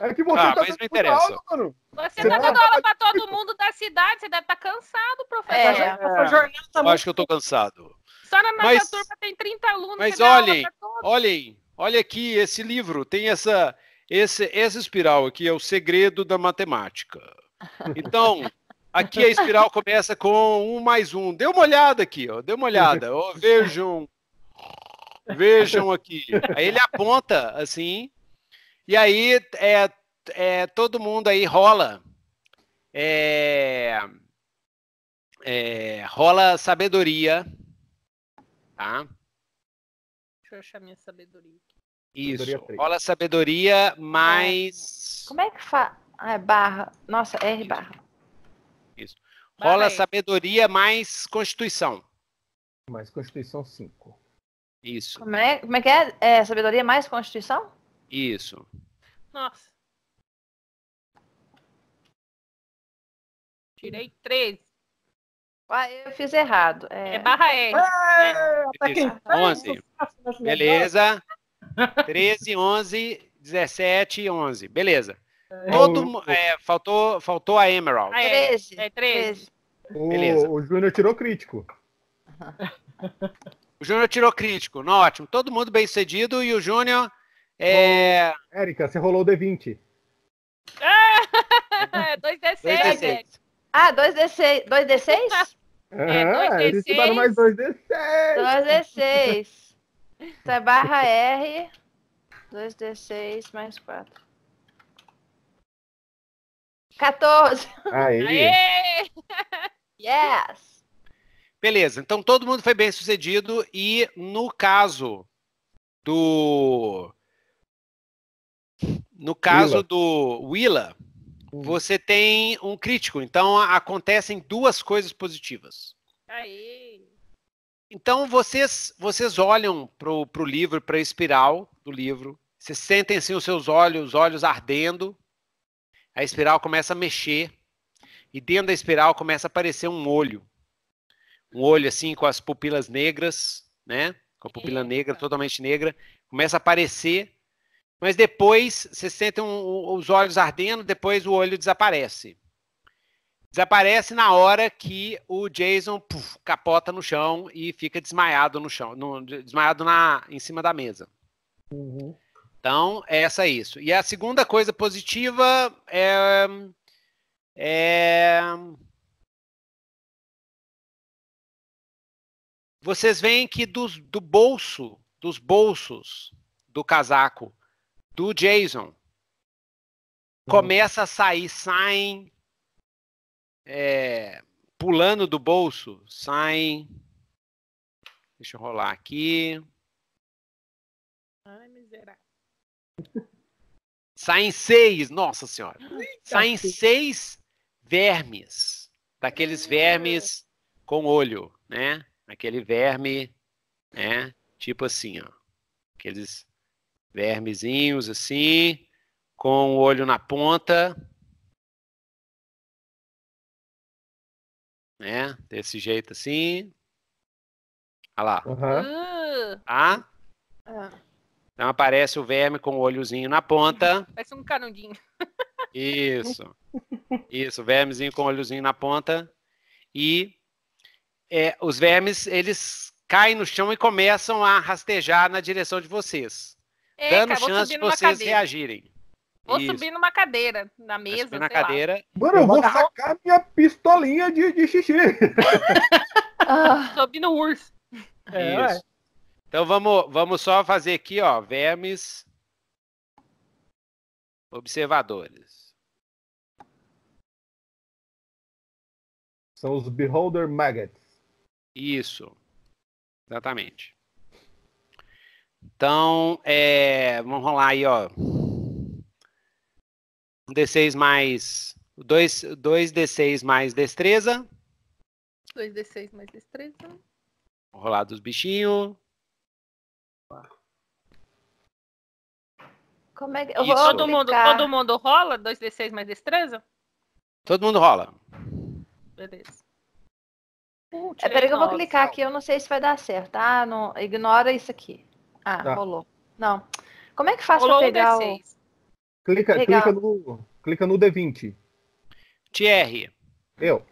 É que você ah, tá mas não interessa. Aula, você, você tá, tá dando aula pra todo mundo da cidade, você deve estar tá cansado, professor. É, é. Tá eu acho que eu tô cansado. Só na nossa mas, turma tem 30 alunos. Mas olhem, olhem, olha aqui esse livro, tem essa, esse, essa espiral aqui, é o segredo da matemática. Então... Aqui a espiral começa com um mais um. Dê uma olhada aqui, ó. Dê uma olhada. Ó, vejam vejam aqui. Aí ele aponta assim, e aí é, é todo mundo aí rola. É, é, rola sabedoria, tá? Deixa eu achar minha sabedoria. Isso, sabedoria rola sabedoria mais... É, como é que fala? Ah, é barra. Nossa, R barra. Isso. Rola sabedoria mais constituição. Mais constituição 5. Isso. Como é, como é que é? é? Sabedoria mais Constituição? Isso. Nossa. Tirei 13. Ah, eu fiz errado. É, é barra L. Ah, é. Tá 11. Beleza. 13, 11, 17 e 11. Beleza. É. Todo, é, faltou, faltou a Emerald. Ah, é, 13. É 13. O, o Júnior tirou crítico. O Júnior tirou crítico, não, ótimo. Todo mundo bem cedido e o Júnior. É... Érica, você rolou o D20. É, ah, 2D6. Ah, 2D6? 2D6? É, ah, 2D6. É, eles mais 2D6. 2D6. Isso é barra R. 2D6 mais 4. 14. Aí. Aê. Yes! Beleza, então todo mundo foi bem sucedido e no caso do. No caso Willa. do Willa, hum. você tem um crítico. Então acontecem duas coisas positivas. Aí. Então vocês vocês olham pro, pro livro, pra espiral do livro. Vocês sentem assim os seus olhos, os olhos ardendo. A espiral começa a mexer. E dentro da espiral começa a aparecer um olho um olho assim com as pupilas negras, né? Com a pupila Eita. negra, totalmente negra, começa a aparecer, mas depois você sente um, os olhos ardendo, depois o olho desaparece. Desaparece na hora que o Jason puf, capota no chão e fica desmaiado no chão, no, desmaiado na, em cima da mesa. Uhum. Então, é essa é isso. E a segunda coisa positiva é, é vocês veem que dos, do bolso, dos bolsos do casaco do Jason, uhum. começa a sair, saem é, pulando do bolso, saem. Deixa eu rolar aqui. Ai, miserável. Saem seis, nossa senhora. Saem seis vermes, daqueles vermes com olho, né? aquele verme, né? Tipo assim, ó. Aqueles vermezinhos assim, com o olho na ponta. Né? Desse jeito assim. Olha lá. Uhum. Tá? Ah. Então aparece o verme com o olhozinho na ponta. Parece um canudinho. Isso. Isso, vermezinho com o olhozinho na ponta. E é, os vermes eles caem no chão e começam a rastejar na direção de vocês, dando chance de vocês reagirem. Vou Isso. subir numa cadeira, na mesa. Subir na cadeira. Lá. Mano, eu vou sacar minha pistolinha de, de xixi. Subi no urso. É, Isso. Então vamos, vamos só fazer aqui, ó, vermes observadores. São os Beholder Maggots. Isso. Exatamente. Então, é, vamos rolar aí, ó. Um D6 mais. 2 D6 mais destreza. 2 D6 mais destreza. Vou rolar dos bichinhos. Como é que... Isso. todo, mundo, todo mundo rola 2D6 mais destreza? Todo mundo rola. Beleza. Uh, é, peraí que eu vou clicar aqui, eu não sei se vai dar certo. Ah, não, ignora isso aqui. Ah, tá. rolou. Não. Como é que faço rolou pra pegar o... Clica, clica, no, clica no D20. TR. Eu.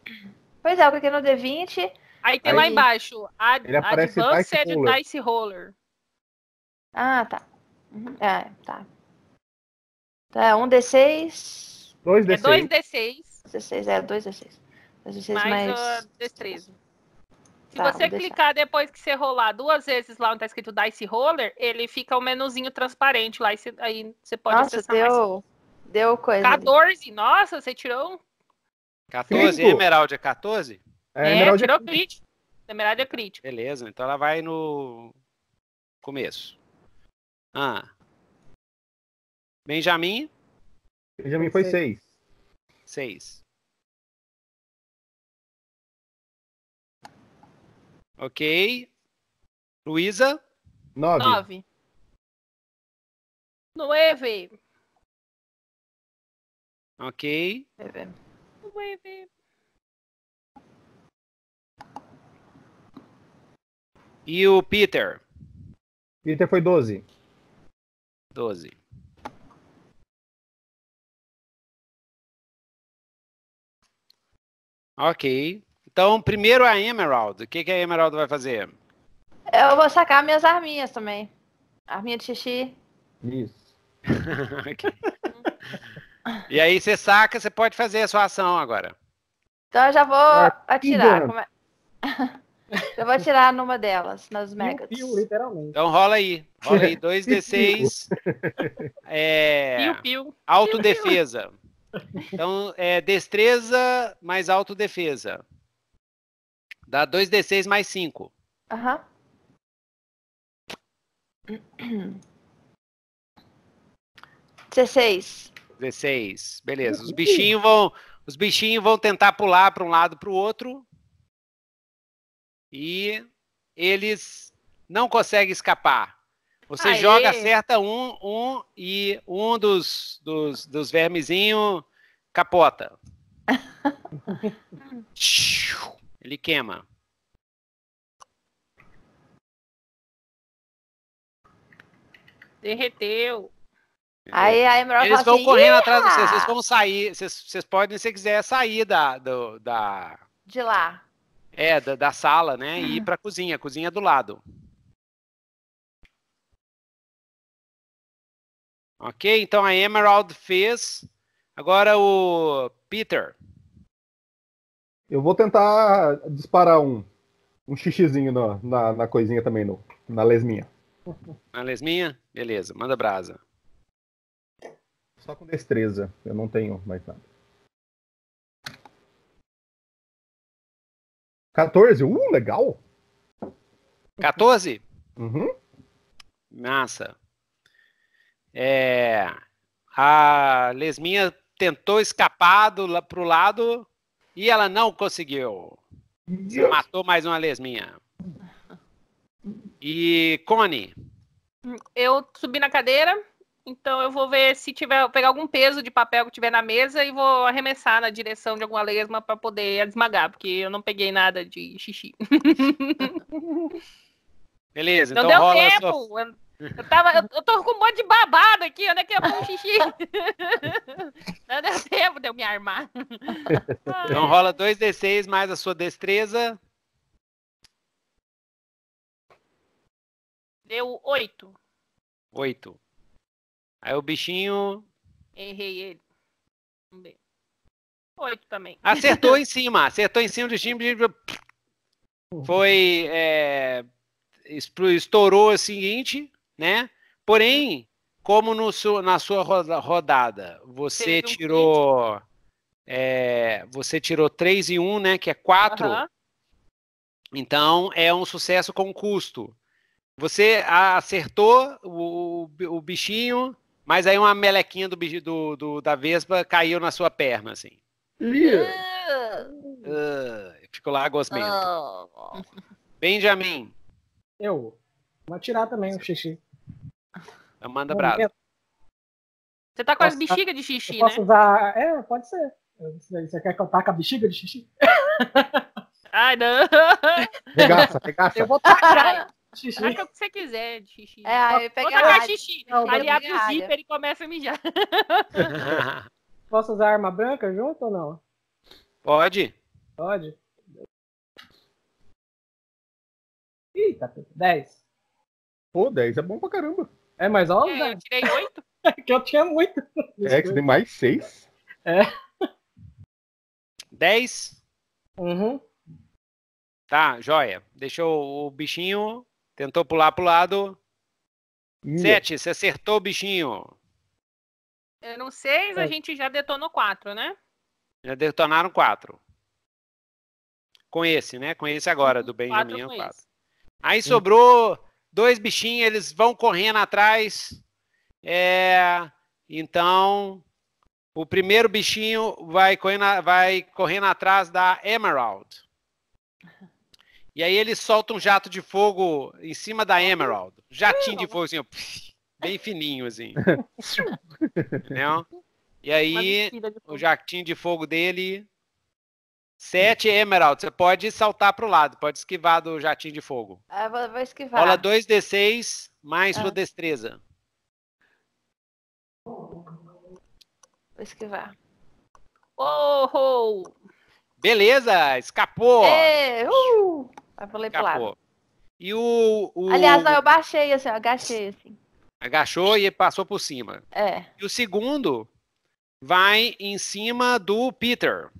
Pois é, eu cliquei no D20. Aí tem Aí, lá embaixo, ad, ele aparece Advanced Dice Roller. Dice Roller. Ah, tá. Uhum. É, tá. tá é um d 6 Um é d 6 É 2D6. 16, é, 2D6. mais... mais... Uh, destreza. Se tá, você clicar depois que você rolar duas vezes lá onde tá escrito Dice Roller, ele fica um menuzinho transparente lá e cê, aí você pode Nossa, acessar deu, mais. Deu coisa. 14, ali. nossa, você tirou um. 14, Cinco. Emerald é 14? É, é Emerald é tirou é... crítico. Emerald é crítico. Beleza, então ela vai no começo. Ah. Benjamin? Benjamin foi 6. 6. Ok. Luísa? Nove. Nove. Nove. Ok. Nueve. E o Peter? Peter foi 12. 12. Ok. Então, primeiro a Emerald. O que, que a Emerald vai fazer? Eu vou sacar minhas arminhas também. Arminha de xixi. Isso. E aí você saca, você pode fazer a sua ação agora. Então eu já vou ah, atirar. Como é... eu vou atirar numa delas, nas megas. Piu literalmente. Então rola aí. Rola aí 2d6. é... Piu, piu. Autodefesa. Então é destreza mais autodefesa. Dá 2d6 mais 5. Aham. Uhum. 16. 16. Beleza. Os uhum. bichinhos vão, os bichinhos vão tentar pular para um lado para o outro. E eles não conseguem escapar. Você Aê. joga, acerta um, um e um dos, dos, dos vermezinhos capota. Ele queima. Derreteu. Aí a Emerald Eles vão assim, correndo Ia! atrás de vocês. Vocês ah! vão sair. Vocês, vocês podem, se quiser, sair da. Do, da... De lá. É, da, da sala, né? E ir hum. pra cozinha. A cozinha é do lado. Ok? Então a Emerald fez. Agora o Peter. Eu vou tentar disparar um, um xixizinho na, na, na coisinha também, no, na lesminha. Na lesminha? Beleza, manda brasa. Só com destreza, eu não tenho mais nada. 14, uh, legal! 14? Uhum. Massa. É, a lesminha tentou escapar do, pro lado, e ela não conseguiu. Matou mais uma lesminha. E Connie? Eu subi na cadeira, então eu vou ver se tiver, pegar algum peso de papel que tiver na mesa e vou arremessar na direção de alguma lesma para poder esmagar, porque eu não peguei nada de xixi. Beleza, não então deu rola tempo. Sua... Eu, tava, eu, eu tô com um monte de babado aqui, onde é que é bom xixi? Não deu tempo de eu me armar. Então rola 2d6 mais a sua destreza. Deu 8. 8. Aí o bichinho. Errei ele. Vamos ver. 8 também. Acertou em cima, acertou em cima do time. Foi. É, estourou o seguinte né? Porém, como no su, na sua rodada você Teve tirou um é, você tirou 3 e 1, né, que é 4. Então é um sucesso com custo. Você acertou o, o bichinho, mas aí uma melequinha do, do, do, da Vespa caiu na sua perna, assim. Uh, ficou lá gosmento. Oh. Benjamin. Eu. Vou atirar também o xixi. Amanda Brasa. Você tá com as bexigas de xixi, né? posso usar. É, pode ser. Você quer que eu taque a bexiga de xixi? Ai, não. Regaça, regaça. Eu vou tacar. Xixi. Taca o que você quiser de xixi. É, aí pega Vou tacar xixi. Aliás, abre o zíper e começa a mijar. Posso usar arma branca junto ou não? Pode. Pode. Tá Eita, 10. Pô, 10 é bom pra caramba. É mais alto? É, eu tirei oito. é que eu tinha muito. É, que você tem mais seis? É. Dez? Uhum. Tá, joia. Deixou o bichinho, tentou pular pro lado. Sete, você acertou o bichinho. Eu não sei, a é. gente já detonou quatro, né? Já detonaram quatro. Com esse, né? Com esse agora, do Benjamin. Quatro, quatro. Aí sobrou dois bichinhos, eles vão correndo atrás. É, então, o primeiro bichinho vai correndo, vai correndo atrás da Emerald. E aí ele solta um jato de fogo em cima da Emerald. Jatinho de hum. fogo, assim, ó, bem fininho, assim. Entendeu? E aí, o jatinho de fogo dele Sete Emerald, você pode saltar para o lado, pode esquivar do jatinho de fogo. Ah, vou, vou esquivar. Rola 2d6 mais ah. sua destreza. Vou esquivar. Oh, Beleza, escapou. É, uh, eu falei escapou. pro lado. E o, o... Aliás, não, eu baixei assim, eu agachei assim. Agachou e passou por cima. É. E o segundo vai em cima do Peter.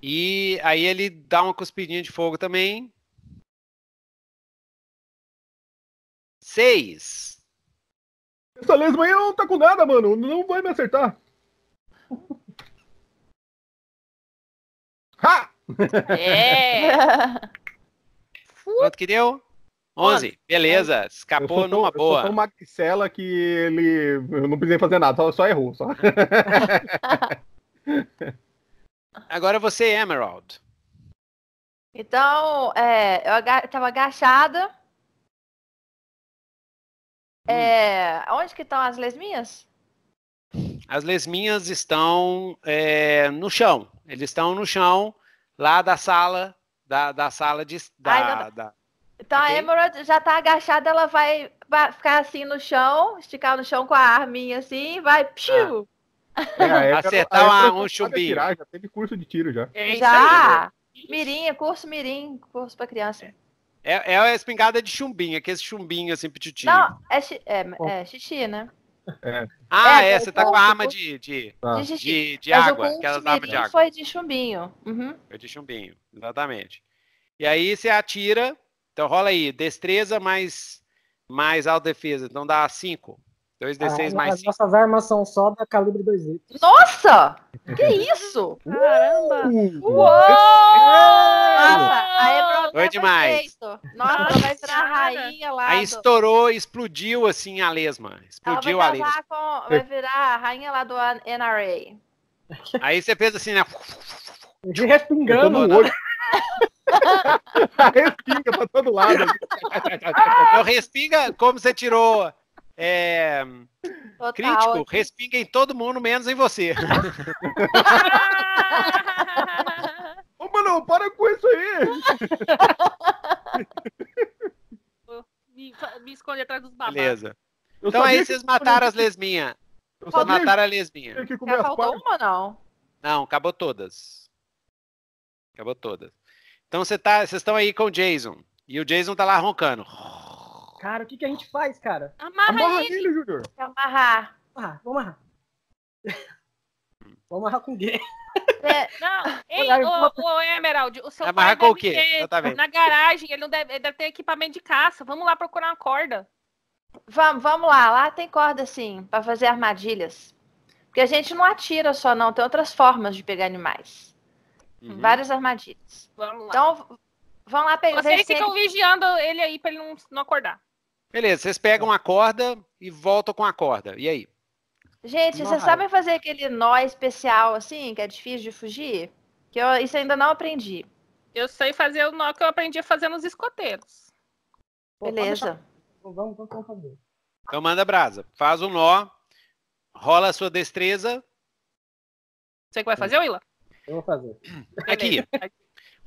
E aí ele dá uma cuspidinha de fogo também. Seis. Essa lesma aí não tá com nada, mano. Não vai me acertar. ha! É! Quanto que deu? 11. Beleza. Escapou numa boa. Eu sou tão maxela que ele... Eu não precisei fazer nada. Só, só errou. Só. Agora você, é Emerald. Então, é, eu aga tava agachada. É, hum. É, onde que estão as lesminhas? As lesminhas estão é, no chão. Eles estão no chão lá da sala, da, da sala de. Da, Ai, não... da... Então okay? a Emerald já tá agachada, ela vai ficar assim no chão, esticar no chão com a arminha assim, vai. Piu! Ah. É, Acertar uma, um chumbinho. já teve curso de tiro já. É já! Aí, é curso mirim, curso pra criança. É, é, é a espingarda de chumbinho, é aquele chumbinho assim, pititinho. Não, é, é, é xixi, né? É. Ah, é, é você tá com a arma de, de, tá. de, de, de água, aquelas armas de água. foi de chumbinho. Uhum. Foi de chumbinho, exatamente. E aí você atira, então rola aí, destreza mais, mais alta defesa, então dá 5. 2d6 ah, mais. As 5. nossas armas são só da calibre 2 Nossa! Que isso? Hum. Caramba! Hum. Uou! Hum. Nossa, aí Foi é demais. Nossa, Nossa, vai ser a rainha lá. Aí estourou, explodiu assim a lesma. Explodiu a lesma. Com... Vai virar a rainha lá do NRA. Aí você fez assim, né? De respingando o né? olho. respinga pra todo lado. Eu então respinga como você tirou é, Total, crítico, aqui. Assim. respinga em todo mundo, menos em você. Ô, mano, para com isso aí! me, me esconde atrás dos babados. Beleza. Eu então aí vocês mataram as lesminhas. só mataram a lesminha. Já faltou uma, não? Não, acabou todas. Acabou todas. Então tá, vocês cê tá, estão aí com o Jason. E o Jason tá lá roncando. Cara, o que, que a gente faz, cara? Amarra, amarra ele, ele Júnior. Amarrar. Ah, vamos amarrar. vamos amarrar com ninguém. É, não, ei, ô, ô, Emerald, o seu amarrar pai com o quê? Ter, na garagem, ele, não deve, ele deve ter equipamento de caça. Vamos lá procurar uma corda. Vamos, vamos lá, lá tem corda sim, para fazer armadilhas. Porque a gente não atira só, não, tem outras formas de pegar animais. Uhum. Várias armadilhas. Vamos lá. Então, vão lá pegar. Vocês ficam ele... vigiando ele aí para ele não, não acordar. Beleza, vocês pegam a corda e voltam com a corda. E aí? Gente, vocês sabem fazer aquele nó especial assim, que é difícil de fugir? Que eu, isso ainda não aprendi. Eu sei fazer o nó que eu aprendi a fazer nos escoteiros. Beleza. Pô, vamos, vamos fazer. Então manda brasa. Faz o um nó, rola a sua destreza. Você que vai fazer, Willa? Eu vou fazer. Aqui.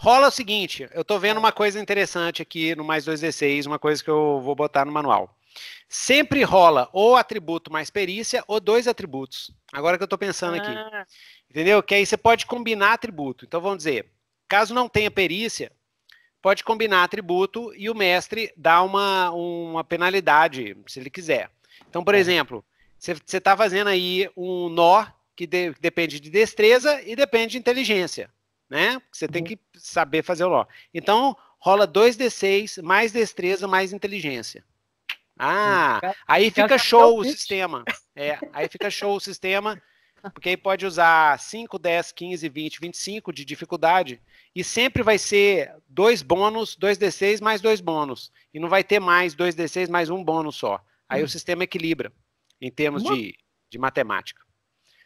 Rola o seguinte, eu estou vendo tá. uma coisa interessante aqui no mais 2d6, uma coisa que eu vou botar no manual. Sempre rola ou atributo mais perícia ou dois atributos. Agora que eu estou pensando aqui. Ah. Entendeu? Que aí você pode combinar atributo. Então vamos dizer, caso não tenha perícia, pode combinar atributo e o mestre dá uma, uma penalidade, se ele quiser. Então, por tá. exemplo, você está fazendo aí um nó que de, depende de destreza e depende de inteligência né? você tem uhum. que saber fazer o LOL. Então, rola 2D6, mais destreza, mais inteligência. Ah, aí fica tá show o sistema. É, aí fica show o sistema, porque aí pode usar 5, 10, 15, 20, 25 de dificuldade, e sempre vai ser dois bônus, 2D6 mais dois bônus. E não vai ter mais 2D6 mais um bônus só. Aí hum. o uhum. sistema equilibra em termos de, de matemática.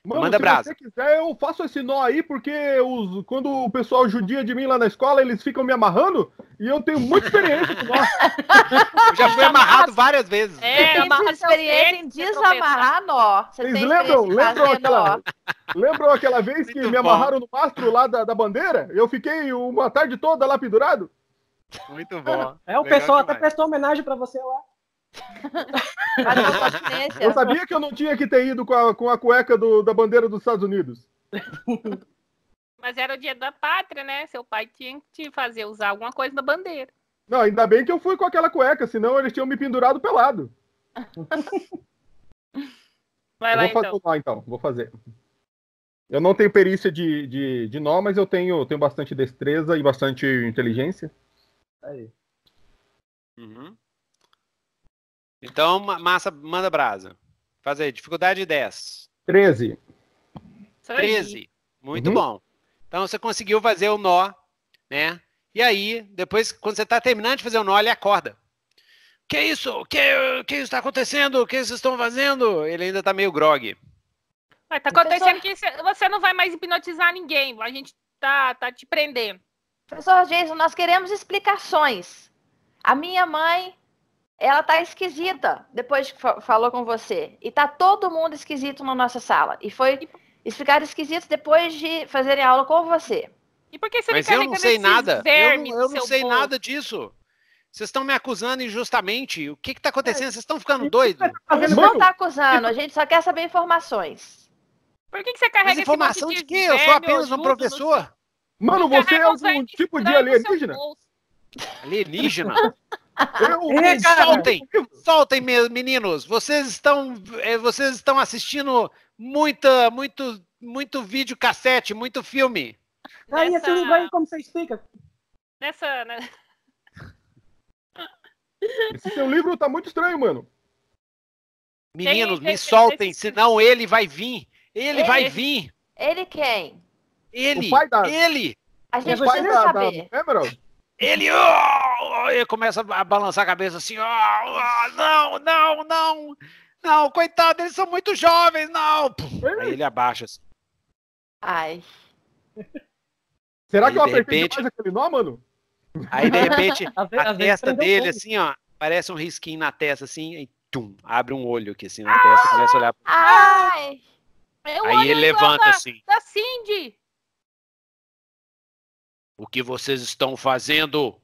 Mano, Manda abraço. Se você quiser, eu faço esse nó aí, porque os, quando o pessoal judia de mim lá na escola, eles ficam me amarrando e eu tenho muita experiência com nó. Eu já fui amarrado várias vezes. É, amarrar experiência em desamarrar nó. Você Vocês lembram? Lembram aquela, lembram aquela vez que me amarraram no mastro lá da, da bandeira? Eu fiquei uma tarde toda lá pendurado? Muito bom. É, o Legal pessoal demais. até prestou homenagem para você lá. eu sabia que eu não tinha que ter ido com a, com a cueca do, da bandeira dos Estados Unidos. Mas era o dia da pátria, né? Seu pai tinha que te fazer usar alguma coisa da bandeira. Não, ainda bem que eu fui com aquela cueca, senão eles tinham me pendurado pelado. Vai lá, eu vou então. fazer lá então. Vou fazer. Eu não tenho perícia de, de, de nó, mas eu tenho, tenho bastante destreza e bastante inteligência. Aí. Uhum. Então, massa, manda brasa. Faz aí, dificuldade 10. 13. 13. Muito uhum. bom. Então você conseguiu fazer o nó, né? E aí, depois, quando você está terminando de fazer o nó, ele acorda. Que isso? Que, que isso está acontecendo? O que vocês estão fazendo? Ele ainda está meio grog. Mas tá acontecendo Professor... que você não vai mais hipnotizar ninguém. A gente tá, tá te prendendo. Professor Jason, nós queremos explicações. A minha mãe ela tá esquisita depois que falou com você. E tá todo mundo esquisito na nossa sala. E foi eles ficaram esquisitos depois de fazerem aula com você. E por que você Mas eu não sei nada. Eu não, eu não sei povo? nada disso. Vocês estão me acusando injustamente. O que está acontecendo? É, vocês estão ficando doidos? A gente tá não está acusando, a gente só quer saber informações. Por que, que você carrega Mas informação de, de quê? Eu sou apenas um professor. No... Mano, você é algum tipo de alienígena? Alienígena? Eu, é, soltem, soltem, meninos. Vocês estão, é, vocês estão assistindo muita, muito, muito vídeo cassete, muito filme. Nessa... Aí assim vai como você explica. Nessa. Né? Esse seu livro tá muito estranho, mano. Meninos, me soltem, senão ele vai vir. Ele, ele vai vir. Ele quem? Ele. O pai da... Ele. A gente precisa da, saber. Da é, ele oh, começa a balançar a cabeça assim: oh, oh, não, não, não, não, coitado, eles são muito jovens, não. Aí ele abaixa assim. Ai. Será aí, que eu apertei repente... mais aquele nó, mano? Aí de repente a, a testa dele, assim, ó, parece um risquinho na testa, assim, e tum, abre um olho aqui assim na ah, testa, começa a olhar. Ai! Aí ele levanta da, assim. Da Cindy! o que vocês estão fazendo?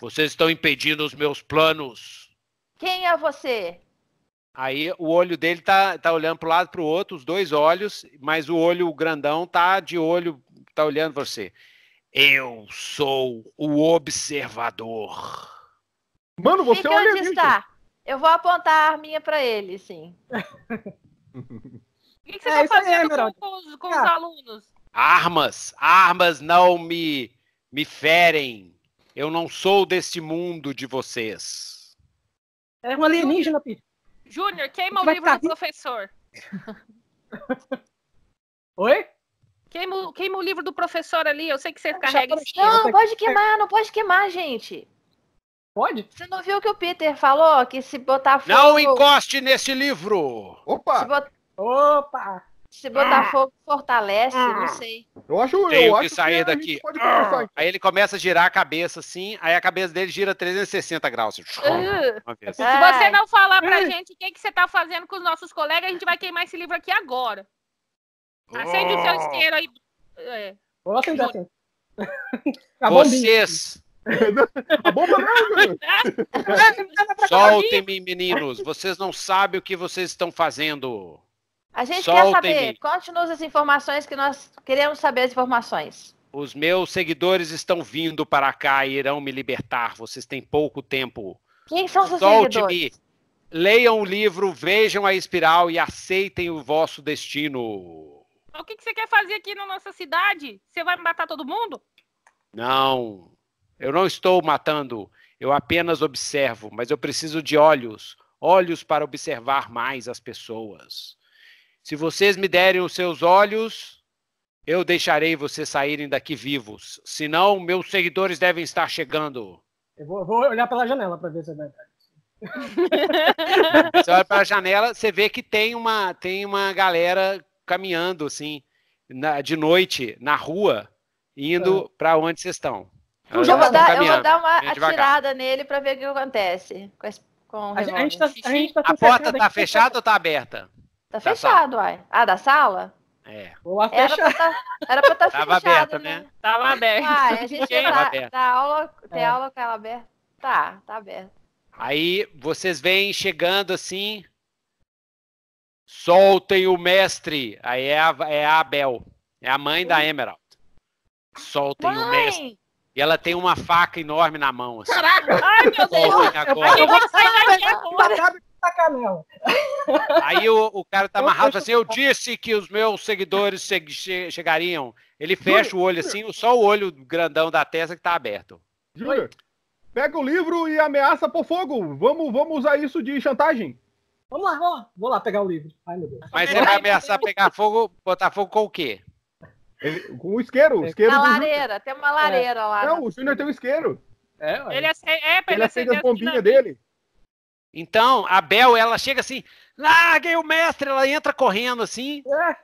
Vocês estão impedindo os meus planos. Quem é você? Aí o olho dele tá, tá olhando pro lado, pro outro, os dois olhos, mas o olho grandão tá de olho, tá olhando você. Eu sou o observador. Mano, você Fica olha onde está. Eu vou apontar a arminha para ele, sim. O que, que, você tá é, fazendo é, com, com, com ah. os alunos? Armas, armas não me, me ferem. Eu não sou deste mundo de vocês. É um alienígena, Peter. Júnior, queima o, livro do professor. Oi? Queima, queima o livro do professor ali, eu sei que você carrega carrega. Não, não pode queimar, não pode queimar, gente. Pode? Você não viu que o Peter falou que se botar fogo. Não encoste nesse livro! Opa! Bot... Opa! Se Botafogo ah. fortalece, não ah. sei. Eu acho eu Tenho acho que sair daqui. Pode então. Aí ele começa a girar a cabeça assim, aí a cabeça dele gira 360 graus. Assim. Se você não falar pra uhum. gente o que, que você tá fazendo com os nossos colegas, a gente vai queimar esse livro aqui agora. Acende o seu oh. isqueiro aí. É. Vocês. A bomba não, Soltem-me, meninos. Vocês não sabem o que vocês estão fazendo. A gente Soltem quer saber, conte-nos as informações que nós queremos saber as informações. Os meus seguidores estão vindo para cá e irão me libertar. Vocês têm pouco tempo. Quem são seus seguidores? Leiam o livro, vejam a espiral e aceitem o vosso destino. O que, que você quer fazer aqui na nossa cidade? Você vai matar todo mundo? Não, eu não estou matando. Eu apenas observo, mas eu preciso de olhos olhos para observar mais as pessoas. Se vocês me derem os seus olhos, eu deixarei vocês saírem daqui vivos. Senão, meus seguidores devem estar chegando. Eu vou, vou olhar pela janela para ver se é verdade. você olha pela janela, você vê que tem uma, tem uma galera caminhando assim, na, de noite, na rua, indo é. Ah. para onde vocês estão. Eu, vou dar, eu, vou dar, uma atirada nele para ver o que acontece. Com, com o a, gente tá, a, gente tá, a porta tá fechada ou tá aberta? Tá fechado, uai. Ah, da sala? É. Ou tá, tá fechado. era fechar. pra estar tá, Tava aberta, né? né? Tava aberta. Ah, a gente tem tá, tá aula, tem é. aula com ela aberta. Tá, tá aberta. Aí vocês vêm chegando assim. Soltem o mestre. Aí é a, é a Abel. É a mãe da Emerald. Soltem mãe! o mestre. E ela tem uma faca enorme na mão. Assim. Caraca! Ai, meu Deus! agora. Eu vou sair daqui agora. Tá, tacar Aí o, o cara tá amarrado assim, eu disse que os meus seguidores che che chegariam. Ele fecha Júlio, o olho assim, só o olho grandão da testa que tá aberto. Júlio, pega o livro e ameaça por fogo. Vamos, vamos usar isso de chantagem. Vamos lá, vamos lá. Vou lá pegar o livro. Ai, meu Deus. Mas você vai ameaçar pegar fogo, botar fogo com o quê? Ele, com o isqueiro. O isqueiro Na lareira, tem uma lareira é. lá. Não, né? o Júnior tem um isqueiro. É, ele, ace... é, ele, ele acende, acende as bombinhas dele. Então, a Bel, ela chega assim, larguem o mestre, ela entra correndo assim. É.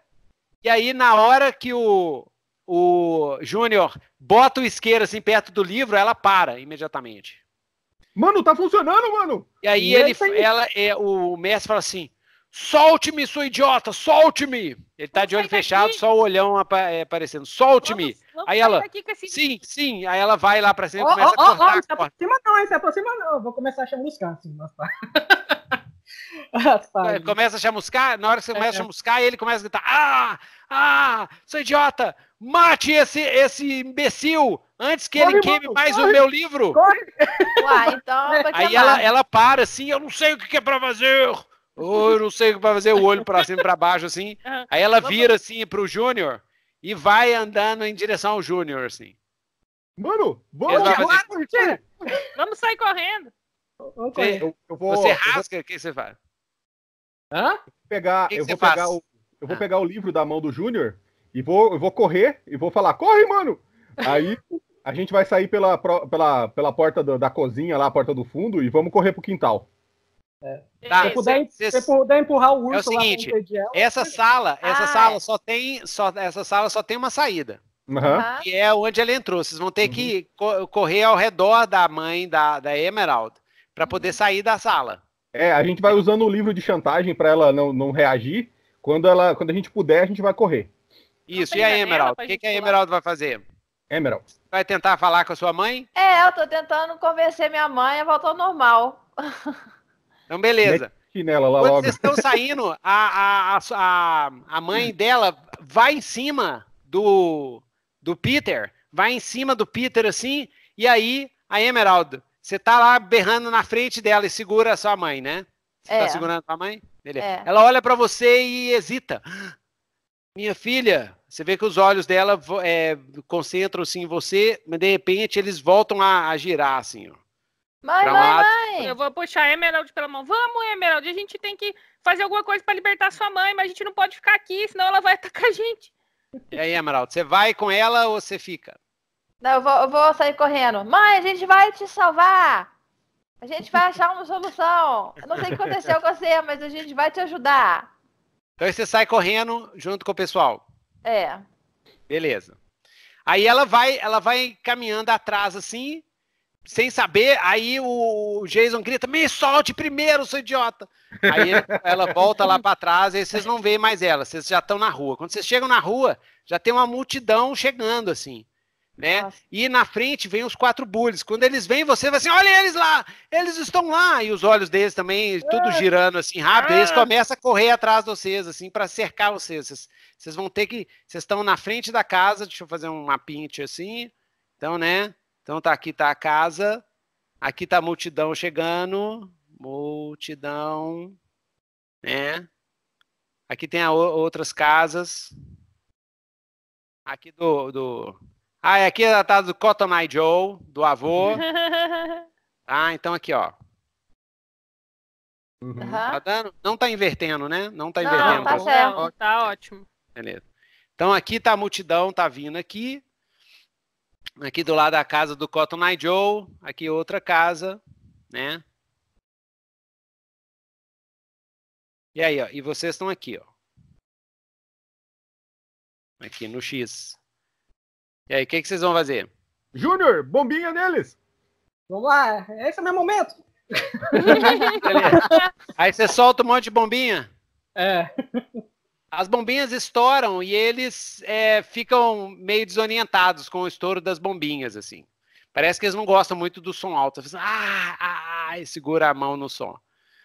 E aí, na hora que o, o Júnior bota o isqueiro assim perto do livro, ela para imediatamente. Mano, tá funcionando, mano! E aí e ele, ela, é, o mestre fala assim, Solte-me, sou idiota, solte-me! Ele tá vamos de olho fechado, daqui. só o olhão é, aparecendo. Solte-me! Aí ela. Esse... Sim, sim. Aí ela vai lá pra cima oh, e começa oh, a cortar. Oh, oh, não se aproxima não, se aproxima não. Vou começar a chamuscar assim, tá. ah, tá, é, nossa. começa a chamuscar, na hora que você é, começa é. a chamuscar, ele começa a gritar: Ah! Ah! Sou idiota! Mate esse, esse imbecil! antes que corre, ele queime mano, mais corre, o meu livro. Corre. Uai, então, Aí ela, ela para assim, eu não sei o que é para fazer eu não sei o que vai fazer, o olho para cima e para baixo, assim. Aí ela vira, assim, pro Júnior e vai andando em direção ao Júnior, assim. Mano, vamos, fazer... vamos sair correndo. Você, eu, eu vou, você rasga, o vou... que você faz? Hã? Pegar, que que eu vou pegar o, eu vou ah. pegar o livro da mão do Júnior e vou, eu vou correr e vou falar, corre, mano! Aí a gente vai sair pela, pela, pela porta da, da cozinha lá, a porta do fundo, e vamos correr pro quintal. É. Tá, se, puder, cê, se puder empurrar o urso é o seguinte, lá essa sala, essa ah, sala é. só tem, só, essa sala só tem uma saída. Uhum. Que é onde ela entrou. Vocês vão ter uhum. que co correr ao redor da mãe da, da Emerald para uhum. poder sair da sala. É, a gente vai usando o livro de chantagem para ela não, não reagir. Quando ela, quando a gente puder, a gente vai correr. Isso. E a Emerald? O que, que a Emerald vai fazer? Emerald. Vai tentar falar com a sua mãe? É, eu tô tentando convencer minha mãe a voltar ao normal. Então, beleza. lá Quando logo. vocês estão saindo, a, a, a, a mãe hum. dela vai em cima do, do Peter, vai em cima do Peter assim, e aí a Emerald, você tá lá berrando na frente dela e segura a sua mãe, né? Você tá é. tá segurando a sua mãe? Beleza. É. Ela olha para você e hesita. Minha filha, você vê que os olhos dela é, concentram-se em você, mas de repente eles voltam a, a girar assim, ó. Mãe, mãe, mãe! Eu vou puxar a Emerald pela mão. Vamos, Emerald, a gente tem que fazer alguma coisa para libertar sua mãe, mas a gente não pode ficar aqui, senão ela vai atacar a gente. E aí, Emerald, você vai com ela ou você fica? Não, eu vou, eu vou sair correndo. Mãe, a gente vai te salvar! A gente vai achar uma solução. Eu não sei o que aconteceu com você, mas a gente vai te ajudar. Então você sai correndo junto com o pessoal. É. Beleza. Aí ela vai, ela vai caminhando atrás assim, sem saber, aí o Jason grita: Me solte primeiro, seu idiota! Aí ela volta lá para trás, e vocês não veem mais ela, vocês já estão na rua. Quando vocês chegam na rua, já tem uma multidão chegando, assim. Né? E na frente vem os quatro bullies. Quando eles vêm, você vai assim: olha eles lá, eles estão lá. E os olhos deles também, tudo ah. girando assim rápido. Eles ah. começam a correr atrás de vocês, assim, para cercar vocês. vocês. vão ter que. Vocês estão na frente da casa. Deixa eu fazer um mapinha assim. Então, né? Então tá aqui tá a casa, aqui tá a multidão chegando, multidão, né? Aqui tem a, outras casas. Aqui do, do... Ah, é aqui ela tá do Cotton Eye Joe, do avô. Ah, então aqui, ó. Uhum. Tá dando? Não tá invertendo, né? Não tá invertendo. Não, tá, tá certo. Tá ótimo. Beleza. Então aqui tá a multidão, tá vindo aqui. Aqui do lado a casa do Cotton Eye Joe, aqui outra casa, né? E aí, ó, e vocês estão aqui, ó. Aqui no X. E aí, o que, que vocês vão fazer? Júnior, bombinha neles! Vamos lá, esse é o meu momento! aí você solta um monte de bombinha. É as bombinhas estouram e eles é, ficam meio desorientados com o estouro das bombinhas, assim. Parece que eles não gostam muito do som alto. Eles, ah, ah, ah, e segura a mão no som.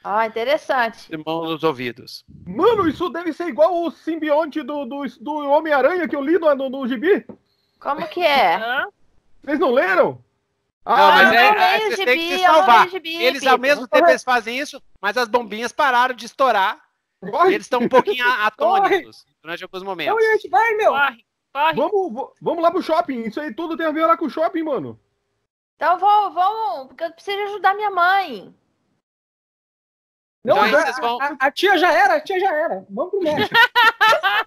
Ah, interessante. De mão nos ouvidos. Mano, isso deve ser igual o simbionte do, do, do Homem-Aranha que eu li no, no, no gibi. Como que é? Vocês não leram? Ah, é, não, mas é, é, o gibi, tem que Gibi, eles, ao mesmo tempo, eles fazem isso, mas as bombinhas pararam de estourar Corre. Eles estão um pouquinho atônitos durante alguns momentos. Então, gente, vai, meu. Corre, corre. Vamos, vamos lá pro shopping. Isso aí tudo tem a ver lá com o shopping, mano. Então vamos, vamos, porque eu preciso ajudar minha mãe. Não, então, já, vão... a, a, tia já era, a tia já era. Vamos pro médico.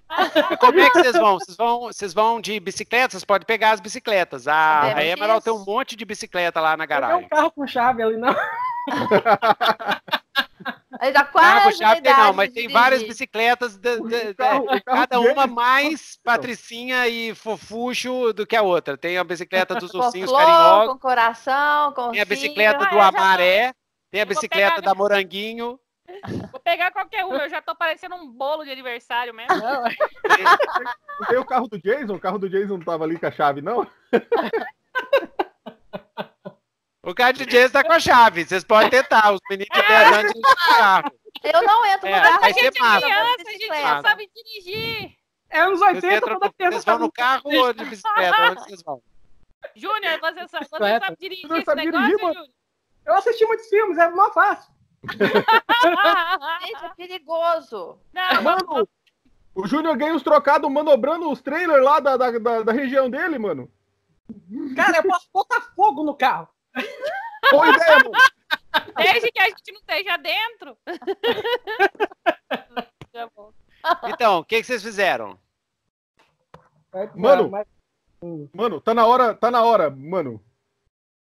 como é que vocês vão? Vocês vão, vocês vão de bicicleta? Vocês podem pegar as bicicletas. a a Emerald tem um monte de bicicleta lá na garagem. tem um carro com chave ali, não. Ele dá quase. Carro Chapter não, mas tem várias bicicletas, de, de, de, cada uma mais patricinha e fofucho do que a outra. Tem a bicicleta dos ursinhos flor, carinhosos. Com coração, com Tem a bicicleta ah, do Amaré, tem a bicicleta da Moranguinho. Vou pegar qualquer um, eu já tô parecendo um bolo de aniversário mesmo. Não, é. tem, tem o carro do Jason? O carro do Jason não tava ali com a chave, não? O cara DJ tá com a chave. Vocês podem tentar. Os meninos estão viajando de carro. Eu não entro no é, carro. A gente é massa. criança, a gente não sabe dirigir. É anos 80, vocês toda no, criança Vocês vão no tá carro ou de bicicleta? Onde vocês vão? Júnior, você, sabe, você sabe dirigir esse dirigir, negócio, mano? Eu assisti muitos filmes, é mó fácil. Gente, é perigoso. Não, é, mano, o Júnior ganha uns trocados manobrando os trailers lá da, da, da, da região dele, mano. Cara, eu posso botar fogo no carro. Boa ideia, Desde que a gente não esteja dentro. então, o que, que vocês fizeram? Mano, mano, tá na hora, tá na hora, mano.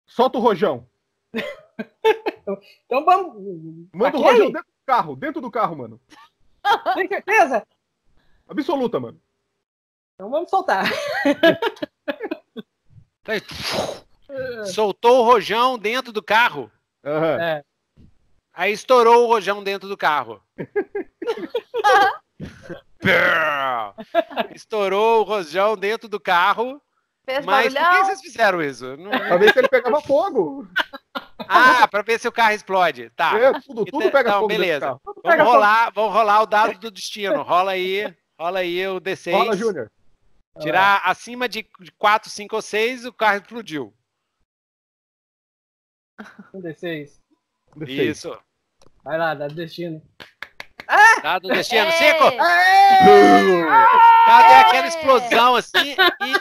Solta o rojão. então, então vamos. Manda Aquele? o rojão dentro do carro, dentro do carro, mano. Tem certeza? Absoluta, mano. Então vamos soltar. Tá é. Soltou o rojão dentro do carro. Uhum. É. Aí estourou o rojão dentro do carro. estourou o rojão dentro do carro. Fez mas barulhão. por que vocês fizeram isso? Não... Pra ver se ele pegava fogo. Ah, pra ver se o carro explode. Tá. É, tudo, tudo então, pega então, fogo. Beleza. Tudo vamos, rolar, fogo. vamos rolar o dado do destino. Rola aí. Rola aí o D6. Rola, Júnior. Tirar ah. acima de 4, 5 ou 6, o carro explodiu. Um D6. Isso. Vai lá, dá destino. Ah! Dado destino, cinco! Dado é aquela explosão assim e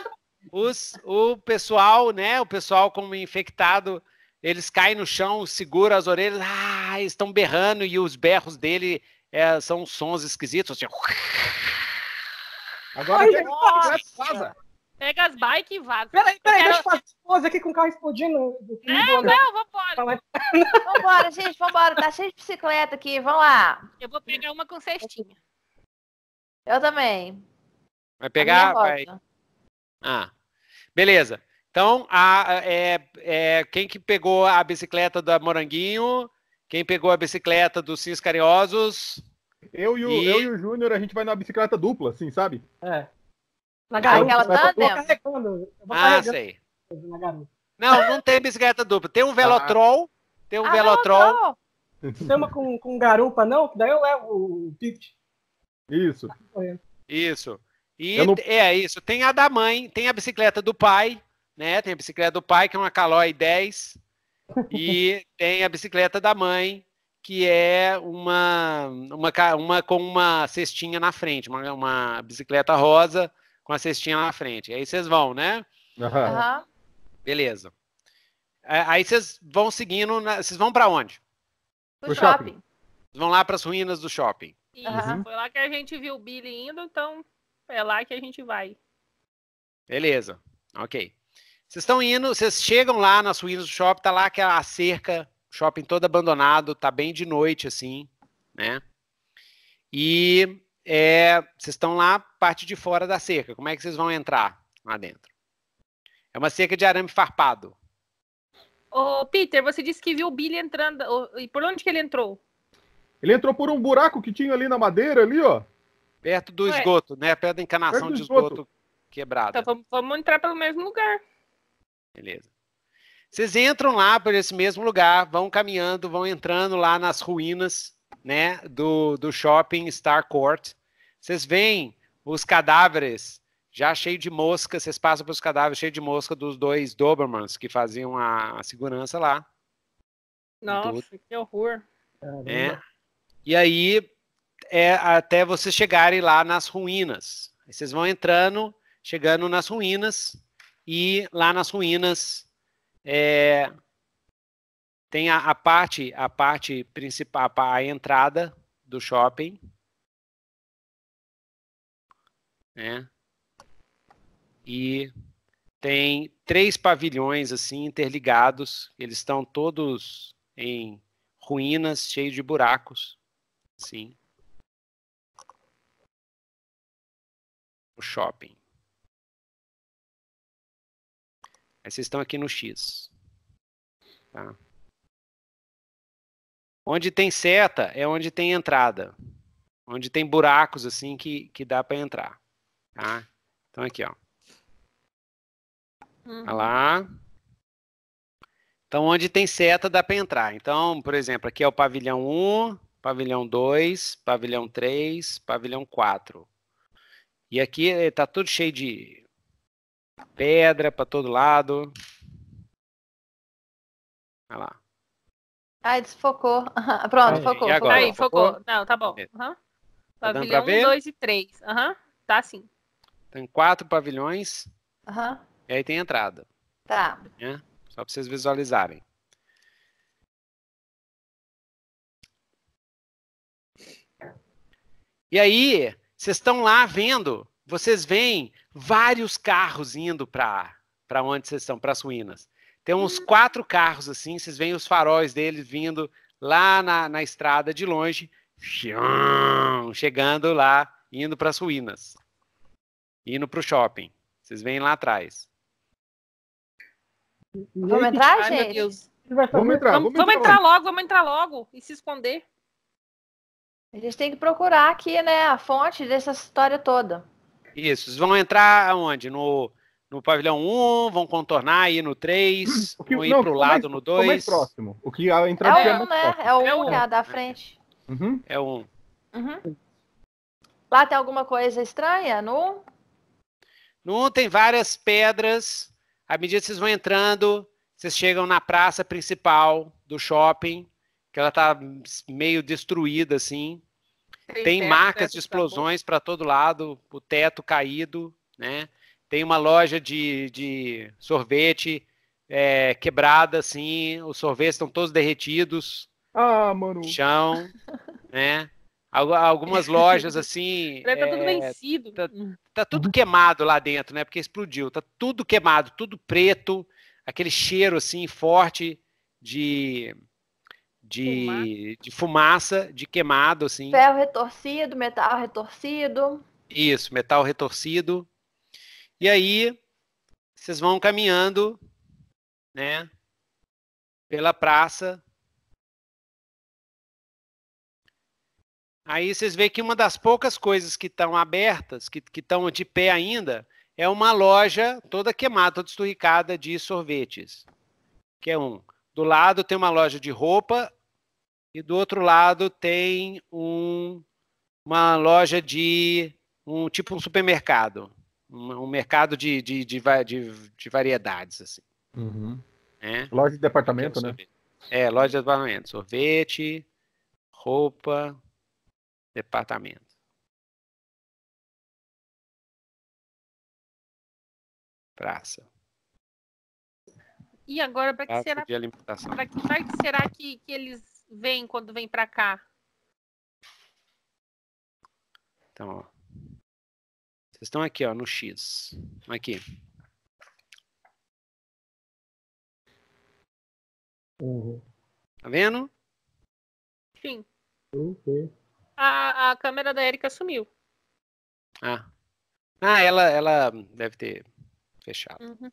os, o pessoal, né? O pessoal como infectado, eles caem no chão, segura as orelhas, ah, estão berrando e os berros dele é, são sons esquisitos, assim. Agora Ai, é casa. Pega as bikes e vaza. Peraí, peraí, quero... deixa eu fazer pose aqui com o carro explodindo. É, não, não, vambora. vambora, gente, vambora. Tá cheio de bicicleta aqui, vamos lá. Eu vou pegar uma com cestinha. Eu também. Vai pegar? Vai. Ah, beleza. Então, a, é, é, quem que pegou a bicicleta da Moranguinho? Quem pegou a bicicleta dos Cis Eu e o, e... Eu e o Júnior, a gente vai na bicicleta dupla, assim, sabe? É. Na garupa Ela tá, eu ah, carregando. Eu ah, sei. Não, não tem bicicleta dupla. Tem um Velotrol. Ah. Tem um ah, Velotrol. Não, Chama com, com garupa, não? Que daí eu levo o Pipt. Isso. Isso. E não... é isso. Tem a da mãe, tem a bicicleta do pai, né? Tem a bicicleta do pai, que é uma Caloi 10. E tem a bicicleta da mãe, que é uma, uma, uma com uma cestinha na frente, uma, uma bicicleta rosa com a cestinha na frente. Aí vocês vão, né? Uhum. Beleza. É, aí vocês vão seguindo, vocês vão para onde? Pro, shopping. Vão lá para as ruínas do shopping. Isso, uhum. foi lá que a gente viu o Billy indo, então é lá que a gente vai. Beleza, ok. Vocês estão indo, vocês chegam lá nas ruínas do shopping, tá lá aquela cerca, shopping todo abandonado, tá bem de noite assim, né? E é, vocês estão lá, parte de fora da cerca. Como é que vocês vão entrar lá dentro? É uma cerca de arame farpado. Ô, Peter, você disse que viu o Billy entrando. E por onde que ele entrou? Ele entrou por um buraco que tinha ali na madeira, ali, ó. Perto do Ué. esgoto, né? Perto da encanação Perto de esgoto, esgoto quebrada. Então vamos, vamos entrar pelo mesmo lugar. Beleza. Vocês entram lá por esse mesmo lugar, vão caminhando, vão entrando lá nas ruínas, né, do, do shopping Star Court. Vocês veem os cadáveres já cheio de mosca, vocês passam pelos cadáveres cheio de mosca dos dois Dobermans que faziam a, segurança lá. Nossa, que horror. É. E aí é até vocês chegarem lá nas ruínas. Aí vocês vão entrando, chegando nas ruínas e lá nas ruínas é, tem a, a, parte, a parte principal, a entrada do shopping né? E tem três pavilhões assim interligados, eles estão todos em ruínas, cheios de buracos. Sim. O shopping. Aí vocês estão aqui no X. Tá? Onde tem seta é onde tem entrada. Onde tem buracos assim que, que dá para entrar. Tá? Então aqui, ó. Uhum. Olha lá. Então, onde tem seta, dá para entrar. Então, por exemplo, aqui é o pavilhão 1, pavilhão 2, pavilhão 3, pavilhão 4. E aqui está eh, tudo cheio de pedra para todo lado. Olha lá. Ai, desfocou. Pronto, Aí, focou. Agora, focou. Aí, focou. Não, tá bom. Uhum. Tá pavilhão 1, 2 e 3. Uhum. Tá sim. Tem quatro pavilhões. Uhum. E aí tem entrada. Tá. Né? Só para vocês visualizarem. E aí, vocês estão lá vendo, vocês veem vários carros indo para para onde vocês estão, para as ruínas. Tem uns uhum. quatro carros assim, vocês veem os faróis deles vindo lá na, na estrada de longe, chegando lá, indo para as ruínas indo para o shopping. Vocês vêm lá atrás. Vamos entrar, Ai, gente? Meu Deus. Vamos entrar, vamos, vamos entrar, entrar logo, vamos entrar logo e se esconder. A gente tem que procurar aqui, né, a fonte dessa história toda. Isso, vocês vão entrar aonde? No, no pavilhão 1, vão contornar aí no 3, hum, o que, vão ir não, pro é lado mais, no 2. O mais próximo, o que a é, é, né? é, um, é, né? é o 1, né? É o 1 que é da frente. Uhum. É o 1. Uhum. Lá tem alguma coisa estranha no 1? num tem várias pedras. À medida que vocês vão entrando, vocês chegam na praça principal do shopping, que ela está meio destruída, assim. Tem, tem teto, marcas teto, de explosões tá para todo lado, o teto caído, né? Tem uma loja de, de sorvete é, quebrada, assim, os sorvetes estão todos derretidos. Ah, mano. Chão, né? Algumas lojas assim. Deve é, tá tudo é, vencido. Tá, tá, tudo queimado lá dentro, né? Porque explodiu. Tá tudo queimado, tudo preto, aquele cheiro assim forte de. De fumaça. de fumaça, de queimado, assim. Ferro retorcido, metal retorcido. Isso, metal retorcido. E aí, vocês vão caminhando, né? Pela praça, Aí vocês veem que uma das poucas coisas que estão abertas, que estão de pé ainda, é uma loja toda queimada, toda esturricada de sorvetes, que é um. Do lado tem uma loja de roupa e do outro lado tem um, uma loja de um tipo um supermercado, um, um mercado de, de, de, de, variedades assim. Uhum. É? Loja de departamento, um né? É, loja de departamento, sorvete, roupa, departamento praça. E agora, para que, será... que, que será que, que eles vêm quando vêm para cá? Então, ó. Vocês estão aqui, ó, no X. Aqui. Uhum. Tá vendo? Sim. Uhum a, a câmera da Erika sumiu. Ah. Ah, ela, ela deve ter fechado. Uhum.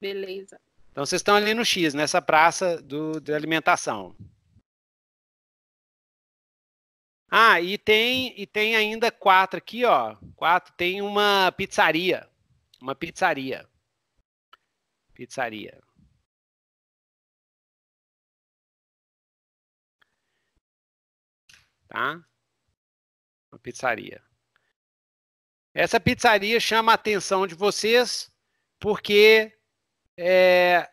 Beleza. Então vocês estão ali no X, nessa praça do, de alimentação. Ah, e tem e tem ainda quatro aqui, ó. Quatro tem uma pizzaria, uma pizzaria, pizzaria. tá? Uma pizzaria. Essa pizzaria chama a atenção de vocês porque é,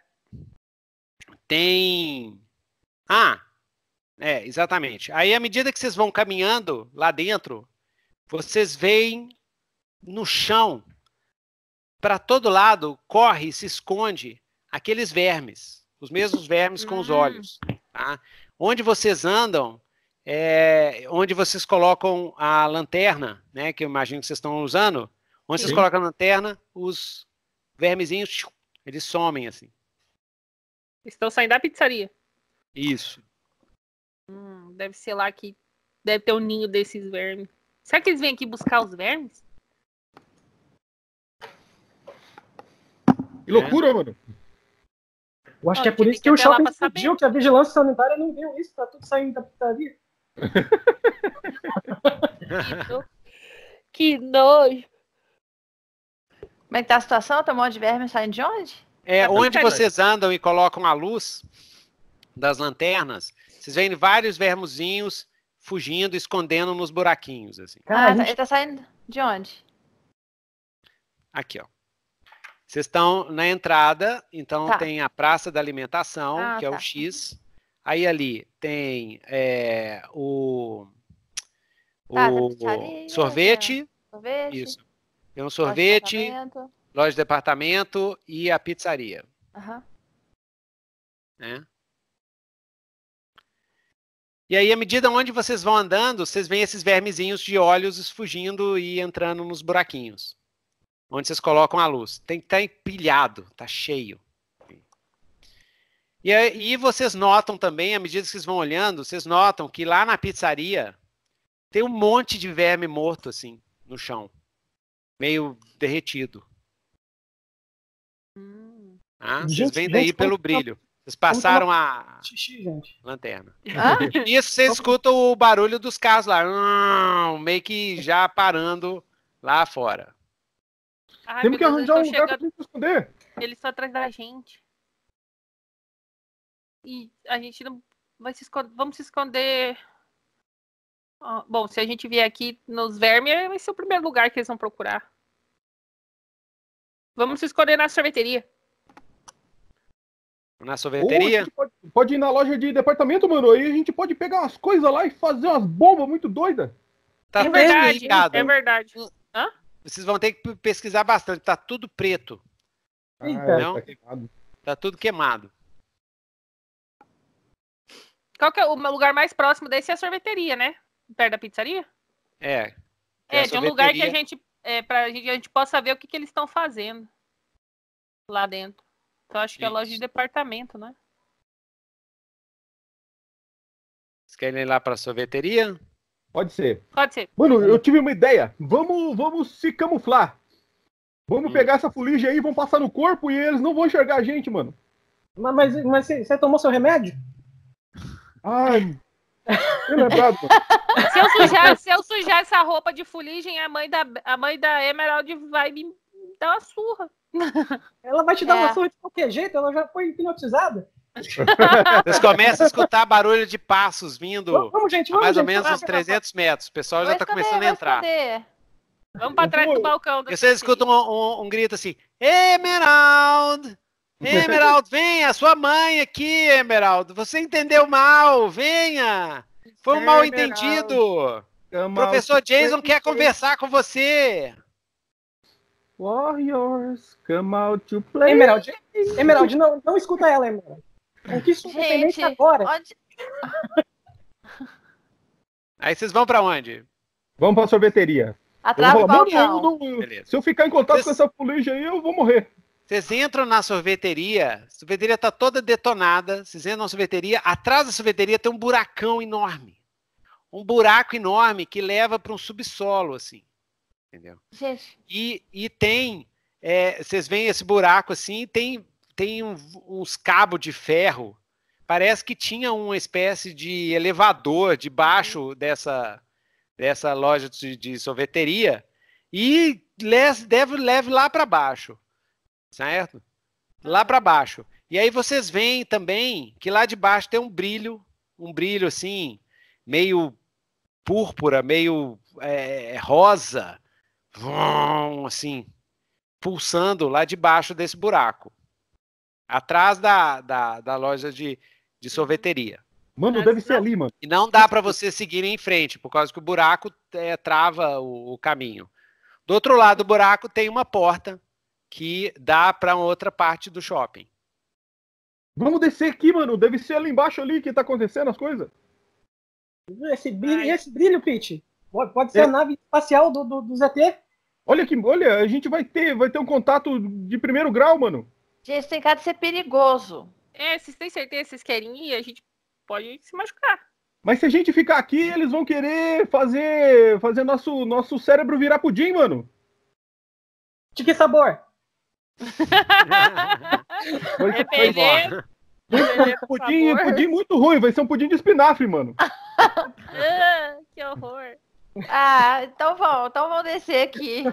tem. Ah, é, exatamente. Aí, à medida que vocês vão caminhando lá dentro, vocês veem no chão, para todo lado, corre, se esconde aqueles vermes, os mesmos vermes com os hum. olhos. Tá? Onde vocês andam, é, onde vocês colocam a lanterna, né, que eu imagino que vocês estão usando, onde Sim. vocês colocam a lanterna, os vermezinhos, eles somem assim. Estão saindo da pizzaria. Isso. Hum, deve ser lá que deve ter o um ninho desses vermes. Será que eles vêm aqui buscar os vermes? Que loucura, é. mano. Eu acho que é por isso que, que o shopping pediu que a vigilância sanitária não viu isso, tá tudo saindo da pizzaria. que nojo. Como é que tá a situação? Tá um monte de verme saindo de onde? É, é onde vocês andam e colocam a luz das lanternas, vocês veem vários vermozinhos fugindo, escondendo nos buraquinhos, assim. Ah, tá, gente... ele tá saindo de onde? Aqui, ó. Vocês estão na entrada, então tá. tem a praça da alimentação, ah, que é o tá. X. Aí ali tem é, o, o sorvete, sorvete, Isso. Tem um sorvete, loja, loja de departamento, e a pizzaria. Uhum. Né? E aí, à medida onde vocês vão andando, vocês veem esses vermezinhos de olhos fugindo e entrando nos buraquinhos. Onde vocês colocam a luz. Tem que tá estar empilhado, tá cheio. E, e vocês notam também, à medida que vocês vão olhando, vocês notam que lá na pizzaria tem um monte de verme morto, assim, no chão. Meio derretido. Ah, hum. Ah, vocês vêm daí gente, pelo tá brilho. Vocês passaram a xixi, lanterna. Ah? Isso, você escuta o barulho dos carros lá, hum, meio que já parando lá fora. Ai, Temos que arranjar um lugar pra gente esconder. Eles estão atrás da gente e a gente não vai se esconder, vamos se esconder. Bom, se a gente vier aqui nos vermes, vai ser o primeiro lugar que eles vão procurar. Vamos se esconder na sorveteria. Na sorveteria? Pode, pode, ir na loja de departamento, mano. Aí a gente pode pegar umas coisas lá e fazer umas bombas muito doidas. Tá é verdade, é verdade. Hã? Vocês vão ter que pesquisar bastante. Tá tudo preto. Ah, não? Tá, tá tudo queimado. Qual que é o lugar mais próximo desse é a sorveteria, né? Perto da pizzaria? É. É, de um lugar que a gente. É, pra a gente possa ver o que, que eles estão fazendo lá dentro. Então acho que é loja de departamento, né? Vocês querem ir lá pra sorveteria? Pode ser. Pode ser. Mano, eu tive uma ideia. Vamos, vamos se camuflar. Vamos hum. pegar essa fuligem aí, vamos passar no corpo e eles não vão enxergar a gente, mano. Mas, mas, mas você, você tomou seu remédio? Ai, lembrado. se, eu sujar, se eu sujar essa roupa de fuligem, a mãe da, a mãe da Emerald vai me dar uma surra. Ela vai te dar é. uma surra de qualquer jeito, ela já foi hipnotizada. Vocês começam a escutar barulho de passos vindo vamos, gente, vamos, a mais ou menos uns 300 metros. O pessoal já está começando a entrar. Vamos para trás do balcão. vocês escutam um, um, um grito assim: Emerald! Emerald, venha, sua mãe aqui, Emerald. Você entendeu mal, venha. Foi um é, mal entendido. Professor Jason quer conversar com você. Warriors, come out to play. Emerald, Emerald não, não escuta ela, Emerald. Conquista independente agora. Onde... Aí vocês vão para onde? Vamos pra sorveteria. Atrás do balcão. Não, não, não. se eu ficar em contato vocês... com essa polícia aí, eu vou morrer. Vocês entram na sorveteria, a sorveteria está toda detonada, vocês entram na sorveteria, atrás da sorveteria tem um buracão enorme. Um buraco enorme que leva para um subsolo, assim. Entendeu? E, e tem, é, vocês veem esse buraco assim, tem, tem um, uns cabos de ferro. Parece que tinha uma espécie de elevador debaixo uhum. dessa, dessa loja de, de sorveteria e leve, deve, leve lá para baixo certo? Lá para baixo. E aí vocês veem também que lá de baixo tem um brilho, um brilho assim, meio púrpura, meio é, é rosa, assim, pulsando lá debaixo desse buraco, atrás da, da, da loja de, de sorveteria. Mano, deve ser ali, mano. E não dá para você seguir em frente, por causa que o buraco é, trava o, o caminho. Do outro lado do buraco tem uma porta que dá para outra parte do shopping. Vamos descer aqui, mano. Deve ser ali embaixo ali que tá acontecendo as coisas. Esse brilho, Ai. esse brilho, Pete. Pode, pode ser é. a nave espacial do, do, do ZT. Olha que, olha, a gente vai ter, vai ter um contato de primeiro grau, mano. Gente, isso tem cara de ser perigoso. É, vocês têm certeza que vocês querem ir? A gente pode se machucar. Mas se a gente ficar aqui, eles vão querer fazer, fazer nosso, nosso cérebro virar pudim, mano. De que sabor? foi, Depender, foi pudim, pudim muito ruim, vai ser um pudim de espinafre, mano. que horror. Ah, então vão, então vão descer aqui.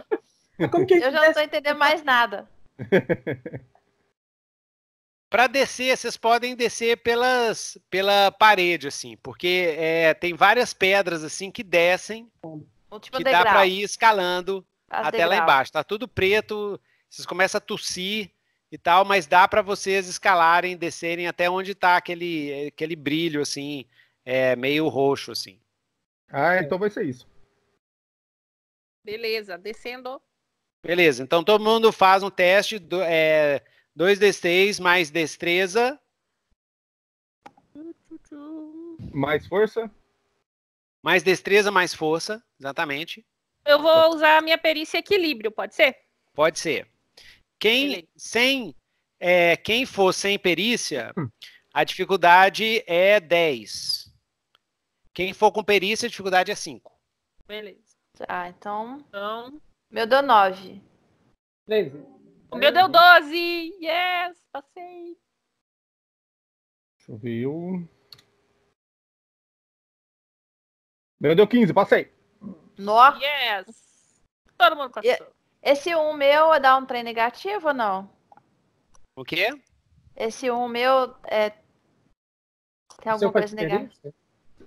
Como que Eu já não tô entendendo mais nada. Para descer, vocês podem descer pelas, pela parede, assim, porque é, tem várias pedras assim que descem, Último que degrau. dá para ir escalando As até degrau. lá embaixo. Tá tudo preto, vocês começam a tossir e tal, mas dá para vocês escalarem, descerem até onde está aquele, aquele brilho, assim, é, meio roxo, assim. Ah, então vai ser isso. Beleza, descendo. Beleza, então todo mundo faz um teste, do, 2d6 é, mais destreza. Mais força? Mais destreza, mais força, exatamente. Eu vou usar a minha perícia equilíbrio, pode ser? Pode ser. Quem, sem, é, quem for sem perícia, hum. a dificuldade é 10. Quem for com perícia, a dificuldade é 5. Beleza. Tá, então. então... Meu deu 9. Beleza. O meu deu 12! Yes! Passei! Deixa eu ver. O... Meu deu 15, passei. Nossa! Yes! Todo mundo é passou. Yeah. Esse 1 um meu dá um trem negativo ou não? O quê? Esse 1 um meu é... tem alguma coisa negativa?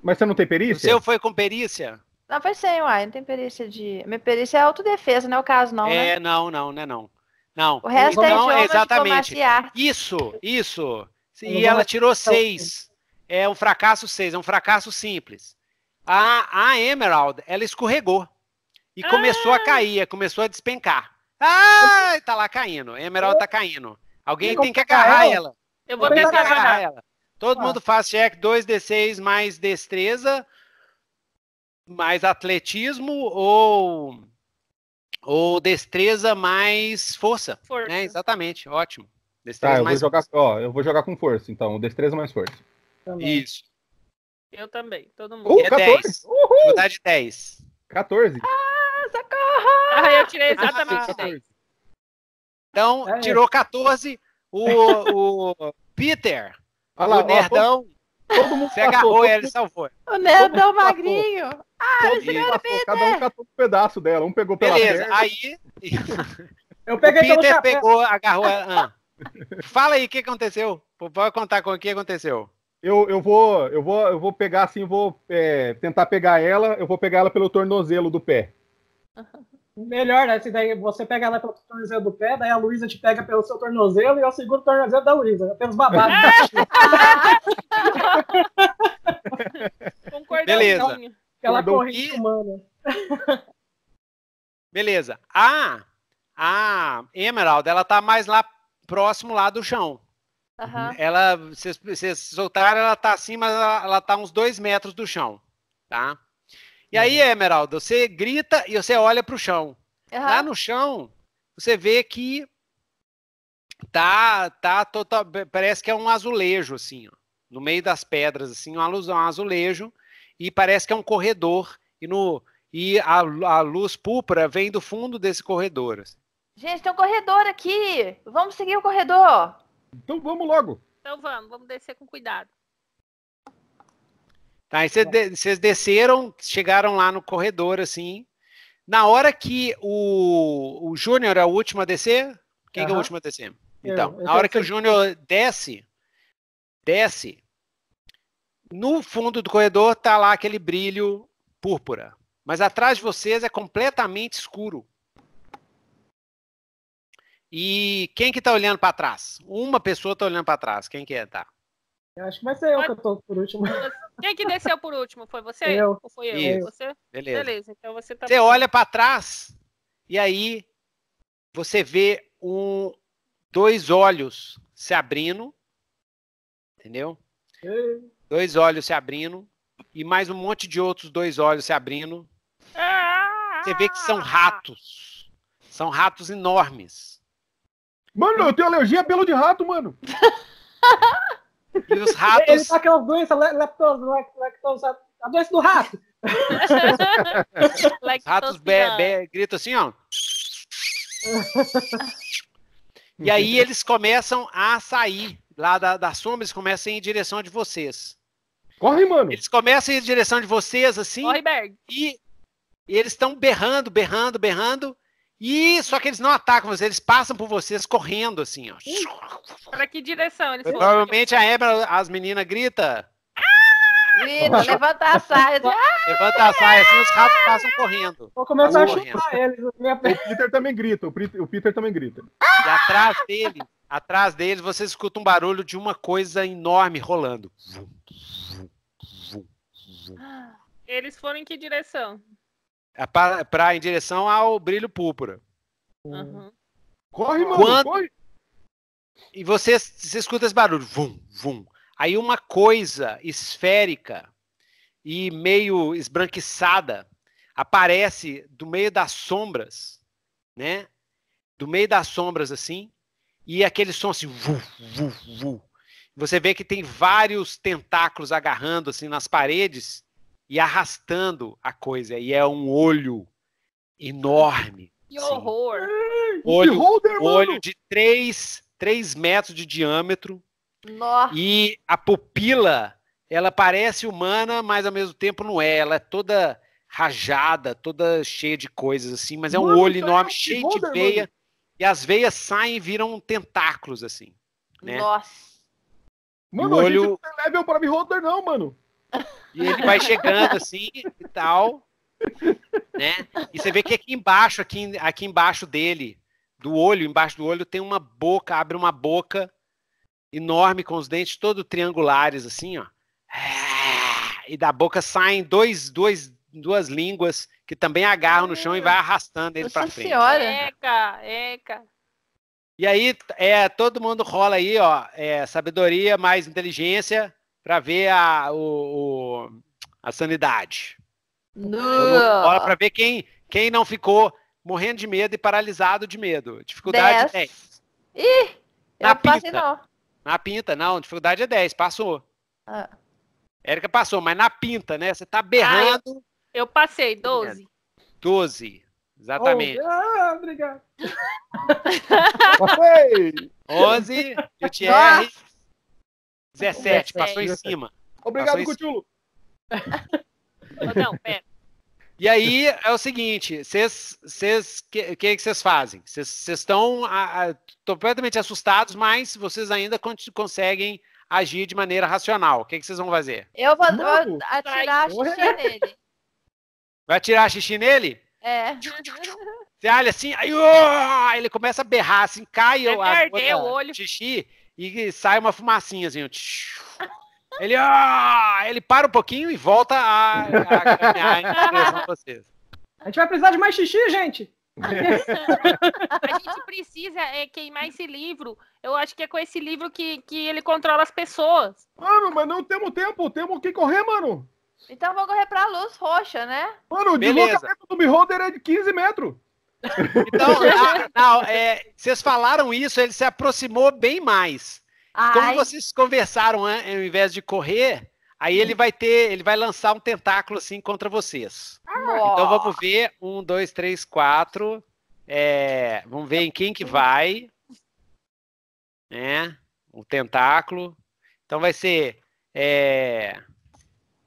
Mas você não tem perícia? O seu foi com perícia? Não, foi sem, uai. Não tem perícia de. Minha perícia é autodefesa, não é o caso, não. Né? É, né? não, não, né, não. Não. O resto não, é idioma, exatamente. Isso, isso. E ela tirou seis. É um fracasso seis, é um fracasso simples. A, a Emerald, ela escorregou e ah! começou a ah! cair, começou a despencar. Ah, tá lá caindo. A é Emerald tá caindo. Alguém tem que agarrar ela. ela. Eu vou tentar agarrar ela. Todo ah. mundo faz check 2d6 mais destreza, mais atletismo ou ou destreza mais força. Né? força. Né? Exatamente, ótimo. Tá, destreza tá, eu mais vou jogar, ó, eu vou jogar com força, então, destreza mais força. Também. Isso. Eu também, todo mundo. Uh, é 10. Uhul. Vou dar de 10. 14. Ah! socorro! eu tirei exatamente 10. Então, é tirou 14. O, o Peter, lá, o Nerdão, ó, agarrou todo, ele salvou. O Nerdão magrinho. Ah, todo é cada um catou um pedaço dela. Um pegou pela Beleza, perna. aí... eu peguei o Peter pegou, agarrou ela. Ah. Fala aí, o que aconteceu? Pode contar com o que aconteceu. Eu, eu, vou eu vou eu vou pegar assim, vou é, tentar pegar ela, eu vou pegar ela pelo tornozelo do pé. Melhor, né? Se daí você pega ela pelo tornozelo do pé, daí a Luísa te pega pelo seu tornozelo e eu seguro o tornozelo da Luísa. Temos né? babado. Concordamos. Beleza. Então. Aquela corrente humana. Beleza. A, a Emerald, ela tá mais lá próximo lá do chão. Uhum. Ela, vocês soltaram, ela tá acima, ela, ela tá uns dois metros do chão, tá? E aí, Emeralda, você grita e você olha para o chão. Uhum. Lá no chão, você vê que tá, tá total, parece que é um azulejo assim, ó, no meio das pedras assim, uma luz, um azulejo e parece que é um corredor e no e a, a luz púrpura vem do fundo desse corredor. Assim. Gente, tem um corredor aqui. Vamos seguir o corredor. Então vamos logo. Então vamos, vamos descer com cuidado. Aí vocês desceram, chegaram lá no corredor, assim. Na hora que o, o Júnior é o último a descer, quem uhum. é o último a descer? Então, eu, eu na hora que o Júnior desce, desce, no fundo do corredor tá lá aquele brilho púrpura. Mas atrás de vocês é completamente escuro. E quem que tá olhando para trás? Uma pessoa tá olhando para trás. Quem que é? Tá. Eu acho que vai ser eu que eu tô por último. Quem que desceu por último? Foi você? Eu. Ou foi eu? Isso. Você? Beleza. Beleza. Então você tá. Você olha para trás e aí você vê um, dois olhos se abrindo, entendeu? É. Dois olhos se abrindo e mais um monte de outros dois olhos se abrindo. Ah! Você vê que são ratos. São ratos enormes. Mano, eu tenho alergia a pelo de rato, mano. E os ratos. Ele tá aquela doença leptose, leptose, a doença do rato. os ratos be, be, gritam assim, ó. e aí eles começam a sair lá da, da sombra, eles começam a ir em direção de vocês. Corre, mano. Eles começam a ir em direção de vocês, assim. Corre, Berg. E, e eles estão berrando, berrando, berrando. E só que eles não atacam vocês, eles passam por vocês correndo assim, ó. Para que direção eles Provavelmente a Ebra, as meninas grita. Grita, levanta a saia. Assim, levanta a saia, assim os ratos passam correndo. Vou começar a chutar eles. O Peter também grita, o Peter, também grita. E atrás dele, atrás deles, você escuta um barulho de uma coisa enorme rolando. Eles foram em que direção? É para em direção ao brilho púrpura. Uhum. Corre, mano, Quando... corre. E você, você escuta esse barulho, vum, vum. Aí uma coisa esférica e meio esbranquiçada aparece do meio das sombras, né? Do meio das sombras assim, e aquele som assim, vum, vum, vum. Você vê que tem vários tentáculos agarrando assim nas paredes e arrastando a coisa. E é um olho enorme. Que assim. horror! Olho, Beholder, olho de 3, 3 metros de diâmetro. Nossa. E a pupila, ela parece humana, mas ao mesmo tempo não é. Ela é toda rajada, toda cheia de coisas assim, mas é um mano, olho então é enorme, é cheio de veia. Mano. E as veias saem e viram tentáculos, assim. Né? Nossa. Mano, o olho... a gente não tem level pra Beholder, não, mano. E ele vai chegando assim e tal. Né? E você vê que aqui embaixo, aqui, aqui embaixo dele, do olho, embaixo do olho, tem uma boca, abre uma boca enorme com os dentes todos triangulares, assim, ó. E da boca saem dois, dois, duas línguas que também agarram no chão e vai arrastando ele para frente. Senhora. Eca, eca. E aí, é, todo mundo rola aí, ó, é, sabedoria mais inteligência, para ver a, o, o, a sanidade. Olha é para ver quem, quem não ficou morrendo de medo e paralisado de medo. Dificuldade 10. 10. Ih, Na eu pinta. passei não. Na pinta, não. Dificuldade é 10, passou. Ah. Érica passou, mas na pinta, né? Você tá berrando. Ah, eu, passei, 12. Tá 12, exatamente. Oh, ah, obrigado. 11, o Thierry. 17, 17. passou em cima. Obrigado, Cutulo. Não, pera. E aí é o seguinte, vocês, vocês, que que vocês fazem? Vocês estão completamente assustados, mas vocês ainda conseguem agir de maneira racional. O que vocês vão fazer? Eu vou, vou atirar xixi nele. Vai atirar xixi nele? É. Você olha assim, aí oh, ele começa a berrar, assim, cai Você o, a, o olho. xixi e sai uma fumacinha assim. Ele, ele para um pouquinho e volta a, a caminhar em vocês. A gente vai precisar de mais xixi, gente. a gente precisa é, queimar esse livro. Eu acho que é com esse livro que, que ele controla as pessoas. Mano, mas não temos tempo. Temos que correr, mano. Então vou correr pra luz roxa, né? Mano, o Beleza. deslocamento do Beholder é de 15 metros. Então, não, é, vocês falaram isso, ele se aproximou bem mais. Ai. Como vocês conversaram hein, ao invés de correr, aí ele vai ter, ele vai lançar um tentáculo assim contra vocês. Ah. Então vamos ver. Um, dois, três, quatro. É, vamos ver em quem que vai. Né? O tentáculo. Então vai ser. É...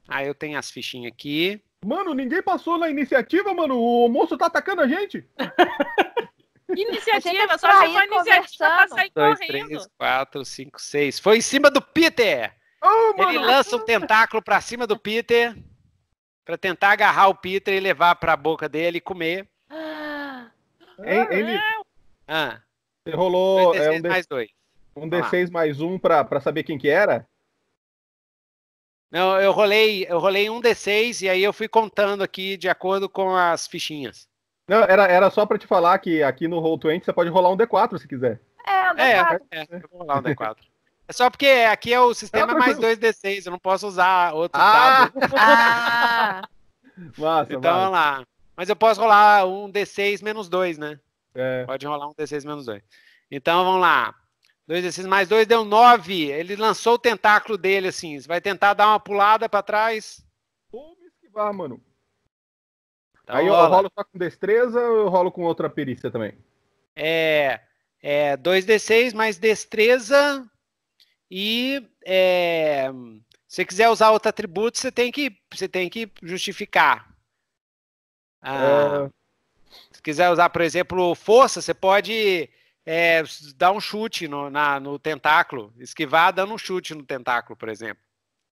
Ah, eu tenho as fichinhas aqui. Mano, ninguém passou na iniciativa, mano. O moço tá atacando a gente. Iniciativa, só chegou a iniciativa pra sair Dois, correndo. 3, 4, 5, 6. Foi em cima do Peter! Oh, ele lança um ah. tentáculo pra cima do Peter pra tentar agarrar o Peter e levar pra boca dele e comer. Ah, ele. Ah. Você rolou. Dois é, um D6 mais dois. Um D6 lá. mais um pra, pra saber quem que era? Não, eu rolei, eu rolei um D6 e aí eu fui contando aqui de acordo com as fichinhas. Não, era, era só para te falar que aqui no Roll20 você pode rolar um D4 se quiser. É, um D4. É, é, é, é vou rolar um D4. É só porque aqui é o sistema não, mais 2D6, eu não posso usar outro ah! dado. Ah! massa, então, vamos lá. Mas eu posso rolar um D6 menos 2, né? É. Pode rolar um D6 menos 2. Então, vamos lá. 2d6 mais 2 deu 9. Ele lançou o tentáculo dele, assim. Você vai tentar dar uma pulada pra trás. Vou me esquivar, mano. Então, Aí eu rolo só com destreza ou eu rolo com outra perícia também? É. é 2d6 mais destreza. E. É, se você quiser usar outro atributo, você tem que, você tem que justificar. Ah, é... Se quiser usar, por exemplo, força, você pode é, dar um chute no, na, no tentáculo, esquivar dando um chute no tentáculo, por exemplo.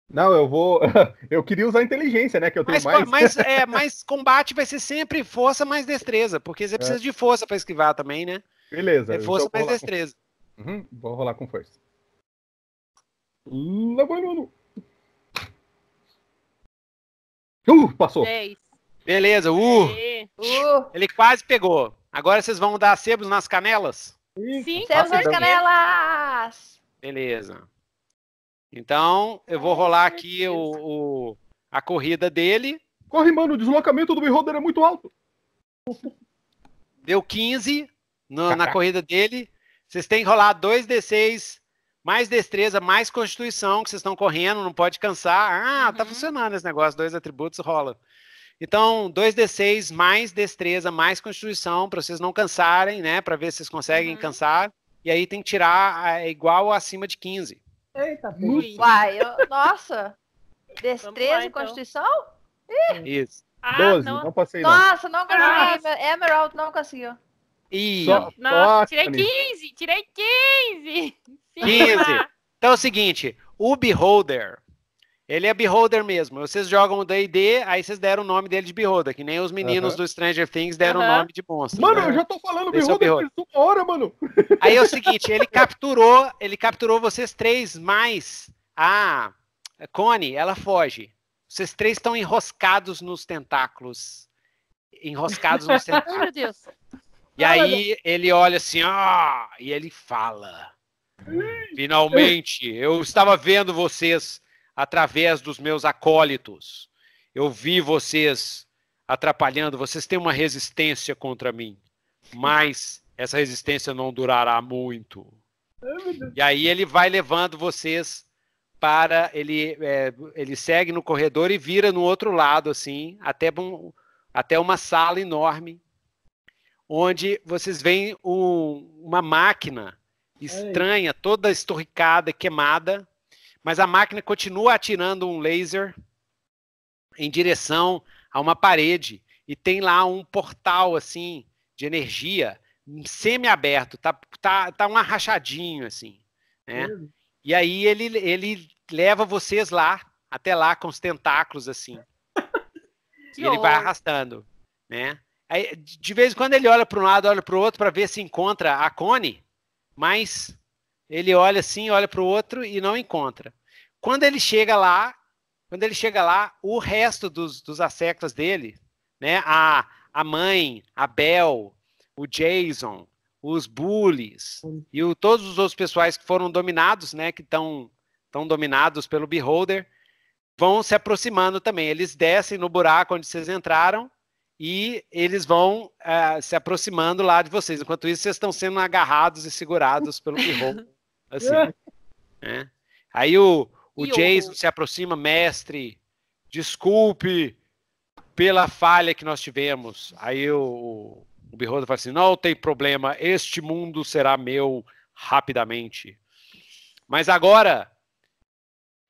Não, eu vou. Eu queria usar inteligência, né? Que eu tenho mas, mais. Mas, é, mas combate vai ser sempre força mais destreza, porque você é. precisa é. de força para esquivar também, né? Beleza. É então força mais destreza. Com... Uhum, vou rolar com força. mano. Uh, passou. Beleza, uh. uh. Ele quase pegou. Agora vocês vão dar sebos nas canelas? Sim, temos canelas! Beleza. Então, eu vou rolar aqui o, o, a corrida dele. Corre, mano, o deslocamento do Beholder é muito alto. Deu 15 no, na corrida dele. Vocês têm que rolar 2d6, mais destreza, mais constituição, que vocês estão correndo, não pode cansar. Ah, tá uhum. tá funcionando esse negócio, dois atributos rola. Então, 2d6 mais destreza, mais constituição, para vocês não cansarem, né? Para ver se vocês conseguem uhum. cansar. E aí tem que tirar é, igual ou acima de 15. Eita, Ui. Uai, eu, nossa! Destreza lá, e então. constituição? Então. Isso. Ah, 12, não, não passei Nossa, não consegui. Ah. Emerald não conseguiu. Ih, só, nossa, tirei 15, tirei 15! 15! Então é o seguinte, o Beholder, ele é Beholder mesmo. Vocês jogam o D&D, aí vocês deram o nome dele de Beholder, que nem os meninos do Stranger Things deram o nome de monstro. Mano, né? eu já tô falando Esse é Beholder, é Beholder. uma hora, mano. Aí é o seguinte, ele capturou, ele capturou vocês três mais a Connie, ela foge. Vocês três estão enroscados nos tentáculos. Enroscados nos tentáculos. Meu Deus. E aí ele olha assim, ó, e ele fala: "Finalmente, eu estava vendo vocês através dos meus acólitos. Eu vi vocês atrapalhando, vocês têm uma resistência contra mim, mas essa resistência não durará muito. E aí ele vai levando vocês para ele é, ele segue no corredor e vira no outro lado assim até um, até uma sala enorme onde vocês veem um, uma máquina estranha toda estorricada queimada mas a máquina continua atirando um laser em direção a uma parede e tem lá um portal assim de energia semi-aberto, tá, tá, tá um rachadinho assim, né? Uhum. E aí ele, ele leva vocês lá, até lá com os tentáculos assim. e ele vai arrastando, né? Aí, de vez em quando ele olha para um lado, olha para o outro para ver se encontra a Cone, mas ele olha assim, olha para o outro e não encontra. Quando ele chega lá, quando ele chega lá, o resto dos, dos asseclas dele, né? A, a mãe, a Bel, o Jason, os bullies e o, todos os outros pessoais que foram dominados, né? Que estão tão dominados pelo Beholder, vão se aproximando também. Eles descem no buraco onde vocês entraram e eles vão uh, se aproximando lá de vocês. Enquanto isso, vocês estão sendo agarrados e segurados pelo Beholder. Assim. né? Aí o, o Jason eu... se aproxima, mestre, desculpe pela falha que nós tivemos. Aí o, o Beholder fala assim: não tem problema, este mundo será meu rapidamente. Mas agora,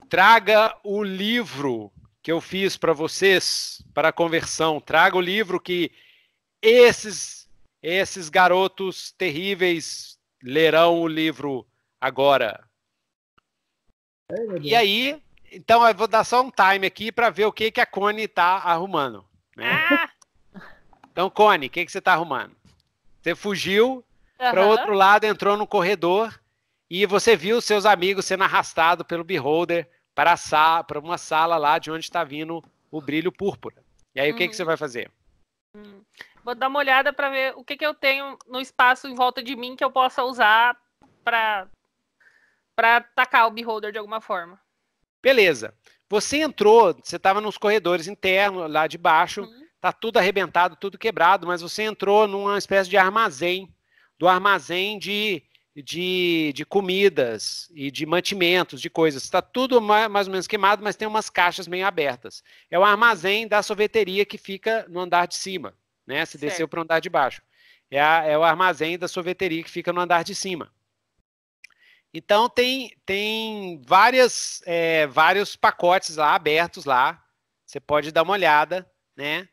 traga o livro que eu fiz para vocês, para a conversão. Traga o livro que esses, esses garotos terríveis lerão o livro agora. É, e aí, então eu vou dar só um time aqui para ver o que, que a Cone tá arrumando. Né? Ah! Então, Cone, o que, que você tá arrumando? Você fugiu uhum. para outro lado, entrou no corredor e você viu seus amigos sendo arrastado pelo Beholder para, sa para uma sala lá de onde está vindo o brilho púrpura. E aí, uhum. o que, que você uhum. vai fazer? Uhum. Vou dar uma olhada para ver o que, que eu tenho no espaço em volta de mim que eu possa usar para para atacar o beholder de alguma forma. Beleza. Você entrou, você estava nos corredores internos lá de baixo, uhum. tá tudo arrebentado, tudo quebrado, mas você entrou numa espécie de armazém, do armazém de de, de comidas e de mantimentos, de coisas. Está tudo mais ou menos queimado, mas tem umas caixas meio abertas. É o armazém da sorveteria que fica no andar de cima, né? Se desceu para o andar de baixo. É, a, é o armazém da sorveteria que fica no andar de cima. Então tem tem várias é, vários pacotes lá abertos lá. Você pode dar uma olhada, né?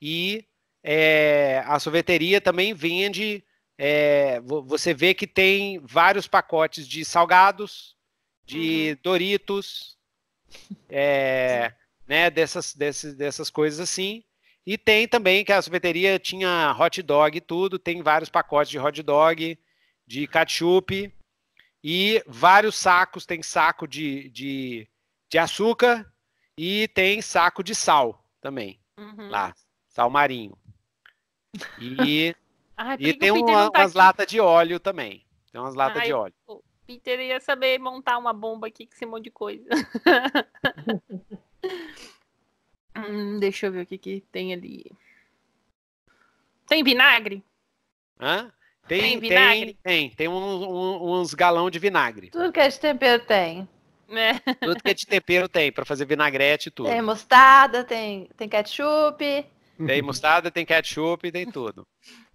E é, a sorveteria também vende. É, você vê que tem vários pacotes de salgados, de uhum. Doritos, é, né? Dessas, desses dessas coisas assim. E tem também que a sorveteria tinha hot dog e tudo, tem vários pacotes de hot dog, de ketchup, e vários sacos. Tem saco de, de, de açúcar e tem saco de sal também. Uhum. Lá, sal marinho. E, Ai, e tem uma, tá umas latas de óleo também. Tem umas latas de óleo. O Peter ia saber montar uma bomba aqui com esse monte de coisa. hum, deixa eu ver o que, que tem ali. Tem vinagre? Hã? Tem, tem vinagre? Tem, tem. Tem uns, uns galão de vinagre. Tudo que é de tempero tem. É. Tudo que é de tempero tem, para fazer vinagrete e tudo. Tem mostarda, tem, tem ketchup. Tem mostarda, tem ketchup, tem tudo.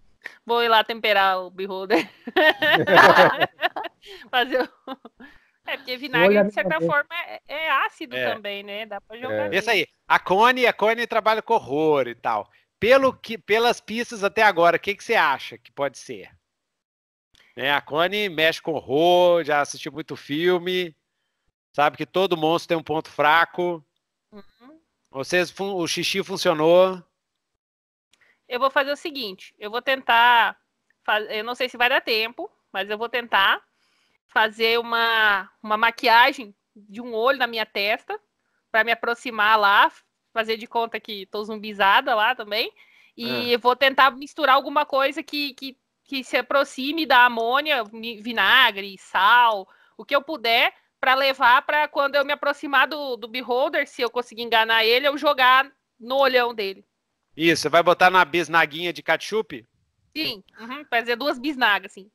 Vou ir lá temperar o beholder. Fazer o... É, porque vinagre, de certa forma, é, é ácido é. também, né? Dá pra jogar. É. Isso aí. A Cone, a Cone trabalha com horror e tal. Pelo que, pelas pistas até agora, o que, que você acha que pode ser? Né? A Connie mexe com horror, já assistiu muito filme, sabe que todo monstro tem um ponto fraco. Uhum. Vocês, o xixi funcionou. Eu vou fazer o seguinte, eu vou tentar, faz... eu não sei se vai dar tempo, mas eu vou tentar fazer uma, uma maquiagem de um olho na minha testa para me aproximar lá, fazer de conta que tô zumbizada lá também. E é. vou tentar misturar alguma coisa que, que que se aproxime da amônia, vinagre, sal, o que eu puder para levar para quando eu me aproximar do, do beholder, se eu conseguir enganar ele, eu jogar no olhão dele. Isso, você vai botar na bisnaguinha de ketchup? Sim, uhum, fazer duas bisnagas, sim.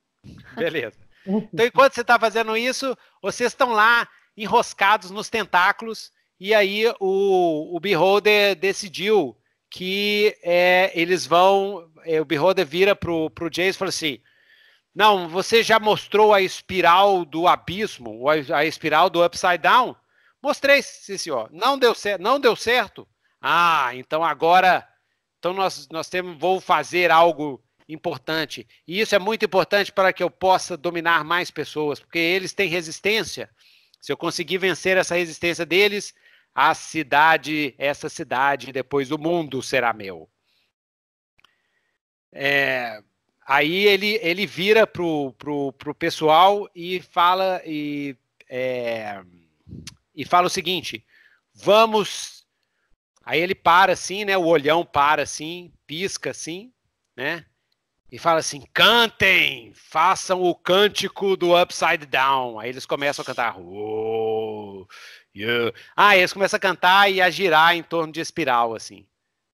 Beleza. Então, enquanto você está fazendo isso, vocês estão lá enroscados nos tentáculos, e aí o, o Beholder decidiu que é, eles vão. É, o Beholder vira pro, pro Jason e fala assim: Não, você já mostrou a espiral do abismo, a, a espiral do upside down? Mostrei, sim, senhor. Não deu certo. Não deu certo. Ah, então agora. Então nós, nós temos, vou fazer algo importante. E isso é muito importante para que eu possa dominar mais pessoas, porque eles têm resistência. Se eu conseguir vencer essa resistência deles, a cidade, essa cidade, depois o mundo será meu. É, aí ele, ele vira pro, pro, pro pessoal e fala e, é, e fala o seguinte: vamos. Aí ele para assim, né? O olhão para assim, pisca assim, né? E fala assim: cantem, façam o cântico do Upside Down. Aí eles começam a cantar. Oh! Ah, eles começam a cantar e a girar em torno de espiral, assim.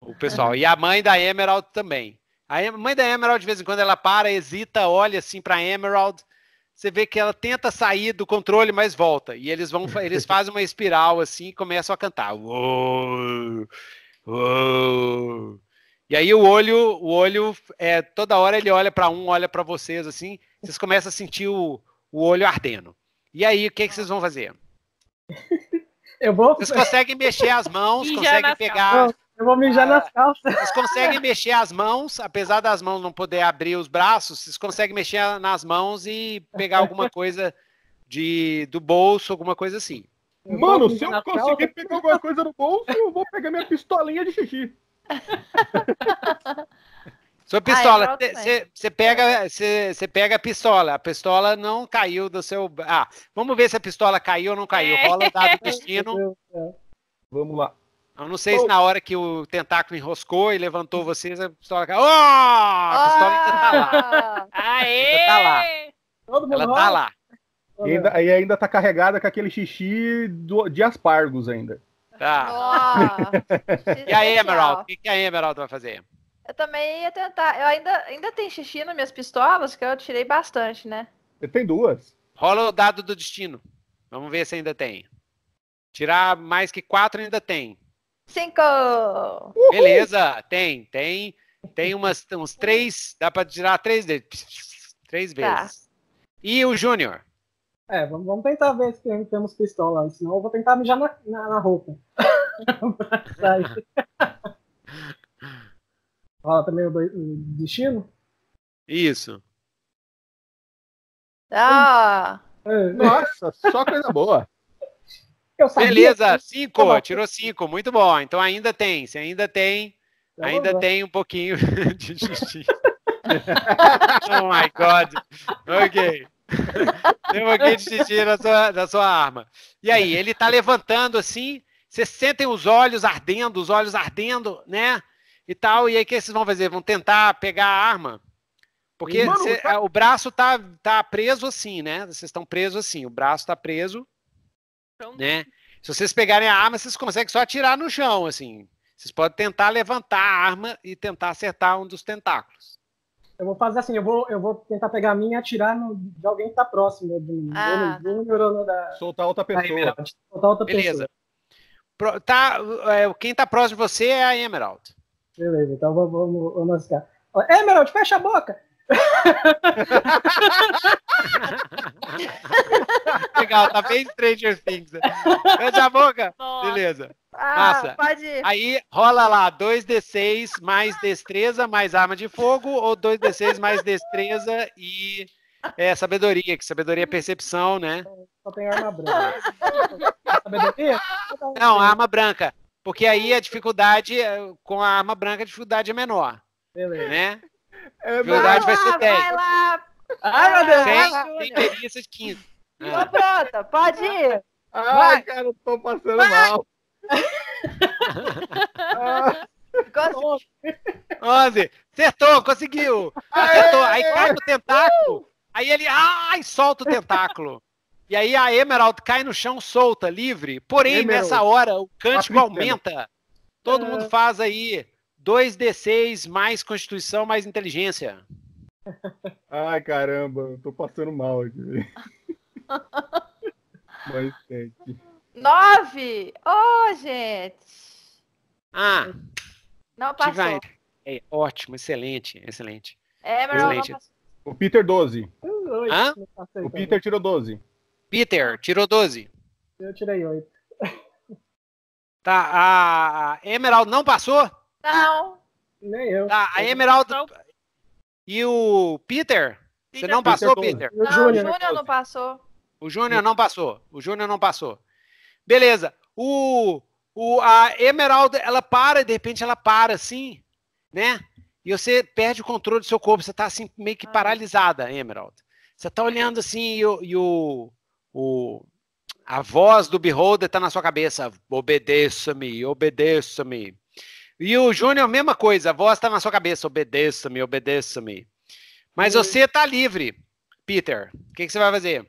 O pessoal. e a mãe da Emerald também. A mãe da Emerald, de vez em quando, ela para, hesita, olha assim pra Emerald. Você vê que ela tenta sair do controle, mas volta. E eles vão, eles fazem uma espiral assim e começam a cantar. Uou, uou. E aí o olho, o olho, é, toda hora ele olha para um, olha para vocês assim. Vocês começam a sentir o, o olho ardendo. E aí, o que, é que vocês vão fazer? Eu vou... Vocês conseguem mexer as mãos, conseguem pegar. Calças. Eu vou mijar ah, nas calças. Vocês conseguem mexer as mãos, apesar das mãos não poder abrir os braços, vocês conseguem mexer nas mãos e pegar alguma coisa de, do bolso, alguma coisa assim. Eu Mano, se eu conseguir pegar alguma coisa no bolso, eu vou pegar minha pistolinha de xixi. Sua ah, é pistola, você ah, pega, pega a pistola, a pistola não caiu do seu. Ah, vamos ver se a pistola caiu ou não caiu. É. Rola o dado destino. Vamos lá. Eu não sei oh. se na hora que o tentáculo enroscou e levantou vocês, a pistola caiu. Oh! A pistola ainda tá lá. Aê! Ah! Ainda tá lá. Ela tá lá. E ainda, e ainda tá carregada com aquele xixi do, de aspargos ainda. Tá. Oh, e aí, Emerald? O que, que a Emerald vai fazer? Eu também ia tentar. Eu ainda, ainda tenho xixi nas minhas pistolas, que eu tirei bastante, né? Eu tenho duas. Rola o dado do destino. Vamos ver se ainda tem. Tirar mais que quatro ainda tem. Cinco! Uhul. Beleza, tem, tem. Tem umas, uns três, dá pra tirar três deles. Três tá. vezes. Tá. E o Júnior? É, vamos, vamos tentar ver se temos pistola, senão eu vou tentar mijar na, na, na roupa. fala também o destino? Isso. Ah! É. Nossa, só coisa boa. Beleza, cinco, tá tirou cinco, muito bom. Então ainda tem, se ainda tem, tá ainda bom. tem um pouquinho de justiça. oh my god. Ok. Tem um pouquinho de xixi da sua, na sua arma. E aí, ele tá levantando assim, vocês sentem os olhos ardendo, os olhos ardendo, né? e tal. E aí o que vocês vão fazer? Vão tentar pegar a arma? Porque Mano, cê, tá... o braço tá, tá preso assim, né? Vocês estão presos assim, o braço tá preso, então... né? Se vocês pegarem a arma, vocês conseguem só atirar no chão, assim. Vocês podem tentar levantar a arma e tentar acertar um dos tentáculos. Eu vou fazer assim, eu vou, eu vou tentar pegar a minha e atirar no, de alguém que tá próximo de mim. Ah. Tá. Ou da, soltar outra pessoa. Soltar outra Beleza. pessoa. Pro, tá, é, quem tá próximo de você é a Emerald. Beleza, então vamos, vamos, vamos arriscar. Emerald, fecha a boca! Legal, tá bem Stranger Things. Fecha a boca! Nossa. Beleza. Passa. Ah, pode ir. Aí rola lá 2d6 mais destreza mais arma de fogo ou 2d6 mais destreza e é, sabedoria, que sabedoria é percepção, né? Só tem arma branca. sabedoria? Não, arma branca. Porque aí a dificuldade eh, com a arma branca, a dificuldade é menor. Beleza. Né? É, a dificuldade vai, vai ser 10. Vai lá. Ai, meu Deus. tem perícia de 15. Tô pronta, pode ir. Ai, vai. cara, eu tô passando vai. mal. ah. 11. Acertou, conseguiu. Acertou. Aí cai o tentáculo. Aí ele ai, solta o tentáculo. E aí a Emerald cai no chão solta, livre. Porém, Emerald. nessa hora, o cântico Aplicando. aumenta. Todo é... mundo faz aí 2d6 mais constituição mais inteligência. Ai, caramba, tô passando mal aqui. Mais sete. Nove! Ô, gente! Ah! Não passou. É, ótimo, excelente, excelente. É, mas excelente. O Peter, 12. Hã? O Peter tirou 12. Peter, tirou 12. Eu tirei 8. Tá, a Emerald não passou? Não. Nem eu. Tá, a Emerald. Não. E o Peter? você não passou, Peter? Peter? Não, o Júnior não, passou. O Júnior não passou. O Júnior não passou. Beleza. O, o, a Emerald, ela para de repente ela para assim, né? E você perde o controle do seu corpo. Você tá assim, meio que ah. paralisada, Emerald. Você tá olhando assim e o, e o o, a voz do beholder está na sua cabeça. Obedeça-me, obedeça-me. E o Júnior, mesma coisa, a voz está na sua cabeça, obedeça-me, obedeça-me. Mas você está livre, Peter. O que, que, você vai fazer?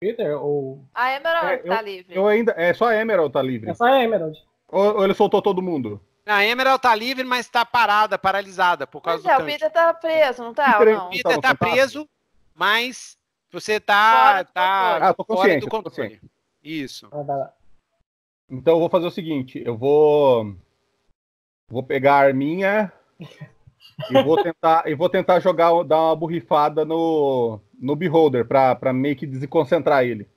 Peter ou. A Emerald está é, tá livre. Eu ainda... É só a Emerald está livre. É só a Emerald. Ou, ou ele soltou todo mundo? A Emerald tá livre, mas tá parada, paralisada por causa pois do é, o Peter tá preso, não tá? Peter, não? Então, Peter tá, tá, preso, mas você tá, tá ah, fora do tá controle. Ah, Isso. Ah, então eu vou fazer o seguinte, eu vou vou pegar a minha e vou tentar e vou tentar jogar dar uma borrifada no no beholder pra meio que desconcentrar ele.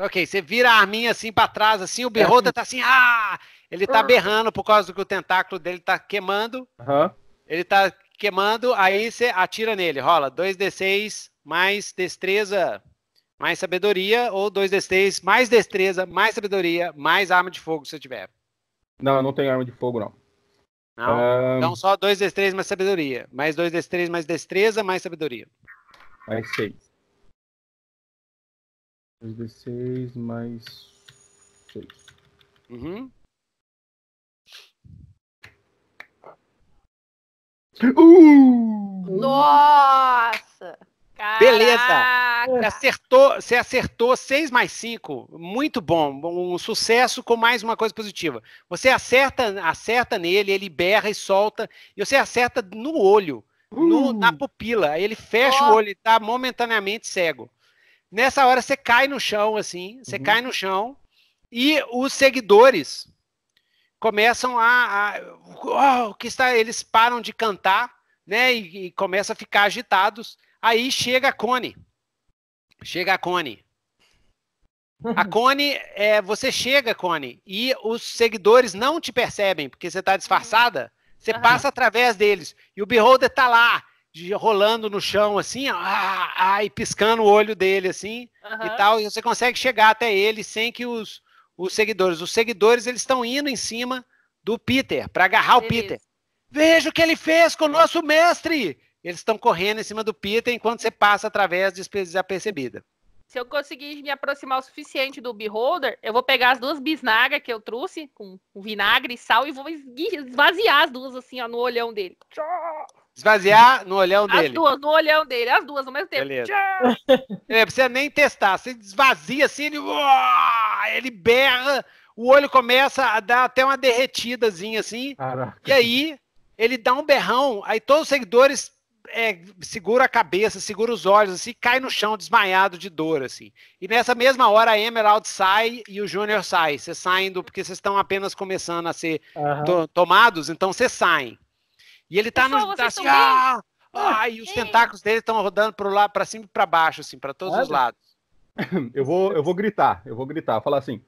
Ok, você vira a arminha assim para trás, assim, o Beholder tá assim, ah! Ele tá ah. berrando por causa do que o tentáculo dele tá queimando. Uhum. Ele tá queimando, aí você atira nele, rola 2d6 mais destreza, mais sabedoria, ou 2d6, mais destreza, mais sabedoria, mais arma de fogo, se tiver. Não, não tem arma de fogo, não. Não, um... Ah. então só 2d3 mais sabedoria. Mais 2d3 mais destreza, mais sabedoria. Mais 6. 2d6 mais 6. Uhum. Uh! Nossa! Caraca. Beleza! Acertou, você acertou 6 mais 5. Muito bom. Um sucesso com mais uma coisa positiva. Você acerta, acerta nele, ele berra e solta, e você acerta no olho, uh. na pupila. ele fecha oh. o olho e tá momentaneamente cego. Nessa hora você cai no chão, assim, você uhum. cai no chão, e os seguidores começam a. a oh, que está, eles param de cantar né, e, e começam a ficar agitados Aí chega a Cone. Chega a Cone. A uhum. Cone, é, você chega, Cone, e os seguidores não te percebem, porque você está uhum. disfarçada. Você uhum. passa através deles. E o Beholder tá lá, de, rolando no chão, assim, ah, ah, ah, e piscando o olho dele, assim, uhum. e tal. E você consegue chegar até ele sem que os, os seguidores. Os seguidores, eles estão indo em cima do Peter, para agarrar Beleza. o Peter. Veja o que ele fez com o é. nosso mestre! eles estão correndo em cima do Peter enquanto você passa através desapercebida. Se eu conseguir me aproximar o suficiente do Beholder, eu vou pegar as duas bisnagas que eu trouxe, com vinagre e sal, e vou esvaziar as duas, assim, ó, no olhão dele. Esvaziar no olhão as dele? As duas, no olhão dele, as duas ao mesmo tempo. Beleza. É, precisa nem testar, você esvazia assim, ele, ele berra, o olho começa a dar até uma derretidazinha, assim, Caraca. e aí ele dá um berrão, aí todos os seguidores é, segura a cabeça, segura os olhos, assim, cai no chão desmaiado de dor, assim. E nessa mesma hora a Emerald sai e o Júnior sai. Vocês saindo porque vocês estão apenas começando a ser uhum. to, tomados, então vocês saem. E ele tá Pessoal, no. Tá assim, ah, ah, os tentáculos dele estão rodando pro lado, para cima e para baixo, assim, para todos Olha. os lados. Eu vou, eu vou gritar, eu vou gritar, falar assim: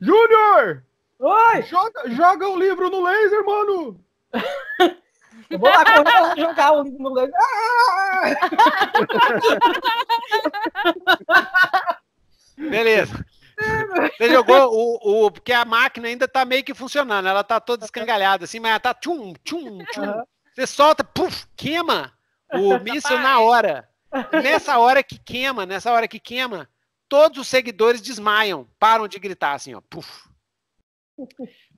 Júnior! Oi! Joga, joga o um livro no laser, mano! Eu vou lá correr pra jogar o livro no lugar. Ah! Beleza. Você jogou o, o. Porque a máquina ainda tá meio que funcionando, ela tá toda escangalhada assim, mas ela tá tchum, tchum, tchum. Uhum. Você solta, puf, queima o míssil na hora. Nessa hora que queima, nessa hora que queima, todos os seguidores desmaiam, param de gritar assim, ó, puf.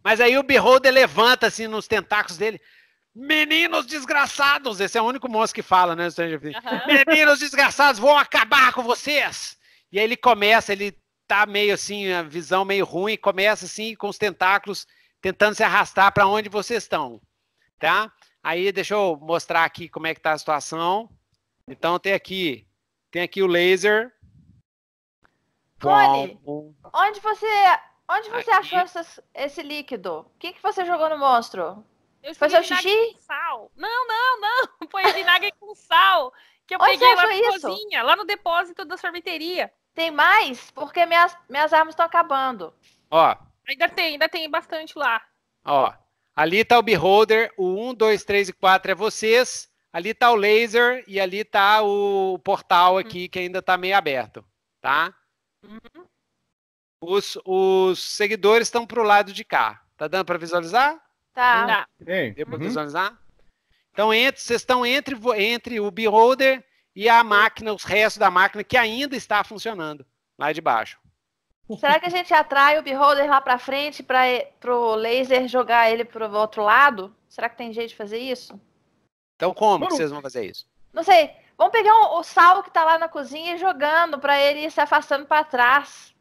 Mas aí o Beholder levanta assim nos tentáculos dele. Meninos desgraçados, esse é o único moço que fala, né? Uhum. Meninos desgraçados, vou acabar com vocês. E aí ele começa, ele tá meio assim, a visão meio ruim, começa assim com os tentáculos tentando se arrastar para onde vocês estão, tá? Aí deixa eu mostrar aqui como é que tá a situação. Então tem aqui, tem aqui o laser. Cone, onde você, onde você achou essas, esse líquido? O que, que você jogou no monstro? Eu foi seu xixi? sal. Não, não, não. Põe vinagre com sal. Que eu Onde peguei lá na isso? cozinha, lá no depósito da sorveteria. Tem mais? Porque minhas, minhas armas estão acabando. Ó. Ainda tem, ainda tem bastante lá. Ó. Ali tá o Beholder, o 1, 2, 3 e 4 é vocês. Ali tá o laser e ali tá o portal aqui uhum. que ainda tá meio aberto, tá? Uhum. Os, os seguidores estão pro lado de cá. Tá dando para visualizar? Tá. Ei, Deu pra uhum. visualizar? Então, entre, vocês estão entre, entre o beholder e a máquina, os restos da máquina que ainda está funcionando lá de baixo. Será que a gente atrai o beholder lá para frente para pro laser jogar ele pro outro lado? Será que tem jeito de fazer isso? Então como vocês vão fazer isso? Não sei. Vamos pegar um, o sal que está lá na cozinha e jogando para ele ir se afastando para trás.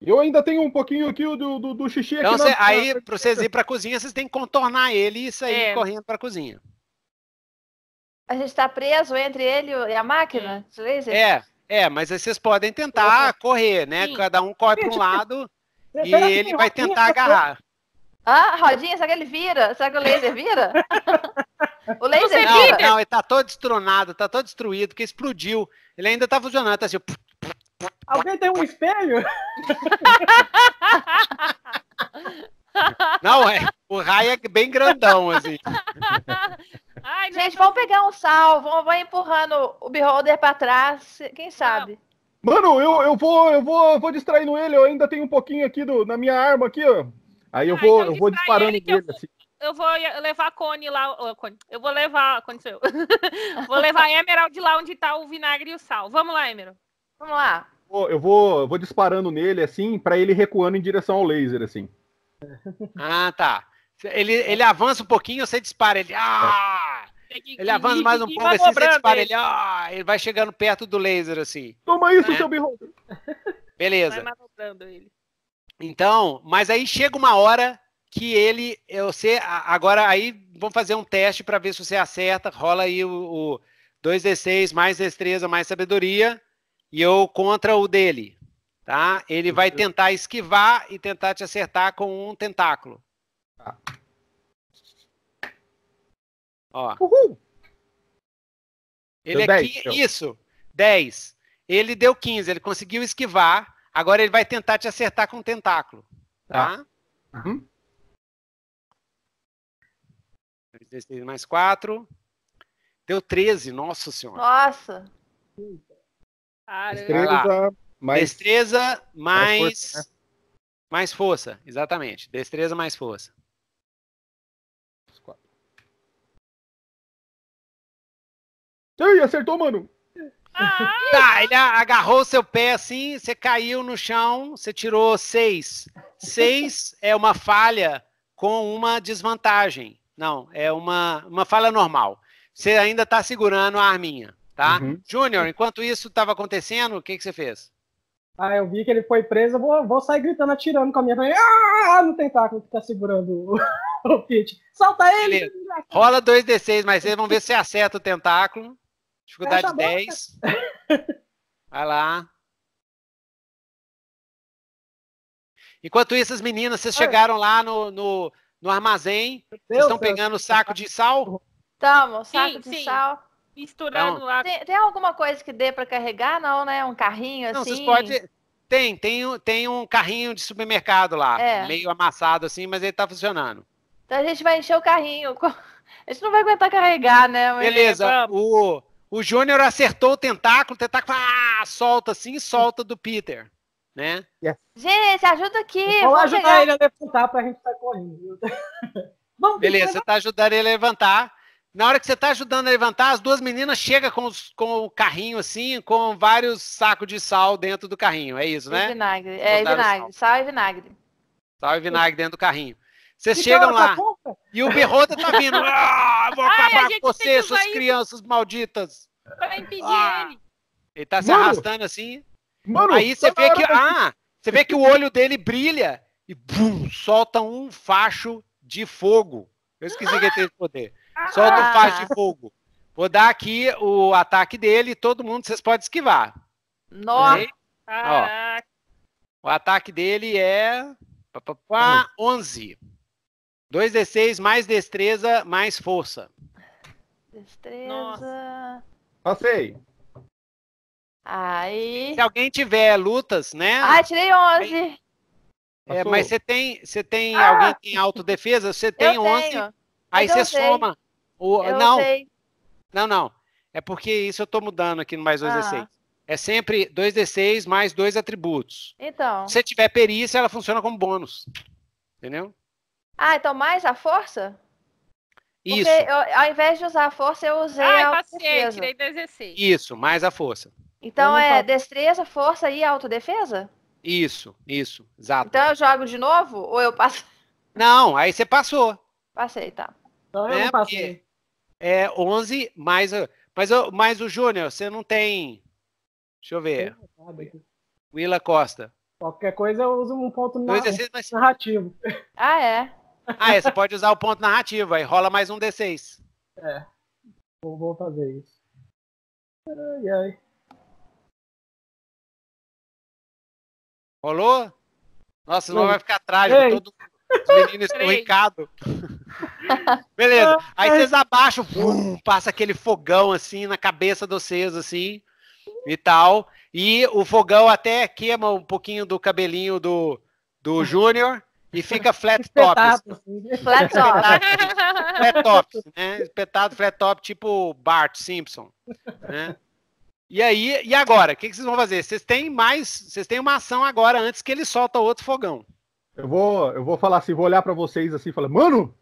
Eu ainda tenho um pouquinho aqui do, do, do xixi então, aqui. na... aí, para vocês ir para cozinha, vocês têm que contornar ele e sair é. correndo para cozinha. A gente está preso entre ele e a máquina? Hum. É, é, mas aí vocês podem tentar correr, né? Sim. Cada um corre para um lado e ele vai tentar agarrar. Ah, rodinha, será que ele vira? Será que o laser vira? o laser não, vira? Não, ele tá todo destronado, tá todo destruído, porque explodiu. Ele ainda tá funcionando, tá assim... Alguém tem um espelho? Não, é. O raio é bem grandão, assim. Ai, Gente, tô... vamos pegar um sal, vamos, vamos empurrando o beholder pra trás, quem sabe? Mano, eu, eu vou, eu vou, vou distraindo ele, eu ainda tenho um pouquinho aqui do, na minha arma aqui, ó. Aí eu ah, vou, então eu vou disparando ele, dele, eu, assim. eu vou levar a Cone lá, eu vou levar, aconteceu. vou levar a Emerald lá onde tá o vinagre e o sal. Vamos lá, Emerald. Vamos lá. Eu vou, eu vou disparando nele, assim, para ele recuando em direção ao laser, assim. Ah, tá. Ele, ele avança um pouquinho, você dispara ele. Ah! Ele avança mais um pouco, assim, você dispara ele. Ah! Ele vai chegando perto do laser, assim. Toma isso, é. seu birro. Beleza. Vai ele. Então, mas aí chega uma hora que ele, você, agora aí vamos fazer um teste para ver se você acerta, rola aí o, o 2d6 mais destreza mais sabedoria e eu contra o dele, tá? Ele vai tentar esquivar e tentar te acertar com um tentáculo. Tá. Ó. Uhul. Ele deu aqui, 10, então. isso, 10. Ele deu 15, ele conseguiu esquivar. Agora ele vai tentar te acertar com um tentáculo, tá? tá. Uhum. Mais 4. Deu 13, nossa senhora. Nossa. Destreza mais... Destreza mais... mais força, né? mais força, exatamente. Destreza mais força. Ei, acertou, mano! Ah! Tá, ele agarrou seu pé assim, você caiu no chão, você tirou seis. Seis é uma falha com uma desvantagem. Não, é uma, uma falha normal. Você ainda tá segurando a arminha. Tá? Uhum. Júnior, enquanto isso estava acontecendo, o que, que você fez? Ah, eu vi que ele foi preso, vou, vou sair gritando, atirando com a minha mãe. Ah, no tentáculo que tá segurando o, o Pete. Solta ele! Rola 2D6, mas vocês vão ver se acerta o tentáculo. Dificuldade 10. Vai lá. Enquanto isso, as meninas, vocês chegaram lá no, no, no armazém. Vocês estão pegando o saco de sal? Tamo, saco sim, de sim. sal misturando então, lá. Tem, tem, alguma coisa que dê para carregar? Não, né? Um carrinho não, assim? Não, vocês podem... Tem, tem, um, tem um carrinho de supermercado lá, é. meio amassado assim, mas ele tá funcionando. Então a gente vai encher o carrinho. A gente não vai aguentar carregar, né? Mas... Beleza, é, o, o Júnior acertou o tentáculo, o tentáculo ah, solta assim, solta do Peter, né? Gente, ajuda aqui. Vamos ajudar pegar... ele a levantar pra gente estar tá correndo. Beleza, você tá ajudando ele a levantar. Na hora que você está ajudando a levantar, as duas meninas chegam com, os, com o carrinho assim, com vários sacos de sal dentro do carrinho. É isso, né? E vinagre. É, vinagre. Sal. sal. e vinagre. Sal e vinagre dentro do carrinho. Vocês chegam lá e o Berrota tá vindo. Ah, vou acabar Ai, com vocês, suas crianças malditas. Para impedir ah. ele. Ele tá se mano, arrastando assim. Mano, aí você tá vê que. Ah! Você vê que o olho dele brilha e bum, solta um facho de fogo. Eu esqueci que ele tem esse poder. Solta o ah. faz de fogo. Vou dar aqui o ataque dele, e todo mundo vocês podem esquivar. Nossa! Tá o ataque dele é pá, pá, pá, 11. Hum. 2d6 mais destreza mais força. Destreza. Nossa. Passei. Aí. Se alguém tiver lutas, né? Ah, tirei 11. É, mas você tem, você tem ah. alguém que tem autodefesa? Você tem eu 11. Tenho. Aí você soma. O, eu não. Sei. Não, não. É porque isso eu estou mudando aqui no mais 2d6. Ah. É sempre 2d6 mais dois atributos. Então. Se você tiver perícia, ela funciona como bônus. Entendeu? Ah, então mais a força? Isso. Porque eu, ao invés de usar a força, eu usei ah, a passei, tirei 16. Isso, mais a força. Então é destreza, força e autodefesa? Isso, isso, exato. Então eu jogo de novo ou eu passo? Não, aí você passou. Passei, tá. Então eu é, não passei é 11 mais, mas, mas o Júnior, você não tem. Deixa eu ver. Willa Costa. Qualquer coisa eu uso um ponto na... D6, mas... narrativo. Ah, é? Ah, é, você pode usar o ponto narrativo, aí rola mais um D6. É. Vou, vou fazer isso. Ai, ai. Rolou? Nossa, senão vai ficar trágico. Todo os meninos estão ricados. Beleza. Aí vocês abaixam, passa aquele fogão assim na cabeça de vocês, assim, e tal. E o fogão até queima um pouquinho do cabelinho do, do Júnior e fica flat top. Assim. Flat top. flat top, né? Espetado flat top, tipo Bart Simpson, né? E aí, e agora? O que, que vocês vão fazer? Vocês têm mais, vocês têm uma ação agora antes que ele solta outro fogão. Eu vou, eu vou falar assim, vou olhar para vocês assim e falar, mano,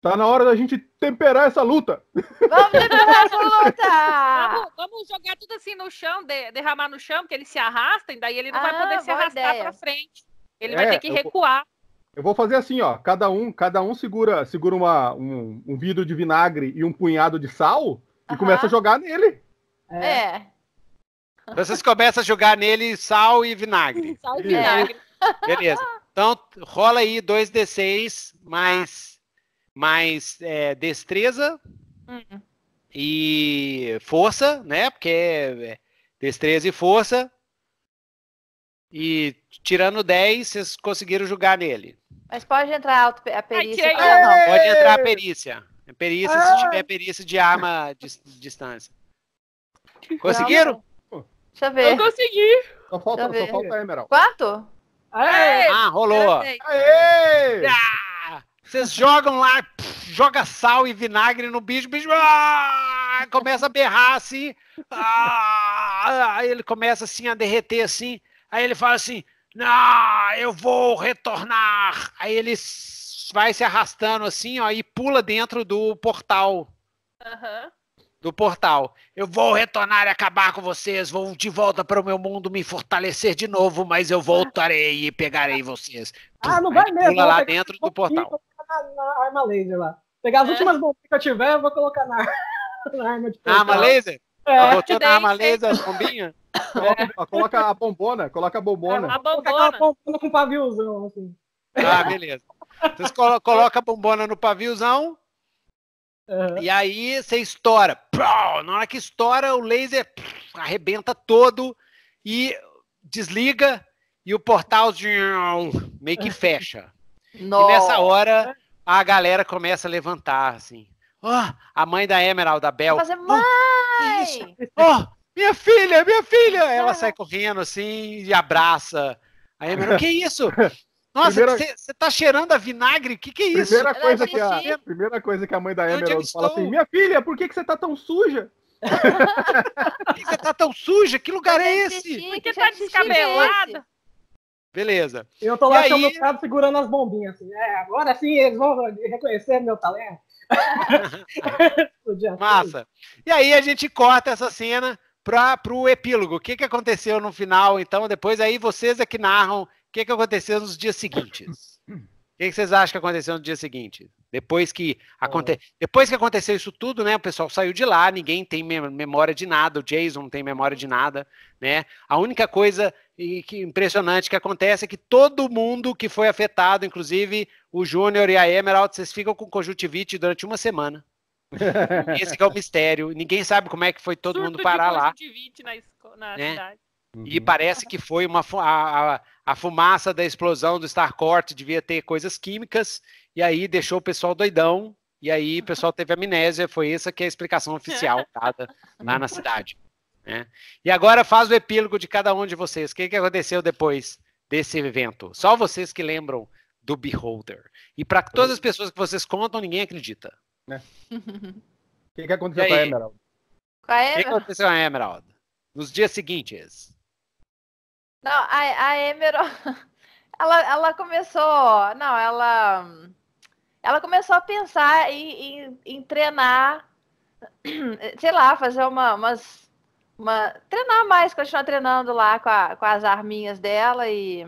tá na hora da gente temperar essa luta. Vamos temperar essa luta! vamos, vamos, jogar tudo assim no chão, de, derramar no chão, porque ele se arrasta, e daí ele não ah, vai poder se arrastar ideia. pra frente. Ele é, vai ter que recuar. Eu vou fazer assim, ó. Cada um, cada um segura, segura uma, um, um vidro de vinagre e um punhado de sal e uhum. começa a jogar nele. É. é. Vocês começam a jogar nele sal e vinagre. Sal e vinagre. É. Beleza. Então, rola aí 2d6 mais, mais é, destreza uhum. e força, né? Porque é, é destreza e força. E tirando 10, vocês conseguiram jogar nele. Mas pode entrar a perícia? Ai, ah, não. Pode entrar a perícia. A perícia, ah. se tiver perícia de arma de, de distância. Conseguiram? Não. Deixa eu ver. Eu consegui. Só falta, só falta a Emerald. Quanto? Aê! Ah, rolou. Ah, vocês jogam lá, pff, joga sal e vinagre no bicho, bicho ah, começa a berrar assim. Ah, aí ele começa assim a derreter assim. Aí ele fala assim: "Não, eu vou retornar". Aí ele vai se arrastando assim, ó, e pula dentro do portal. Aham. Uhum do portal. Eu vou retornar e acabar com vocês, vou de volta para o meu mundo me fortalecer de novo, mas eu voltarei e pegarei vocês. Ah, não vai mesmo. Pula lá dentro do portal. Na, na arma laser lá. Pegar as é. últimas bombas que eu tiver, eu vou colocar na, na arma de portal. Arma laser? É. Tá Botou na arma laser as bombinhas? Coloca, coloca, a bombona, coloca a bombona. É, a bombona. Coloca aquela bombona com paviozão, assim. Ah, beleza. Vocês colo colocam a bombona no paviozão, Uhum. E aí você estoura. Na hora que estoura, o laser pff, arrebenta todo e desliga e o portal meio que fecha. Nossa. E nessa hora a galera começa a levantar assim. Oh, a mãe da Emerald, da Bel. Fazer, mãe! Oh, oh, minha filha, minha filha! Ela sai correndo assim e abraça. A Emerald, que isso? Nossa, você tá cheirando a vinagre? O que, que é isso? Primeira é coisa, é que a, primeira coisa que a mãe da Emerald fala assim: Minha filha, por que, que você tá tão suja? por que você tá tão suja? Que lugar é esse? Por que tá descabelada? Beleza. Eu tô lá tá segurando as bombinhas. Assim. É, agora sim eles vão reconhecer meu talento. Massa. E aí a gente corta essa cena para o epílogo. O que, que aconteceu no final? Então, depois aí vocês é que narram que, que aconteceu nos dias seguintes? O que, que vocês acham que aconteceu no dia seguinte? Depois que, aconte... Depois que aconteceu isso tudo, né? O pessoal saiu de lá, ninguém tem memória de nada, o Jason não tem memória de nada, né? A única coisa que impressionante que acontece é que todo mundo que foi afetado, inclusive o Júnior e a Emerald, vocês ficam com conjuntivite durante uma semana. Esse é o mistério. Ninguém sabe como é que foi todo Surto mundo parar lá. Na, na né? cidade. Uhum. E parece que foi uma a, a fumaça da explosão do Starcourt devia ter coisas químicas, e aí deixou o pessoal doidão, e aí o pessoal teve amnésia, foi essa que é a explicação oficial dada lá na cidade. Né? E agora faz o epílogo de cada um de vocês. O que, que aconteceu depois desse evento? Só vocês que lembram do Beholder. E para todas as pessoas que vocês contam, ninguém acredita. Né? O que, que aconteceu Com a Emerald? O que aconteceu com a Emerald? Nos dias seguintes. Não, a, a Emerald, ela, ela começou, não, ela, ela começou a pensar em, em, em treinar, sei lá, fazer uma, umas, uma, treinar mais, continuar treinando lá com, a, com as arminhas dela e...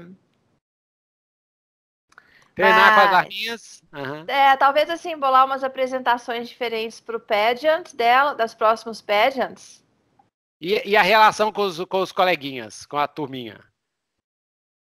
Treinar ah, com as ah, arminhas. Uhum. É, talvez assim, bolar umas apresentações diferentes para o pageant dela, das próximos pageants. E, e a relação com os, com os coleguinhas, com a turminha?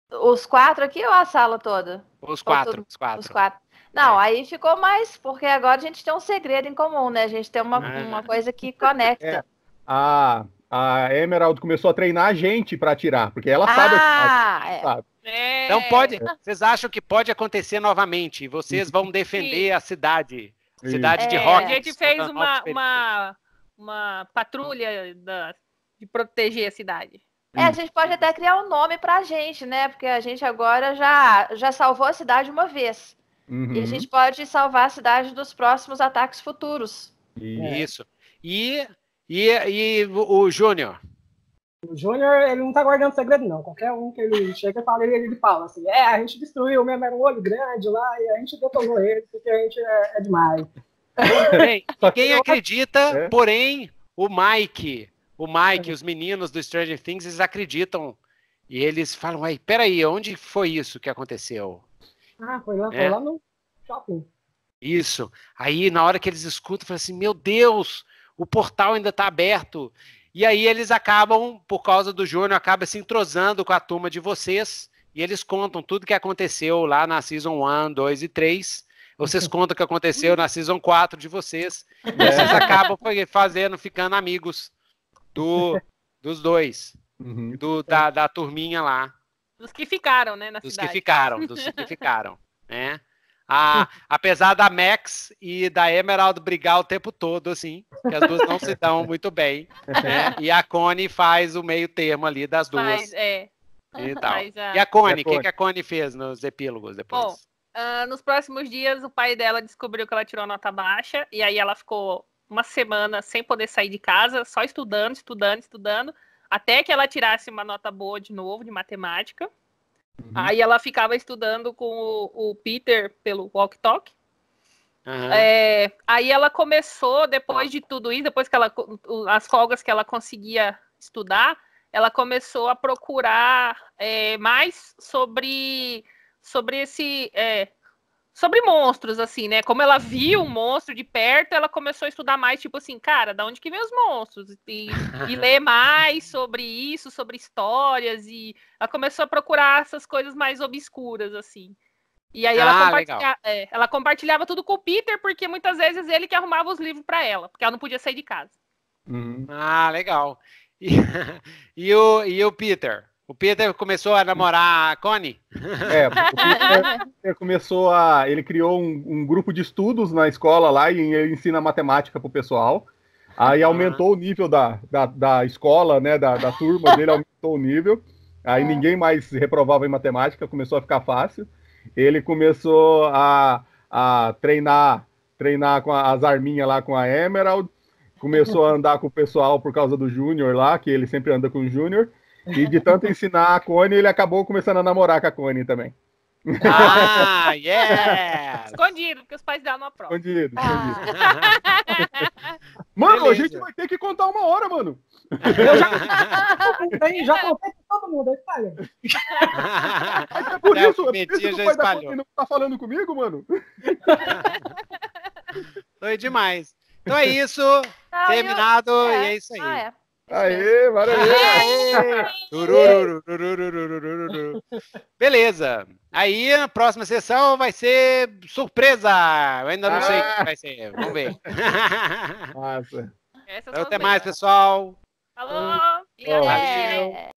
Os quatro aqui ou a sala toda? Os quatro, os quatro. Os quatro. Não, é. aí ficou mais, porque agora a gente tem um segredo em comum, né? A gente tem uma, é. uma coisa que conecta. É. A, a Emerald começou a treinar a gente para atirar, porque ela ah, é. sabe. A, então sabe. É. Então pode. Vocês acham que pode acontecer novamente? Vocês vão defender Sim. a cidade, a cidade de Rock. É. A gente fez uma, uma, uma patrulha da de proteger a cidade. É, a gente pode até criar um nome pra gente, né? Porque a gente agora já, já salvou a cidade uma vez. Uhum. E a uhum. gente pode salvar a cidade dos próximos ataques futuros. É. Isso. E, e, e o Júnior? O Júnior, ele não tá guardando segredo, não. Qualquer um que ele chega e fala, ele, ele fala assim: é, a gente destruiu mesmo, era um olho grande lá e a gente detonou ele, porque a gente é, é demais. Bem, quem acredita, é. porém, o Mike o Mike, os meninos do Stranger Things, eles acreditam. E eles falam, aí, peraí, onde foi isso que aconteceu? Ah, foi lá, é. foi lá no shopping. Isso. Aí, na hora que eles escutam, falam assim, meu Deus, o portal ainda está aberto. E aí eles acabam, por causa do Júnior, acaba se entrosando com a turma de vocês. E eles contam tudo que aconteceu lá na Season 1, 2 e 3. Vocês contam o que aconteceu na Season 4 de vocês. E é. vocês acabam fazendo, ficando amigos do, dos dois. Uhum. Do, da, da turminha lá. Dos que ficaram, né? Na dos cidade. que ficaram, dos que ficaram. Né? A, apesar da Max e da Emerald brigar o tempo todo, assim, que as duas não se dão muito bem. Né? E a Connie faz o meio termo ali das duas. é. E, tal. uh... e a Connie, o que, que, a Connie fez nos epílogos depois? Bom, uh, nos próximos dias, o pai dela descobriu que ela tirou nota baixa, e aí ela ficou uma semana sem poder sair de casa, só estudando, estudando, estudando, até que ela tirasse uma nota boa de novo de matemática. Uhum. Aí ela ficava estudando com o, o Peter pelo Walk Talk. Uhum. É, aí ela começou, depois de tudo isso, depois que ela as folgas que ela conseguia estudar, ela começou a procurar é, mais sobre sobre esse é, sobre monstros, assim, né? Como ela viu um monstro de perto, ela começou a estudar mais, tipo assim, cara, da onde que vem os monstros? E, e ler mais sobre isso, sobre histórias, e ela começou a procurar essas coisas mais obscuras, assim. E aí ela, ah, compartilha... é, ela compartilhava tudo com o Peter, porque muitas vezes ele que arrumava os livros para ela, porque ela não podia sair de casa. Uhum. Ah, legal. E, e, o, e o Peter? O Peter começou a namorar a Connie? É, o Peter começou a. Ele criou um, um, grupo de estudos na escola lá e ele ensina matemática pro pessoal. Aí ah. aumentou o nível da, da, da escola, né? Da, da turma dele aumentou o nível. Aí ah. ninguém mais reprovava em matemática, começou a ficar fácil. Ele começou a, a treinar, treinar com a, as arminhas lá com a Emerald. Começou a andar com o pessoal por causa do Júnior lá, que ele sempre anda com o Júnior. E de tanto ensinar a Connie, ele acabou começando a namorar com a Connie também. Ah, yeah! escondido, porque os pais dela não aprovam. Escondido, escondido. Ah. mano, Beleza. a gente vai ter que contar uma hora, mano. Eu já, eu já contei pra todo mundo, Mas é por Até isso, é por isso que o pai da Connie não tá falando comigo, mano. Foi demais. Então é isso, não, terminado, eu... é, e é isso aí. Ah, é. Aê, maravilha! Aê! Beleza. Aí a próxima sessão vai ser surpresa. Eu ainda não ah. sei o que vai ser. Vamos ver. Massa. Então, até mais, pessoal. Falou! Valeu!